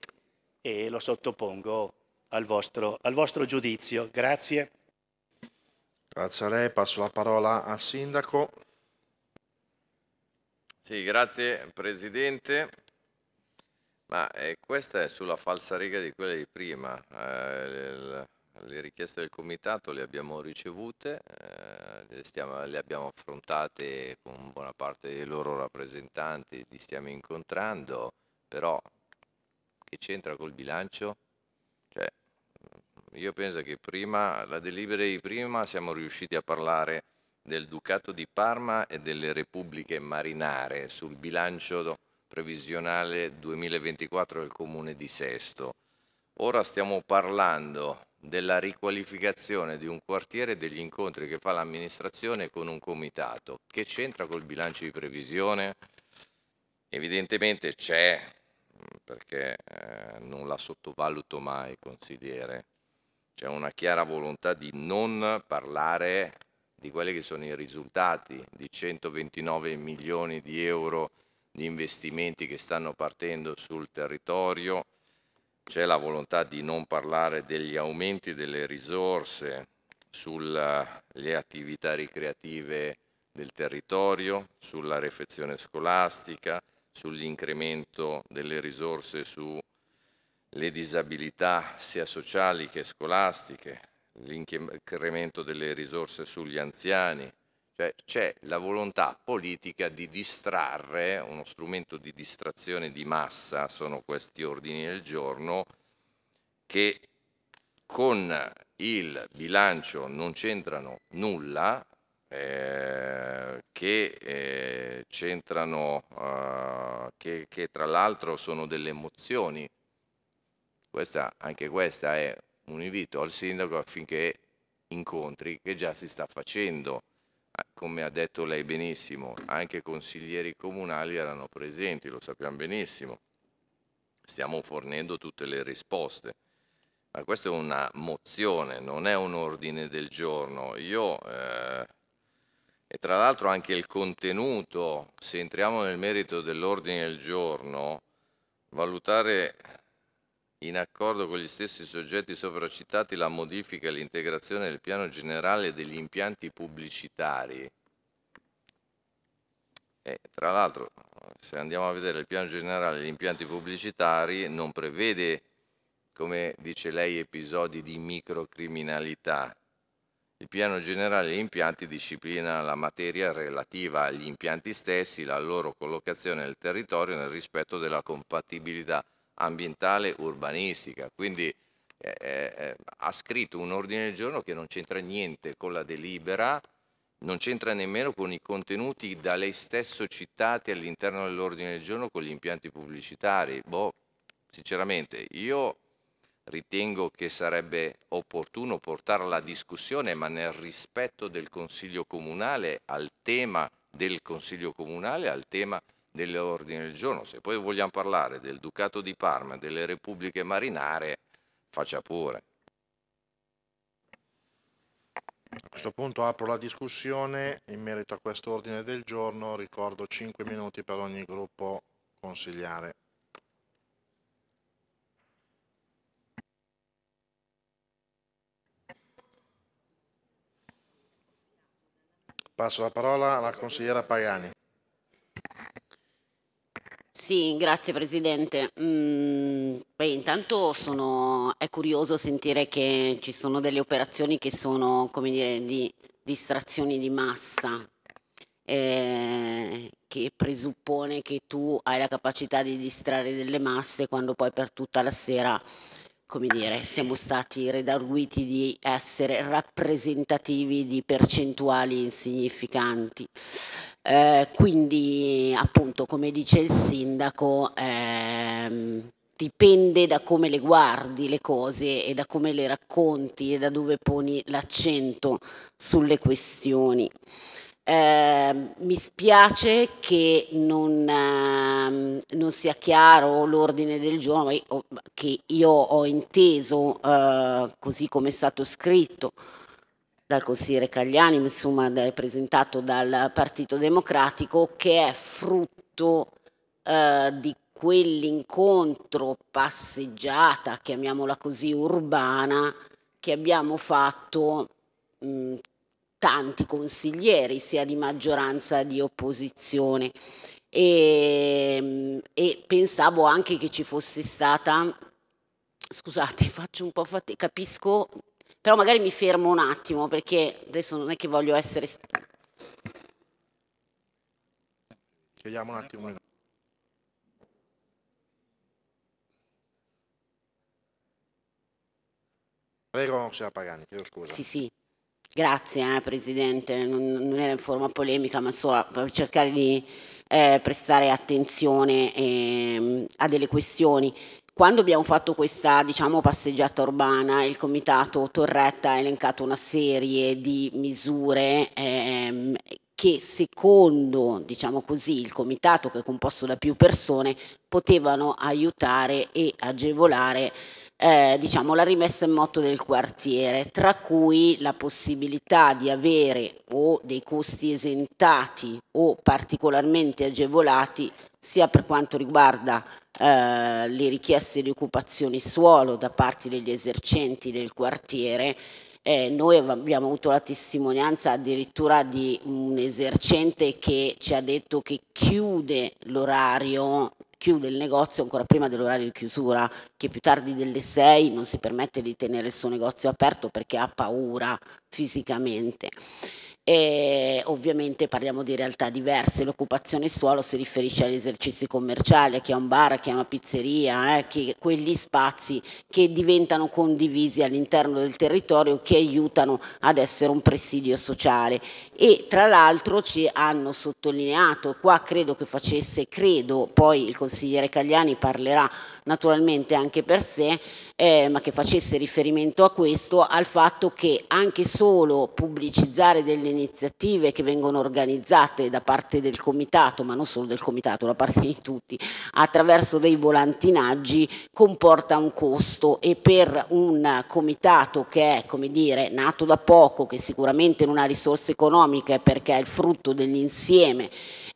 e lo sottopongo al vostro, al vostro giudizio. Grazie. Grazie a lei, passo la parola al Sindaco. Sì, grazie Presidente. Ma eh, questa è sulla falsariga di quella di prima. Eh, le, le richieste del Comitato le abbiamo ricevute, eh, stiamo, le abbiamo affrontate con buona parte dei loro rappresentanti, li stiamo incontrando, però che c'entra col bilancio? Cioè, io penso che prima, la delibera di prima, siamo riusciti a parlare del Ducato di Parma e delle Repubbliche Marinare sul bilancio previsionale 2024 del Comune di Sesto. Ora stiamo parlando della riqualificazione di un quartiere e degli incontri che fa l'amministrazione con un comitato. Che c'entra col bilancio di previsione? Evidentemente c'è, perché eh, non la sottovaluto mai, consigliere, c'è una chiara volontà di non parlare di quelli che sono i risultati di 129 milioni di euro di investimenti che stanno partendo sul territorio, c'è la volontà di non parlare degli aumenti delle risorse sulle attività ricreative del territorio, sulla refezione scolastica, sull'incremento delle risorse sulle disabilità sia sociali che scolastiche, l'incremento delle risorse sugli anziani, cioè c'è la volontà politica di distrarre, uno strumento di distrazione di massa sono questi ordini del giorno, che con il bilancio non c'entrano nulla, eh, che eh, c'entrano, eh, che, che tra l'altro sono delle emozioni. Questa, anche questa è un invito al sindaco affinché incontri che già si sta facendo come ha detto lei benissimo, anche consiglieri comunali erano presenti, lo sappiamo benissimo. Stiamo fornendo tutte le risposte. Ma questa è una mozione, non è un ordine del giorno. Io, eh, e tra l'altro anche il contenuto, se entriamo nel merito dell'ordine del giorno, valutare in accordo con gli stessi soggetti sovracitati la modifica e l'integrazione del piano generale degli impianti pubblicitari. E, tra l'altro, se andiamo a vedere il piano generale degli impianti pubblicitari, non prevede, come dice lei, episodi di microcriminalità. Il piano generale degli impianti disciplina la materia relativa agli impianti stessi, la loro collocazione nel territorio nel rispetto della compatibilità ambientale urbanistica, quindi eh, eh, eh, ha scritto un ordine del giorno che non c'entra niente con la delibera, non c'entra nemmeno con i contenuti da lei stesso citati all'interno dell'ordine del giorno con gli impianti pubblicitari. Boh, sinceramente, io ritengo che sarebbe opportuno portare la discussione, ma nel rispetto del Consiglio Comunale, al tema del Consiglio Comunale, al tema dell'ordine del giorno, se poi vogliamo parlare del Ducato di Parma, delle repubbliche marinare, faccia pure. A questo punto apro la discussione in merito a questo ordine del giorno, ricordo 5 minuti per ogni gruppo consigliare. Passo la parola alla consigliera Pagani. Sì, grazie Presidente. Mm, beh, intanto sono- è curioso sentire che ci sono delle operazioni che sono, come dire, di distrazioni di massa, eh, che presuppone che tu hai la capacità di distrarre delle masse quando poi per tutta la sera come dire, siamo stati redarguiti di essere rappresentativi di percentuali insignificanti. Eh, quindi, appunto, come dice il sindaco, ehm, dipende da come le guardi le cose e da come le racconti e da dove poni l'accento sulle questioni. Ehm, mi spiace che non, ehm, non, sia chiaro l'ordine del giorno che io ho inteso eh, così come è stato scritto dal consigliere Cagliani, insomma da, presentato dal Partito Democratico, che è frutto eh, di quell'incontro passeggiata, chiamiamola così, urbana, che abbiamo fatto mh, mm, tanti consiglieri, sia di maggioranza che di opposizione. E, ehm, e, pensavo anche che ci fosse stata, scusate, faccio un po' fatica, capisco, però magari mi fermo un attimo perché adesso non è che voglio essere... Chiediamo un attimo. Prego, se la Pagani, chiedo scusa. Sì, sì. Grazie eh, Presidente, non, non, era in forma polemica, ma solo per cercare di eh, prestare attenzione eh, a delle questioni. Quando abbiamo fatto questa diciamo, passeggiata urbana, il Comitato Torretta ha elencato una serie di misure ehm, che secondo diciamo così, il comitato, che è composto da più persone, potevano aiutare e agevolare eh, diciamo, la rimessa in moto del quartiere, tra cui la possibilità di avere o dei costi esentati o particolarmente agevolati sia per quanto riguarda eh, le richieste di occupazione suolo da parte degli esercenti del quartiere. Eh, noi abbiamo avuto la testimonianza addirittura di un esercente che ci ha detto che chiude l'orario chiude il negozio ancora prima dell'orario di chiusura, che più tardi delle 6 non si permette di tenere il suo negozio aperto perché ha paura fisicamente e ovviamente parliamo di realtà diverse, l'occupazione suolo si riferisce agli esercizi commerciali, a chi ha un bar, a chi ha una pizzeria, eh, chi, quegli spazi che diventano condivisi all'interno del territorio che aiutano ad essere un presidio sociale e tra l'altro ci hanno sottolineato, qua credo che facesse, credo poi il consigliere Cagliani parlerà naturalmente anche per sé, eh, ma che facesse riferimento a questo, al fatto che anche solo pubblicizzare delle iniziative che vengono organizzate da parte del comitato, ma non solo del comitato, da parte di tutti, attraverso dei volantinaggi comporta un costo e per un comitato che è, come dire, nato da poco, che sicuramente non ha risorse economiche perché è il frutto dell'insieme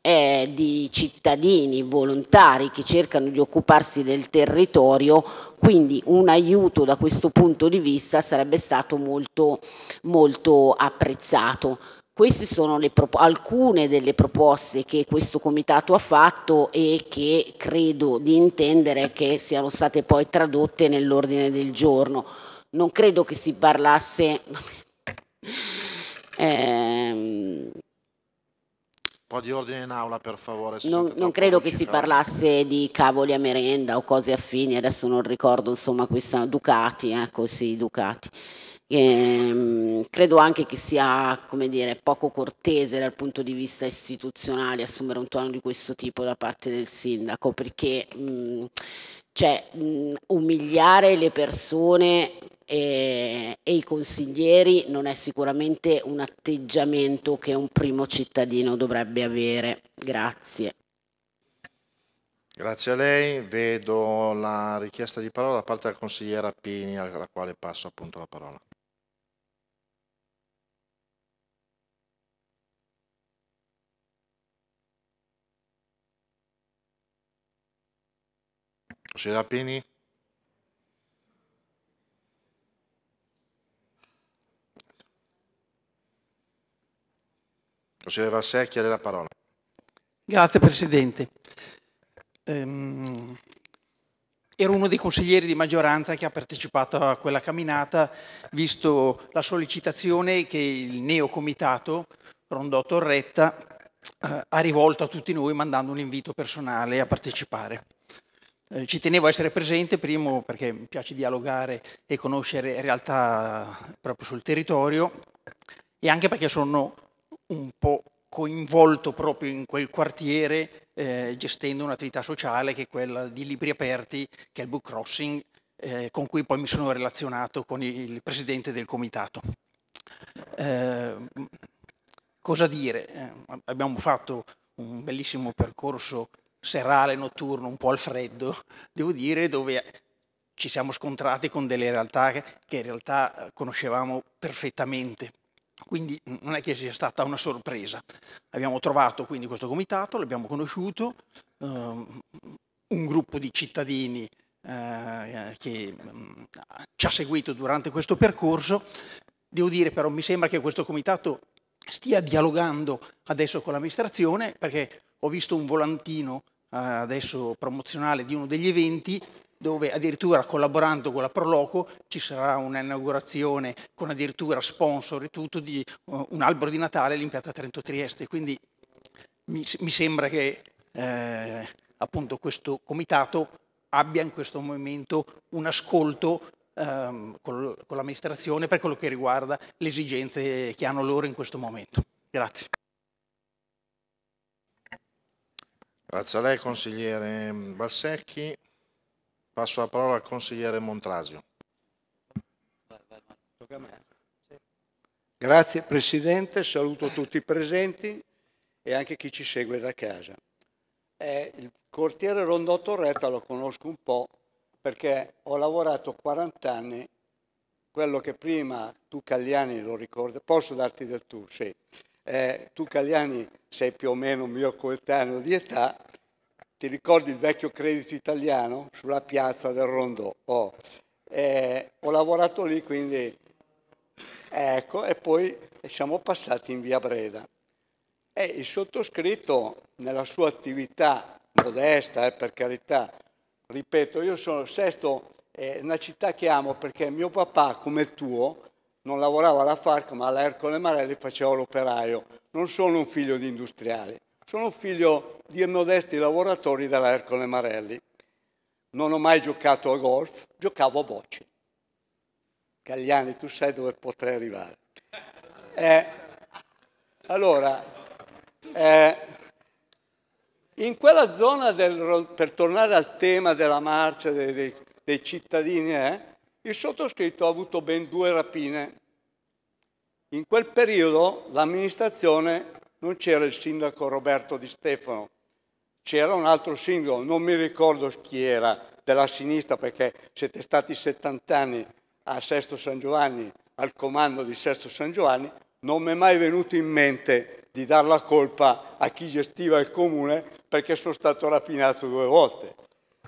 eh, di cittadini volontari che cercano di occuparsi del territorio, quindi un aiuto da questo punto di vista sarebbe stato molto, molto apprezzato. Queste sono alcune delle proposte che questo comitato ha fatto e che credo di intendere che siano state poi tradotte nell'ordine del giorno. Non credo che si parlasse... ehm, un po' di ordine in aula per favore. Non, non credo che si fermi. parlasse di cavoli a merenda o cose affini, adesso non ricordo, insomma, questa Ducati, ecco eh, sì, Ducati. E, ehm, credo anche che sia come dire, poco cortese dal punto di vista istituzionale assumere un tono di questo tipo da parte del sindaco perché mh, mm, cioè, mm, umiliare le persone e, eh, e, i consiglieri non è sicuramente un atteggiamento che un primo cittadino dovrebbe avere. Grazie. Grazie a lei, vedo la richiesta di parola da parte della consigliera Pini alla quale passo appunto la parola. Consigliera Pini? Consigliere Vassè, chiede la parola. Grazie Presidente. Um, ero uno dei consiglieri di maggioranza che ha partecipato a quella camminata, visto la sollecitazione che il neocomitato Rondò Torretta eh, ha rivolto a tutti noi mandando un invito personale a partecipare. Eh, ci tenevo a essere presente, primo perché mi piace dialogare e conoscere realtà proprio sul territorio e anche perché sono un po' coinvolto proprio in quel quartiere eh, gestendo un'attività sociale che è quella di Libri Aperti, che è il Book Crossing, eh, con cui poi mi sono relazionato con il presidente del comitato. Eh, cosa dire? Eh, abbiamo fatto un bellissimo percorso serale, notturno, un po' al freddo, devo dire, dove ci siamo scontrati con delle realtà che in realtà conoscevamo perfettamente quindi non è che sia stata una sorpresa. Abbiamo trovato quindi questo comitato, l'abbiamo conosciuto, um, un gruppo di cittadini uh, che um, ci ha seguito durante questo percorso. Devo dire però mi sembra che questo comitato stia dialogando adesso con l'amministrazione perché ho visto un volantino uh, adesso promozionale di uno degli eventi dove addirittura collaborando con la Proloco ci sarà un'inaugurazione con addirittura sponsor e tutto di eh, un albero di Natale all'impianta Trento Trieste. Quindi mi, mi sembra che eh, appunto questo comitato abbia in questo momento un ascolto ehm, con, con l'amministrazione per quello che riguarda le esigenze che hanno loro in questo momento. Grazie. Grazie a lei consigliere mm, Balsecchi. Passo la parola al consigliere Montrasio. Grazie Presidente, saluto tutti i presenti e anche chi ci segue da casa. Eh, il cortiere Rondò Torretta lo conosco un po' perché ho lavorato 40 anni, quello che prima tu Cagliani lo ricordi, posso darti del tu, sì. Eh, tu Cagliani sei più o meno mio coetaneo di età ti ricordi il vecchio credito italiano sulla piazza del Rondò? Oh. Eh, ho lavorato lì, quindi ecco, e poi eh, siamo passati in via Breda. E il sottoscritto, nella sua attività modesta, eh, per carità, ripeto, io sono Sesto, è una città che amo perché mio papà, come il tuo, non lavorava alla Farc ma alla Ercole Marelli faceva l'operaio. Non sono un figlio di industriali, sono figlio di modesti lavoratori della Ercole Marelli. Non ho mai giocato a golf, giocavo a bocce. Cagliani, tu sai dove potrei arrivare. Eh, allora, eh, in quella zona, del, per tornare al tema della marcia dei, dei, dei cittadini, eh, il sottoscritto ha avuto ben due rapine. In quel periodo l'amministrazione non c'era il sindaco Roberto Di Stefano, c'era un altro sindaco, non mi ricordo chi era, della sinistra, perché siete stati 70 anni a Sesto San Giovanni, al comando di Sesto San Giovanni, non mi è mai venuto in mente di dar la colpa a chi gestiva il comune perché sono stato rapinato due volte.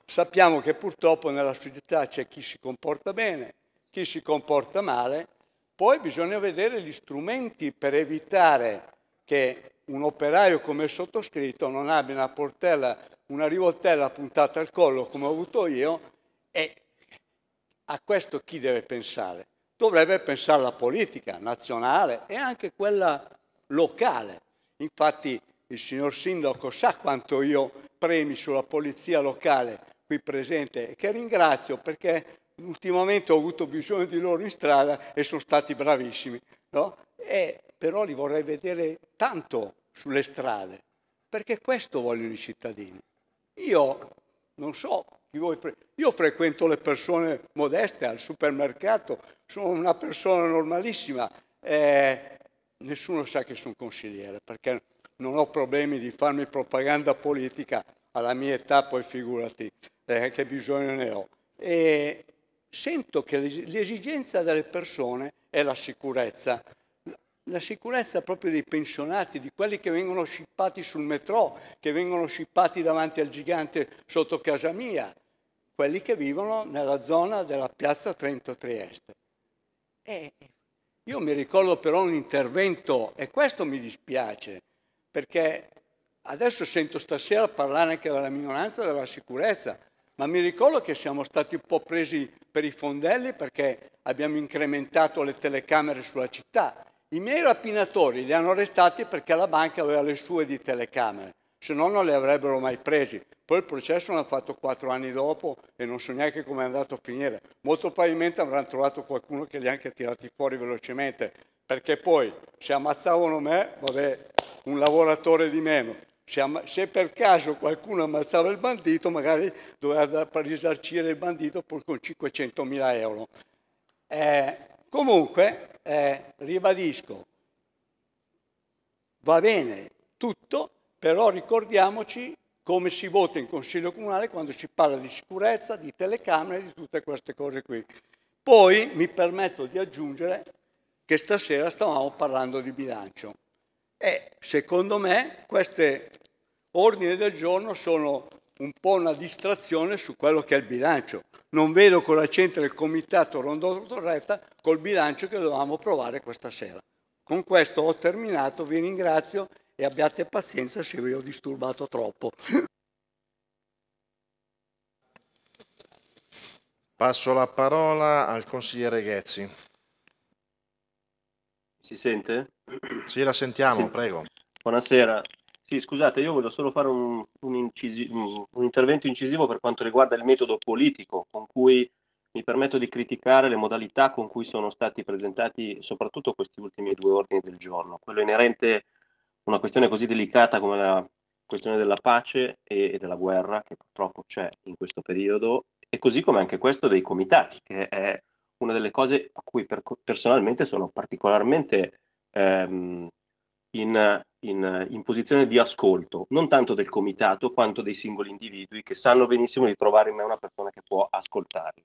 Sappiamo che purtroppo nella società c'è chi si comporta bene, chi si comporta male, poi bisogna vedere gli strumenti per evitare che un operaio come il sottoscritto non abbia una portella, una rivoltella puntata al collo come ho avuto io e a questo chi deve pensare? Dovrebbe pensare la politica nazionale e anche quella locale. Infatti il signor Sindaco sa quanto io premi sulla polizia locale qui presente e che ringrazio perché ultimamente ho avuto bisogno di loro in strada e sono stati bravissimi. No? E però li vorrei vedere tanto sulle strade, perché questo vogliono i cittadini. Io non so chi voi fre- io frequento le persone modeste al supermercato, sono una persona normalissima, eh, nessuno sa che sono consigliere perché non ho problemi di farmi propaganda politica alla mia età, poi figurati eh, che bisogno ne ho. E sento che l'esigenza delle persone è la sicurezza la sicurezza proprio dei pensionati, di quelli che vengono scippati sul metro, che vengono scippati davanti al gigante sotto casa mia, quelli che vivono nella zona della piazza Trento Trieste. E io mi ricordo però un intervento, e questo mi dispiace, perché adesso sento stasera parlare anche della minoranza della sicurezza, ma mi ricordo che siamo stati un po' presi per i fondelli perché abbiamo incrementato le telecamere sulla città i miei rapinatori li hanno arrestati perché la banca aveva le sue di telecamere, se no non le avrebbero mai presi. Poi il processo l'hanno fatto quattro anni dopo e non so neanche come è andato a finire. Molto probabilmente avranno trovato qualcuno che li ha anche tirati fuori velocemente, perché poi se ammazzavano me, vabbè, un lavoratore di meno. Se, per caso qualcuno ammazzava il bandito, magari doveva risarcire il bandito pur con 500 mila euro. Eh, Comunque, eh, ribadisco, va bene tutto, però ricordiamoci come si vota in Consiglio Comunale quando si parla di sicurezza, di telecamere, di tutte queste cose qui. Poi mi permetto di aggiungere che stasera stavamo parlando di bilancio e secondo me queste ordini del giorno sono un po' una distrazione su quello che è il bilancio. Non vedo cosa c'entra il comitato Rondò Torretta col bilancio che dovevamo provare questa sera. Con questo ho terminato, vi ringrazio e abbiate pazienza se vi ho disturbato troppo. Passo la parola al consigliere Ghezzi. Si sente? Sì, la sentiamo, sì. prego. Buonasera, sì, scusate, io voglio solo fare un, un, incisi- un, intervento incisivo per quanto riguarda il metodo politico con cui mi permetto di criticare le modalità con cui sono stati presentati soprattutto questi ultimi due ordini del giorno, quello inerente a una questione così delicata come la questione della pace e, e della guerra che purtroppo c'è in questo periodo e così come anche questo dei comitati, che è una delle cose a cui per, personalmente sono particolarmente ehm, in in, eh, in, posizione di ascolto, non tanto del comitato quanto dei singoli individui che sanno benissimo di trovare in me una persona che può ascoltarli.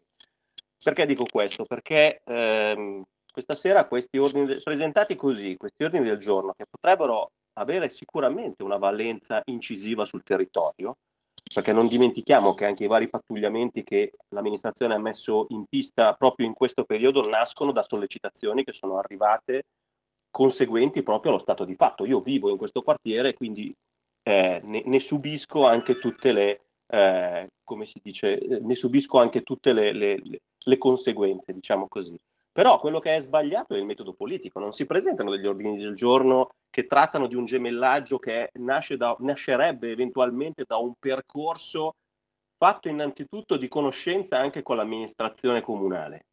Perché dico questo? Perché ehm, questa sera questi ordini presentati così, questi ordini del giorno che potrebbero avere sicuramente una valenza incisiva sul territorio, perché non dimentichiamo che anche i vari pattugliamenti che l'amministrazione ha messo in pista proprio in questo periodo nascono da sollecitazioni che sono arrivate conseguenti proprio allo stato di fatto. Io vivo in questo quartiere, quindi eh, ne, ne, subisco anche tutte le, eh, come si dice, ne subisco anche tutte le, le, le conseguenze, diciamo così. Però quello che è sbagliato è il metodo politico, non si presentano degli ordini del giorno che trattano di un gemellaggio che nasce da, nascerebbe eventualmente da un percorso fatto innanzitutto di conoscenza anche con l'amministrazione comunale.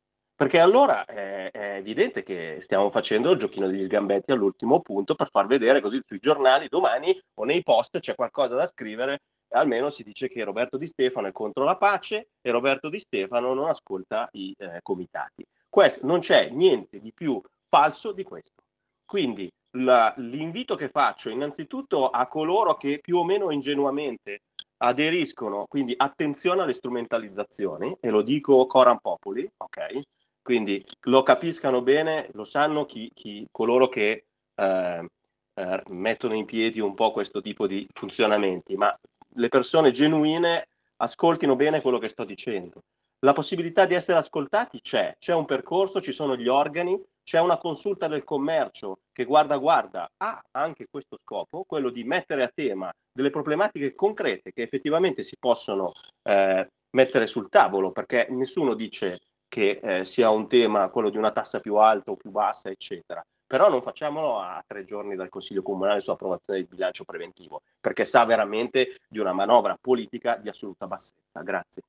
Perché allora è, eh, è, evidente che stiamo facendo il giochino degli sgambetti all'ultimo punto per far vedere così sui giornali domani o nei post c'è qualcosa da scrivere. Almeno si dice che Roberto Di Stefano è contro la pace e Roberto Di Stefano non ascolta i eh, comitati. Questo, non c'è niente di più falso di questo. Quindi la, l'invito che faccio innanzitutto a coloro che più o meno ingenuamente aderiscono, quindi attenzione alle strumentalizzazioni, e lo dico coram populi, ok? Quindi lo capiscano bene, lo sanno chi, chi, coloro che eh, eh, mettono in piedi un po' questo tipo di funzionamenti, ma le persone genuine ascoltino bene quello che sto dicendo. La possibilità di essere ascoltati c'è, c'è un percorso, ci sono gli organi, c'è una consulta del commercio che guarda guarda ha anche questo scopo, quello di mettere a tema delle problematiche concrete che effettivamente si possono eh, mettere sul tavolo, perché nessuno dice che eh, sia un tema quello di una tassa più alta o più bassa, eccetera. Però non facciamolo a tre giorni dal Consiglio Comunale su approvazione del bilancio preventivo, perché sa veramente di una manovra politica di assoluta bassezza. Grazie.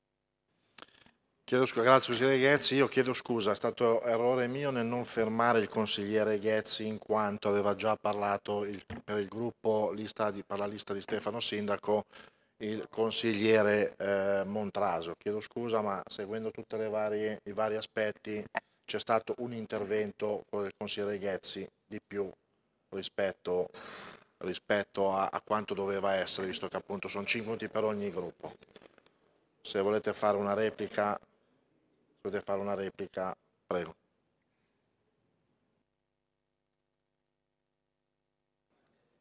Chiedo scusa, grazie consigliere Ghezzi, io chiedo scusa, è stato errore mio nel non fermare il consigliere Ghezzi in quanto aveva già parlato il, per il gruppo lista di, per la lista di Stefano Sindaco il consigliere eh, Montraso. Chiedo scusa, ma seguendo tutti i vari aspetti c'è stato un intervento del consigliere Ghezzi di più rispetto, rispetto a, a, quanto doveva essere, visto che appunto sono 5 minuti per ogni gruppo. Se volete fare una replica, volete fare una replica prego.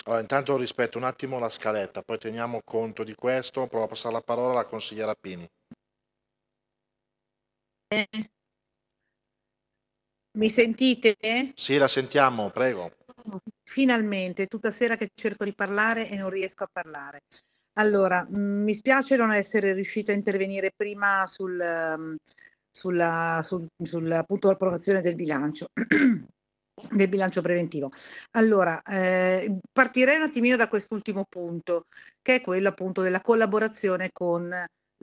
Allora, intanto rispetto un attimo la scaletta, poi teniamo conto di questo, provo a passare la parola alla consigliera Pini. Eh. Mi sentite? Sì, la sentiamo, prego. Finalmente, tutta sera che cerco di parlare e non riesco a parlare. Allora, mh, mm, mi spiace non essere riuscita a intervenire prima sul, mm, sulla, sul, sulla appunto, approvazione del bilancio. del bilancio preventivo. Allora, eh, partirei un attimino da quest'ultimo punto, che è quello appunto della collaborazione con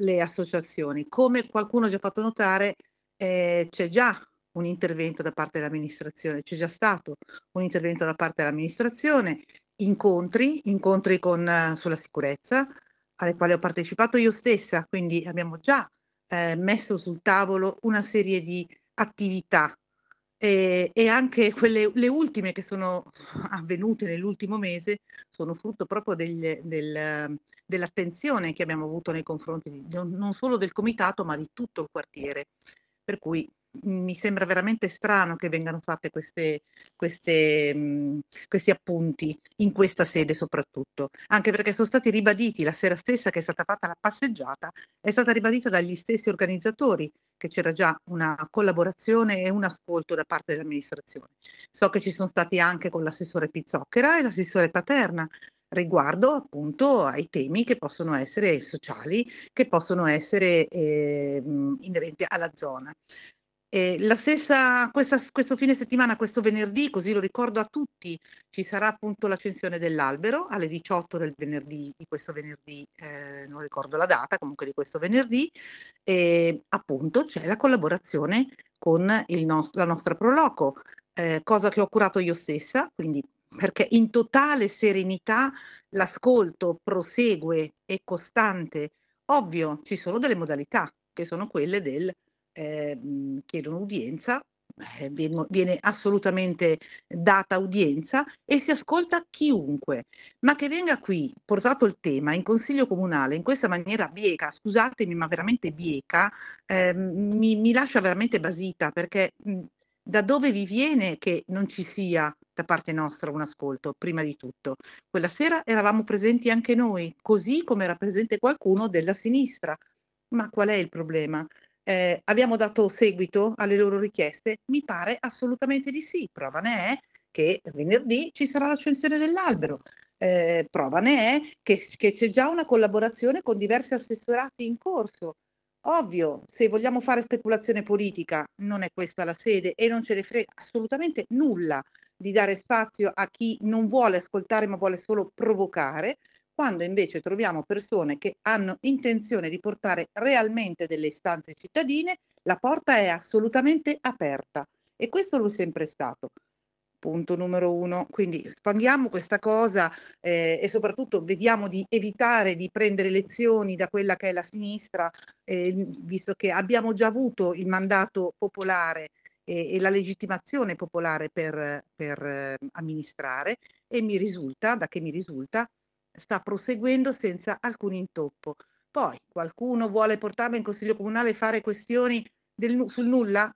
le associazioni. Come qualcuno ha già fatto notare, eh, c'è già un intervento da parte dell'amministrazione, c'è già stato un intervento da parte dell'amministrazione, incontri, incontri con, sulla sicurezza, alle quali ho partecipato io stessa, quindi abbiamo già eh, messo sul tavolo una serie di attività e, e anche quelle, le ultime che sono avvenute nell'ultimo mese sono frutto proprio del, del, dell'attenzione che abbiamo avuto nei confronti di, non solo del comitato ma di tutto il quartiere. Per cui mhmm, mi sembra veramente strano che vengano fatte queste, queste, mh, mhmm, questi appunti in questa sede soprattutto, anche perché sono stati ribaditi la sera stessa che è stata fatta la passeggiata, è stata ribadita dagli stessi organizzatori che c'era già una collaborazione e un ascolto da parte dell'amministrazione. So che ci sono stati anche con l'assessore Pizzocchera e l'assessore Paterna riguardo appunto ai temi che possono essere sociali, che possono essere eh, inerenti alla zona. Eh, stessa, questa, questo fine settimana, questo venerdì, così lo ricordo a tutti, ci sarà appunto l'accensione dell'albero alle 18 del venerdì, di questo venerdì, eh, non ricordo la data, comunque di questo venerdì, e appunto c'è la collaborazione con nos- la nostra Proloco, eh, cosa che ho curato io stessa, quindi perché in totale serenità l'ascolto prosegue, e costante. Ovvio, ci sono delle modalità che sono quelle del eh, chiedono udienza, eh, viene, assolutamente data udienza e si ascolta chiunque, ma che venga qui portato il tema in consiglio comunale in questa maniera bieca, scusatemi ma veramente bieca, eh, mi, mi lascia veramente basita perché mh, da dove vi viene che non ci sia da parte nostra un ascolto, prima di tutto. Quella sera eravamo presenti anche noi, così come era presente qualcuno della sinistra. Ma qual è il problema? eh, abbiamo dato seguito alle loro richieste? Mi pare assolutamente di sì. Prova ne è che venerdì ci sarà l'accensione dell'albero. Eh, prova ne è che, che c'è già una collaborazione con diversi assessorati in corso. Ovvio, se vogliamo fare speculazione politica, non è questa la sede e non ce ne frega assolutamente nulla di dare spazio a chi non vuole ascoltare ma vuole solo provocare, quando invece troviamo persone che hanno intenzione di portare realmente delle istanze cittadine, la porta è assolutamente aperta e questo lo è sempre stato. Punto numero uno, quindi espandiamo questa cosa eh, e soprattutto vediamo di evitare di prendere lezioni da quella che è la sinistra, eh, visto che abbiamo già avuto il mandato popolare e, e la legittimazione popolare per, per eh, amministrare e mi risulta, da che mi risulta, sta proseguendo senza alcun intoppo. Poi qualcuno vuole portarla in Consiglio Comunale e fare questioni del, sul nulla?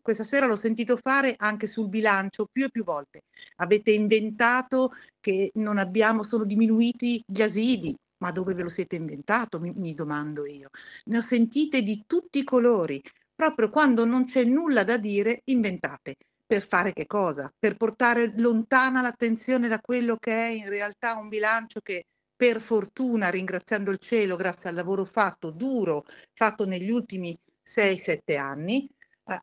Questa sera l'ho sentito fare anche sul bilancio più e più volte. Avete inventato che non abbiamo, sono diminuiti gli asili. Ma dove ve lo siete inventato, mi, mi domando io. Ne ho sentite di tutti i colori. Proprio quando non c'è nulla da dire, inventate per fare che cosa? Per portare lontana l'attenzione da quello che è in realtà un bilancio che per fortuna, ringraziando il cielo, grazie al lavoro fatto, duro, fatto negli ultimi 6-7 anni,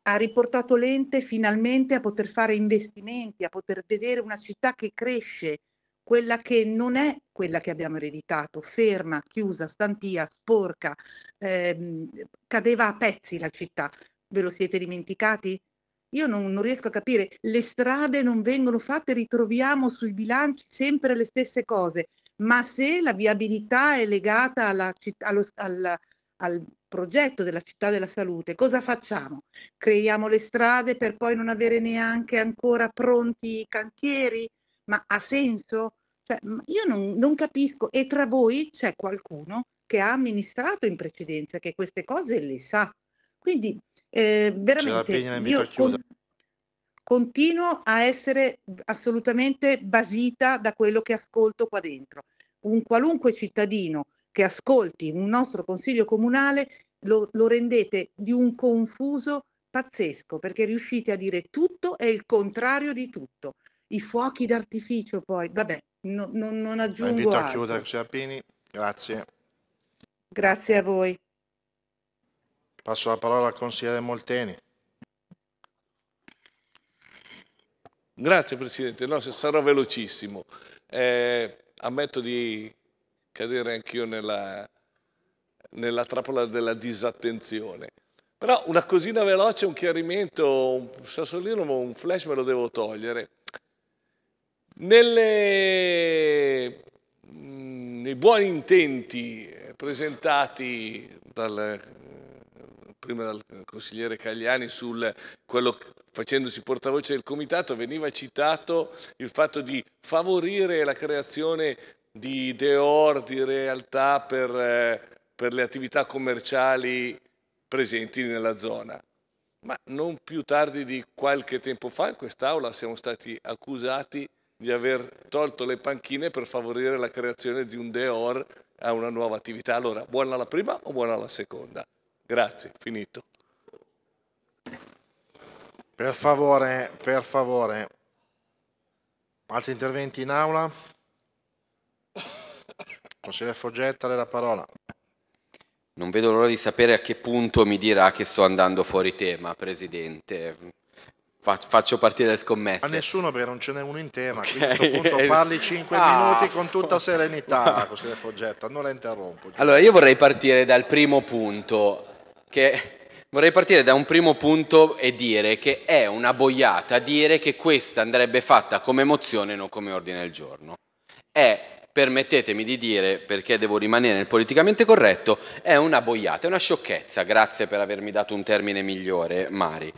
ha riportato l'ente finalmente a poter fare investimenti, a poter vedere una città che cresce, quella che non è quella che abbiamo ereditato, ferma, chiusa, stantia, sporca, ehm, cadeva a pezzi la città. Ve lo siete dimenticati? Io non, non, riesco a capire, le strade non vengono fatte, ritroviamo sui bilanci sempre le stesse cose, ma se la viabilità è legata alla, allo, alla, al progetto della città della salute, cosa facciamo? Creiamo le strade per poi non avere neanche ancora pronti i cantieri? Ma ha senso? Cioè, io non, non capisco e tra voi c'è qualcuno che ha amministrato in precedenza, che queste cose le sa. Quindi eh, veramente, io con, continuo a essere assolutamente basita da quello che ascolto qua dentro. Un qualunque cittadino che ascolti un nostro consiglio comunale lo, lo rendete di un confuso pazzesco perché riuscite a dire tutto e il contrario di tutto. I fuochi d'artificio poi, vabbè, no, no, non aggiungo invito a chiudere, Grazie. Grazie a voi. Passo la parola al consigliere Molteni. Grazie Presidente, no, sarò velocissimo. Eh, ammetto di cadere anch'io nella, nella trappola della disattenzione. Però una cosina veloce, un chiarimento, un sassolino, un flash me lo devo togliere. Nelle, nei buoni intenti presentati dal prima dal consigliere Cagliani sul quello facendosi portavoce del comitato veniva citato il fatto di favorire la creazione di deor di realtà per, eh, per le attività commerciali presenti nella zona. Ma non più tardi di qualche tempo fa in quest'Aula siamo stati accusati di aver tolto le panchine per favorire la creazione di un deor a una nuova attività. Allora, buona la prima o buona la seconda? Grazie, finito. Per favore, per favore. Altri interventi in aula? Consigliere Foggetta, lei la parola. Non vedo l'ora di sapere a che punto mi dirà che sto andando fuori tema, Presidente. Faccio partire le scommesse. A nessuno perché non ce n'è uno in tema, okay. a questo punto parli 5 ah, minuti con tutta serenità, Consigliere Foggetta, non la interrompo. Allora, io vorrei partire dal primo punto che vorrei partire da un primo punto e dire che è una boiata dire che questa andrebbe fatta come mozione e non come ordine del giorno. È permettetemi di dire, perché devo rimanere nel politicamente corretto, è una boiata, è una sciocchezza, grazie per avermi dato un termine migliore, Mari.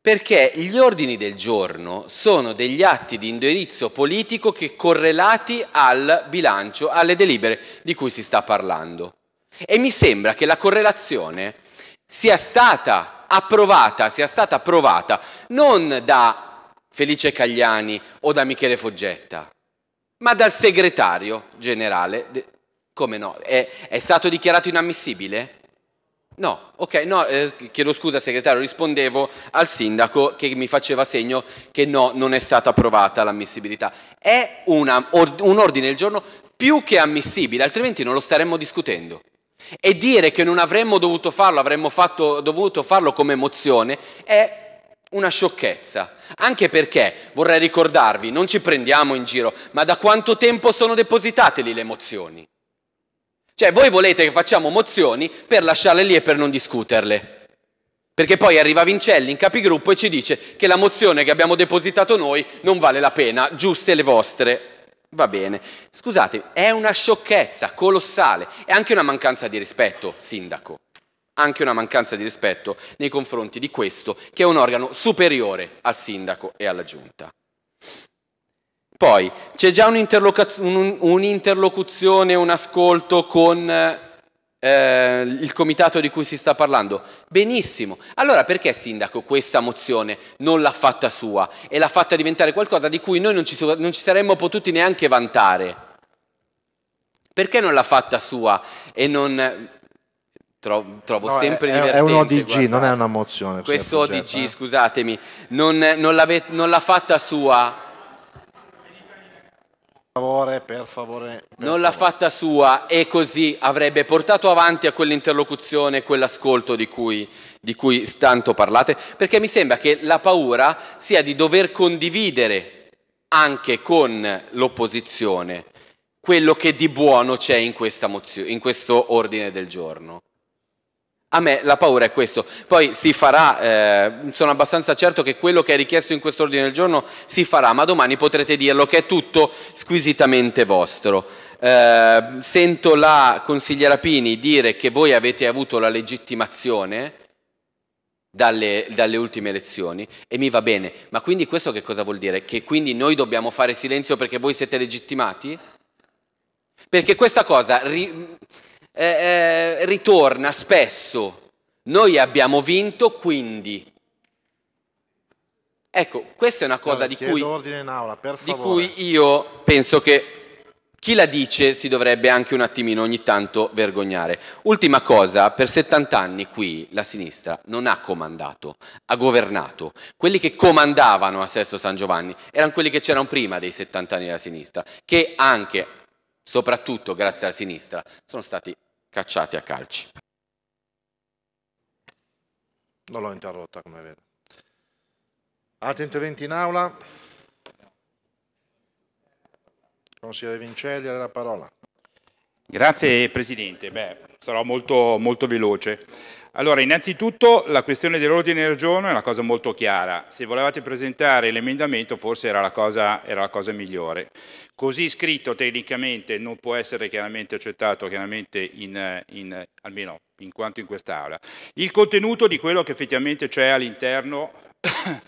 Perché gli ordini del giorno sono degli atti di indirizzo politico che correlati al bilancio, alle delibere di cui si sta parlando. E mi sembra che la correlazione sia stata approvata, sia stata provata non da Felice Cagliani o da Michele Foggetta, ma dal segretario generale. Come no? È, è stato dichiarato inammissibile? No, ok, no, eh, chiedo scusa segretario, rispondevo al sindaco che mi faceva segno che no, non è stata approvata l'ammissibilità. È una, or, un ordine del giorno più che ammissibile, altrimenti non lo staremmo discutendo. E dire che non avremmo dovuto farlo, avremmo fatto, dovuto farlo come emozione, è una sciocchezza. Anche perché, vorrei ricordarvi, non ci prendiamo in giro, ma da quanto tempo sono depositate lì le emozioni? Cioè, voi volete che facciamo mozioni per lasciarle lì e per non discuterle. Perché poi arriva Vincelli in capigruppo e ci dice che la mozione che abbiamo depositato noi non vale la pena, giuste le vostre. Va bene, scusate, è una sciocchezza colossale, è anche una mancanza di rispetto, sindaco, anche una mancanza di rispetto nei confronti di questo, che è un organo superiore al sindaco e alla giunta. Poi c'è già un'interlocuzione, un, un, un ascolto con eh, eh, il comitato di cui si sta parlando? Benissimo. Allora perché Sindaco questa mozione non l'ha fatta sua e l'ha fatta diventare qualcosa di cui noi non ci, non ci saremmo potuti neanche vantare? Perché non l'ha fatta sua e non... Tro, trovo no, sempre è, divertente. È un ODG, guarda. non è una mozione. Questo ODG, eh? scusatemi, non, non l'ha fatta sua per favore, per favore. Per non l'ha fatta sua e così avrebbe portato avanti a quell'interlocuzione, quell'ascolto di cui, di cui tanto parlate, perché mi sembra che la paura sia di dover condividere anche con l'opposizione quello che di buono c'è in, in questo ordine del giorno. A me la paura è questo. Poi si farà, eh, sono abbastanza certo che quello che è richiesto in questo ordine del giorno si farà, ma domani potrete dirlo che è tutto squisitamente vostro. Eh, sento la consigliera Pini dire che voi avete avuto la legittimazione dalle, dalle ultime elezioni e mi va bene, ma quindi questo che cosa vuol dire? Che quindi noi dobbiamo fare silenzio perché voi siete legittimati? Perché questa cosa... Ri- eh, eh, ritorna spesso, noi abbiamo vinto, quindi... Ecco, questa è una cosa no, di, cui, aula, di cui io penso che chi la dice si dovrebbe anche un attimino ogni tanto vergognare. Ultima cosa, per 70 anni qui la sinistra non ha comandato, ha governato. Quelli che comandavano a Sesto San Giovanni erano quelli che c'erano prima dei 70 anni della sinistra, che anche, soprattutto grazie alla sinistra, sono stati cacciati a calci. Non l'ho interrotta, come vedo. Altri interventi in aula? Consigliere Vincelli, ha la parola. Grazie Presidente, Beh, sarò molto, molto veloce. Allora, innanzitutto la questione dell'ordine del giorno è una cosa molto chiara. Se volevate presentare l'emendamento forse era la, cosa, era la, cosa, migliore. Così scritto tecnicamente non può essere chiaramente accettato, chiaramente in, in, almeno in quanto in quest'Aula. Il contenuto di quello che effettivamente c'è all'interno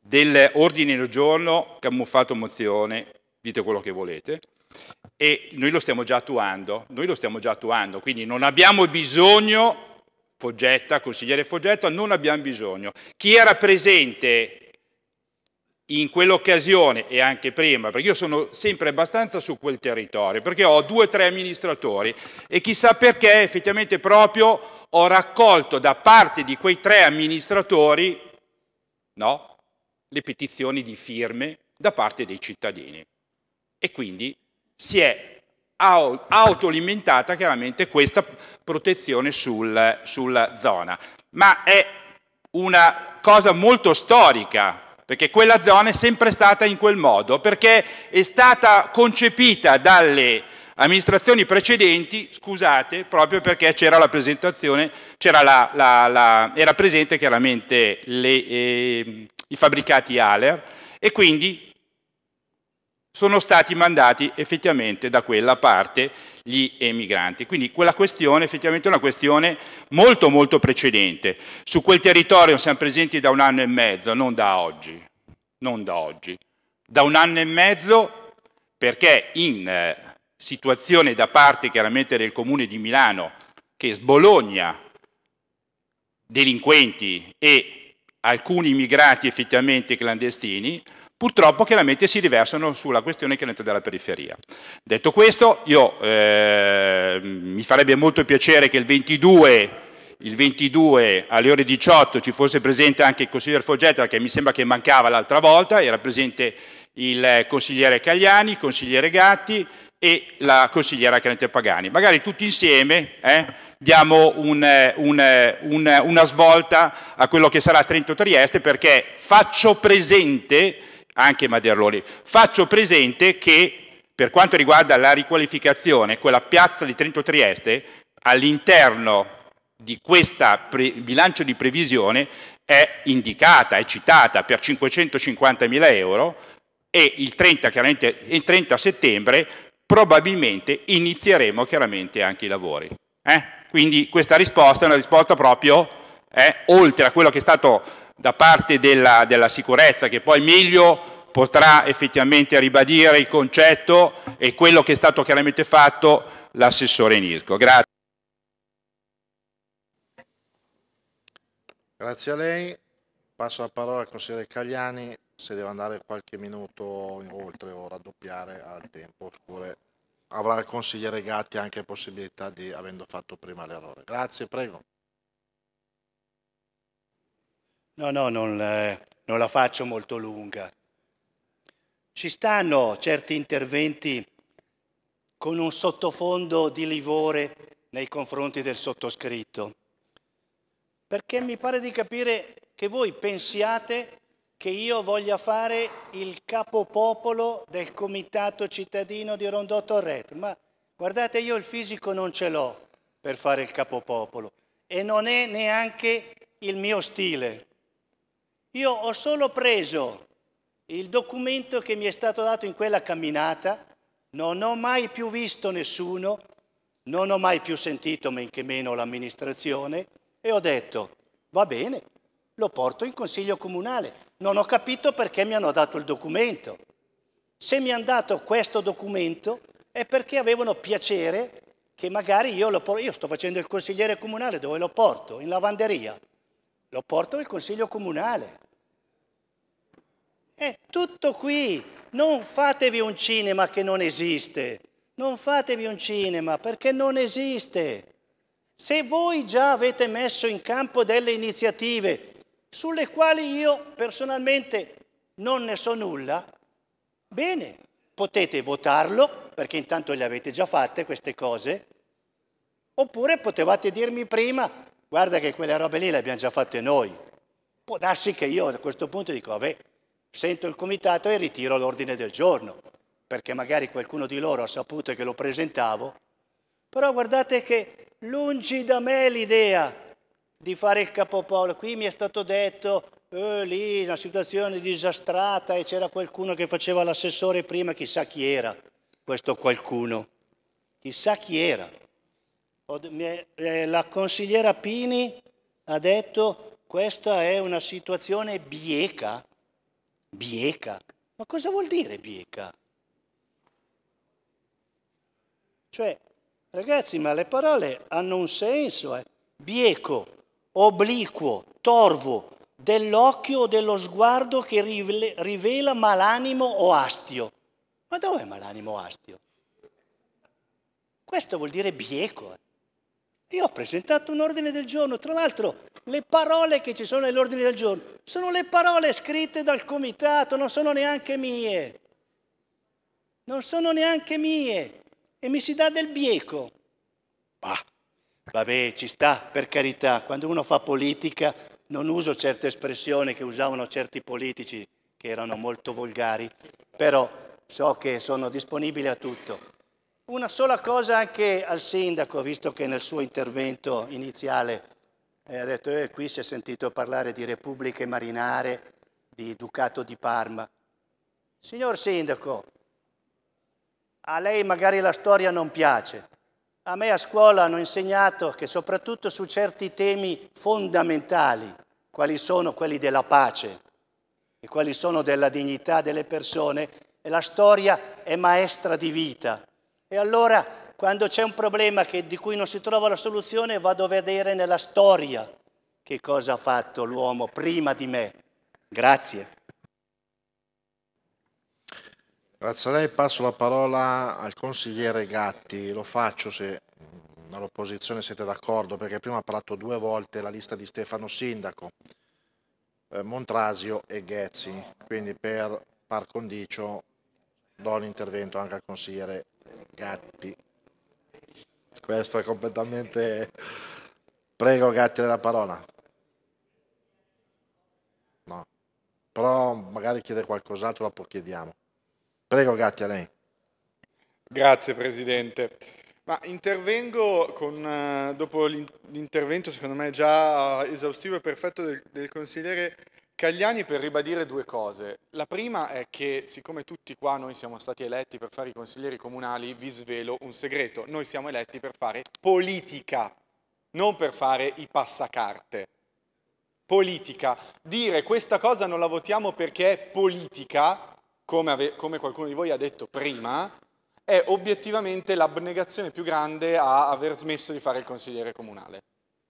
dell'ordine del giorno, camuffato mozione, dite quello che volete, e noi lo stiamo già attuando, noi lo stiamo già attuando, quindi non abbiamo bisogno Foggetta, consigliere Foggetta, non abbiamo bisogno. Chi era presente in quell'occasione e anche prima, perché io sono sempre abbastanza su quel territorio, perché ho due o tre amministratori e chissà perché effettivamente proprio ho raccolto da parte di quei tre amministratori no, le petizioni di firme da parte dei cittadini. E quindi si è autoalimentata chiaramente questa protezione sul, sulla zona. Ma è una cosa molto storica, perché quella zona è sempre stata in quel modo, perché è stata concepita dalle amministrazioni precedenti, scusate, proprio perché c'era la presentazione, c'era la, la, la, era presente chiaramente le, eh, i fabbricati Aler e quindi sono stati mandati effettivamente da quella parte gli emigranti. Quindi quella questione effettivamente è una questione molto molto precedente. Su quel territorio siamo presenti da un anno e mezzo, non da oggi. Non da oggi. Da un anno e mezzo perché in eh, situazione da parte chiaramente del Comune di Milano che sbologna delinquenti e alcuni immigrati effettivamente clandestini, Purtroppo chiaramente si riversano sulla questione chiaramente della periferia. Detto questo, io, eh, mi farebbe molto piacere che il 22, il 22, alle ore 18 ci fosse presente anche il consigliere Foggetta, che mi sembra che mancava l'altra volta, era presente il consigliere Cagliani, il consigliere Gatti e la consigliera Canete Pagani. Magari tutti insieme eh, diamo un, un, un, una svolta a quello che sarà Trento-Trieste perché faccio presente anche Maderloni. Faccio presente che per quanto riguarda la riqualificazione, quella piazza di Trento Trieste, all'interno di questo bilancio di previsione è indicata, è citata per 550.000 euro e il 30, il 30 settembre probabilmente inizieremo chiaramente anche i lavori. Eh? Quindi questa risposta è una risposta proprio eh, oltre a quello che è stato da parte della, della sicurezza, che poi meglio potrà effettivamente ribadire il concetto e quello che è stato chiaramente fatto l'assessore Nisco. Grazie. Grazie a lei. Passo la parola al consigliere Cagliani, se deve andare qualche minuto oltre o raddoppiare al tempo, oppure avrà il consigliere Gatti anche possibilità di, avendo fatto prima l'errore. Grazie, prego. No, no, non, eh, non la faccio molto lunga. Ci stanno certi interventi con un sottofondo di livore nei confronti del sottoscritto, perché mi pare di capire che voi pensiate che io voglia fare il capopopolo del comitato cittadino di Rondò Torret, ma guardate io il fisico non ce l'ho per fare il capopopolo e non è neanche il mio stile. Io ho solo preso il documento che mi è stato dato in quella camminata, non ho mai più visto nessuno, non ho mai più sentito men che meno l'amministrazione e ho detto va bene, lo porto in consiglio comunale. Non ho capito perché mi hanno dato il documento. Se mi hanno dato questo documento è perché avevano piacere che magari io lo porto, io sto facendo il consigliere comunale dove lo porto, in lavanderia lo porto al Consiglio Comunale. È tutto qui, non fatevi un cinema che non esiste, non fatevi un cinema perché non esiste. Se voi già avete messo in campo delle iniziative sulle quali io personalmente non ne so nulla, bene, potete votarlo, perché intanto le avete già fatte queste cose, oppure potevate dirmi prima, guarda che quelle robe lì le abbiamo già fatte noi. Può darsi che io a questo punto dico, vabbè, sento il comitato e ritiro l'ordine del giorno, perché magari qualcuno di loro ha saputo che lo presentavo. Però guardate che lungi da me l'idea di fare il capopolo. Qui mi è stato detto, eh, lì una situazione disastrata e c'era qualcuno che faceva l'assessore prima, chissà chi era questo qualcuno. Chissà chi era. Eh, la consigliera Pini ha detto questa è una situazione bieca. Bieca. Ma cosa vuol dire bieca? Cioè, ragazzi, ma le parole hanno un senso. Eh? Bieco, obliquo, torvo, dell'occhio o dello sguardo che rivela malanimo o astio. Ma dov'è malanimo o astio? Questo vuol dire bieco. Eh? Io ho presentato un ordine del giorno. Tra l'altro, le parole che ci sono nell'ordine del giorno sono le parole scritte dal comitato, non sono neanche mie. Non sono neanche mie. E mi si dà del bieco. Bah, vabbè, ci sta, per carità. Quando uno fa politica non uso certe espressioni che usavano certi politici che erano molto volgari, però so che sono disponibile a tutto. Una sola cosa anche al sindaco, visto che nel suo intervento iniziale eh, ha detto eh, qui si è sentito parlare di repubbliche marinare, di Ducato di Parma. Signor sindaco, a lei magari la storia non piace. A me a scuola hanno insegnato che soprattutto su certi temi fondamentali, quali sono quelli della pace e quali sono della dignità delle persone, la storia è maestra di vita. E allora, quando c'è un problema che, di cui non si trova la soluzione, vado a vedere nella storia che cosa ha fatto l'uomo prima di me. Grazie. Grazie a lei, passo la parola al consigliere Gatti, lo faccio se dall'opposizione siete d'accordo perché prima ha parlato due volte la lista di Stefano Sindaco, eh, Montrasio e Ghezzi, quindi per par condicio do l'intervento anche al consigliere Gatti. Questo è completamente... Prego Gatti la parola. No. Però magari chiede qualcos'altro, dopo chiediamo. Prego Gatti a lei. Grazie Presidente. Ma intervengo con, eh, dopo l'intervento secondo me già esaustivo e perfetto del, del consigliere Cagliani per ribadire due cose. La prima è che siccome tutti qua noi siamo stati eletti per fare i consiglieri comunali, vi svelo un segreto. Noi siamo eletti per fare politica, non per fare i passacarte. Politica. Dire questa cosa non la votiamo perché è politica, come, come qualcuno di voi ha detto prima, è obiettivamente l'abnegazione più grande a aver smesso di fare il consigliere comunale.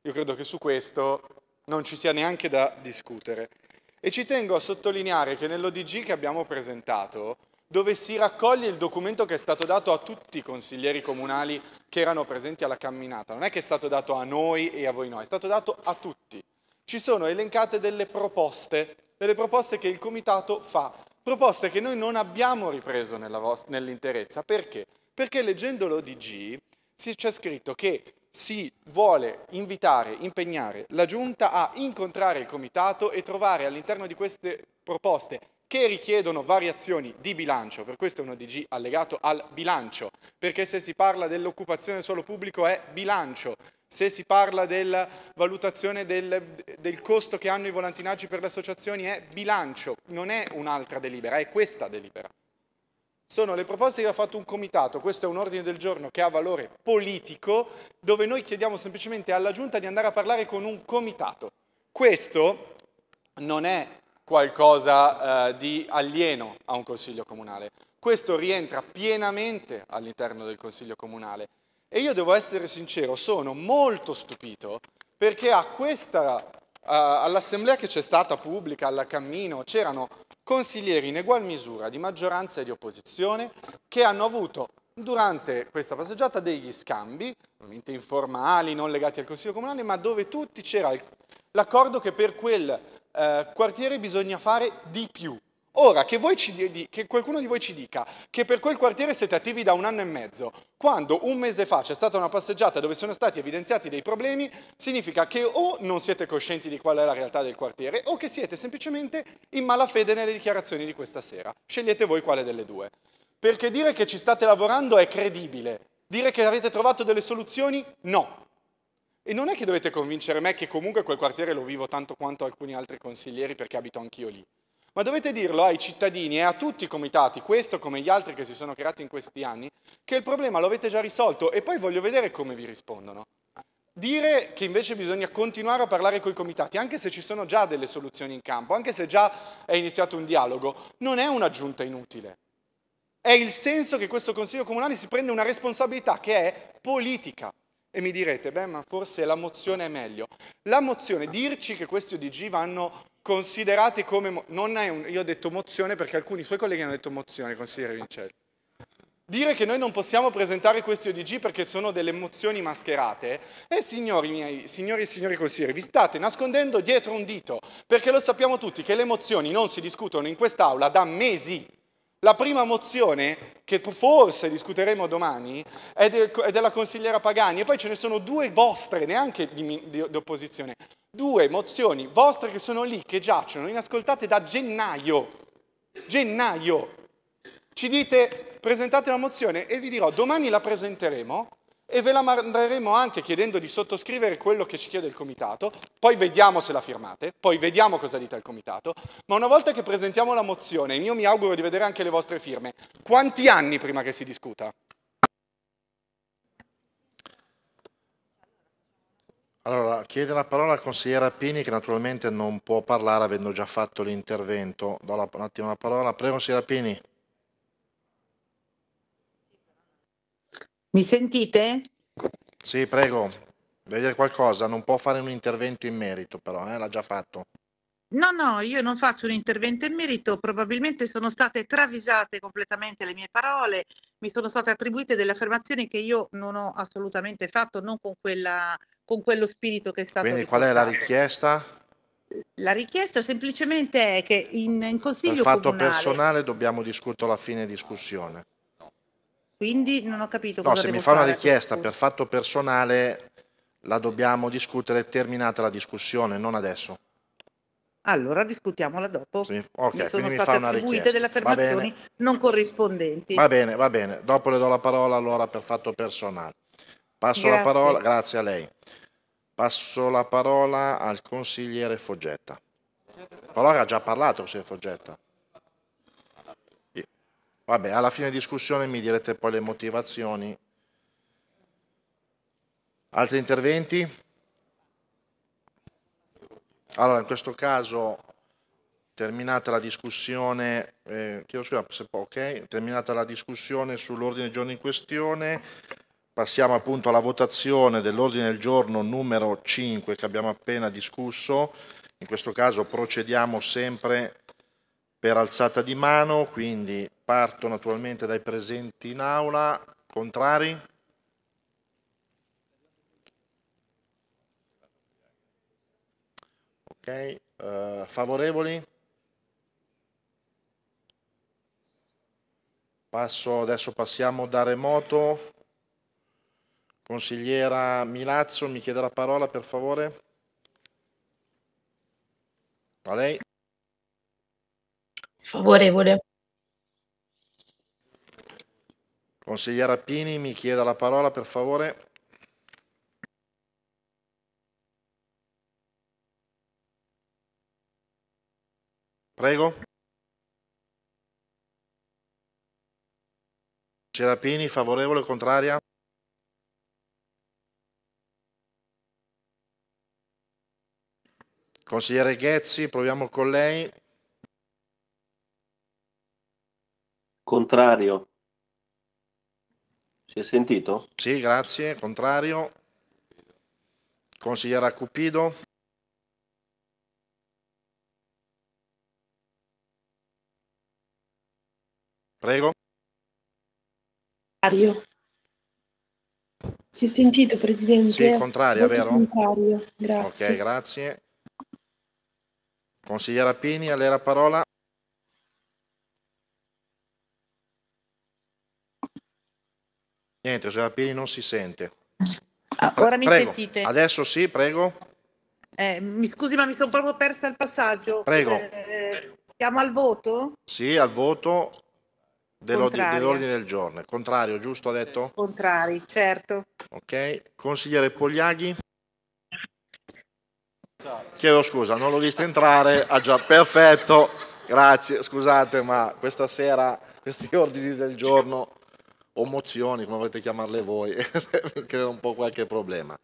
Io credo che su questo non ci sia neanche da discutere. E ci tengo a sottolineare che nell'ODG che abbiamo presentato, dove si raccoglie il documento che è stato dato a tutti i consiglieri comunali che erano presenti alla camminata, non è che è stato dato a noi e a voi no, è stato dato a tutti. Ci sono elencate delle proposte, delle proposte che il comitato fa, proposte che noi non abbiamo ripreso nell'interezza. Perché? Perché leggendo l'ODG c'è scritto che si vuole invitare, impegnare la Giunta a incontrare il Comitato e trovare all'interno di queste proposte che richiedono variazioni di bilancio, per questo è un ODG allegato al bilancio, perché se si parla dell'occupazione del suolo pubblico è bilancio, se si parla della valutazione del, del costo che hanno i volantinaggi per le associazioni è bilancio, non è un'altra delibera, è questa delibera sono le proposte che ha fatto un comitato, questo è un ordine del giorno che ha valore politico, dove noi chiediamo semplicemente alla Giunta di andare a parlare con un comitato. Questo non è qualcosa eh, di alieno a un Consiglio Comunale, questo rientra pienamente all'interno del Consiglio Comunale. E io devo essere sincero, sono molto stupito perché a questa eh, all'assemblea che c'è stata pubblica, al cammino, c'erano consiglieri in egual misura di maggioranza e di opposizione che hanno avuto durante questa passeggiata degli scambi, ovviamente informali, non legati al Consiglio Comunale, ma dove tutti c'era l'accordo che per quel eh, quartiere bisogna fare di più, Ora, che, ci, che, qualcuno di voi ci dica che per quel quartiere siete attivi da un anno e mezzo, quando un mese fa c'è stata una passeggiata dove sono stati evidenziati dei problemi, significa che o non siete coscienti di qual è la realtà del quartiere o che siete semplicemente in malafede nelle dichiarazioni di questa sera. Scegliete voi quale delle due. Perché dire che ci state lavorando è credibile, dire che avete trovato delle soluzioni no. E non è che dovete convincere me che comunque quel quartiere lo vivo tanto quanto alcuni altri consiglieri perché abito anch'io lì. Ma dovete dirlo ai cittadini e a tutti i comitati, questo come gli altri che si sono creati in questi anni, che il problema lo avete già risolto e poi voglio vedere come vi rispondono. Dire che invece bisogna continuare a parlare con i comitati, anche se ci sono già delle soluzioni in campo, anche se già è iniziato un dialogo, non è un'aggiunta inutile. È il senso che questo Consiglio Comunale si prende una responsabilità che è politica. E mi direte, beh, ma forse la mozione è meglio. La mozione, dirci che questi ODG vanno considerati come... Non è un, io ho detto mozione perché alcuni suoi colleghi hanno detto mozione, consigliere Vincelli. Dire che noi non possiamo presentare questi ODG perché sono delle mozioni mascherate, eh signori miei, signori e signori consiglieri, vi state nascondendo dietro un dito, perché lo sappiamo tutti che le mozioni non si discutono in quest'Aula da mesi. La prima mozione, che forse discuteremo domani, è, de, è della consigliera Pagani e poi ce ne sono due vostre, neanche di, di, di opposizione due mozioni vostre che sono lì, che giacciono, inascoltate da gennaio. Gennaio. Ci dite presentate la mozione e vi dirò domani la presenteremo e ve la manderemo anche chiedendo di sottoscrivere quello che ci chiede il comitato, poi vediamo se la firmate, poi vediamo cosa dite al comitato, ma una volta che presentiamo la mozione, io mi auguro di vedere anche le vostre firme, quanti anni prima che si discuta? Allora, chiede la parola al consigliere Appini che naturalmente non può parlare avendo già fatto l'intervento. Do la, un attimo la parola. Prego, consigliere Appini. Mi sentite? Sì, prego. Vedere qualcosa, non può fare un intervento in merito però, eh? l'ha già fatto. No, no, io non faccio un intervento in merito, probabilmente sono state travisate completamente le mie parole, mi sono state attribuite delle affermazioni che io non ho assolutamente fatto, non con quella con quello spirito che è stato. Quindi riportato. qual è la richiesta? La richiesta semplicemente è che in, in consiglio... Il fatto comunale... personale dobbiamo discutere alla fine discussione. Quindi non ho capito. No, se mi fa una richiesta per fatto personale la dobbiamo discutere terminata la discussione, non adesso. Allora discutiamola dopo. Sì, ok, mi sono mi fa una richiesta. delle affermazioni non corrispondenti. Va bene, va bene. Dopo le do la parola allora per fatto personale. Passo grazie. la parola, grazie a lei. Passo la parola al consigliere Foggetta. Però ha già parlato, consigliere Foggetta. Vabbè, alla fine discussione mi direte poi le motivazioni. Altri interventi? Allora, in questo caso, terminata la discussione, eh, chiedo scusa se può, ok? Terminata la discussione sull'ordine del giorno in questione, Passiamo appunto alla votazione dell'ordine del giorno numero 5 che abbiamo appena discusso. In questo caso procediamo sempre per alzata di mano, quindi parto naturalmente dai presenti in aula. Contrari? Ok, uh, favorevoli? Passo, adesso passiamo da remoto Consigliera Milazzo, mi chiede la parola per favore. A lei. Favorevole. Consigliera Pini, mi chiede la parola per favore. Prego. Serapini, favorevole o contraria? Consigliere Ghezzi, proviamo con lei. Contrario. Si è sentito? Sì, grazie. Contrario. Consigliera Cupido. Prego. Contrario. Si è sentito, Presidente? Sì, contrario, vero? Contrario, grazie. Ok, grazie. Consigliera Pini, a lei la parola. Niente, signora Pini non si sente. Ah, ora mi prego. sentite? Adesso sì, prego. Eh, mi scusi, ma mi sono proprio persa il passaggio. Prego. Eh, siamo al voto? Sì, al voto dell'ordine del giorno. Contrario, giusto ha detto? Contrari, certo. Ok. Consigliere Pogliaghi. Chiedo scusa, non l'ho vista entrare, ha ah, già perfetto, grazie, scusate ma questa sera questi ordini del giorno o mozioni, come volete chiamarle voi, creano un po' qualche problema.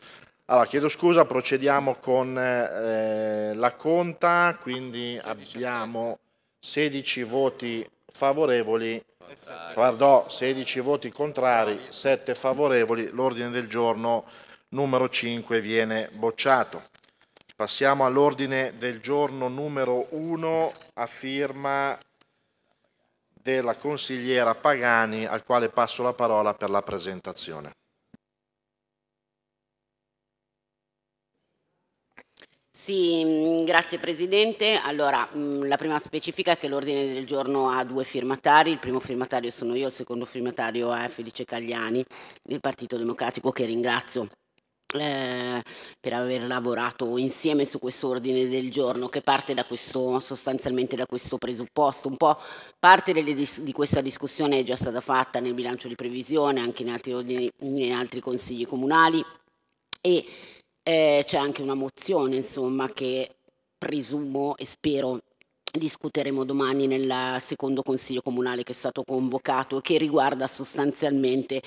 Allora, chiedo scusa, procediamo con eh, la conta, quindi 16, abbiamo 16 voti favorevoli, esatto. pardon, 16 voti contrari, 7 favorevoli, l'ordine del giorno numero 5 viene bocciato. Passiamo all'ordine del giorno numero 1 a firma della consigliera Pagani, al quale passo la parola per la presentazione. Sì, mm, grazie Presidente. Allora, mm, la prima specifica è che l'ordine del giorno ha due firmatari, il primo firmatario sono io, il secondo firmatario è Felice Cagliani del Partito Democratico che ringrazio ehm, per aver lavorato insieme su questo ordine del giorno che parte da questo, sostanzialmente da questo presupposto. Un po' parte delle dis- di questa discussione è già stata fatta nel bilancio di previsione, anche in altri, ordini, in altri consigli comunali e eh, c'è anche una mozione insomma, che presumo e spero discuteremo domani nel secondo consiglio comunale che è stato convocato che riguarda sostanzialmente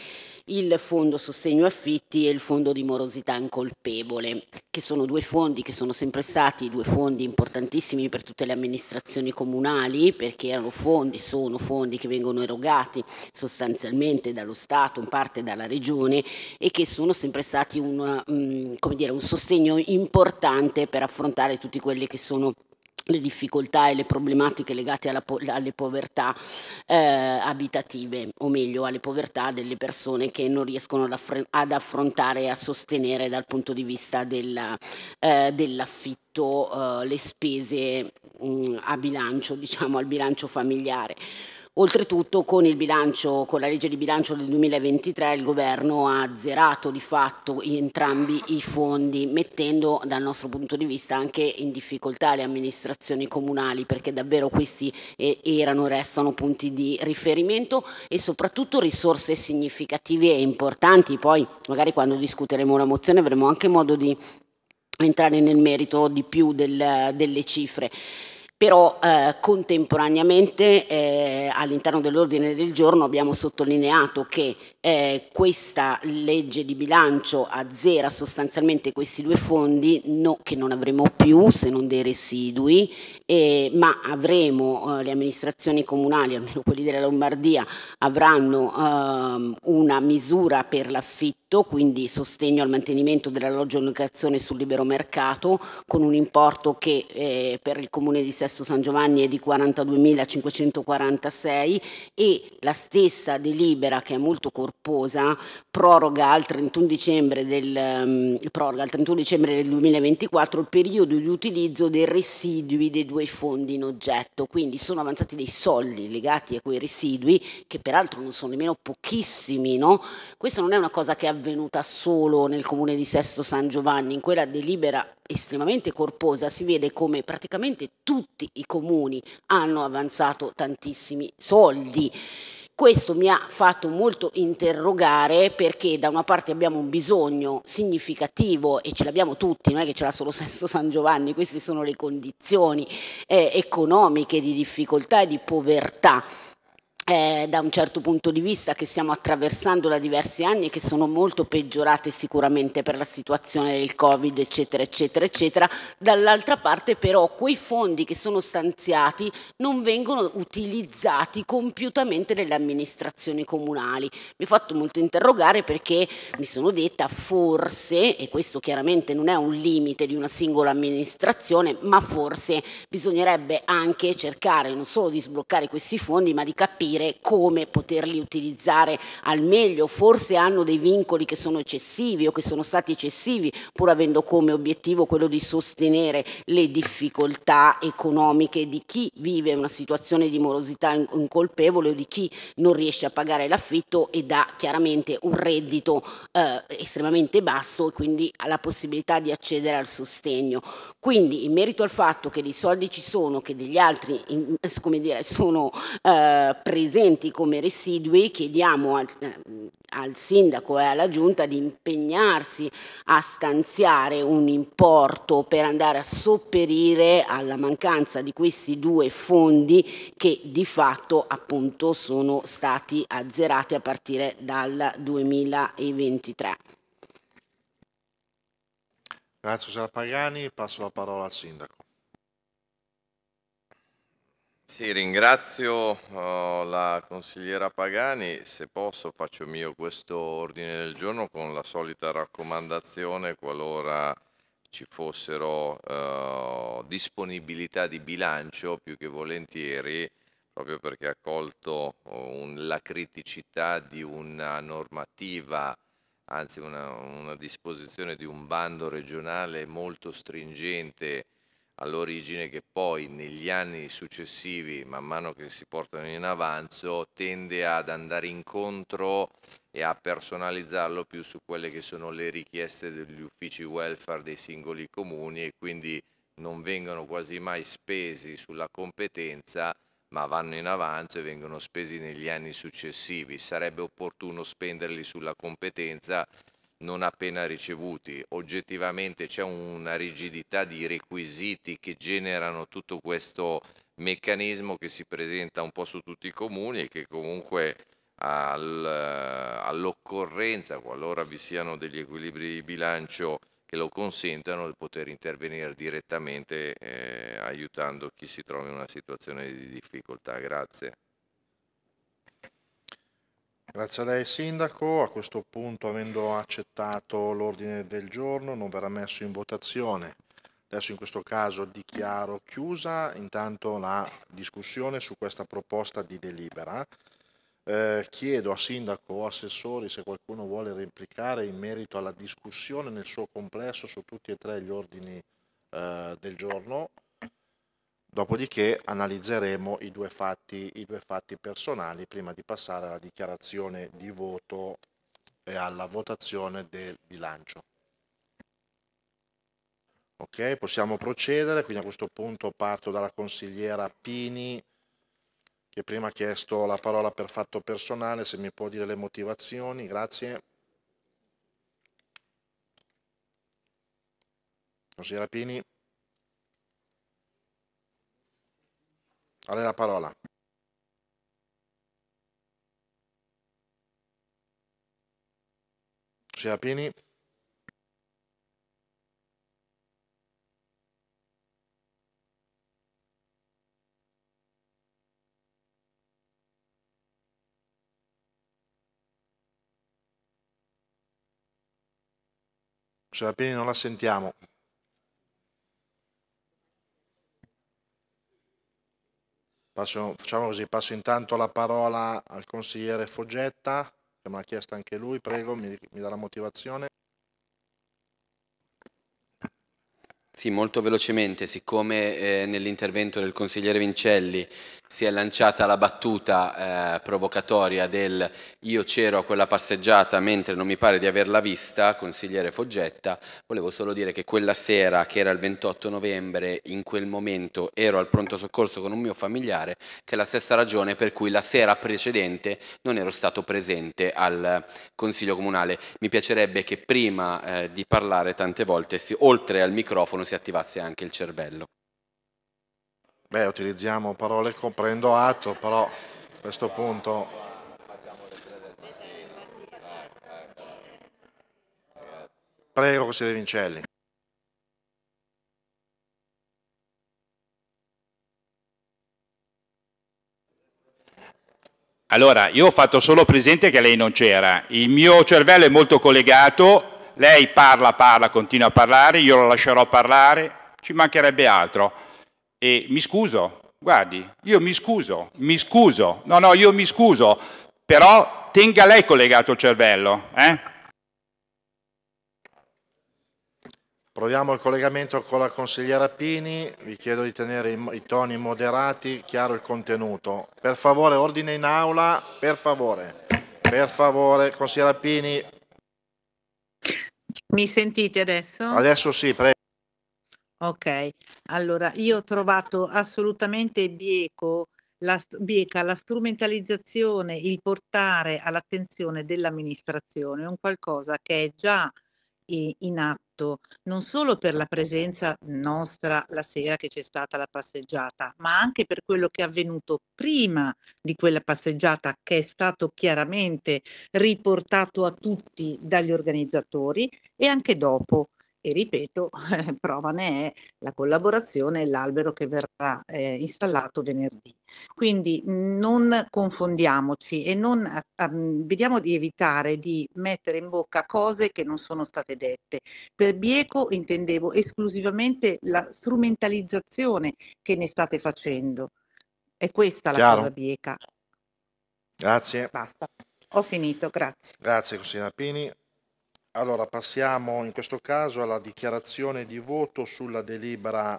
il fondo sostegno affitti e il fondo di morosità incolpevole che sono due fondi che sono sempre stati due fondi importantissimi per tutte le amministrazioni comunali perché erano fondi, sono fondi che vengono erogati sostanzialmente dallo Stato, in parte dalla Regione e che sono sempre stati un, um, dire, un sostegno importante per affrontare tutti quelli che sono le difficoltà e le problematiche legate po alle povertà eh, abitative, o meglio alle povertà delle persone che non riescono ad, affr ad affrontare e a sostenere dal punto di vista eh, dell'affitto. Eh, dell eh, le spese mh, mm, a bilancio, diciamo al bilancio familiare. Oltretutto con, bilancio, con, la legge di bilancio del 2023 il governo ha zerato di fatto entrambi i fondi, mettendo dal nostro punto di vista anche in difficoltà le amministrazioni comunali, perché davvero questi eh, erano e restano punti di riferimento e soprattutto risorse significative e importanti. Poi magari quando discuteremo la mozione avremo anche modo di entrare nel merito di più del, delle cifre però eh, contemporaneamente eh, all'interno dell'ordine del giorno abbiamo sottolineato che eh, questa legge di bilancio azzera sostanzialmente questi due fondi no, che non avremo più se non dei residui, ma avremo eh, le amministrazioni comunali, almeno quelli della Lombardia, avranno ehm, una misura per l'affitto, quindi sostegno al mantenimento dell'alloggio e locazione sul libero mercato, con un importo che eh, per il comune di Sassi Sesto San Giovanni è di 42.546 e la stessa delibera, che è molto corposa, proroga al 31 dicembre del, ehm, proroga al 31 dicembre del 2024 il periodo di utilizzo dei residui dei due fondi in oggetto. Quindi sono avanzati dei soldi legati a quei residui, che peraltro non sono nemmeno pochissimi. No? Questa non è una cosa che è avvenuta solo nel comune di Sesto San Giovanni, in quella delibera estremamente corposa, si vede come praticamente tutti i comuni hanno avanzato tantissimi soldi. Questo mi ha fatto molto interrogare perché da una parte abbiamo un bisogno significativo e ce l'abbiamo tutti, non è che ce l'ha solo Sesto San Giovanni, queste sono le condizioni eh, economiche di difficoltà e di povertà eh, da un certo punto di vista che stiamo attraversando da diversi anni e che sono molto peggiorate sicuramente per la situazione del Covid, eccetera, eccetera, eccetera. Dall'altra parte però quei fondi che sono stanziati non vengono utilizzati compiutamente dalle amministrazioni comunali. Mi ho fatto molto interrogare perché mi sono detta forse, e questo chiaramente non è un limite di una singola amministrazione, ma forse bisognerebbe anche cercare non solo di sbloccare questi fondi, ma di capire capire come poterli utilizzare al meglio, forse hanno dei vincoli che sono eccessivi o che sono stati eccessivi, pur avendo come obiettivo quello di sostenere le difficoltà economiche di chi vive una situazione di morosità incolpevole o di chi non riesce a pagare l'affitto e dà chiaramente un reddito eh, estremamente basso e quindi ha la possibilità di accedere al sostegno. Quindi in merito al fatto che dei soldi ci sono, che degli altri in, come dire, sono eh, presenti, presenti come residui, chiediamo al, eh, al sindaco e alla giunta di impegnarsi a stanziare un importo per andare a sopperire alla mancanza di questi due fondi che di fatto appunto sono stati azzerati a partire dal 2023. Grazie Susana Pagani, passo la parola al sindaco. Sì, ringrazio uh, la consigliera Pagani. Se posso faccio mio questo ordine del giorno con la solita raccomandazione qualora ci fossero uh, disponibilità di bilancio più che volentieri, proprio perché ha colto oh, un, la criticità di una normativa, anzi una, una disposizione di un bando regionale molto stringente all'origine che poi negli anni successivi, man mano che si portano in avanzo, tende ad andare incontro e a personalizzarlo più su quelle che sono le richieste degli uffici welfare dei singoli comuni e quindi non vengono quasi mai spesi sulla competenza ma vanno in avanzo e vengono spesi negli anni successivi. Sarebbe opportuno spenderli sulla competenza non appena ricevuti. Oggettivamente c'è una rigidità di requisiti che generano tutto questo meccanismo che si presenta un po' su tutti i comuni e che comunque al, all'occorrenza, qualora vi siano degli equilibri di bilancio che lo consentano, di poter intervenire direttamente eh, aiutando chi si trova in una situazione di difficoltà. Grazie. Grazie a lei Sindaco, a questo punto avendo accettato l'ordine del giorno non verrà messo in votazione. Adesso in questo caso dichiaro chiusa intanto la discussione su questa proposta di delibera. Eh, chiedo a Sindaco o Assessori se qualcuno vuole replicare in merito alla discussione nel suo complesso su tutti e tre gli ordini eh, del giorno. Dopodiché analizzeremo i due, fatti, i due fatti personali prima di passare alla dichiarazione di voto e alla votazione del bilancio. Ok, possiamo procedere, quindi a questo punto parto dalla consigliera Pini che prima ha chiesto la parola per fatto personale, se mi può dire le motivazioni, grazie. Consigliera Pini. A lei la parola. Lucia Pini. Lucia Pini non la sentiamo. Passo, facciamo così, passo intanto la parola al consigliere Foggetta, che me l'ha chiesta anche lui, prego, mi, mi dà la motivazione. Sì, molto velocemente, siccome eh, nell'intervento del consigliere Vincelli si è lanciata la battuta eh, provocatoria del io c'ero a quella passeggiata mentre non mi pare di averla vista, consigliere Foggetta, volevo solo dire che quella sera, che era il 28 novembre, in quel momento ero al pronto soccorso con un mio familiare, che è la stessa ragione per cui la sera precedente non ero stato presente al Consiglio Comunale. Mi piacerebbe che prima eh, di parlare tante volte, si, oltre al microfono, si attivasse anche il cervello. Beh, utilizziamo parole, comprendo atto, però a questo punto Prego, consigliere Vincelli. Allora, io ho fatto solo presente che lei non c'era. Il mio cervello è molto collegato lei parla, parla, continua a parlare, io la lascerò parlare, ci mancherebbe altro. E mi scuso, guardi, io mi scuso, mi scuso, no, no, io mi scuso, però tenga lei collegato il cervello. Eh? Proviamo il collegamento con la consigliera Pini, vi chiedo di tenere i toni moderati, chiaro il contenuto. Per favore, ordine in aula, per favore. Per favore, consigliera Pini, mi sentite adesso? Adesso sì, prego. Ok, allora io ho trovato assolutamente bieco la, bieca la strumentalizzazione, il portare all'attenzione dell'amministrazione un qualcosa che è già in atto tanto, non solo per la presenza nostra la sera che c'è stata la passeggiata, ma anche per quello che è avvenuto prima di quella passeggiata che è stato chiaramente riportato a tutti dagli organizzatori e anche dopo e ripeto, prova ne è la collaborazione e l'albero che verrà eh, installato venerdì. Quindi mm, non confondiamoci e non, um, vediamo di evitare di mettere in bocca cose che non sono state dette. Per bieco intendevo esclusivamente la strumentalizzazione che ne state facendo. È questa Chiaro. la cosa bieca. Grazie. Basta. Ho finito, grazie. Grazie consigliera Pini. Allora passiamo in questo caso alla dichiarazione di voto sulla delibera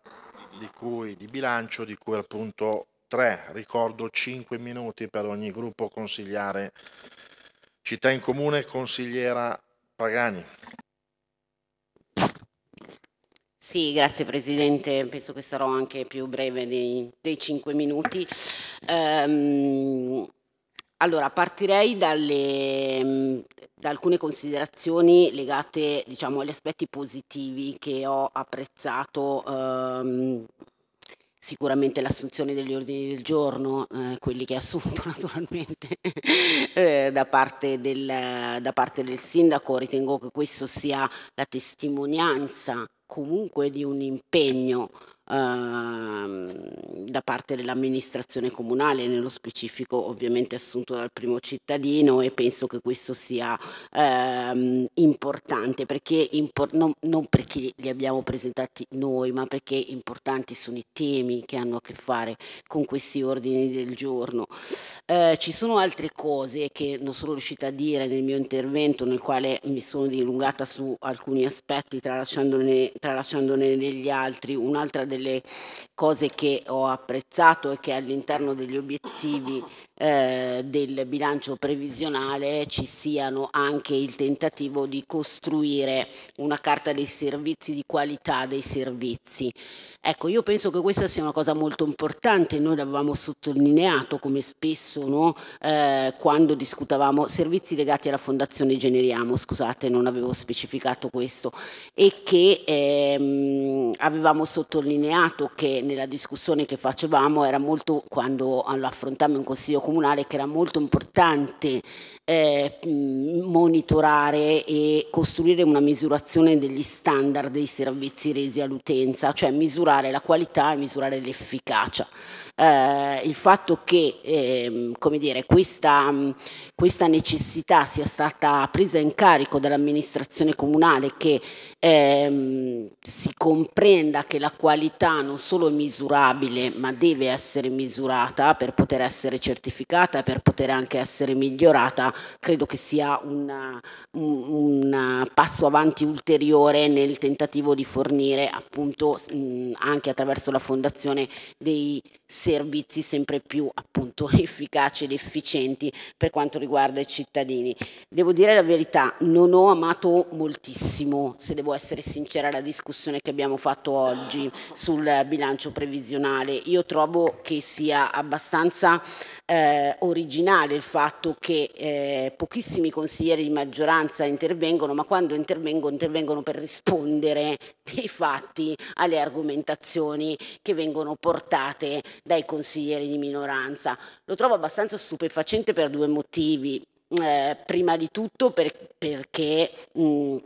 di, cui, di bilancio di cui al punto 3. Ricordo 5 minuti per ogni gruppo consigliare. Città in comune, consigliera Pagani. Sì, grazie Presidente, penso che sarò anche più breve dei, dei 5 minuti. Um, allora, partirei dalle, mm, da alcune considerazioni legate, diciamo, agli aspetti positivi che ho apprezzato ehm, sicuramente l'assunzione degli ordini del giorno, eh, quelli che ha assunto naturalmente eh, da, parte del, da, parte del, sindaco, ritengo che questo sia la testimonianza comunque di un impegno Ehm, da parte dell'amministrazione comunale, nello specifico ovviamente assunto dal primo cittadino e penso che questo sia ehm, importante perché impor- non, non, perché li abbiamo presentati noi, ma perché importanti sono i temi che hanno a che fare con questi ordini del giorno. Eh, ci sono altre cose che non sono riuscita a dire nel mio intervento nel quale mi sono dilungata su alcuni aspetti tralasciandone, tralasciandone degli altri. Un'altra delle delle cose che ho apprezzato e che all'interno degli obiettivi eh, del bilancio previsionale ci siano anche il tentativo di costruire una carta dei servizi, di qualità dei servizi. Ecco, io penso che questa sia una cosa molto importante, noi l'avevamo sottolineato come spesso no? eh, quando discutavamo servizi legati alla Fondazione Generiamo, scusate, non avevo specificato questo, e che ehm, avevamo sottolineato che nella discussione che facevamo era molto, quando lo affrontammo in Consiglio Comunale, comunale che era molto importante eh, monitorare e costruire una misurazione degli standard dei servizi resi all'utenza, cioè misurare la qualità e misurare l'efficacia eh, il fatto che eh, dire, questa, mm, questa, necessità sia stata presa in carico dall'amministrazione comunale, che eh, si comprenda che la qualità non solo è misurabile, ma deve essere misurata per poter essere certificata, per poter anche essere migliorata, credo che sia una, un, un passo avanti ulteriore nel tentativo di fornire appunto mh, mm, anche attraverso la fondazione dei servizi sempre più appunto efficaci ed efficienti per quanto riguarda i cittadini. Devo dire la verità, non ho amato moltissimo, se devo essere sincera, la discussione che abbiamo fatto oggi sul bilancio previsionale. Io trovo che sia abbastanza eh, originale il fatto che eh, pochissimi consiglieri di maggioranza intervengono, ma quando intervengono intervengono per rispondere dei fatti alle argomentazioni che vengono portate dai consiglieri di minoranza. Lo trovo abbastanza stupefacente per due motivi. Eh, prima di tutto per, perché mh,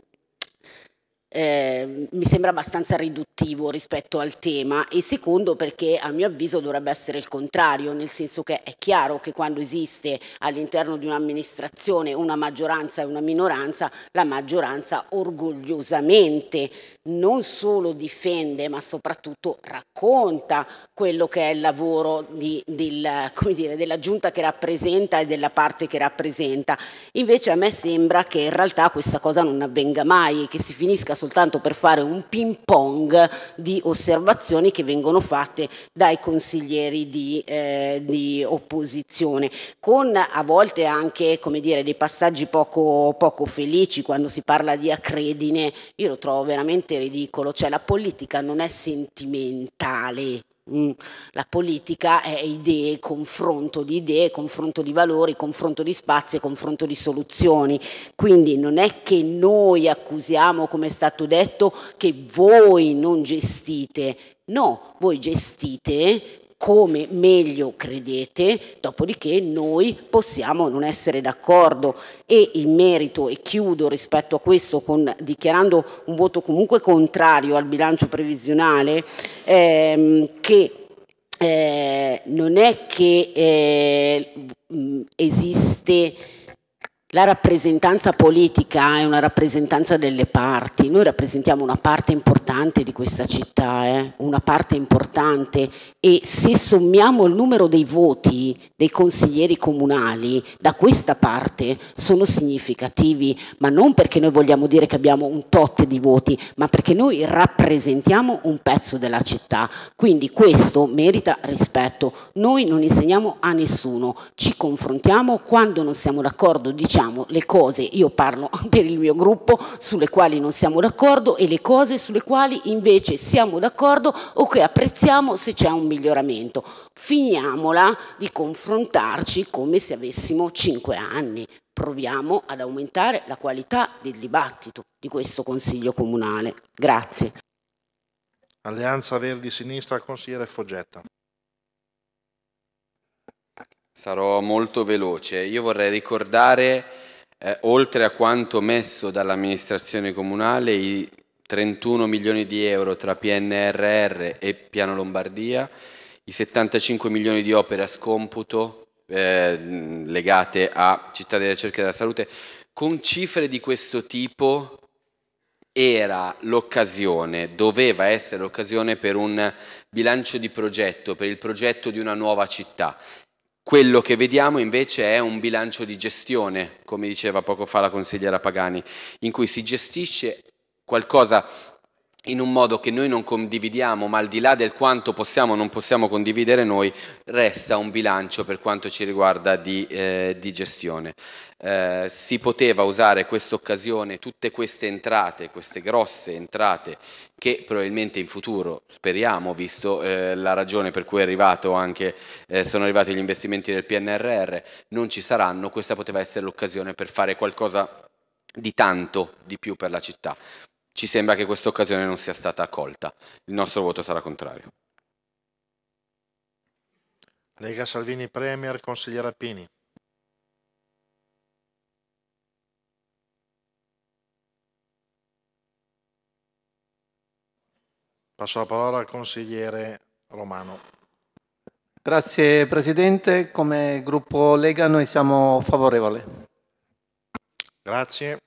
eh, mi sembra abbastanza riduttivo rispetto al tema e secondo perché a mio avviso dovrebbe essere il contrario, nel senso che è chiaro che quando esiste all'interno di un'amministrazione una maggioranza e una minoranza, la maggioranza orgogliosamente non solo difende ma soprattutto racconta quello che è il lavoro di, del, dire, della giunta che rappresenta e della parte che rappresenta. Invece a me sembra che in realtà questa cosa non avvenga mai, che si finisca soltanto per fare un ping pong di osservazioni che vengono fatte dai consiglieri di, eh, di opposizione, con a volte anche dire, dei passaggi poco, poco felici quando si parla di acredine, io lo trovo veramente ridicolo, cioè la politica non è sentimentale Mm, la politica è idee, confronto di idee, confronto di valori, confronto di spazi e confronto di soluzioni. Quindi non è che noi accusiamo, come è stato detto, che voi non gestite. No, voi gestite come meglio credete, dopodiché noi possiamo non essere d'accordo e in merito, e chiudo rispetto a questo con, dichiarando un voto comunque contrario al bilancio previsionale, ehm, che eh, non è che eh, esiste la rappresentanza politica è una rappresentanza delle parti, noi rappresentiamo una parte importante di questa città, eh? una parte importante e se sommiamo il numero dei voti dei consiglieri comunali da questa parte sono significativi, ma non perché noi vogliamo dire che abbiamo un tot di voti, ma perché noi rappresentiamo un pezzo della città, quindi questo merita rispetto. Noi non insegniamo a nessuno, ci confrontiamo quando non siamo d'accordo, diciamo diciamo le cose, io parlo per il mio gruppo, sulle quali non siamo d'accordo e le cose sulle quali invece siamo d'accordo o che apprezziamo se c'è un miglioramento. Finiamola di confrontarci come se avessimo cinque anni. Proviamo ad aumentare la qualità del dibattito di questo Consiglio Comunale. Grazie. Alleanza Verdi Sinistra, consigliere Foggetta. Sarò molto veloce. Io vorrei ricordare, eh, oltre a quanto messo dall'amministrazione comunale, i 31 milioni di euro tra PNRR e Piano Lombardia, i 75 milioni di opere a scomputo eh, legate a Città della Ricerca della Salute. Con cifre di questo tipo era l'occasione, doveva essere l'occasione per un bilancio di progetto, per il progetto di una nuova città quello che vediamo invece è un bilancio di gestione, come diceva poco fa la consigliera Pagani, in cui si gestisce qualcosa in un modo che noi non condividiamo, ma al di là del quanto possiamo o non possiamo condividere noi, resta un bilancio per quanto ci riguarda di, eh, di gestione. Eh, si poteva usare questa occasione, tutte queste entrate, queste grosse entrate, che probabilmente in futuro, speriamo, visto eh, la ragione per cui anche, eh, sono arrivati gli investimenti del PNRR, non ci saranno, questa poteva essere l'occasione per fare qualcosa di tanto di più per la città. Ci sembra che questa occasione non sia stata accolta. Il nostro voto sarà contrario. Lega Salvini Premier, consigliere Appini. Passo la parola al consigliere Romano. Grazie Presidente, come gruppo Lega noi siamo favorevoli. Grazie.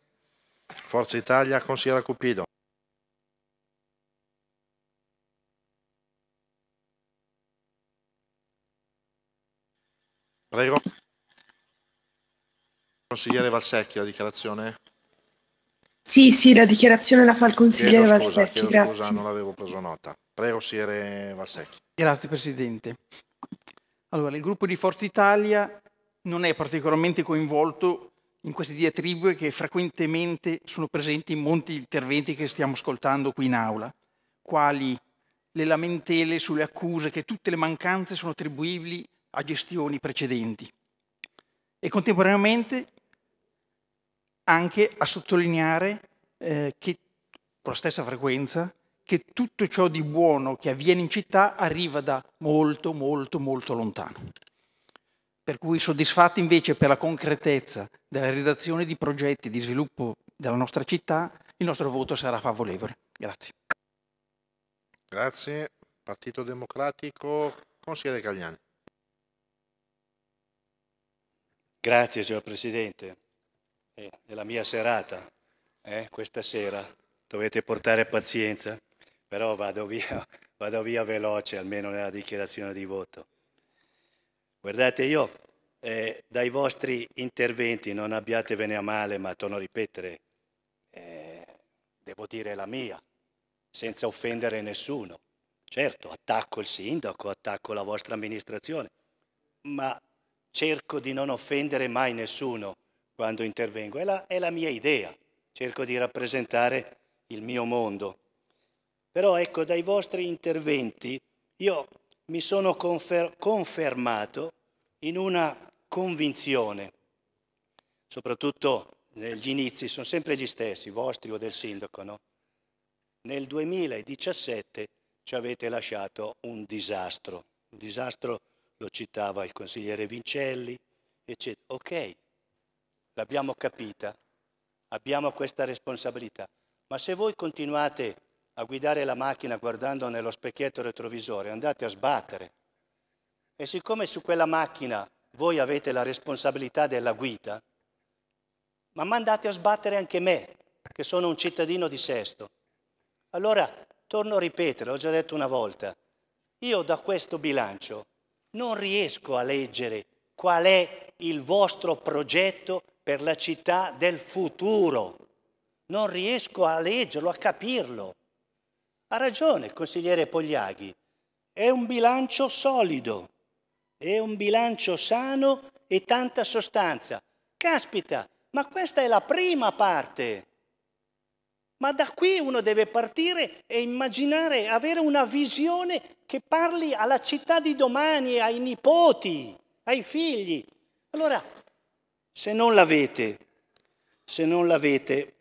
Forza Italia consigliera Cupido. Prego. Consigliere Valsecchi, la dichiarazione? Sì, sì, la dichiarazione la fa il consigliere chiedo scusa, Valsecchi. Chiedo grazie. scusa, non l'avevo preso nota. Prego, consigliere Valsecchi. Grazie, Presidente. Allora, il gruppo di Forza Italia non è particolarmente coinvolto in queste diatribe che frequentemente sono presenti in molti interventi che stiamo ascoltando qui in aula, quali le lamentele sulle accuse che tutte le mancanze sono attribuibili a gestioni precedenti e contemporaneamente anche a sottolineare eh, che con la stessa frequenza che tutto ciò di buono che avviene in città arriva da molto molto molto lontano per cui soddisfatti invece per la concretezza della realizzazione di progetti di sviluppo della nostra città, il nostro voto sarà favorevole. Grazie. Grazie. Partito Democratico, consigliere Cagliani. Grazie, signor Presidente. Eh, la mia serata, eh, questa sera. Dovete portare pazienza, però vado via, vado via veloce, almeno nella dichiarazione di voto. Guardate, io eh, dai vostri interventi non abbiatevene a male, ma torno a ripetere, eh, devo dire la mia, senza offendere nessuno. Certo, attacco il sindaco, attacco la vostra amministrazione, ma cerco di non offendere mai nessuno quando intervengo. È la, è la mia idea, cerco di rappresentare il mio mondo. Però ecco, dai vostri interventi io mi sono confer- confermato in una convinzione, soprattutto negli inizi, sono sempre gli stessi, vostri o del sindaco, no? Nel 2017 ci avete lasciato un disastro, un disastro lo citava il consigliere Vincelli, eccetera. Ok, l'abbiamo capita, abbiamo questa responsabilità, ma se voi continuate a guidare la macchina guardando nello specchietto retrovisore, andate a sbattere. E siccome su quella macchina voi avete la responsabilità della guida, ma mandate a sbattere anche me, che sono un cittadino di Sesto. Allora, torno a ripetere, l'ho già detto una volta, io da questo bilancio non riesco a leggere qual è il vostro progetto per la città del futuro. Non riesco a leggerlo, a capirlo. Ha ragione il consigliere Pogliaghi, è un bilancio solido, è un bilancio sano e tanta sostanza. Caspita, ma questa è la prima parte. Ma da qui uno deve partire e immaginare, avere una visione che parli alla città di domani, ai nipoti, ai figli. Allora, se non l'avete, se non l'avete,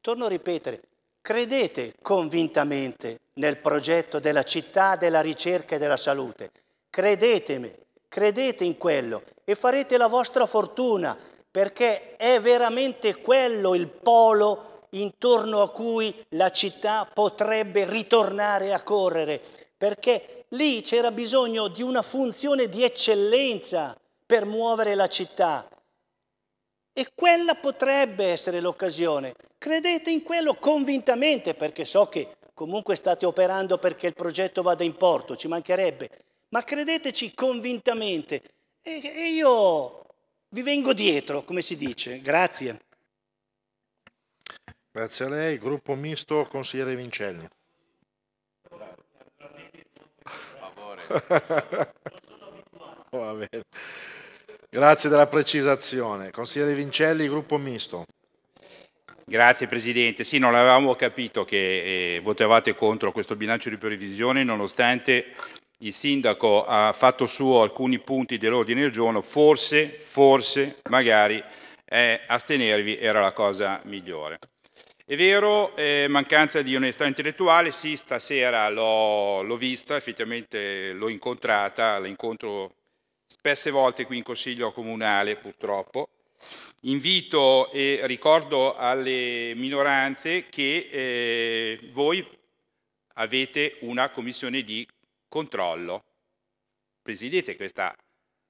torno a ripetere, Credete convintamente nel progetto della città, della ricerca e della salute. Credetemi, credete in quello e farete la vostra fortuna perché è veramente quello il polo intorno a cui la città potrebbe ritornare a correre, perché lì c'era bisogno di una funzione di eccellenza per muovere la città e quella potrebbe essere l'occasione. Credete in quello convintamente, perché so che comunque state operando perché il progetto vada in porto, ci mancherebbe, ma credeteci convintamente. E, io vi vengo dietro, come si dice. Grazie. Grazie a lei. Gruppo misto, consigliere Vincelli. Favore. va bene. Grazie della precisazione. Consigliere Vincelli, gruppo misto. Grazie Presidente. Sì, non avevamo capito che eh, votavate contro questo bilancio di previsione, nonostante il Sindaco ha fatto su alcuni punti dell'ordine del giorno, forse, forse, magari eh, astenervi era la cosa migliore. È vero, eh, mancanza di onestà intellettuale, sì, stasera l'ho vista, effettivamente l'ho incontrata, l'incontro spesse volte qui in Consiglio Comunale purtroppo. Invito e ricordo alle minoranze che eh, voi avete una commissione di controllo, presiedete questa,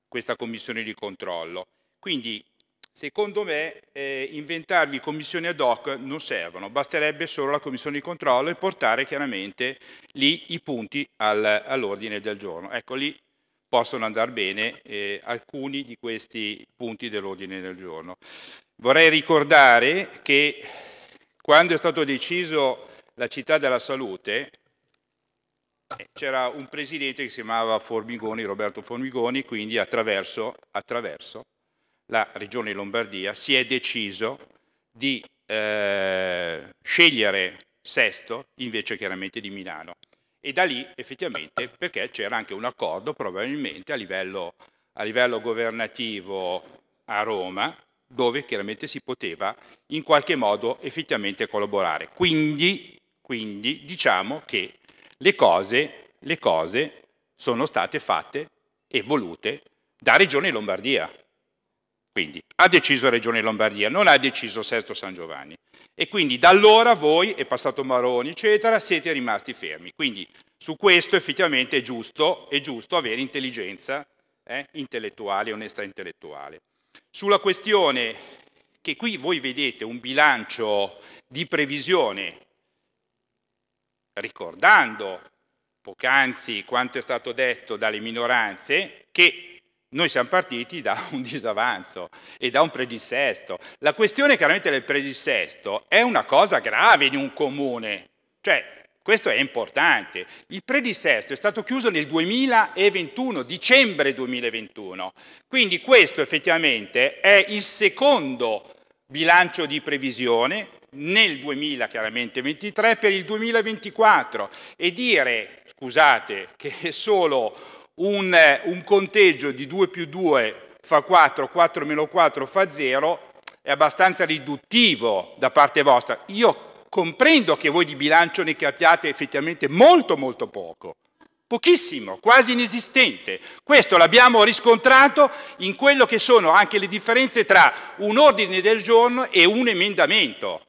questa commissione di controllo. Quindi secondo me eh, inventarvi commissioni ad hoc non servono, basterebbe solo la commissione di controllo e portare chiaramente lì i punti al, all'ordine del giorno. Ecco lì possono andare bene eh, alcuni di questi punti dell'ordine del giorno. Vorrei ricordare che quando è stato deciso la città della salute, eh, c'era un presidente che si chiamava Formigoni, Roberto Formigoni, quindi attraverso, attraverso la regione Lombardia si è deciso di eh, scegliere Sesto invece chiaramente di Milano e da lì effettivamente perché c'era anche un accordo probabilmente a livello, a livello governativo a Roma dove chiaramente si poteva in qualche modo effettivamente collaborare. Quindi, quindi diciamo che le cose, le cose sono state fatte e volute da Regione Lombardia. Quindi ha deciso Regione Lombardia, non ha deciso Sesto San Giovanni. E quindi da allora voi, è passato Maroni, eccetera, siete rimasti fermi. Quindi su questo effettivamente è giusto, è giusto avere intelligenza eh, intellettuale, onestà intellettuale. Sulla questione che qui voi vedete un bilancio di previsione, ricordando poc'anzi quanto è stato detto dalle minoranze, che noi siamo partiti da un disavanzo e da un predissesto. La questione chiaramente del predissesto è una cosa grave in un comune, cioè questo è importante. Il predissesto è stato chiuso nel 2021, dicembre 2021, quindi questo effettivamente è il secondo bilancio di previsione nel 2023 per il 2024 e dire, scusate, che è solo un, un conteggio di 2 più 2 fa 4, 4 meno 4 fa 0 è abbastanza riduttivo da parte vostra. Io comprendo che voi di bilancio ne capiate effettivamente molto molto poco, pochissimo, quasi inesistente. Questo l'abbiamo riscontrato in quello che sono anche le differenze tra un ordine del giorno e un emendamento.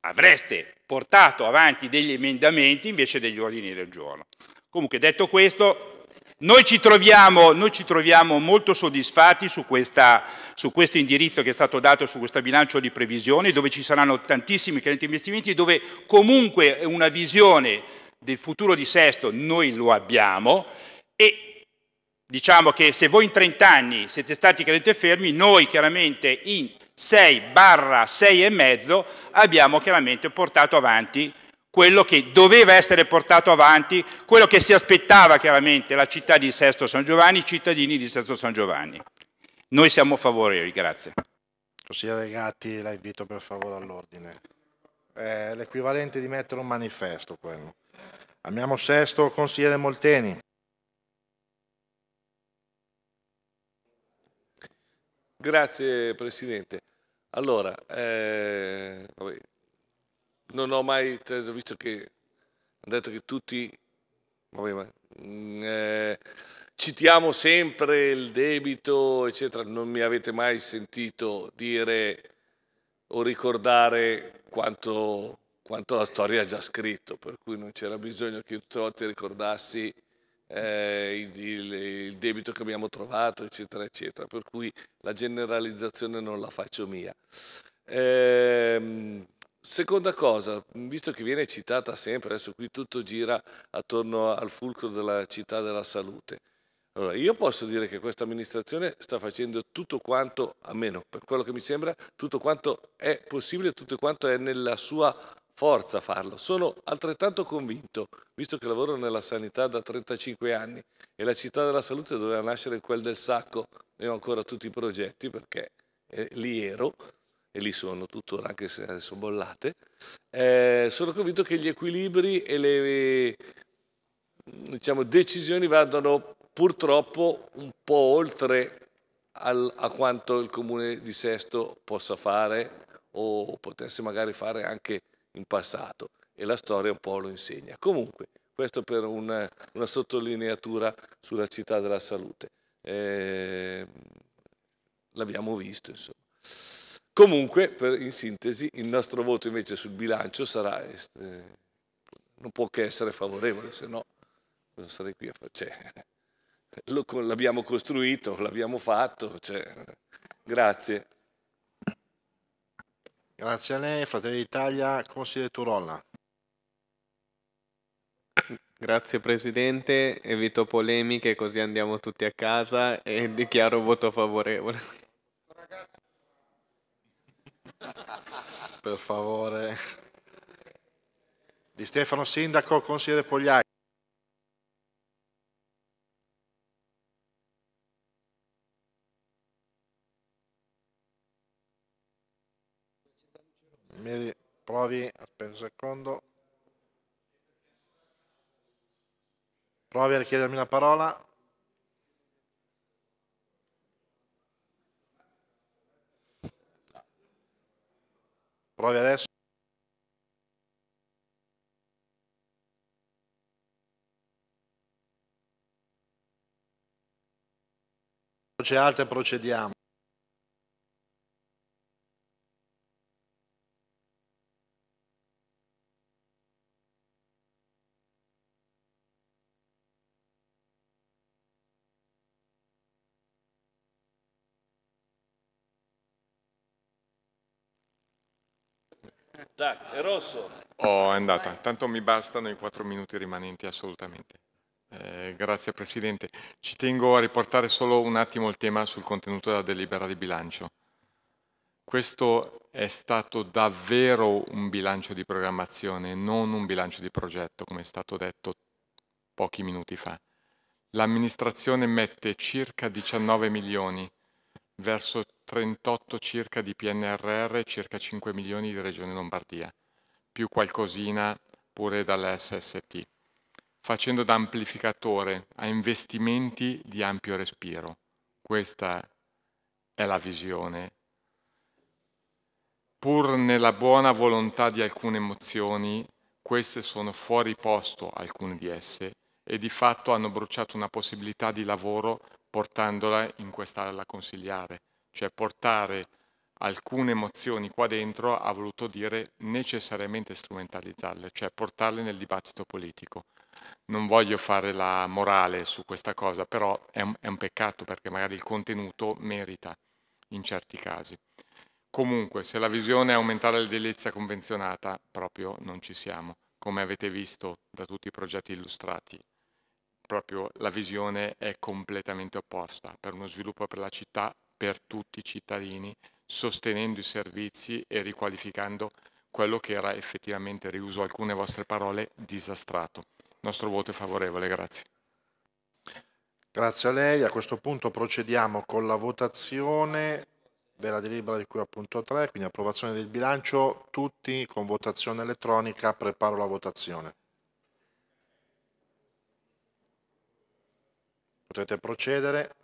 Avreste portato avanti degli emendamenti invece degli ordini del giorno. Comunque, detto questo, noi ci troviamo, noi ci troviamo molto soddisfatti su, questa, su, questo indirizzo che è stato dato su questo bilancio di previsione, dove ci saranno tantissimi clienti investimenti, dove comunque una visione del futuro di Sesto noi lo abbiamo e diciamo che se voi in 30 anni siete stati credete fermi, noi chiaramente in 6 barra 6 e mezzo abbiamo chiaramente portato avanti quello che doveva essere portato avanti, quello che si aspettava chiaramente la città di Sesto San Giovanni, i cittadini di Sesto San Giovanni. Noi siamo favorevoli, grazie. Consigliere Gatti, la invito per favore all'ordine. È l'equivalente di mettere un manifesto quello. Amiamo Sesto, consigliere Molteni. Grazie Presidente. Allora, eh, vabbè, non ho mai, visto che hanno detto che tutti, vabbè, ma, mm, eh, citiamo sempre il debito, eccetera, non mi avete mai sentito dire o ricordare quanto, quanto la storia ha già scritto, per cui non c'era bisogno che tutte le volte ricordassi eh, il, il, il, debito che abbiamo trovato, eccetera, eccetera. Per cui la generalizzazione non la faccio mia. Ehm, Seconda cosa, visto che viene citata sempre, adesso qui tutto gira attorno al fulcro della città della salute. Allora, io posso dire che questa amministrazione sta facendo tutto quanto, almeno per quello che mi sembra, tutto quanto è possibile, tutto quanto è nella sua forza farlo. Sono altrettanto convinto, visto che lavoro nella sanità da 35 anni e la città della salute doveva nascere in quel del sacco ne ho ancora tutti i progetti perché eh, lì ero, e lì sono tuttora, anche se adesso bollate, eh, sono convinto che gli equilibri e le diciamo, decisioni vadano purtroppo un po' oltre al, a quanto il comune di Sesto possa fare o potesse magari fare anche in passato e la storia un po' lo insegna. Comunque, questo per una, una sottolineatura sulla città della salute. Eh, l'abbiamo visto, insomma. Comunque, per, in sintesi, il nostro voto invece sul bilancio sarà, eh, non può che essere favorevole, se no non sarei qui a fare. Cioè, l'abbiamo costruito, l'abbiamo fatto. Cioè, grazie. Grazie a lei, Fratelli d'Italia, consigliere Turolla. Grazie Presidente, evito polemiche così andiamo tutti a casa e dichiaro voto favorevole per favore. Di Stefano Sindaco, consigliere Pogliai. Mi provi, aspetta un secondo. Provi a richiedermi la parola. Provi adesso. Non c'è altro e procediamo. Tac, è rosso. Oh, è andata. Tanto mi bastano i quattro minuti rimanenti assolutamente. Eh, grazie Presidente. Ci tengo a riportare solo un attimo il tema sul contenuto della delibera di bilancio. Questo è stato davvero un bilancio di programmazione, non un bilancio di progetto, come è stato detto pochi minuti fa. L'amministrazione mette circa 19 milioni verso 38 circa di PNRR, circa 5 milioni di Regione Lombardia, più qualcosina pure SST, facendo da amplificatore a investimenti di ampio respiro. Questa è la visione. Pur nella buona volontà di alcune emozioni, queste sono fuori posto, alcune di esse, e di fatto hanno bruciato una possibilità di lavoro portandola in quest'area consigliare cioè portare alcune emozioni qua dentro ha voluto dire necessariamente strumentalizzarle, cioè portarle nel dibattito politico. Non voglio fare la morale su questa cosa, però è un, è un peccato perché magari il contenuto merita in certi casi. Comunque, se la visione è aumentare la delizia convenzionata, proprio non ci siamo. Come avete visto da tutti i progetti illustrati, proprio la visione è completamente opposta per uno sviluppo per la città per tutti i cittadini, sostenendo i servizi e riqualificando quello che era effettivamente, riuso alcune vostre parole, disastrato. Il nostro voto è favorevole, grazie. Grazie a lei. A questo punto procediamo con la votazione della delibera di cui appunto punto 3, quindi approvazione del bilancio, tutti con votazione elettronica, preparo la votazione. Potete procedere.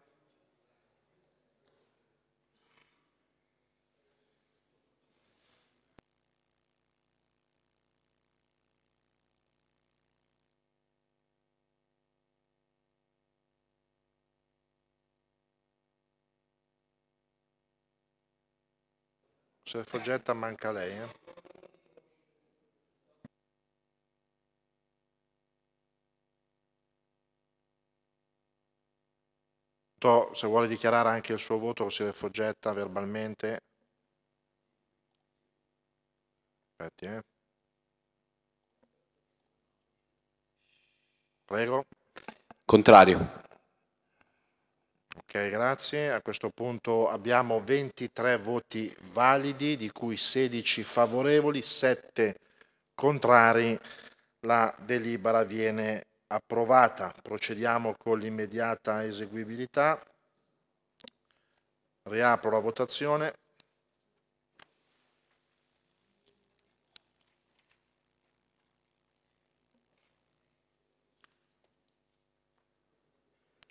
Se Foggetta manca lei, eh. se vuole dichiarare anche il suo voto si foggetta verbalmente. Aspetti, eh. Prego. Contrario. Ok, grazie. A questo punto abbiamo 23 voti validi, di cui 16 favorevoli, 7 contrari. La delibera viene approvata. Procediamo con l'immediata eseguibilità. Riapro la votazione.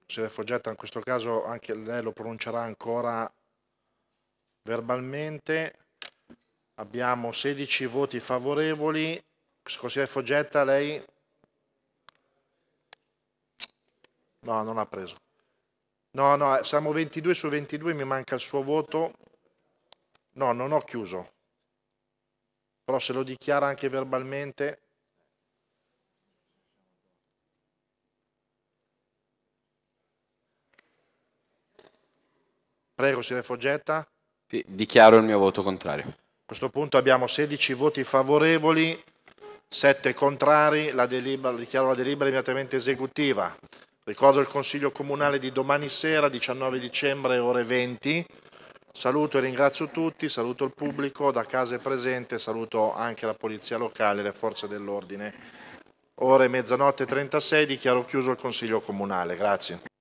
consigliere Foggetta in questo caso anche lei lo pronuncerà ancora verbalmente. Abbiamo 16 voti favorevoli. Consigliere Foggetta, lei? No, non ha preso. No, no, siamo 22 su 22, mi manca il suo voto. No, non ho chiuso. Però se lo dichiara anche verbalmente... Prego, Sinefo Foggetta. Sì, dichiaro il mio voto contrario. A questo punto abbiamo 16 voti favorevoli, 7 contrari, la delibera, dichiaro la delibera immediatamente esecutiva. Ricordo il Consiglio Comunale di domani sera, 19 dicembre, ore 20. Saluto e ringrazio tutti, saluto il pubblico da casa è presente, saluto anche la Polizia Locale e le Forze dell'Ordine. Ore mezzanotte 36, dichiaro chiuso il Consiglio Comunale. Grazie.